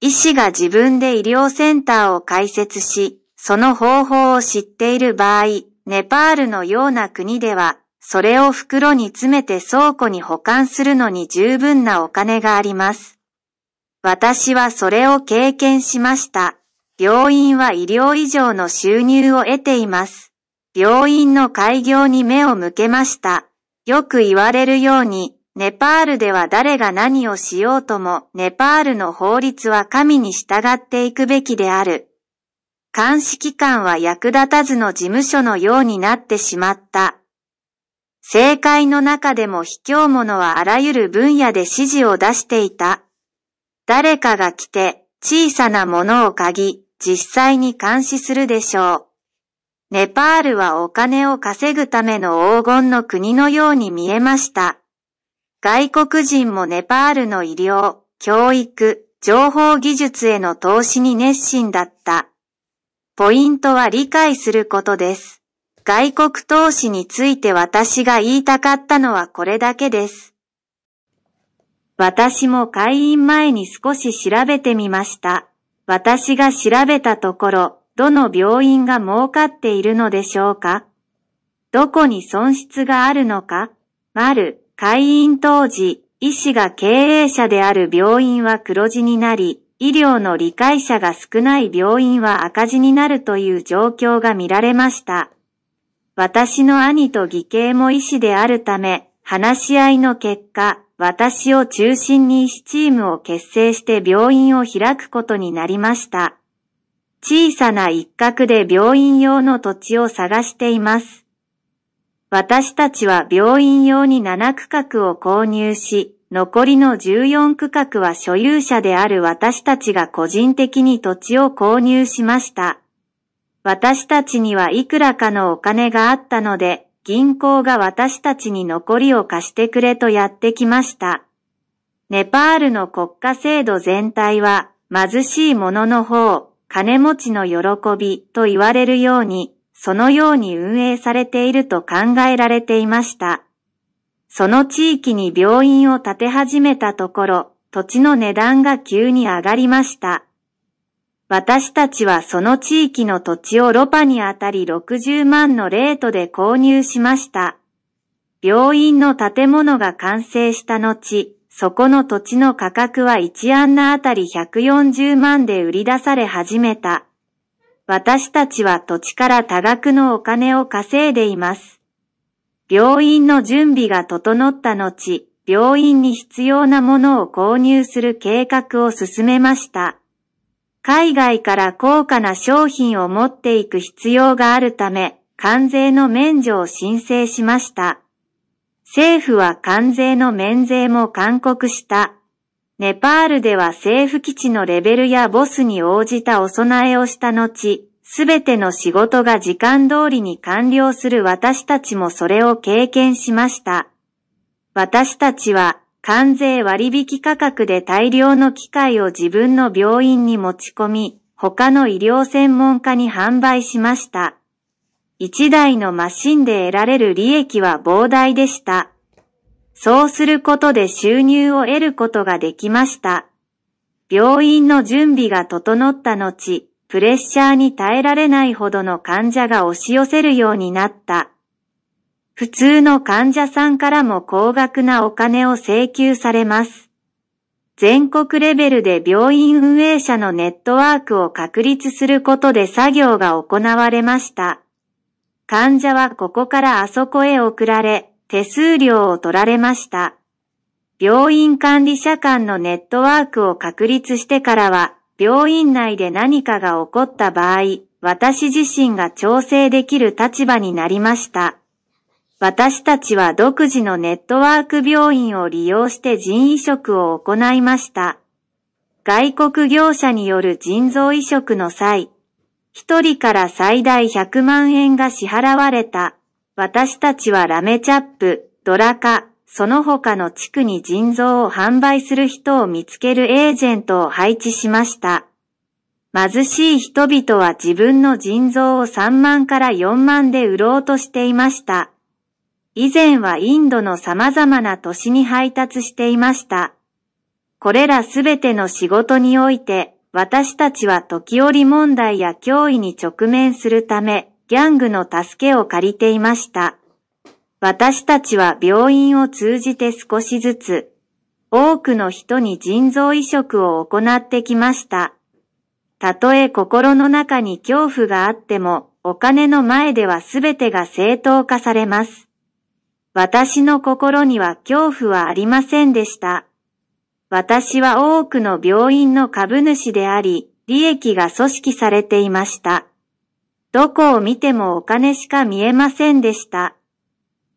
医師が自分で医療センターを開設し、その方法を知っている場合、ネパールのような国では、それを袋に詰めて倉庫に保管するのに十分なお金があります。私はそれを経験しました。病院は医療以上の収入を得ています。病院の開業に目を向けました。よく言われるように、ネパールでは誰が何をしようとも、ネパールの法律は神に従っていくべきである。監視機関は役立たずの事務所のようになってしまった。政界の中でも卑怯者はあらゆる分野で指示を出していた。誰かが来て、小さなものを嗅ぎ、実際に監視するでしょう。ネパールはお金を稼ぐための黄金の国のように見えました。外国人もネパールの医療、教育、情報技術への投資に熱心だった。ポイントは理解することです。外国投資について私が言いたかったのはこれだけです。私も会員前に少し調べてみました。私が調べたところ、どの病院が儲かっているのでしょうかどこに損失があるのか丸、会員当時、医師が経営者である病院は黒字になり、医療の理解者が少ない病院は赤字になるという状況が見られました。私の兄と義兄も医師であるため、話し合いの結果、私を中心にチームを結成して病院を開くことになりました。小さな一角で病院用の土地を探しています。私たちは病院用に7区画を購入し、残りの14区画は所有者である私たちが個人的に土地を購入しました。私たちにはいくらかのお金があったので、銀行が私たちに残りを貸してくれとやってきました。ネパールの国家制度全体は貧しい者の方、金持ちの喜びと言われるように、そのように運営されていると考えられていました。その地域に病院を建て始めたところ、土地の値段が急に上がりました。私たちはその地域の土地をロパにあたり60万のレートで購入しました。病院の建物が完成した後、そこの土地の価格は1アンナあたり140万で売り出され始めた。私たちは土地から多額のお金を稼いでいます。病院の準備が整った後、病院に必要なものを購入する計画を進めました。海外から高価な商品を持っていく必要があるため、関税の免除を申請しました。政府は関税の免税も勧告した。ネパールでは政府基地のレベルやボスに応じたお供えをした後、すべての仕事が時間通りに完了する私たちもそれを経験しました。私たちは関税割引価格で大量の機械を自分の病院に持ち込み、他の医療専門家に販売しました。一台のマシンで得られる利益は膨大でした。そうすることで収入を得ることができました。病院の準備が整った後、プレッシャーに耐えられないほどの患者が押し寄せるようになった。普通の患者さんからも高額なお金を請求されます。全国レベルで病院運営者のネットワークを確立することで作業が行われました。患者はここからあそこへ送られ、手数料を取られました。病院管理者間のネットワークを確立してからは、病院内で何かが起こった場合、私自身が調整できる立場になりました。私たちは独自のネットワーク病院を利用して腎移植を行いました。外国業者による腎臓移植の際、一人から最大100万円が支払われた。私たちはラメチャップ、ドラカ、その他の地区に腎臓を販売する人を見つけるエージェントを配置しました。貧しい人々は自分の腎臓を3万から4万で売ろうとしていました。以前はインドの様々な都市に配達していました。これらすべての仕事において、私たちは時折問題や脅威に直面するため、ギャングの助けを借りていました。私たちは病院を通じて少しずつ、多くの人に腎臓移植を行ってきました。たとえ心の中に恐怖があっても、お金の前では全てが正当化されます。私の心には恐怖はありませんでした。私は多くの病院の株主であり、利益が組織されていました。どこを見てもお金しか見えませんでした。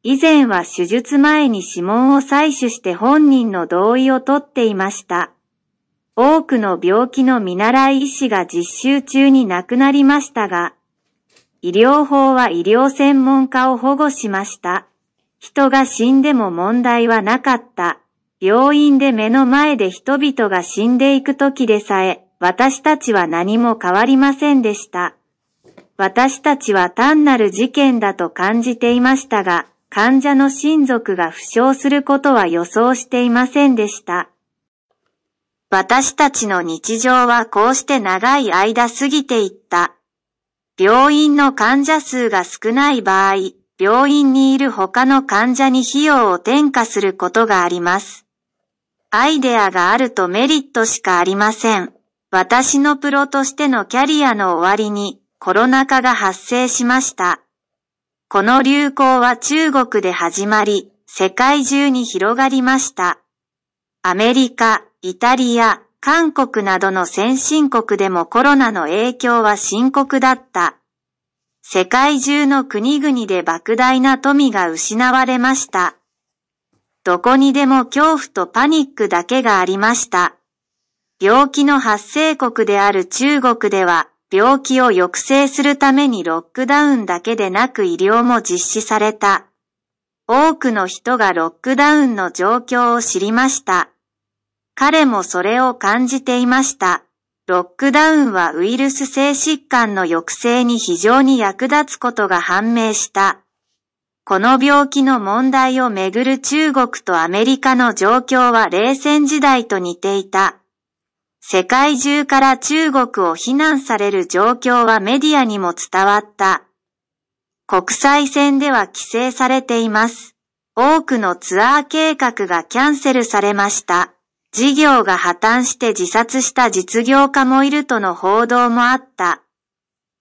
以前は手術前に指紋を採取して本人の同意を取っていました。多くの病気の見習い医師が実習中に亡くなりましたが、医療法は医療専門家を保護しました。人が死んでも問題はなかった。病院で目の前で人々が死んでいく時でさえ、私たちは何も変わりませんでした。私たちは単なる事件だと感じていましたが、患者の親族が負傷することは予想していませんでした。私たちの日常はこうして長い間過ぎていった。病院の患者数が少ない場合、病院にいる他の患者に費用を転嫁することがあります。アイデアがあるとメリットしかありません。私のプロとしてのキャリアの終わりにコロナ禍が発生しました。この流行は中国で始まり、世界中に広がりました。アメリカ、イタリア、韓国などの先進国でもコロナの影響は深刻だった。世界中の国々で莫大な富が失われました。どこにでも恐怖とパニックだけがありました。病気の発生国である中国では、病気を抑制するためにロックダウンだけでなく医療も実施された。多くの人がロックダウンの状況を知りました。彼もそれを感じていました。ロックダウンはウイルス性疾患の抑制に非常に役立つことが判明した。この病気の問題をめぐる中国とアメリカの状況は冷戦時代と似ていた。世界中から中国を非難される状況はメディアにも伝わった。国際線では規制されています。多くのツアー計画がキャンセルされました。事業が破綻して自殺した実業家もいるとの報道もあった。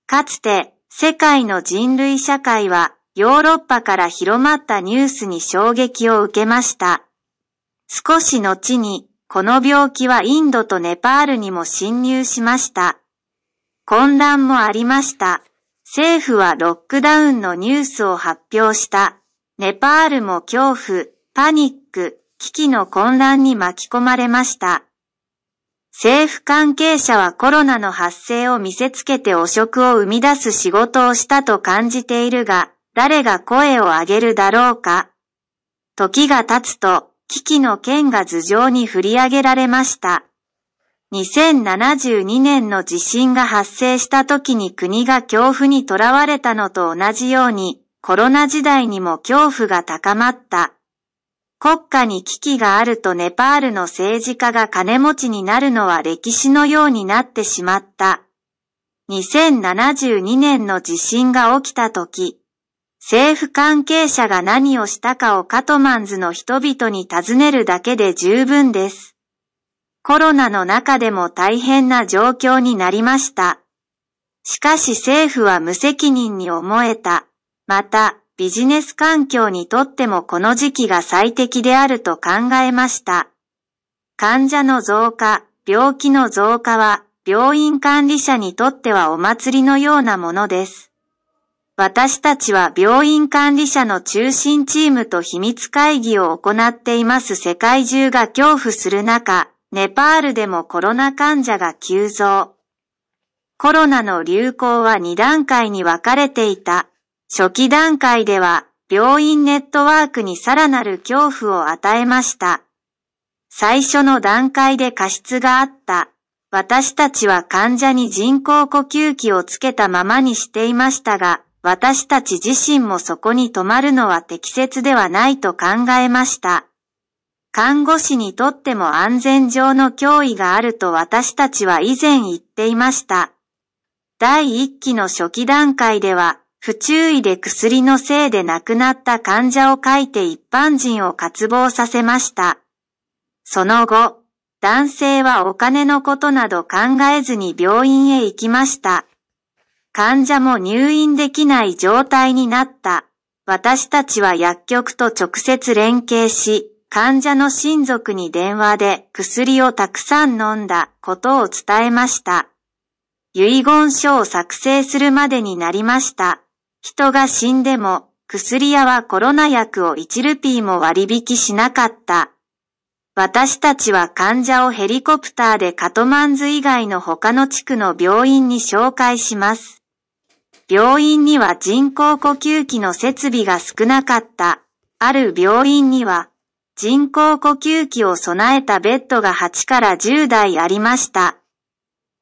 かつて世界の人類社会はヨーロッパから広まったニュースに衝撃を受けました。少し後にこの病気はインドとネパールにも侵入しました。混乱もありました。政府はロックダウンのニュースを発表した。ネパールも恐怖、パニック、危機の混乱に巻き込まれました。政府関係者はコロナの発生を見せつけて汚職を生み出す仕事をしたと感じているが、誰が声を上げるだろうか。時が経つと、危機の剣が頭上に振り上げられました。2072年の地震が発生した時に国が恐怖にとらわれたのと同じように、コロナ時代にも恐怖が高まった。国家に危機があるとネパールの政治家が金持ちになるのは歴史のようになってしまった。2072年の地震が起きた時、政府関係者が何をしたかをカトマンズの人々に尋ねるだけで十分です。コロナの中でも大変な状況になりました。しかし政府は無責任に思えた。また、ビジネス環境にとってもこの時期が最適であると考えました。患者の増加、病気の増加は病院管理者にとってはお祭りのようなものです。私たちは病院管理者の中心チームと秘密会議を行っています世界中が恐怖する中、ネパールでもコロナ患者が急増。コロナの流行は2段階に分かれていた。初期段階では病院ネットワークにさらなる恐怖を与えました。最初の段階で過失があった。私たちは患者に人工呼吸器をつけたままにしていましたが、私たち自身もそこに止まるのは適切ではないと考えました。看護師にとっても安全上の脅威があると私たちは以前言っていました。第一期の初期段階では不注意で薬のせいで亡くなった患者を書いて一般人を渇望させました。その後、男性はお金のことなど考えずに病院へ行きました。患者も入院できない状態になった。私たちは薬局と直接連携し、患者の親族に電話で薬をたくさん飲んだことを伝えました。遺言書を作成するまでになりました。人が死んでも薬屋はコロナ薬を1ルピーも割引しなかった。私たちは患者をヘリコプターでカトマンズ以外の他の地区の病院に紹介します。病院には人工呼吸器の設備が少なかった。ある病院には人工呼吸器を備えたベッドが8から10台ありました。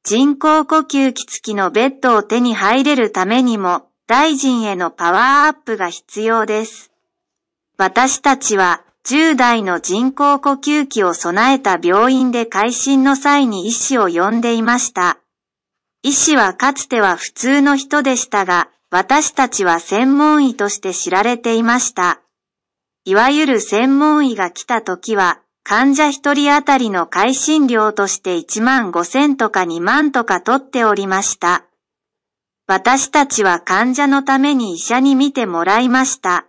人工呼吸器付きのベッドを手に入れるためにも大臣へのパワーアップが必要です。私たちは10代の人工呼吸器を備えた病院で会心の際に医師を呼んでいました。医師はかつては普通の人でしたが、私たちは専門医として知られていました。いわゆる専門医が来た時は、患者一人当たりの会心料として1万5千とか2万とか取っておりました。私たちは患者のために医者に診てもらいました。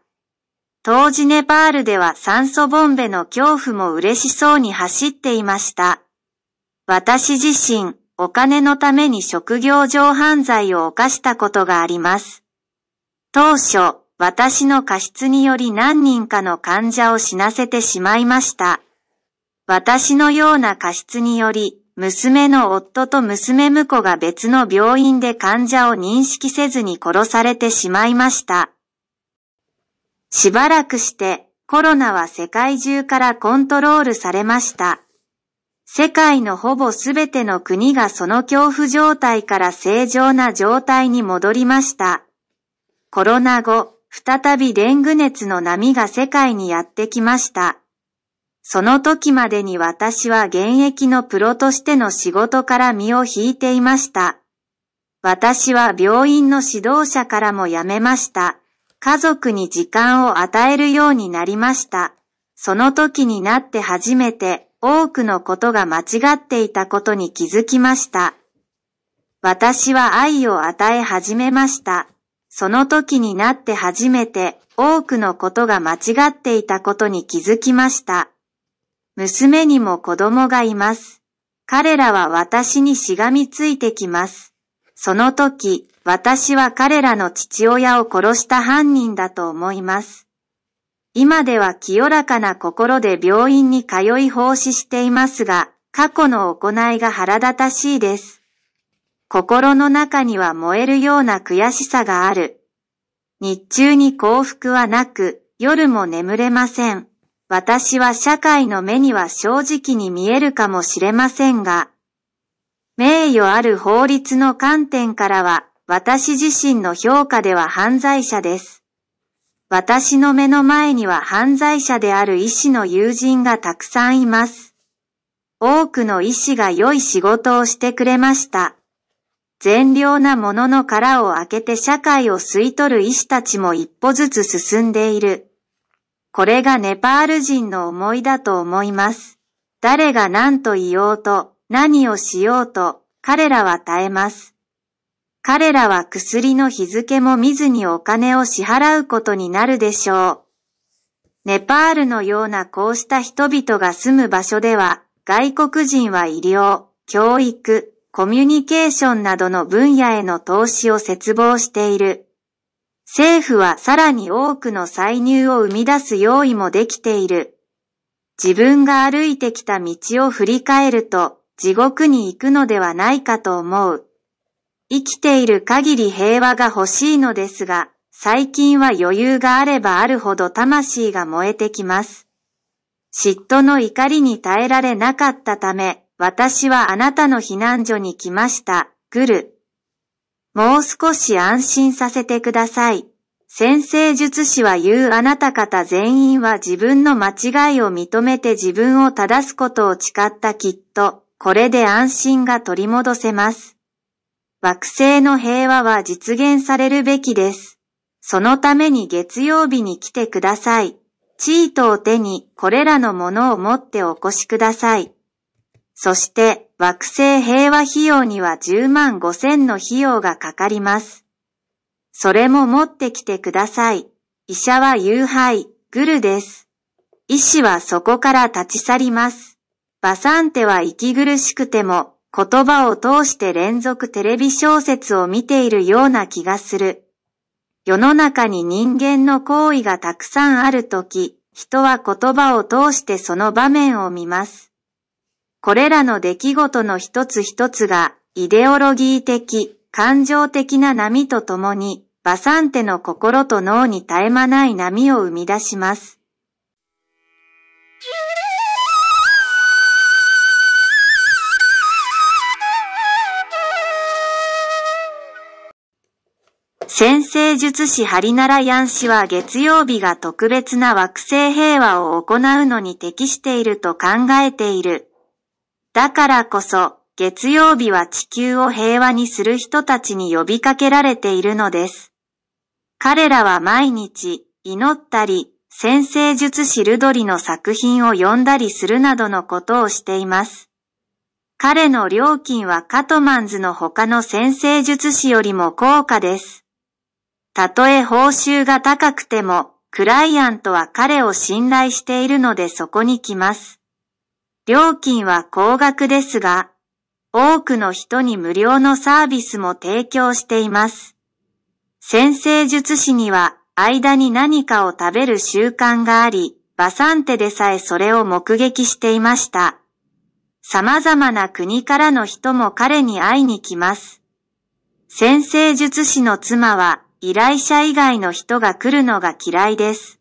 当時ネパールでは酸素ボンベの恐怖も嬉しそうに走っていました。私自身、お金のために職業上犯罪を犯したことがあります。当初、私の過失により何人かの患者を死なせてしまいました。私のような過失により、娘の夫と娘婿が別の病院で患者を認識せずに殺されてしまいました。しばらくしてコロナは世界中からコントロールされました。世界のほぼすべての国がその恐怖状態から正常な状態に戻りました。コロナ後、再びデング熱の波が世界にやってきました。その時までに私は現役のプロとしての仕事から身を引いていました。私は病院の指導者からも辞めました。家族に時間を与えるようになりました。その時になって初めて多くのことが間違っていたことに気づきました。私は愛を与え始めました。その時になって初めて多くのことが間違っていたことに気づきました。娘にも子供がいます。彼らは私にしがみついてきます。その時、私は彼らの父親を殺した犯人だと思います。今では清らかな心で病院に通い奉仕していますが、過去の行いが腹立たしいです。心の中には燃えるような悔しさがある。日中に幸福はなく、夜も眠れません。私は社会の目には正直に見えるかもしれませんが、名誉ある法律の観点からは私自身の評価では犯罪者です。私の目の前には犯罪者である医師の友人がたくさんいます。多くの医師が良い仕事をしてくれました。善良なものの殻を開けて社会を吸い取る医師たちも一歩ずつ進んでいる。これがネパール人の思いだと思います。誰が何と言おうと、何をしようと、彼らは耐えます。彼らは薬の日付も見ずにお金を支払うことになるでしょう。ネパールのようなこうした人々が住む場所では、外国人は医療、教育、コミュニケーションなどの分野への投資を切望している。政府はさらに多くの歳入を生み出す用意もできている。自分が歩いてきた道を振り返ると地獄に行くのではないかと思う。生きている限り平和が欲しいのですが、最近は余裕があればあるほど魂が燃えてきます。嫉妬の怒りに耐えられなかったため、私はあなたの避難所に来ました、グル。もう少し安心させてください。先生術師は言うあなた方全員は自分の間違いを認めて自分を正すことを誓ったきっと、これで安心が取り戻せます。惑星の平和は実現されるべきです。そのために月曜日に来てください。チートを手にこれらのものを持ってお越しください。そして、惑星平和費用には10万5千の費用がかかります。それも持ってきてください。医者は誘拐、グルです。医師はそこから立ち去ります。バサンテは息苦しくても言葉を通して連続テレビ小説を見ているような気がする。世の中に人間の行為がたくさんあるとき、人は言葉を通してその場面を見ます。これらの出来事の一つ一つが、イデオロギー的、感情的な波とともに、バサンテの心と脳に絶え間ない波を生み出します。先生術師ハリナラヤン氏は月曜日が特別な惑星平和を行うのに適していると考えている。だからこそ、月曜日は地球を平和にする人たちに呼びかけられているのです。彼らは毎日、祈ったり、先生術師ルドリの作品を読んだりするなどのことをしています。彼の料金はカトマンズの他の先生術師よりも高価です。たとえ報酬が高くても、クライアントは彼を信頼しているのでそこに来ます。料金は高額ですが、多くの人に無料のサービスも提供しています。先生術師には間に何かを食べる習慣があり、バサンテでさえそれを目撃していました。様々な国からの人も彼に会いに来ます。先生術師の妻は依頼者以外の人が来るのが嫌いです。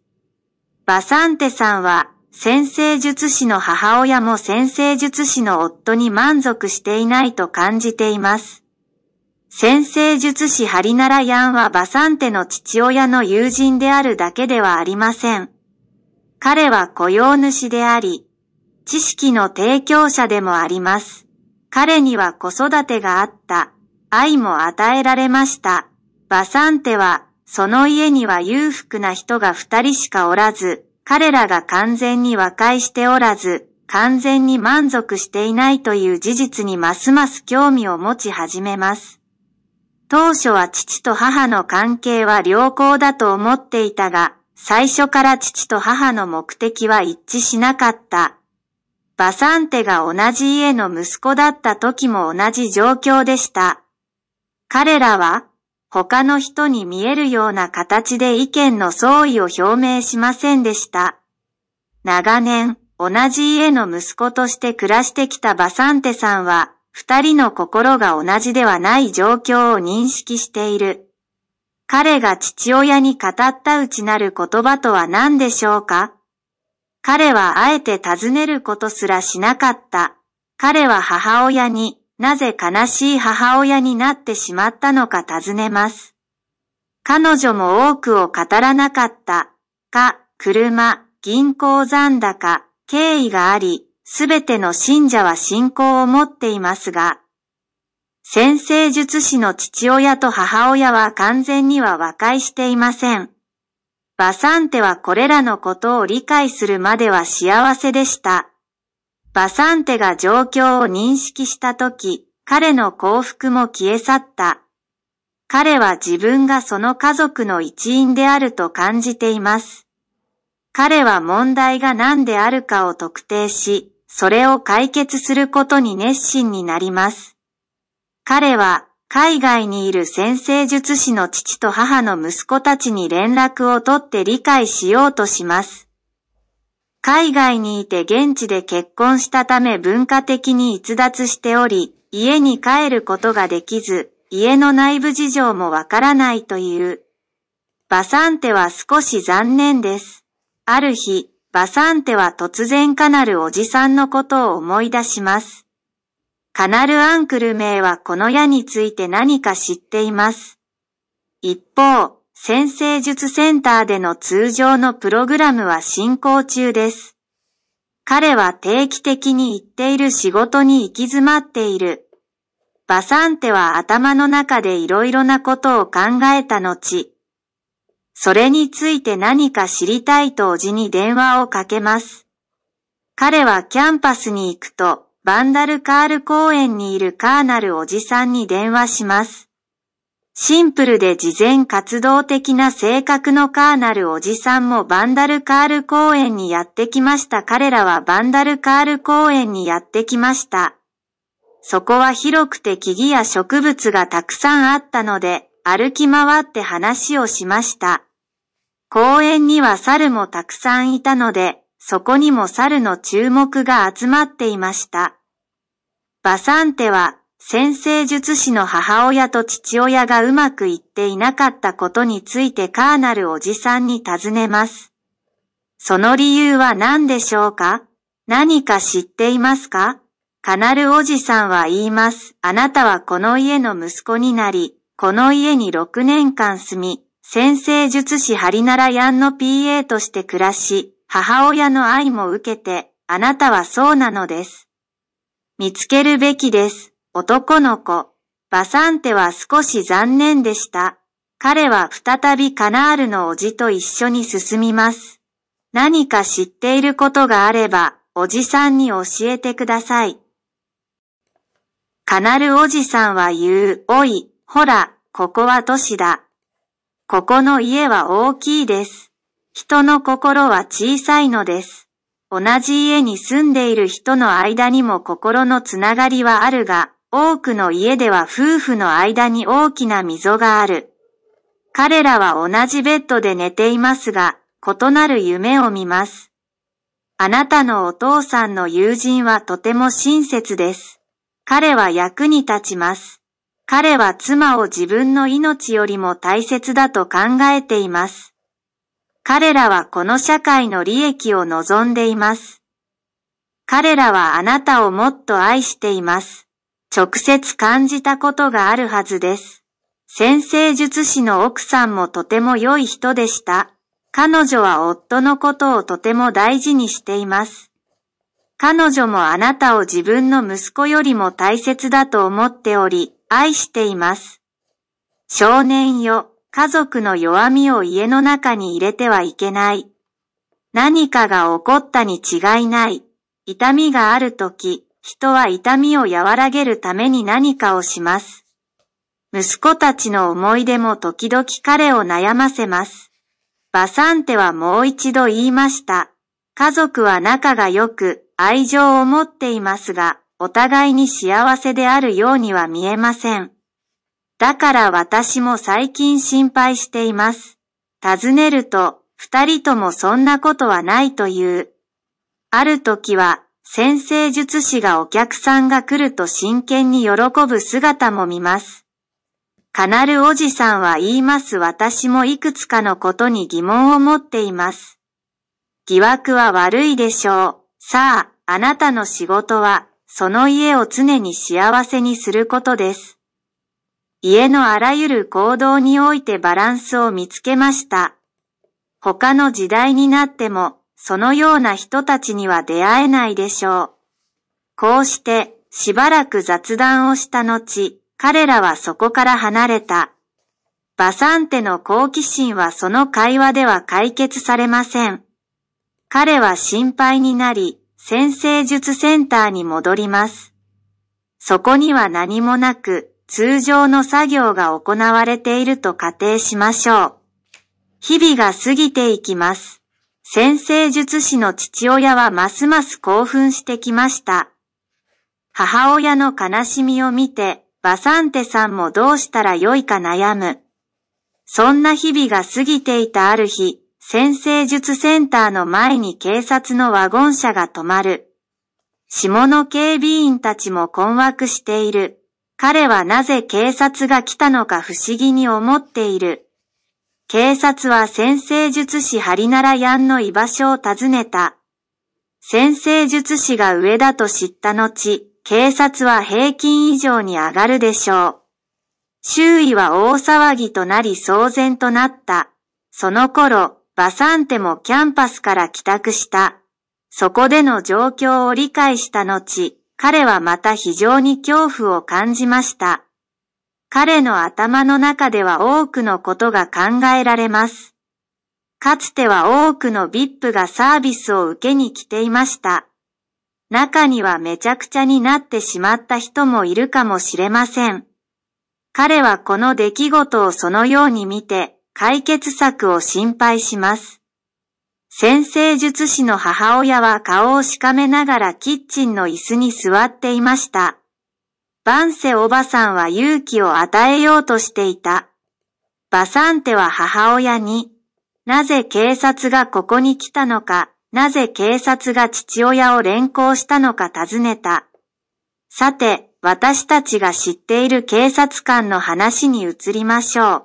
バサンテさんは先生術師の母親も先生術師の夫に満足していないと感じています。先生術師ハリナラヤンはバサンテの父親の友人であるだけではありません。彼は雇用主であり、知識の提供者でもあります。彼には子育てがあった、愛も与えられました。バサンテは、その家には裕福な人が二人しかおらず、彼らが完全に和解しておらず、完全に満足していないという事実にますます興味を持ち始めます。当初は父と母の関係は良好だと思っていたが、最初から父と母の目的は一致しなかった。バサンテが同じ家の息子だった時も同じ状況でした。彼らは他の人に見えるような形で意見の相違を表明しませんでした。長年、同じ家の息子として暮らしてきたバサンテさんは、二人の心が同じではない状況を認識している。彼が父親に語った内なる言葉とは何でしょうか彼はあえて尋ねることすらしなかった。彼は母親になぜ悲しい母親になってしまったのか尋ねます。彼女も多くを語らなかった、か、車、銀行残高、経緯があり、すべての信者は信仰を持っていますが、先生術師の父親と母親は完全には和解していません。バサンテはこれらのことを理解するまでは幸せでした。バサンテが状況を認識したとき、彼の幸福も消え去った。彼は自分がその家族の一員であると感じています。彼は問題が何であるかを特定し、それを解決することに熱心になります。彼は海外にいる先生術師の父と母の息子たちに連絡を取って理解しようとします。海外にいて現地で結婚したため文化的に逸脱しており、家に帰ることができず、家の内部事情もわからないという。バサンテは少し残念です。ある日、バサンテは突然カナルおじさんのことを思い出します。カナルアンクル名はこの矢について何か知っています。一方、先生術センターでの通常のプログラムは進行中です。彼は定期的に行っている仕事に行き詰まっている。バサンテは頭の中でいろいろなことを考えた後、それについて何か知りたいとおじに電話をかけます。彼はキャンパスに行くと、バンダルカール公園にいるカーナルおじさんに電話します。シンプルで事前活動的な性格のカーナルおじさんもバンダルカール公園にやってきました。彼らはバンダルカール公園にやってきました。そこは広くて木々や植物がたくさんあったので、歩き回って話をしました。公園には猿もたくさんいたので、そこにも猿の注目が集まっていました。バサンテは先生術師の母親と父親がうまくいっていなかったことについてカーナルおじさんに尋ねます。その理由は何でしょうか何か知っていますかカナルおじさんは言います。あなたはこの家の息子になり、この家に6年間住み、先生術師ハリナラヤンの PA として暮らし、母親の愛も受けて、あなたはそうなのです。見つけるべきです。男の子、バサンテは少し残念でした。彼は再びカナールのおじと一緒に進みます。何か知っていることがあれば、おじさんに教えてください。カナルおじさんは言う、おい、ほら、ここは都市だ。ここの家は大きいです。人の心は小さいのです。同じ家に住んでいる人の間にも心のつながりはあるが、多くの家では夫婦の間に大きな溝がある。彼らは同じベッドで寝ていますが、異なる夢を見ます。あなたのお父さんの友人はとても親切です。彼は役に立ちます。彼は妻を自分の命よりも大切だと考えています。彼らはこの社会の利益を望んでいます。彼らはあなたをもっと愛しています。直接感じたことがあるはずです。先生術師の奥さんもとても良い人でした。彼女は夫のことをとても大事にしています。彼女もあなたを自分の息子よりも大切だと思っており、愛しています。少年よ、家族の弱みを家の中に入れてはいけない。何かが起こったに違いない。痛みがあるとき、人は痛みを和らげるために何かをします。息子たちの思い出も時々彼を悩ませます。バサンテはもう一度言いました。家族は仲が良く愛情を持っていますが、お互いに幸せであるようには見えません。だから私も最近心配しています。尋ねると、二人ともそんなことはないという。ある時は先生術師がお客さんが来ると真剣に喜ぶ姿も見ます。カナルおじさんは言います私もいくつかのことに疑問を持っています。疑惑は悪いでしょう。さあ、あなたの仕事は、その家を常に幸せにすることです。家のあらゆる行動においてバランスを見つけました。他の時代になってもそのような人たちには出会えないでしょう。こうして、しばらく雑談をした後、彼らはそこから離れた。バサンテの好奇心はその会話では解決されません。彼は心配になり、先生術センターに戻ります。そこには何もなく、通常の作業が行われていると仮定しましょう。日々が過ぎていきます。先生術師の父親はますます興奮してきました。母親の悲しみを見て、バサンテさんもどうしたらよいか悩む。そんな日々が過ぎていたある日、先生術センターの前に警察のワゴン車が止まる。下の警備員たちも困惑している。彼はなぜ警察が来たのか不思議に思っている。警察は先生術師ハリナラヤンの居場所を訪ねた。先生術師が上だと知った後、警察は平均以上に上がるでしょう。周囲は大騒ぎとなり騒然となった。その頃、バサンテもキャンパスから帰宅した。そこでの状況を理解した後、彼はまた非常に恐怖を感じました。彼の頭の中では多くのことが考えられます。かつては多くの VIP がサービスを受けに来ていました。中にはめちゃくちゃになってしまった人もいるかもしれません。彼はこの出来事をそのように見て解決策を心配します。先生術師の母親は顔をしかめながらキッチンの椅子に座っていました。バンセおばさんは勇気を与えようとしていた。バサンテは母親に、なぜ警察がここに来たのか、なぜ警察が父親を連行したのか尋ねた。さて、私たちが知っている警察官の話に移りましょう。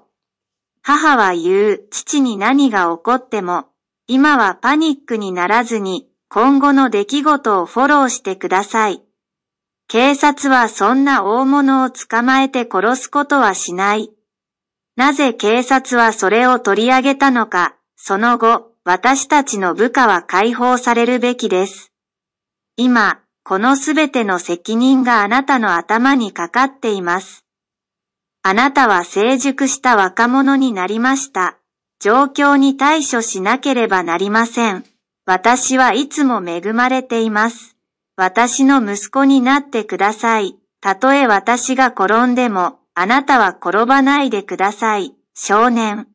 母は言う、父に何が起こっても、今はパニックにならずに、今後の出来事をフォローしてください。警察はそんな大物を捕まえて殺すことはしない。なぜ警察はそれを取り上げたのか、その後、私たちの部下は解放されるべきです。今、このすべての責任があなたの頭にかかっています。あなたは成熟した若者になりました。状況に対処しなければなりません。私はいつも恵まれています。私の息子になってください。たとえ私が転んでも、あなたは転ばないでください。少年。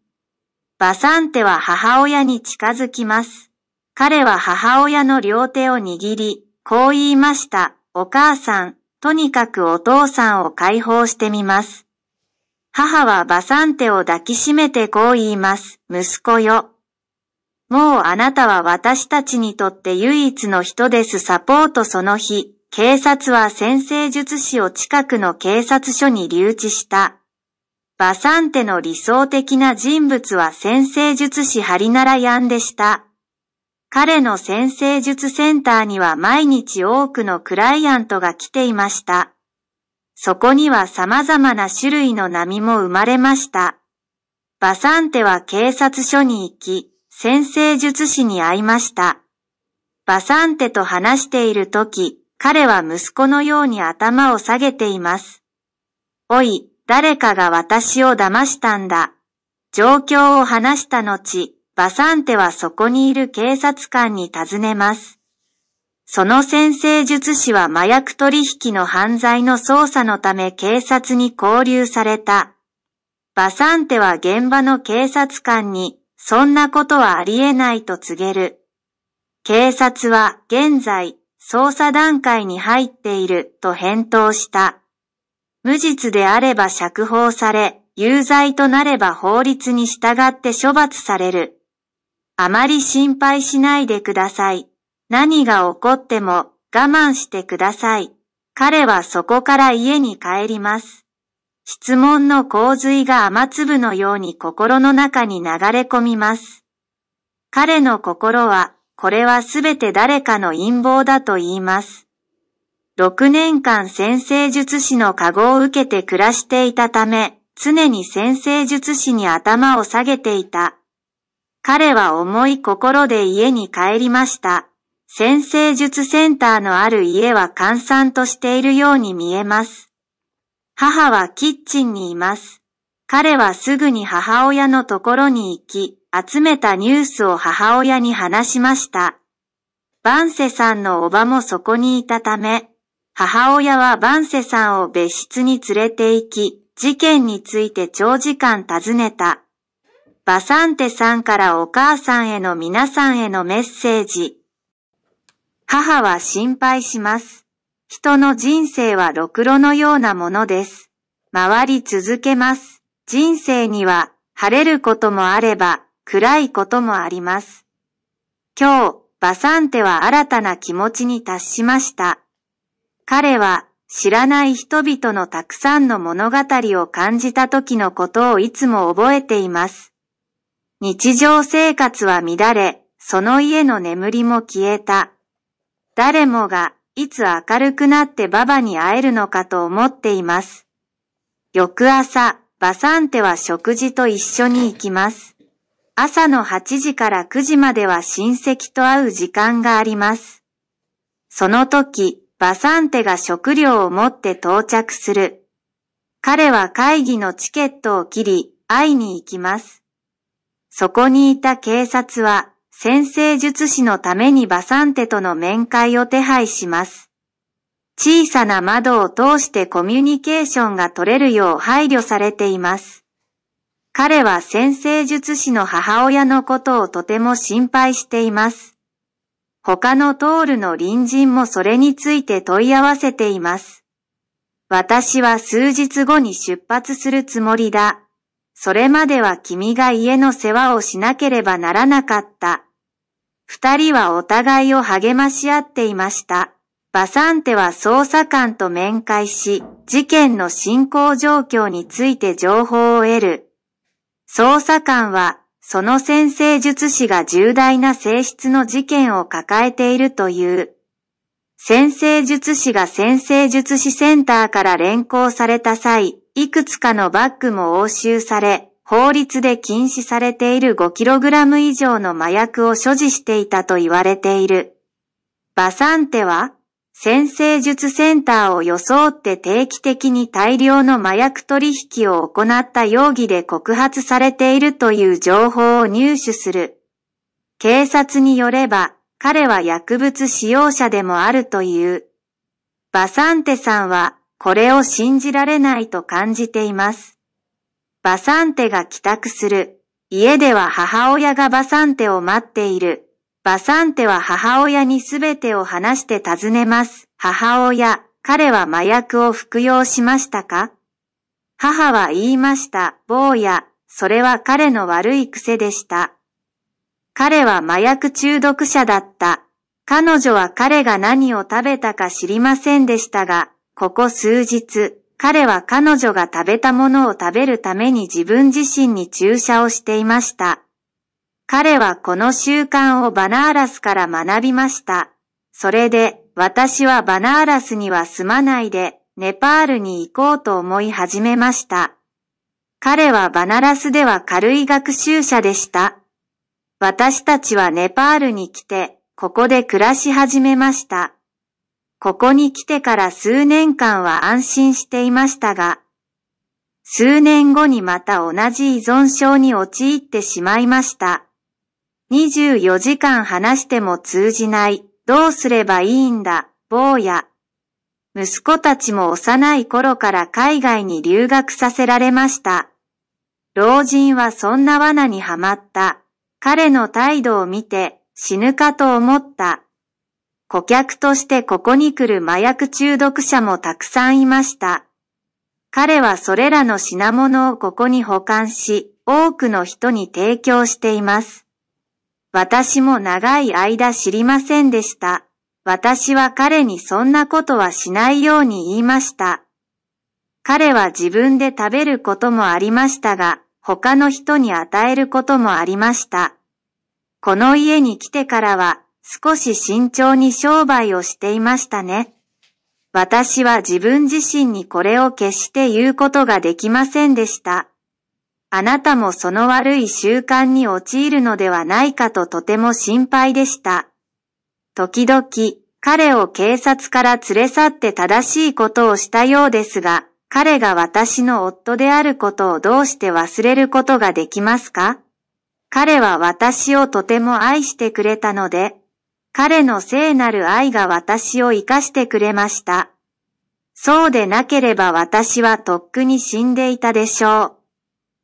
バサンテは母親に近づきます。彼は母親の両手を握り、こう言いました。お母さん、とにかくお父さんを解放してみます。母はバサンテを抱きしめてこう言います。息子よ。もうあなたは私たちにとって唯一の人です。サポートその日、警察は先生術師を近くの警察署に留置した。バサンテの理想的な人物は先生術師ハリナラヤンでした。彼の先生術センターには毎日多くのクライアントが来ていました。そこには様々な種類の波も生まれました。バサンテは警察署に行き、先生術師に会いました。バサンテと話しているとき、彼は息子のように頭を下げています。おい、誰かが私を騙したんだ。状況を話した後、バサンテはそこにいる警察官に尋ねます。その先生術師は麻薬取引の犯罪の捜査のため警察に拘留された。バサンテは現場の警察官にそんなことはありえないと告げる。警察は現在捜査段階に入っていると返答した。無実であれば釈放され、有罪となれば法律に従って処罰される。あまり心配しないでください。何が起こっても我慢してください。彼はそこから家に帰ります。質問の洪水が雨粒のように心の中に流れ込みます。彼の心は、これはすべて誰かの陰謀だと言います。6年間先生術師の加護を受けて暮らしていたため、常に先生術師に頭を下げていた。彼は重い心で家に帰りました。先生術センターのある家は閑散としているように見えます。母はキッチンにいます。彼はすぐに母親のところに行き、集めたニュースを母親に話しました。バンセさんのおばもそこにいたため、母親はバンセさんを別室に連れて行き、事件について長時間尋ねた。バサンテさんからお母さんへの皆さんへのメッセージ。母は心配します。人の人生はろくろのようなものです。回り続けます。人生には晴れることもあれば暗いこともあります。今日、バサンテは新たな気持ちに達しました。彼は知らない人々のたくさんの物語を感じた時のことをいつも覚えています。日常生活は乱れ、その家の眠りも消えた。誰もがいつ明るくなってババに会えるのかと思っています。翌朝、バサンテは食事と一緒に行きます。朝の8時から9時までは親戚と会う時間があります。その時、バサンテが食料を持って到着する。彼は会議のチケットを切り、会いに行きます。そこにいた警察は先生術師のためにバサンテとの面会を手配します。小さな窓を通してコミュニケーションが取れるよう配慮されています。彼は先生術師の母親のことをとても心配しています。他のトールの隣人もそれについて問い合わせています。私は数日後に出発するつもりだ。それまでは君が家の世話をしなければならなかった。二人はお互いを励まし合っていました。バサンテは捜査官と面会し、事件の進行状況について情報を得る。捜査官は、その先生術師が重大な性質の事件を抱えているという。先生術師が先生術師センターから連行された際、いくつかのバッグも押収され、法律で禁止されている 5kg 以上の麻薬を所持していたと言われている。バサンテは、先生術センターを装って定期的に大量の麻薬取引を行った容疑で告発されているという情報を入手する。警察によれば、彼は薬物使用者でもあるという。バサンテさんは、これを信じられないと感じています。バサンテが帰宅する。家では母親がバサンテを待っている。バサンテは母親にすべてを話して尋ねます。母親、彼は麻薬を服用しましたか母は言いました。坊や、それは彼の悪い癖でした。彼は麻薬中毒者だった。彼女は彼が何を食べたか知りませんでしたが、ここ数日、彼は彼女が食べたものを食べるために自分自身に注射をしていました。彼はこの習慣をバナーラスから学びました。それで、私はバナーラスには住まないで、ネパールに行こうと思い始めました。彼はバナラスでは軽い学習者でした。私たちはネパールに来て、ここで暮らし始めました。ここに来てから数年間は安心していましたが、数年後にまた同じ依存症に陥ってしまいました。24時間話しても通じない、どうすればいいんだ、坊や。息子たちも幼い頃から海外に留学させられました。老人はそんな罠にはまった。彼の態度を見て死ぬかと思った。顧客としてここに来る麻薬中毒者もたくさんいました。彼はそれらの品物をここに保管し、多くの人に提供しています。私も長い間知りませんでした。私は彼にそんなことはしないように言いました。彼は自分で食べることもありましたが、他の人に与えることもありました。この家に来てからは少し慎重に商売をしていましたね。私は自分自身にこれを決して言うことができませんでした。あなたもその悪い習慣に陥るのではないかととても心配でした。時々、彼を警察から連れ去って正しいことをしたようですが、彼が私の夫であることをどうして忘れることができますか彼は私をとても愛してくれたので、彼の聖なる愛が私を生かしてくれました。そうでなければ私はとっくに死んでいたでしょう。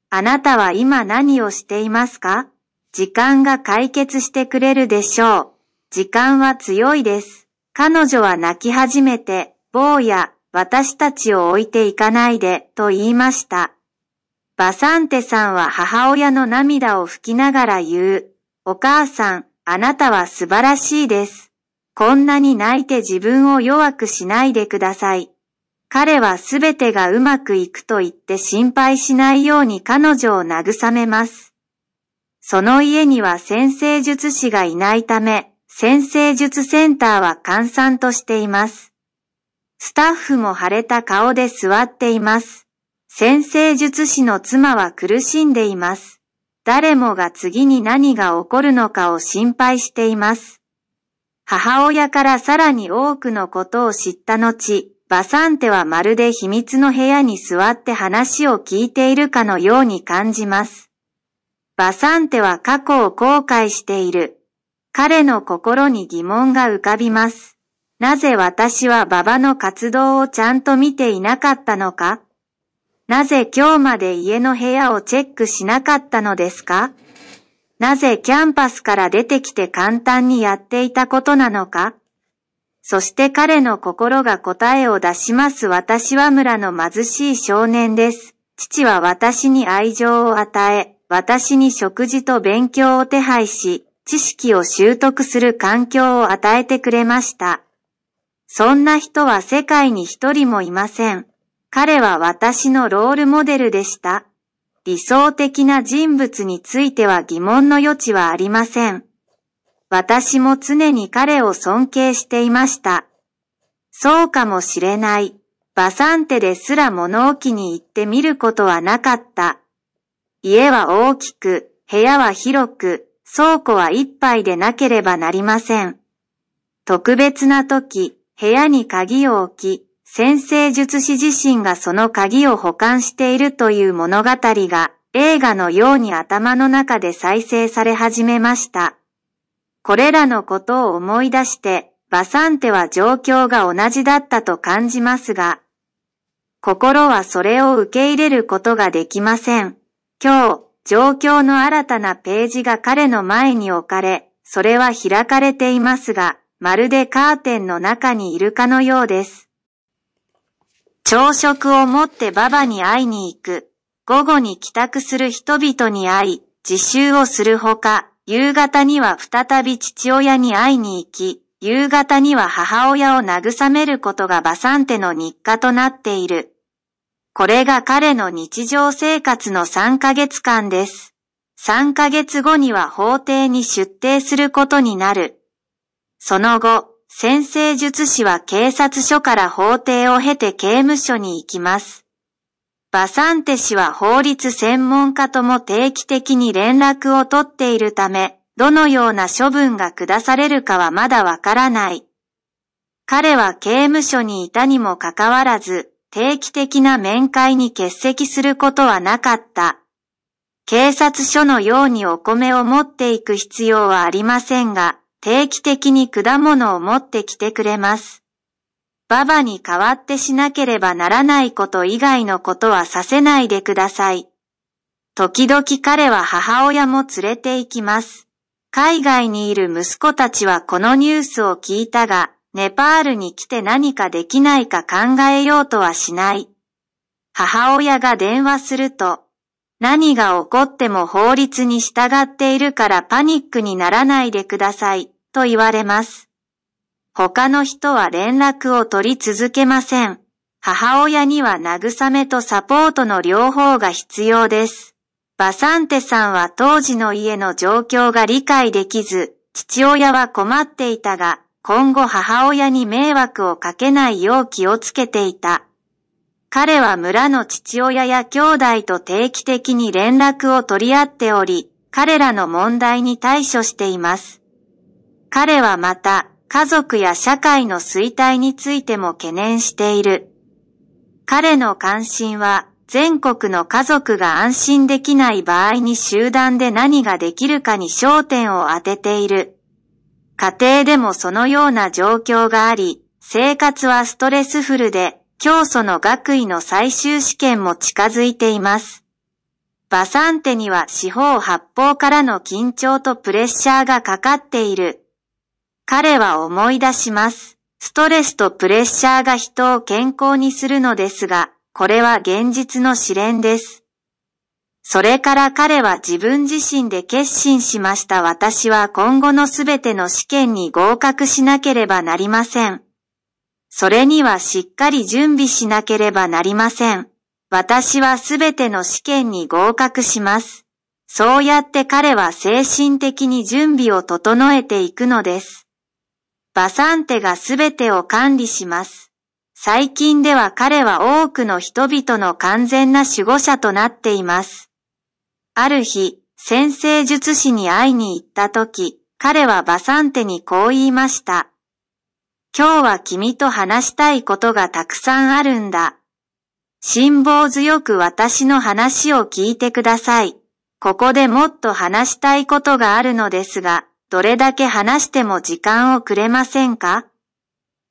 あなたは今何をしていますか時間が解決してくれるでしょう。時間は強いです。彼女は泣き始めて、坊や、私たちを置いていかないで、と言いました。バサンテさんは母親の涙を拭きながら言う。お母さん、あなたは素晴らしいです。こんなに泣いて自分を弱くしないでください。彼はすべてがうまくいくと言って心配しないように彼女を慰めます。その家には先生術師がいないため、先生術センターは閑散としています。スタッフも腫れた顔で座っています。先生術師の妻は苦しんでいます。誰もが次に何が起こるのかを心配しています。母親からさらに多くのことを知った後、バサンテはまるで秘密の部屋に座って話を聞いているかのように感じます。バサンテは過去を後悔している。彼の心に疑問が浮かびます。なぜ私は馬場の活動をちゃんと見ていなかったのかなぜ今日まで家の部屋をチェックしなかったのですかなぜキャンパスから出てきて簡単にやっていたことなのかそして彼の心が答えを出します私は村の貧しい少年です。父は私に愛情を与え、私に食事と勉強を手配し、知識を習得する環境を与えてくれました。そんな人は世界に一人もいません。彼は私のロールモデルでした。理想的な人物については疑問の余地はありません。私も常に彼を尊敬していました。そうかもしれない。バサンテですら物置に行ってみることはなかった。家は大きく、部屋は広く、倉庫は一杯でなければなりません。特別な時、部屋に鍵を置き、先生術師自身がその鍵を保管しているという物語が映画のように頭の中で再生され始めました。これらのことを思い出して、バサンテは状況が同じだったと感じますが、心はそれを受け入れることができません。今日、状況の新たなページが彼の前に置かれ、それは開かれていますが、まるでカーテンの中にいるかのようです。朝食を持ってババに会いに行く。午後に帰宅する人々に会い、自習をするほか、夕方には再び父親に会いに行き、夕方には母親を慰めることがバサンテの日課となっている。これが彼の日常生活の3ヶ月間です。3ヶ月後には法廷に出廷することになる。その後、先生術師は警察署から法廷を経て刑務所に行きます。バサンテ氏は法律専門家とも定期的に連絡を取っているため、どのような処分が下されるかはまだわからない。彼は刑務所にいたにもかかわらず、定期的な面会に欠席することはなかった。警察署のようにお米を持っていく必要はありませんが、定期的に果物を持ってきてくれます。ババに代わってしなければならないこと以外のことはさせないでください。時々彼は母親も連れて行きます。海外にいる息子たちはこのニュースを聞いたが、ネパールに来て何かできないか考えようとはしない。母親が電話すると、何が起こっても法律に従っているからパニックにならないでください。と言われます。他の人は連絡を取り続けません。母親には慰めとサポートの両方が必要です。バサンテさんは当時の家の状況が理解できず、父親は困っていたが、今後母親に迷惑をかけないよう気をつけていた。彼は村の父親や兄弟と定期的に連絡を取り合っており、彼らの問題に対処しています。彼はまた、家族や社会の衰退についても懸念している。彼の関心は、全国の家族が安心できない場合に集団で何ができるかに焦点を当てている。家庭でもそのような状況があり、生活はストレスフルで、教祖の学位の最終試験も近づいています。バサンテには四方八方からの緊張とプレッシャーがかかっている。彼は思い出します。ストレスとプレッシャーが人を健康にするのですが、これは現実の試練です。それから彼は自分自身で決心しました私は今後のすべての試験に合格しなければなりません。それにはしっかり準備しなければなりません。私はすべての試験に合格します。そうやって彼は精神的に準備を整えていくのです。バサンテがすべてを管理します。最近では彼は多くの人々の完全な守護者となっています。ある日、先生術師に会いに行った時、彼はバサンテにこう言いました。今日は君と話したいことがたくさんあるんだ。辛抱強く私の話を聞いてください。ここでもっと話したいことがあるのですが、どれだけ話しても時間をくれませんか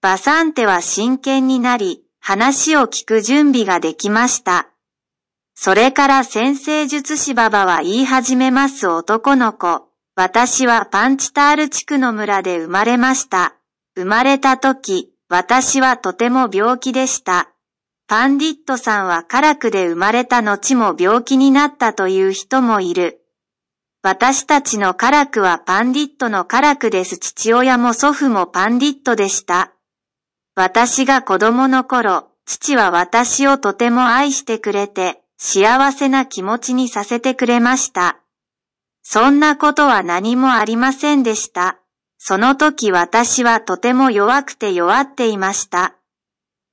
バサンテは真剣になり、話を聞く準備ができました。それから先生術師ババは言い始めます男の子。私はパンチタール地区の村で生まれました。生まれた時、私はとても病気でした。パンディットさんは辛くで生まれた後も病気になったという人もいる。私たちのラクはパンディットのラクです。父親も祖父もパンディットでした。私が子供の頃、父は私をとても愛してくれて、幸せな気持ちにさせてくれました。そんなことは何もありませんでした。その時私はとても弱くて弱っていました。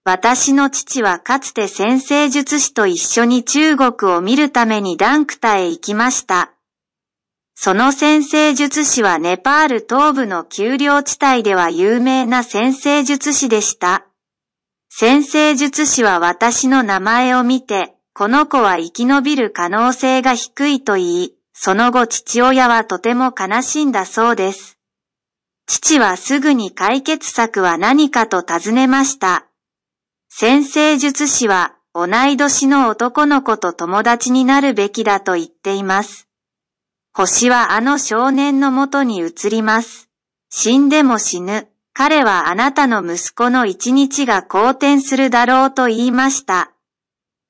私の父はかつて先生術師と一緒に中国を見るためにダンクタへ行きました。その先生術師はネパール東部の丘陵地帯では有名な先生術師でした。先生術師は私の名前を見て、この子は生き延びる可能性が低いと言い、その後父親はとても悲しんだそうです。父はすぐに解決策は何かと尋ねました。先生術師は同い年の男の子と友達になるべきだと言っています。星はあの少年のもとに移ります。死んでも死ぬ。彼はあなたの息子の一日が好転するだろうと言いました。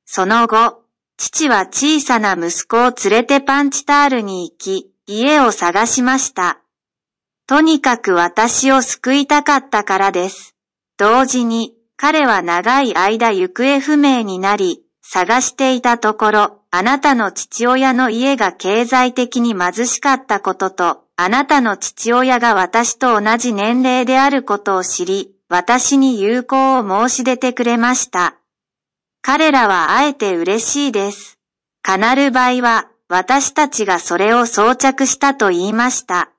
その後、父は小さな息子を連れてパンチタールに行き、家を探しました。とにかく私を救いたかったからです。同時に、彼は長い間行方不明になり、探していたところ、あなたの父親の家が経済的に貧しかったことと、あなたの父親が私と同じ年齢であることを知り、私に友好を申し出てくれました。彼らはあえて嬉しいです。カナルバイは、私たちがそれを装着したと言いました。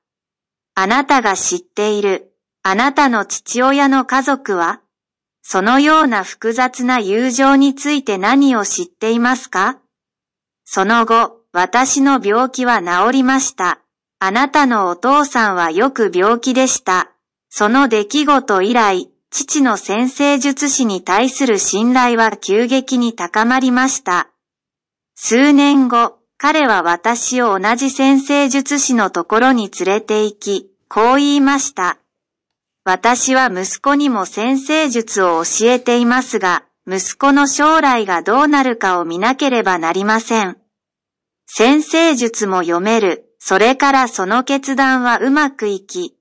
あなたが知っている、あなたの父親の家族は、そのような複雑な友情について何を知っていますかその後、私の病気は治りました。あなたのお父さんはよく病気でした。その出来事以来、父の先生術師に対する信頼は急激に高まりました。数年後、彼は私を同じ先生術師のところに連れて行き、こう言いました。私は息子にも先生術を教えていますが、息子の将来がどうなるかを見なければなりません。先生術も読める。それからその決断はうまくいき、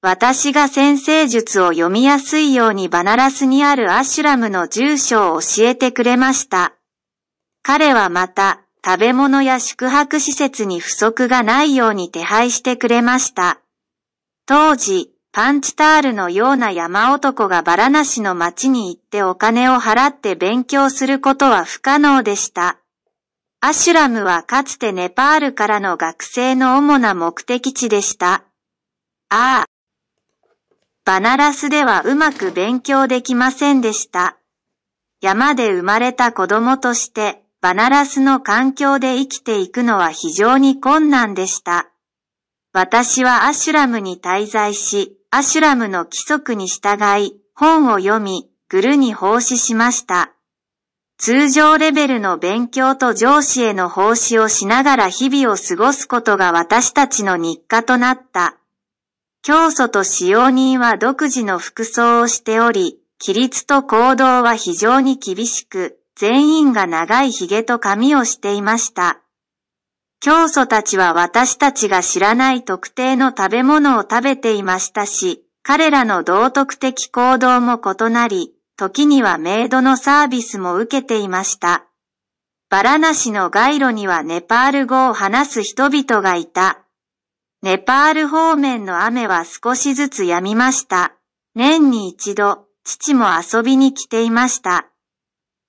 私が先生術を読みやすいようにバナラスにあるアシュラムの住所を教えてくれました。彼はまた、食べ物や宿泊施設に不足がないように手配してくれました。当時、パンチタールのような山男がバラナシの町に行ってお金を払って勉強することは不可能でした。アシュラムはかつてネパールからの学生の主な目的地でした。ああ。バナラスではうまく勉強できませんでした。山で生まれた子供として、バナラスの環境で生きていくのは非常に困難でした。私はアシュラムに滞在し、アシュラムの規則に従い、本を読み、グルに奉仕しました。通常レベルの勉強と上司への奉仕をしながら日々を過ごすことが私たちの日課となった。教祖と使用人は独自の服装をしており、規律と行動は非常に厳しく、全員が長い髭と髪をしていました。教祖たちは私たちが知らない特定の食べ物を食べていましたし、彼らの道徳的行動も異なり、時にはメイドのサービスも受けていました。バラナシの街路にはネパール語を話す人々がいた。ネパール方面の雨は少しずつ止みました。年に一度、父も遊びに来ていました。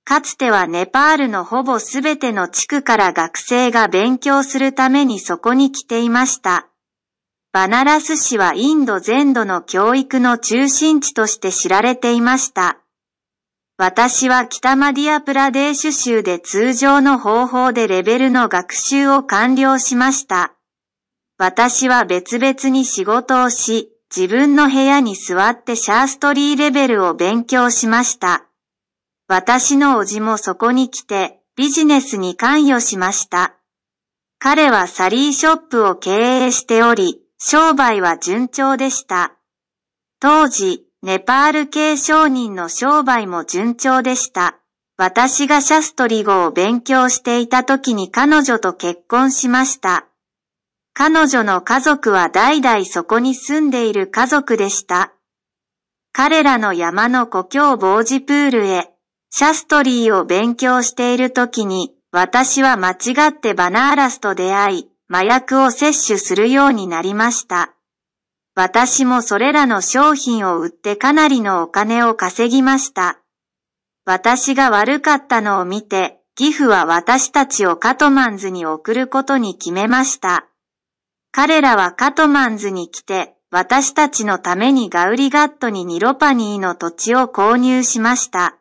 かつてはネパールのほぼすべての地区から学生が勉強するためにそこに来ていました。バナラス市はインド全土の教育の中心地として知られていました。私は北マディアプラデーシュ州で通常の方法でレベルの学習を完了しました。私は別々に仕事をし、自分の部屋に座ってシャーストリーレベルを勉強しました。私のおじもそこに来てビジネスに関与しました。彼はサリーショップを経営しており、商売は順調でした。当時、ネパール系商人の商売も順調でした。私がシャストリ語を勉強していた時に彼女と結婚しました。彼女の家族は代々そこに住んでいる家族でした。彼らの山の故郷防ープールへシャストリーを勉強している時に、私は間違ってバナーラスと出会い、麻薬を摂取するようになりました。私もそれらの商品を売ってかなりのお金を稼ぎました。私が悪かったのを見て、ギフは私たちをカトマンズに送ることに決めました。彼らはカトマンズに来て、私たちのためにガウリガットにニロパニーの土地を購入しました。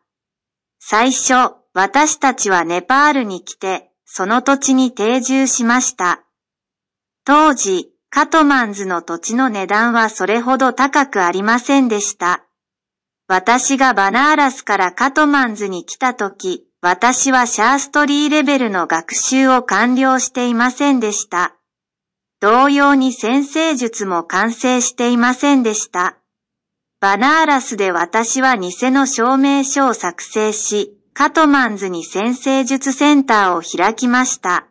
最初、私たちはネパールに来て、その土地に定住しました。当時、カトマンズの土地の値段はそれほど高くありませんでした。私がバナーラスからカトマンズに来た時、私はシャーストリーレベルの学習を完了していませんでした。同様に先生術も完成していませんでした。バナーラスで私は偽の証明書を作成し、カトマンズに先生術センターを開きました。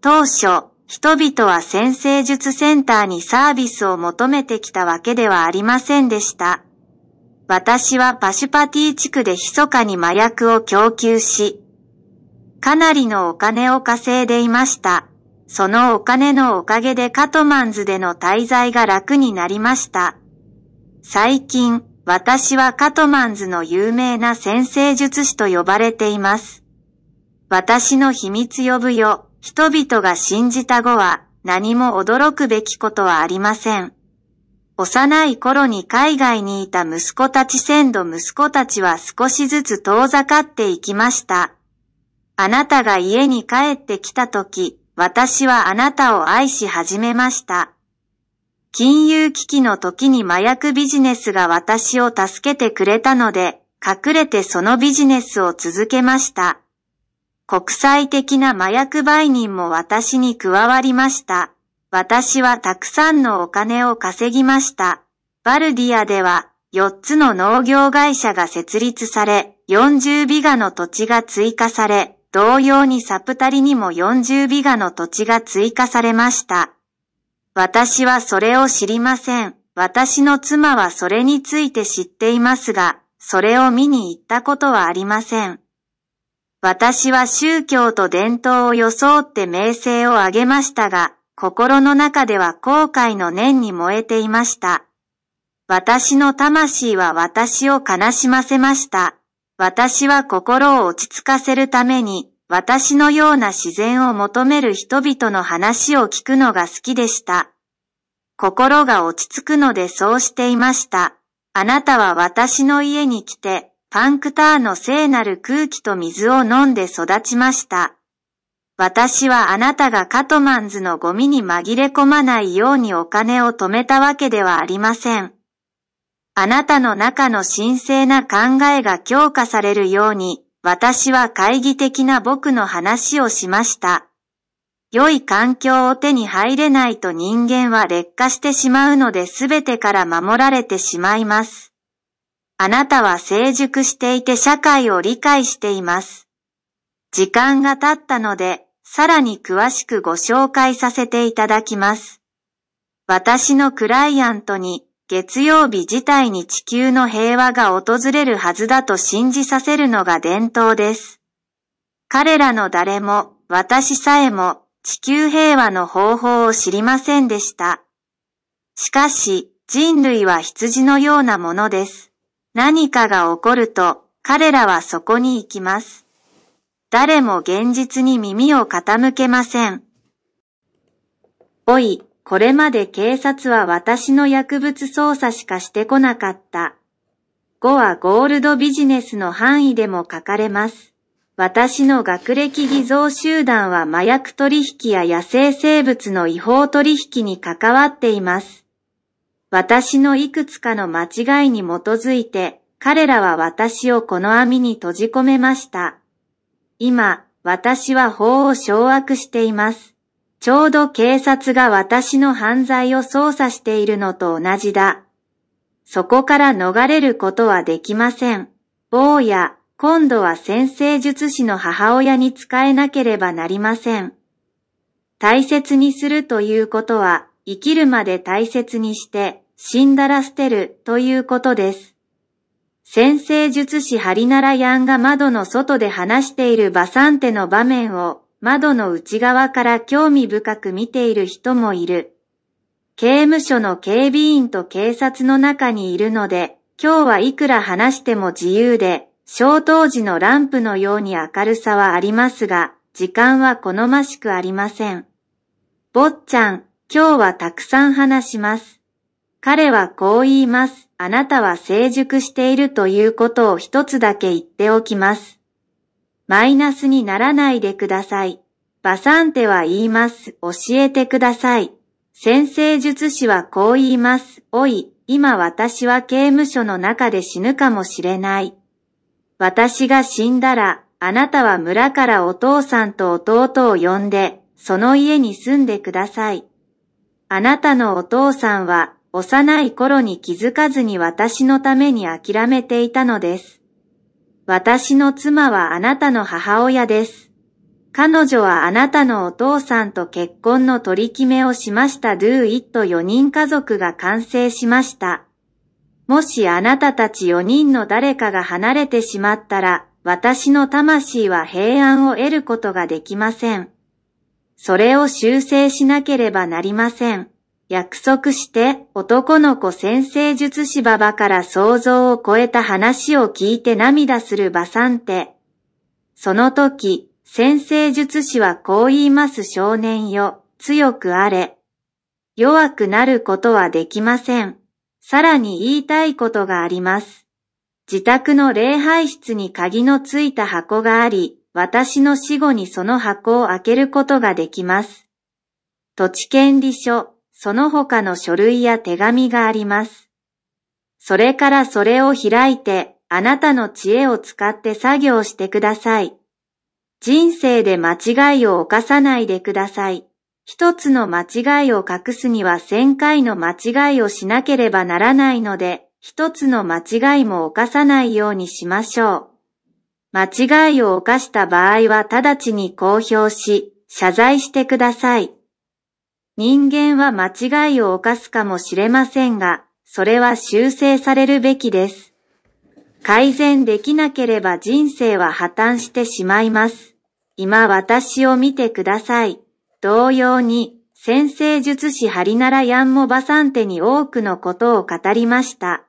当初、人々は先生術センターにサービスを求めてきたわけではありませんでした。私はパシュパティ地区で密かに麻薬を供給し、かなりのお金を稼いでいました。そのお金のおかげでカトマンズでの滞在が楽になりました。最近、私はカトマンズの有名な先生術師と呼ばれています。私の秘密呼ぶよ、人々が信じた後は何も驚くべきことはありません。幼い頃に海外にいた息子たち先度息子たちは少しずつ遠ざかっていきました。あなたが家に帰ってきた時、私はあなたを愛し始めました。金融危機の時に麻薬ビジネスが私を助けてくれたので、隠れてそのビジネスを続けました。国際的な麻薬売人も私に加わりました。私はたくさんのお金を稼ぎました。バルディアでは4つの農業会社が設立され、40ビガの土地が追加され、同様にサプタリにも40ビガの土地が追加されました。私はそれを知りません。私の妻はそれについて知っていますが、それを見に行ったことはありません。私は宗教と伝統を装って名声を上げましたが、心の中では後悔の念に燃えていました。私の魂は私を悲しませました。私は心を落ち着かせるために、私のような自然を求める人々の話を聞くのが好きでした。心が落ち着くのでそうしていました。あなたは私の家に来て、パンクターの聖なる空気と水を飲んで育ちました。私はあなたがカトマンズのゴミに紛れ込まないようにお金を止めたわけではありません。あなたの中の神聖な考えが強化されるように、私は懐疑的な僕の話をしました。良い環境を手に入れないと人間は劣化してしまうので全てから守られてしまいます。あなたは成熟していて社会を理解しています。時間が経ったので、さらに詳しくご紹介させていただきます。私のクライアントに月曜日自体に地球の平和が訪れるはずだと信じさせるのが伝統です。彼らの誰も、私さえも、地球平和の方法を知りませんでした。しかし、人類は羊のようなものです。何かが起こると、彼らはそこに行きます。誰も現実に耳を傾けません。おい、これまで警察は私の薬物捜査しかしてこなかった。5はゴールドビジネスの範囲でも書かれます。私の学歴偽造集団は麻薬取引や野生生物の違法取引に関わっています。私のいくつかの間違いに基づいて、彼らは私をこの網に閉じ込めました。今、私は法を掌握しています。ちょうど警察が私の犯罪を捜査しているのと同じだ。そこから逃れることはできません。坊や、今度は先生術師の母親に仕えなければなりません。大切にするということは、生きるまで大切にして、死んだら捨てるということです。先生術師ハリナラヤンが窓の外で話しているバサンテの場面を窓の内側から興味深く見ている人もいる。刑務所の警備員と警察の中にいるので、今日はいくら話しても自由で、消灯時のランプのように明るさはありますが、時間は好ましくありません。坊ちゃん、今日はたくさん話します。彼はこう言います。あなたは成熟しているということを一つだけ言っておきます。マイナスにならないでください。バサンテは言います。教えてください。先生術師はこう言います。おい、今私は刑務所の中で死ぬかもしれない。私が死んだら、あなたは村からお父さんと弟を呼んで、その家に住んでください。あなたのお父さんは幼い頃に気づかずに私のために諦めていたのです。私の妻はあなたの母親です。彼女はあなたのお父さんと結婚の取り決めをしました Do It 4人家族が完成しました。もしあなたたち4人の誰かが離れてしまったら、私の魂は平安を得ることができません。それを修正しなければなりません。約束して男の子先生術師ババから想像を超えた話を聞いて涙するバサンテ。その時、先生術師はこう言います少年よ、強くあれ。弱くなることはできません。さらに言いたいことがあります。自宅の礼拝室に鍵のついた箱があり、私の死後にその箱を開けることができます。土地権利書その他の書類や手紙があります。それからそれを開いて、あなたの知恵を使って作業してください。人生で間違いを犯さないでください。一つの間違いを隠すには千回の間違いをしなければならないので、一つの間違いも犯さないようにしましょう。間違いを犯した場合は直ちに公表し、謝罪してください。人間は間違いを犯すかもしれませんが、それは修正されるべきです。改善できなければ人生は破綻してしまいます。今私を見てください。同様に、先生術師ハリナラヤンもバサンテに多くのことを語りました。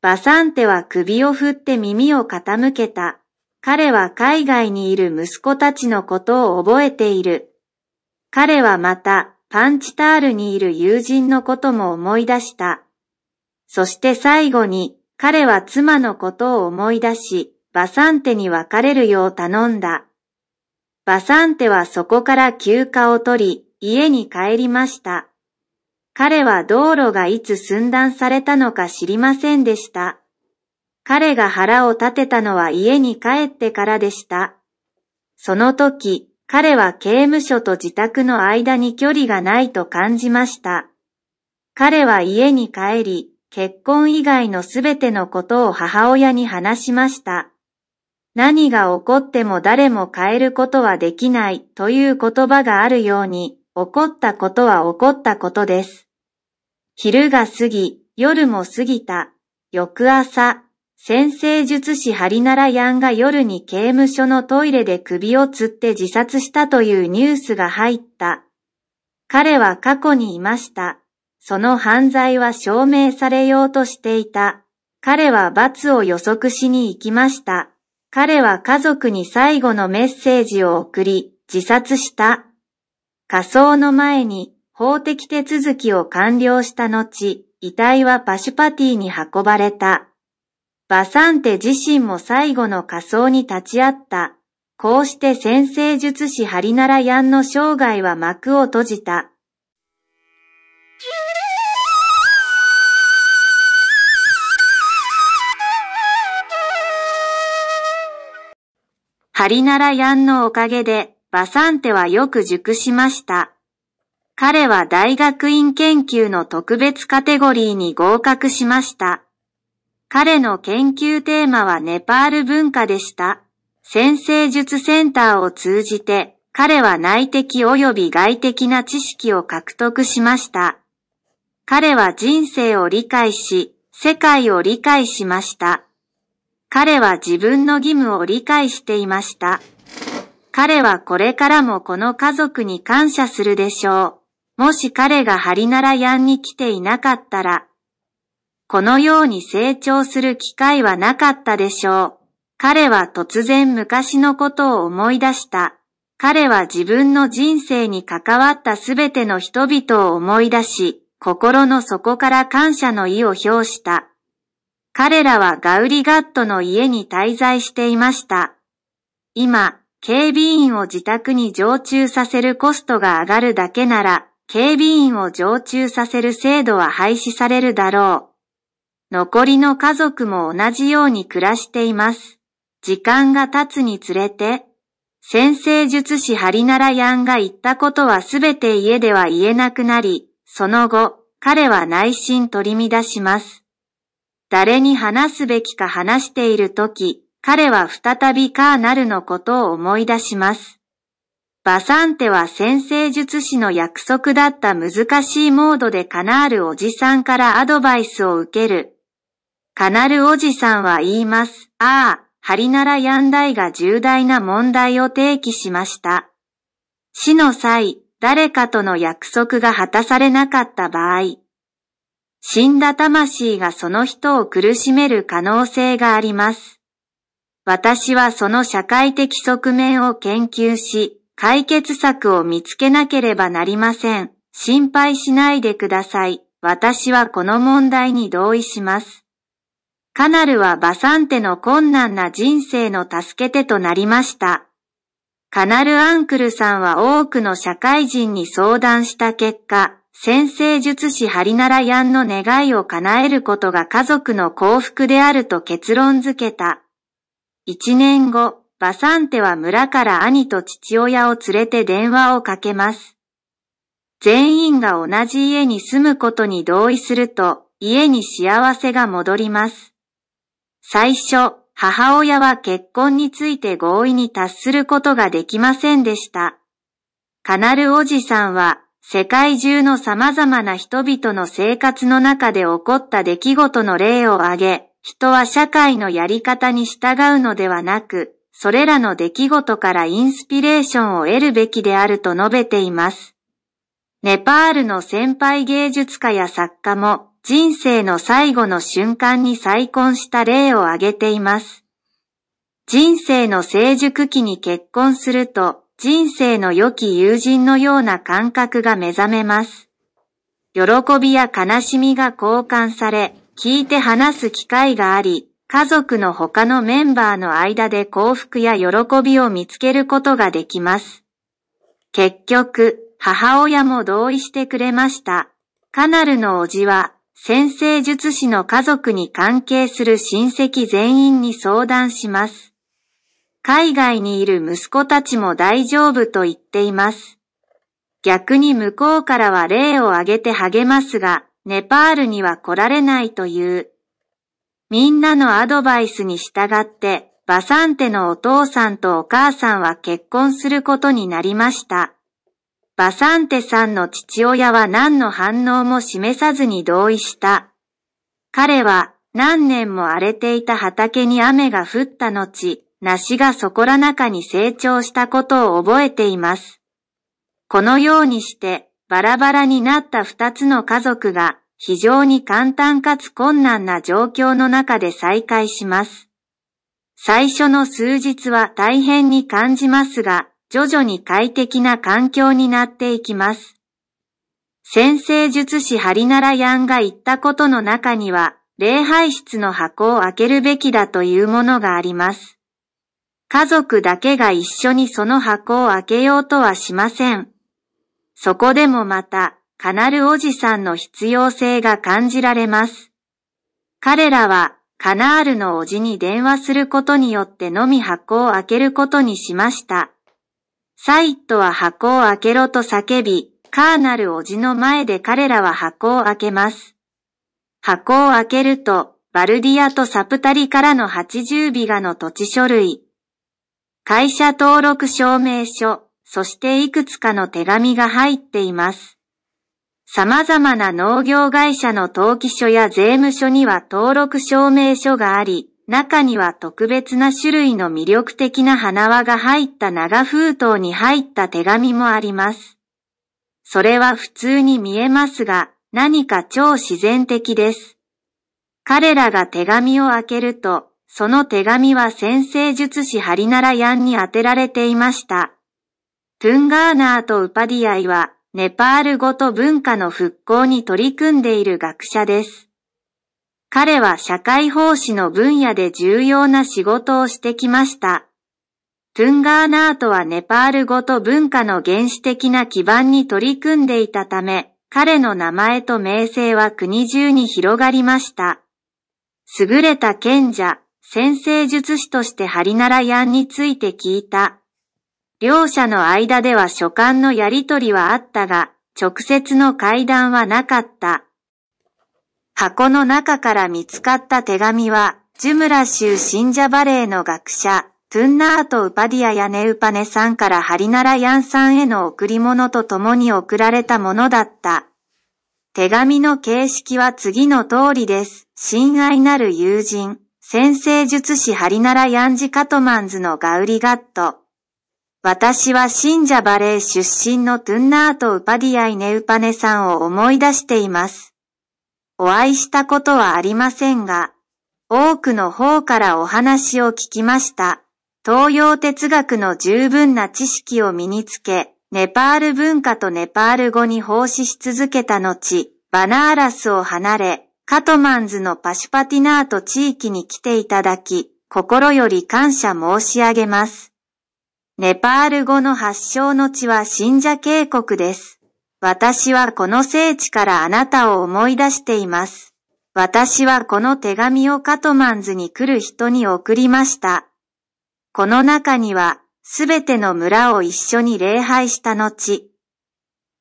バサンテは首を振って耳を傾けた。彼は海外にいる息子たちのことを覚えている。彼はまた、パンチタールにいる友人のことも思い出した。そして最後に彼は妻のことを思い出し、バサンテに別れるよう頼んだ。バサンテはそこから休暇を取り、家に帰りました。彼は道路がいつ寸断されたのか知りませんでした。彼が腹を立てたのは家に帰ってからでした。その時、彼は刑務所と自宅の間に距離がないと感じました。彼は家に帰り、結婚以外のすべてのことを母親に話しました。何が起こっても誰も変えることはできないという言葉があるように、起こったことは起こったことです。昼が過ぎ、夜も過ぎた、翌朝。先生術師ハリナラヤンが夜に刑務所のトイレで首を吊って自殺したというニュースが入った。彼は過去にいました。その犯罪は証明されようとしていた。彼は罰を予測しに行きました。彼は家族に最後のメッセージを送り、自殺した。火葬の前に法的手続きを完了した後、遺体はパシュパティに運ばれた。バサンテ自身も最後の仮想に立ち会った。こうして先生術師ハリナラヤンの生涯は幕を閉じた。ハリナラヤンのおかげで、バサンテはよく熟しました。彼は大学院研究の特別カテゴリーに合格しました。彼の研究テーマはネパール文化でした。先生術センターを通じて、彼は内的及び外的な知識を獲得しました。彼は人生を理解し、世界を理解しました。彼は自分の義務を理解していました。彼はこれからもこの家族に感謝するでしょう。もし彼がハリナラヤンに来ていなかったら、このように成長する機会はなかったでしょう。彼は突然昔のことを思い出した。彼は自分の人生に関わったすべての人々を思い出し、心の底から感謝の意を表した。彼らはガウリガットの家に滞在していました。今、警備員を自宅に常駐させるコストが上がるだけなら、警備員を常駐させる制度は廃止されるだろう。残りの家族も同じように暮らしています。時間が経つにつれて、先生術師ハリナラヤンが言ったことはすべて家では言えなくなり、その後、彼は内心取り乱します。誰に話すべきか話しているとき、彼は再びカーナルのことを思い出します。バサンテは先生術師の約束だった難しいモードでカナールおじさんからアドバイスを受けるカナルおじさんは言います。ああ、ハリナラヤンダイが重大な問題を提起しました。死の際、誰かとの約束が果たされなかった場合、死んだ魂がその人を苦しめる可能性があります。私はその社会的側面を研究し、解決策を見つけなければなりません。心配しないでください。私はこの問題に同意します。カナルはバサンテの困難な人生の助け手となりました。カナルアンクルさんは多くの社会人に相談した結果、先生術師ハリナラヤンの願いを叶えることが家族の幸福であると結論づけた。一年後、バサンテは村から兄と父親を連れて電話をかけます。全員が同じ家に住むことに同意すると、家に幸せが戻ります。最初、母親は結婚について合意に達することができませんでした。カナルおじさんは世界中の様々な人々の生活の中で起こった出来事の例を挙げ、人は社会のやり方に従うのではなく、それらの出来事からインスピレーションを得るべきであると述べています。ネパールの先輩芸術家や作家も人生の最後の瞬間に再婚した例を挙げています。人生の成熟期に結婚すると、人生の良き友人のような感覚が目覚めます。喜びや悲しみが交換され、聞いて話す機会があり、家族の他のメンバーの間で幸福や喜びを見つけることができます。結局、母親も同意してくれました。カナルのおじは、先生術師の家族に関係する親戚全員に相談します。海外にいる息子たちも大丈夫と言っています。逆に向こうからは例を挙げて励ますが、ネパールには来られないという。みんなのアドバイスに従って、バサンテのお父さんとお母さんは結婚することになりました。バサンテさんの父親は何の反応も示さずに同意した。彼は何年も荒れていた畑に雨が降った後、梨がそこら中に成長したことを覚えています。このようにして、バラバラになった二つの家族が、非常に簡単かつ困難な状況の中で再会します。最初の数日は大変に感じますが、徐々に快適な環境になっていきます。先生術師ハリナラヤンが言ったことの中には、礼拝室の箱を開けるべきだというものがあります。家族だけが一緒にその箱を開けようとはしません。そこでもまた、カナルおじさんの必要性が感じられます。彼らは、カナールのおじに電話することによってのみ箱を開けることにしました。サイットは箱を開けろと叫び、カーナルおじの前で彼らは箱を開けます。箱を開けると、バルディアとサプタリからの80ビガの土地書類、会社登録証明書、そしていくつかの手紙が入っています。様々な農業会社の登記書や税務書には登録証明書があり、中には特別な種類の魅力的な花輪が入った長封筒に入った手紙もあります。それは普通に見えますが、何か超自然的です。彼らが手紙を開けると、その手紙は先生術師ハリナラヤンに当てられていました。トゥンガーナーとウパディアイは、ネパール語と文化の復興に取り組んでいる学者です。彼は社会奉仕の分野で重要な仕事をしてきました。トゥンガーナートはネパール語と文化の原始的な基盤に取り組んでいたため、彼の名前と名声は国中に広がりました。優れた賢者、先生術師としてハリナラヤンについて聞いた。両者の間では書簡のやりとりはあったが、直接の会談はなかった。箱の中から見つかった手紙は、ジュムラ州信者バレーの学者、トゥンナート・ウパディア・ヤネウパネさんからハリナラヤンさんへの贈り物と共に贈られたものだった。手紙の形式は次の通りです。親愛なる友人、先生術師ハリナラヤンジ・カトマンズのガウリガット。私は信者バレー出身のトゥンナート・ウパディア・イネウパネさんを思い出しています。お会いしたことはありませんが、多くの方からお話を聞きました。東洋哲学の十分な知識を身につけ、ネパール文化とネパール語に奉仕し続けた後、バナーラスを離れ、カトマンズのパシュパティナート地域に来ていただき、心より感謝申し上げます。ネパール語の発祥の地は信者渓谷です。私はこの聖地からあなたを思い出しています。私はこの手紙をカトマンズに来る人に送りました。この中には、すべての村を一緒に礼拝した後、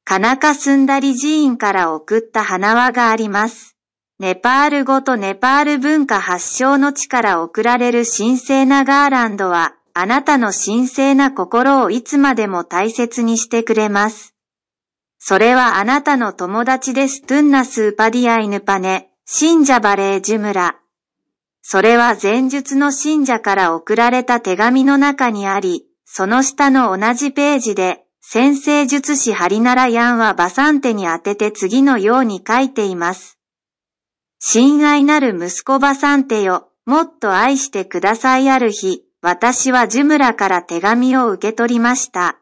カナカスンダリ寺院から送った花輪があります。ネパール語とネパール文化発祥の地から送られる神聖なガーランドは、あなたの神聖な心をいつまでも大切にしてくれます。それはあなたの友達です。トゥンナスーパディアイヌパネ、信者バレージュムラ。それは前述の信者から送られた手紙の中にあり、その下の同じページで、先生術師ハリナラヤンはバサンテに当てて次のように書いています。親愛なる息子バサンテよ、もっと愛してくださいある日、私はジュムラから手紙を受け取りました。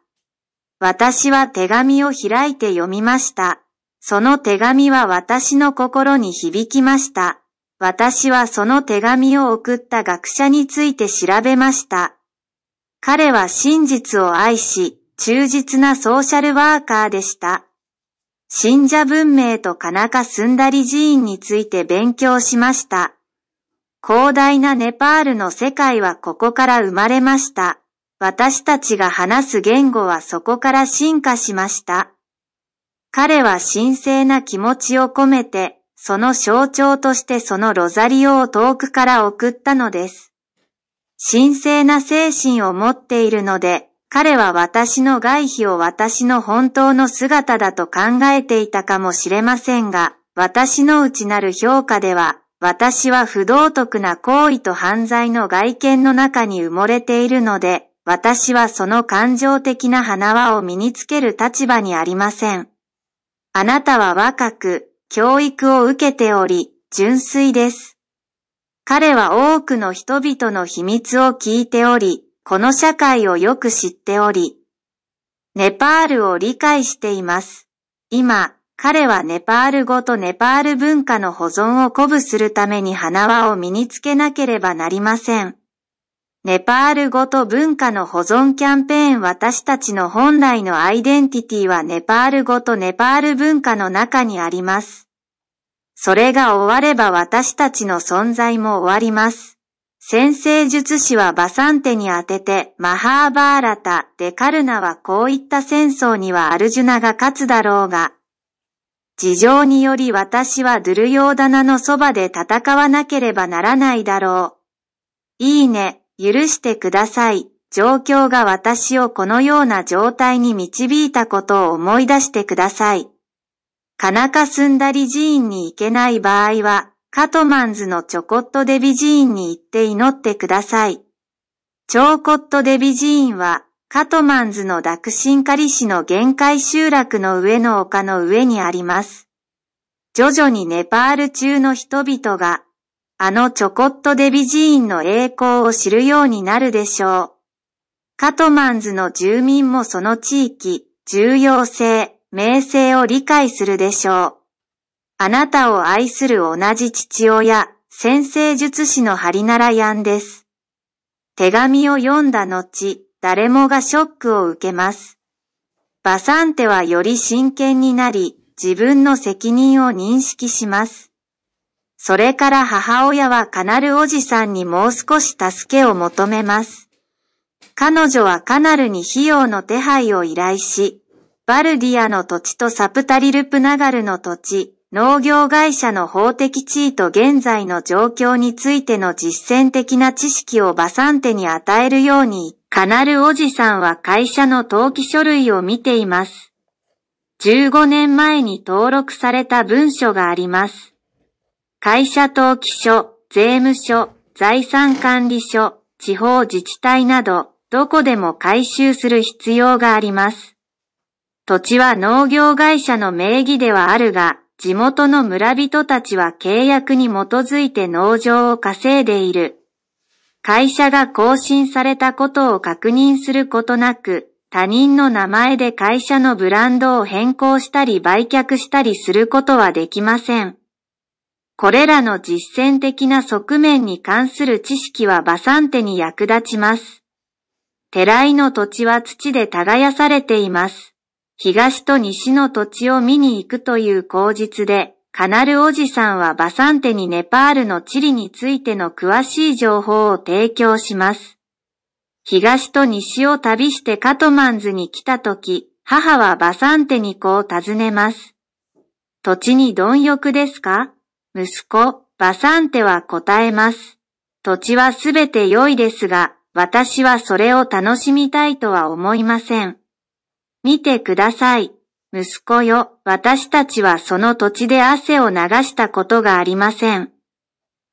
私は手紙を開いて読みました。その手紙は私の心に響きました。私はその手紙を送った学者について調べました。彼は真実を愛し、忠実なソーシャルワーカーでした。信者文明とカナカスンダリ寺院について勉強しました。広大なネパールの世界はここから生まれました。私たちが話す言語はそこから進化しました。彼は神聖な気持ちを込めて、その象徴としてそのロザリオを遠くから送ったのです。神聖な精神を持っているので、彼は私の外皮を私の本当の姿だと考えていたかもしれませんが、私の内なる評価では、私は不道徳な行為と犯罪の外見の中に埋もれているので、私はその感情的な花輪を身につける立場にありません。あなたは若く、教育を受けており、純粋です。彼は多くの人々の秘密を聞いており、この社会をよく知っており、ネパールを理解しています。今、彼はネパール語とネパール文化の保存を鼓舞するために花輪を身につけなければなりません。ネパール語と文化の保存キャンペーン私たちの本来のアイデンティティはネパール語とネパール文化の中にあります。それが終われば私たちの存在も終わります。先生術師はバサンテに当てて、マハーバーラタ、デカルナはこういった戦争にはアルジュナが勝つだろうが、事情により私はドゥルヨーダナのそばで戦わなければならないだろう。いいね。許してください。状況が私をこのような状態に導いたことを思い出してください。カナカスンダリ寺院に行けない場合は、カトマンズのチョコットデビ寺院に行って祈ってください。チョーコットデビ寺院は、カトマンズのダクシンカリ市の限界集落の上の丘の上にあります。徐々にネパール中の人々があのちょこっとデビ寺院の栄光を知るようになるでしょう。カトマンズの住民もその地域、重要性、名声を理解するでしょう。あなたを愛する同じ父親、先生術師のハリナラヤンです。手紙を読んだ後、誰もがショックを受けます。バサンテはより真剣になり、自分の責任を認識します。それから母親はカナルおじさんにもう少し助けを求めます。彼女はカナルに費用の手配を依頼し、バルディアの土地とサプタリルプナガルの土地、農業会社の法的地位と現在の状況についての実践的な知識をバサンテに与えるように、カナルおじさんは会社の登記書類を見ています。15年前に登録された文書があります。会社登記書、税務署、財産管理書、地方自治体など、どこでも回収する必要があります。土地は農業会社の名義ではあるが、地元の村人たちは契約に基づいて農場を稼いでいる。会社が更新されたことを確認することなく、他人の名前で会社のブランドを変更したり売却したりすることはできません。これらの実践的な側面に関する知識はバサンテに役立ちます。寺井の土地は土で耕されています。東と西の土地を見に行くという口実で、カナルおじさんはバサンテにネパールの地理についての詳しい情報を提供します。東と西を旅してカトマンズに来た時、母はバサンテにこう尋ねます。土地に貪欲ですか息子、バサンテは答えます。土地はすべて良いですが、私はそれを楽しみたいとは思いません。見てください。息子よ、私たちはその土地で汗を流したことがありません。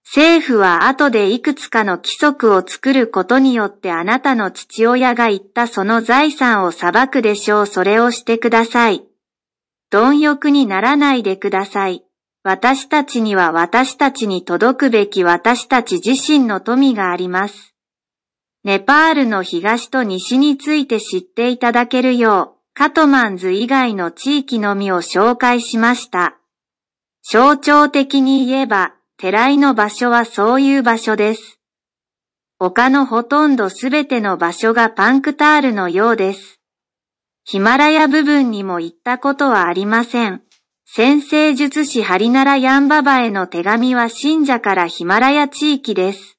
政府は後でいくつかの規則を作ることによってあなたの父親が言ったその財産を裁くでしょうそれをしてください。貪欲にならないでください。私たちには私たちに届くべき私たち自身の富があります。ネパールの東と西について知っていただけるよう、カトマンズ以外の地域のみを紹介しました。象徴的に言えば、寺井の場所はそういう場所です。他のほとんどすべての場所がパンクタールのようです。ヒマラヤ部分にも行ったことはありません。先生術師ハリナラヤンババへの手紙は信者からヒマラヤ地域です。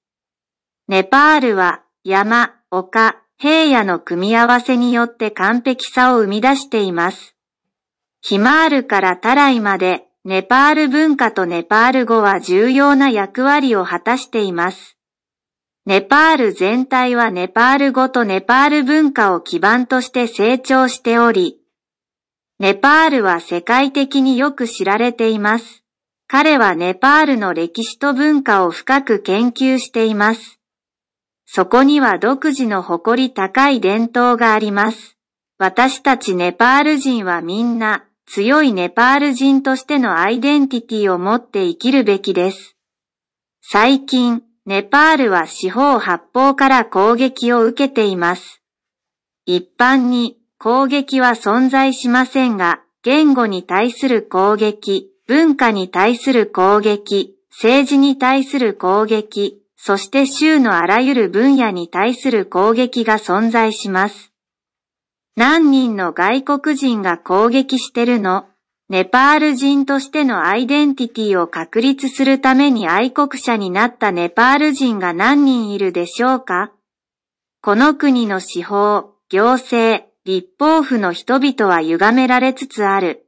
ネパールは山、丘、平野の組み合わせによって完璧さを生み出しています。ヒマールからタライまでネパール文化とネパール語は重要な役割を果たしています。ネパール全体はネパール語とネパール文化を基盤として成長しており、ネパールは世界的によく知られています。彼はネパールの歴史と文化を深く研究しています。そこには独自の誇り高い伝統があります。私たちネパール人はみんな強いネパール人としてのアイデンティティを持って生きるべきです。最近、ネパールは四方八方から攻撃を受けています。一般に攻撃は存在しませんが、言語に対する攻撃、文化に対する攻撃、政治に対する攻撃、そして州のあらゆる分野に対する攻撃が存在します。何人の外国人が攻撃してるのネパール人としてのアイデンティティを確立するために愛国者になったネパール人が何人いるでしょうかこの国の司法、行政、立法府の人々は歪められつつある。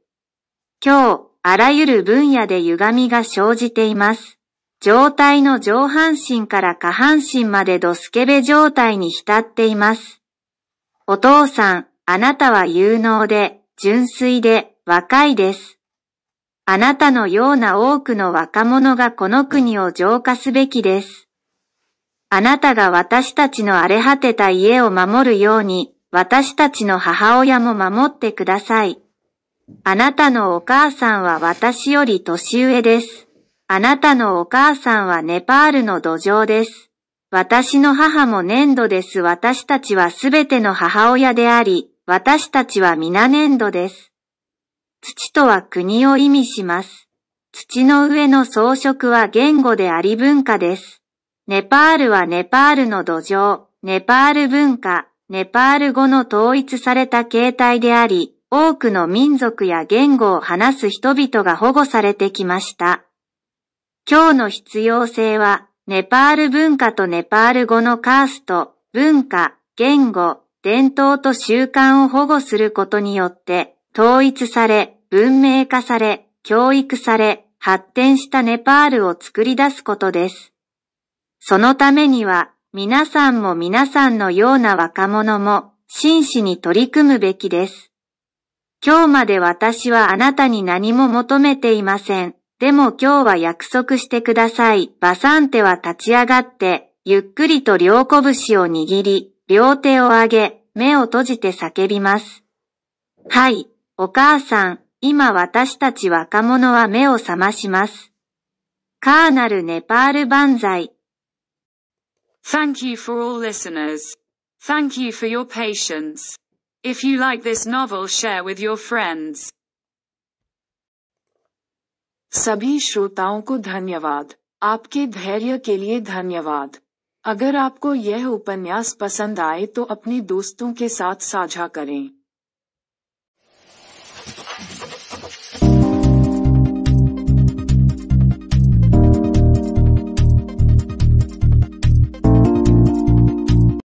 今日、あらゆる分野で歪みが生じています。状態の上半身から下半身までドスケベ状態に浸っています。お父さん、あなたは有能で、純粋で、若いです。あなたのような多くの若者がこの国を浄化すべきです。あなたが私たちの荒れ果てた家を守るように、私たちの母親も守ってください。あなたのお母さんは私より年上です。あなたのお母さんはネパールの土壌です。私の母も粘土です。私たちはすべての母親であり、私たちは皆粘土です。土とは国を意味します。土の上の装飾は言語であり文化です。ネパールはネパールの土壌、ネパール文化、ネパール語の統一された形態であり、多くの民族や言語を話す人々が保護されてきました。今日の必要性は、ネパール文化とネパール語のカースト、文化、言語、伝統と習慣を保護することによって、統一され、文明化され、教育され、発展したネパールを作り出すことです。そのためには、皆さんも皆さんのような若者も真摯に取り組むべきです。今日まで私はあなたに何も求めていません。でも今日は約束してください。バサンテは立ち上がって、ゆっくりと両拳を握り、両手を上げ、目を閉じて叫びます。はい、お母さん、今私たち若者は目を覚まします。カーナルネパール万歳。Thank you for all listeners. Thank you for your patience. If you like this novel share with your friends. सभी श्रोताओं को धन्यवाद आपके धैर्य के लिए धन्यवाद अगर आपको यह उपन्यास पसंद आए तो अपने दोस्तों के साथ साझा करें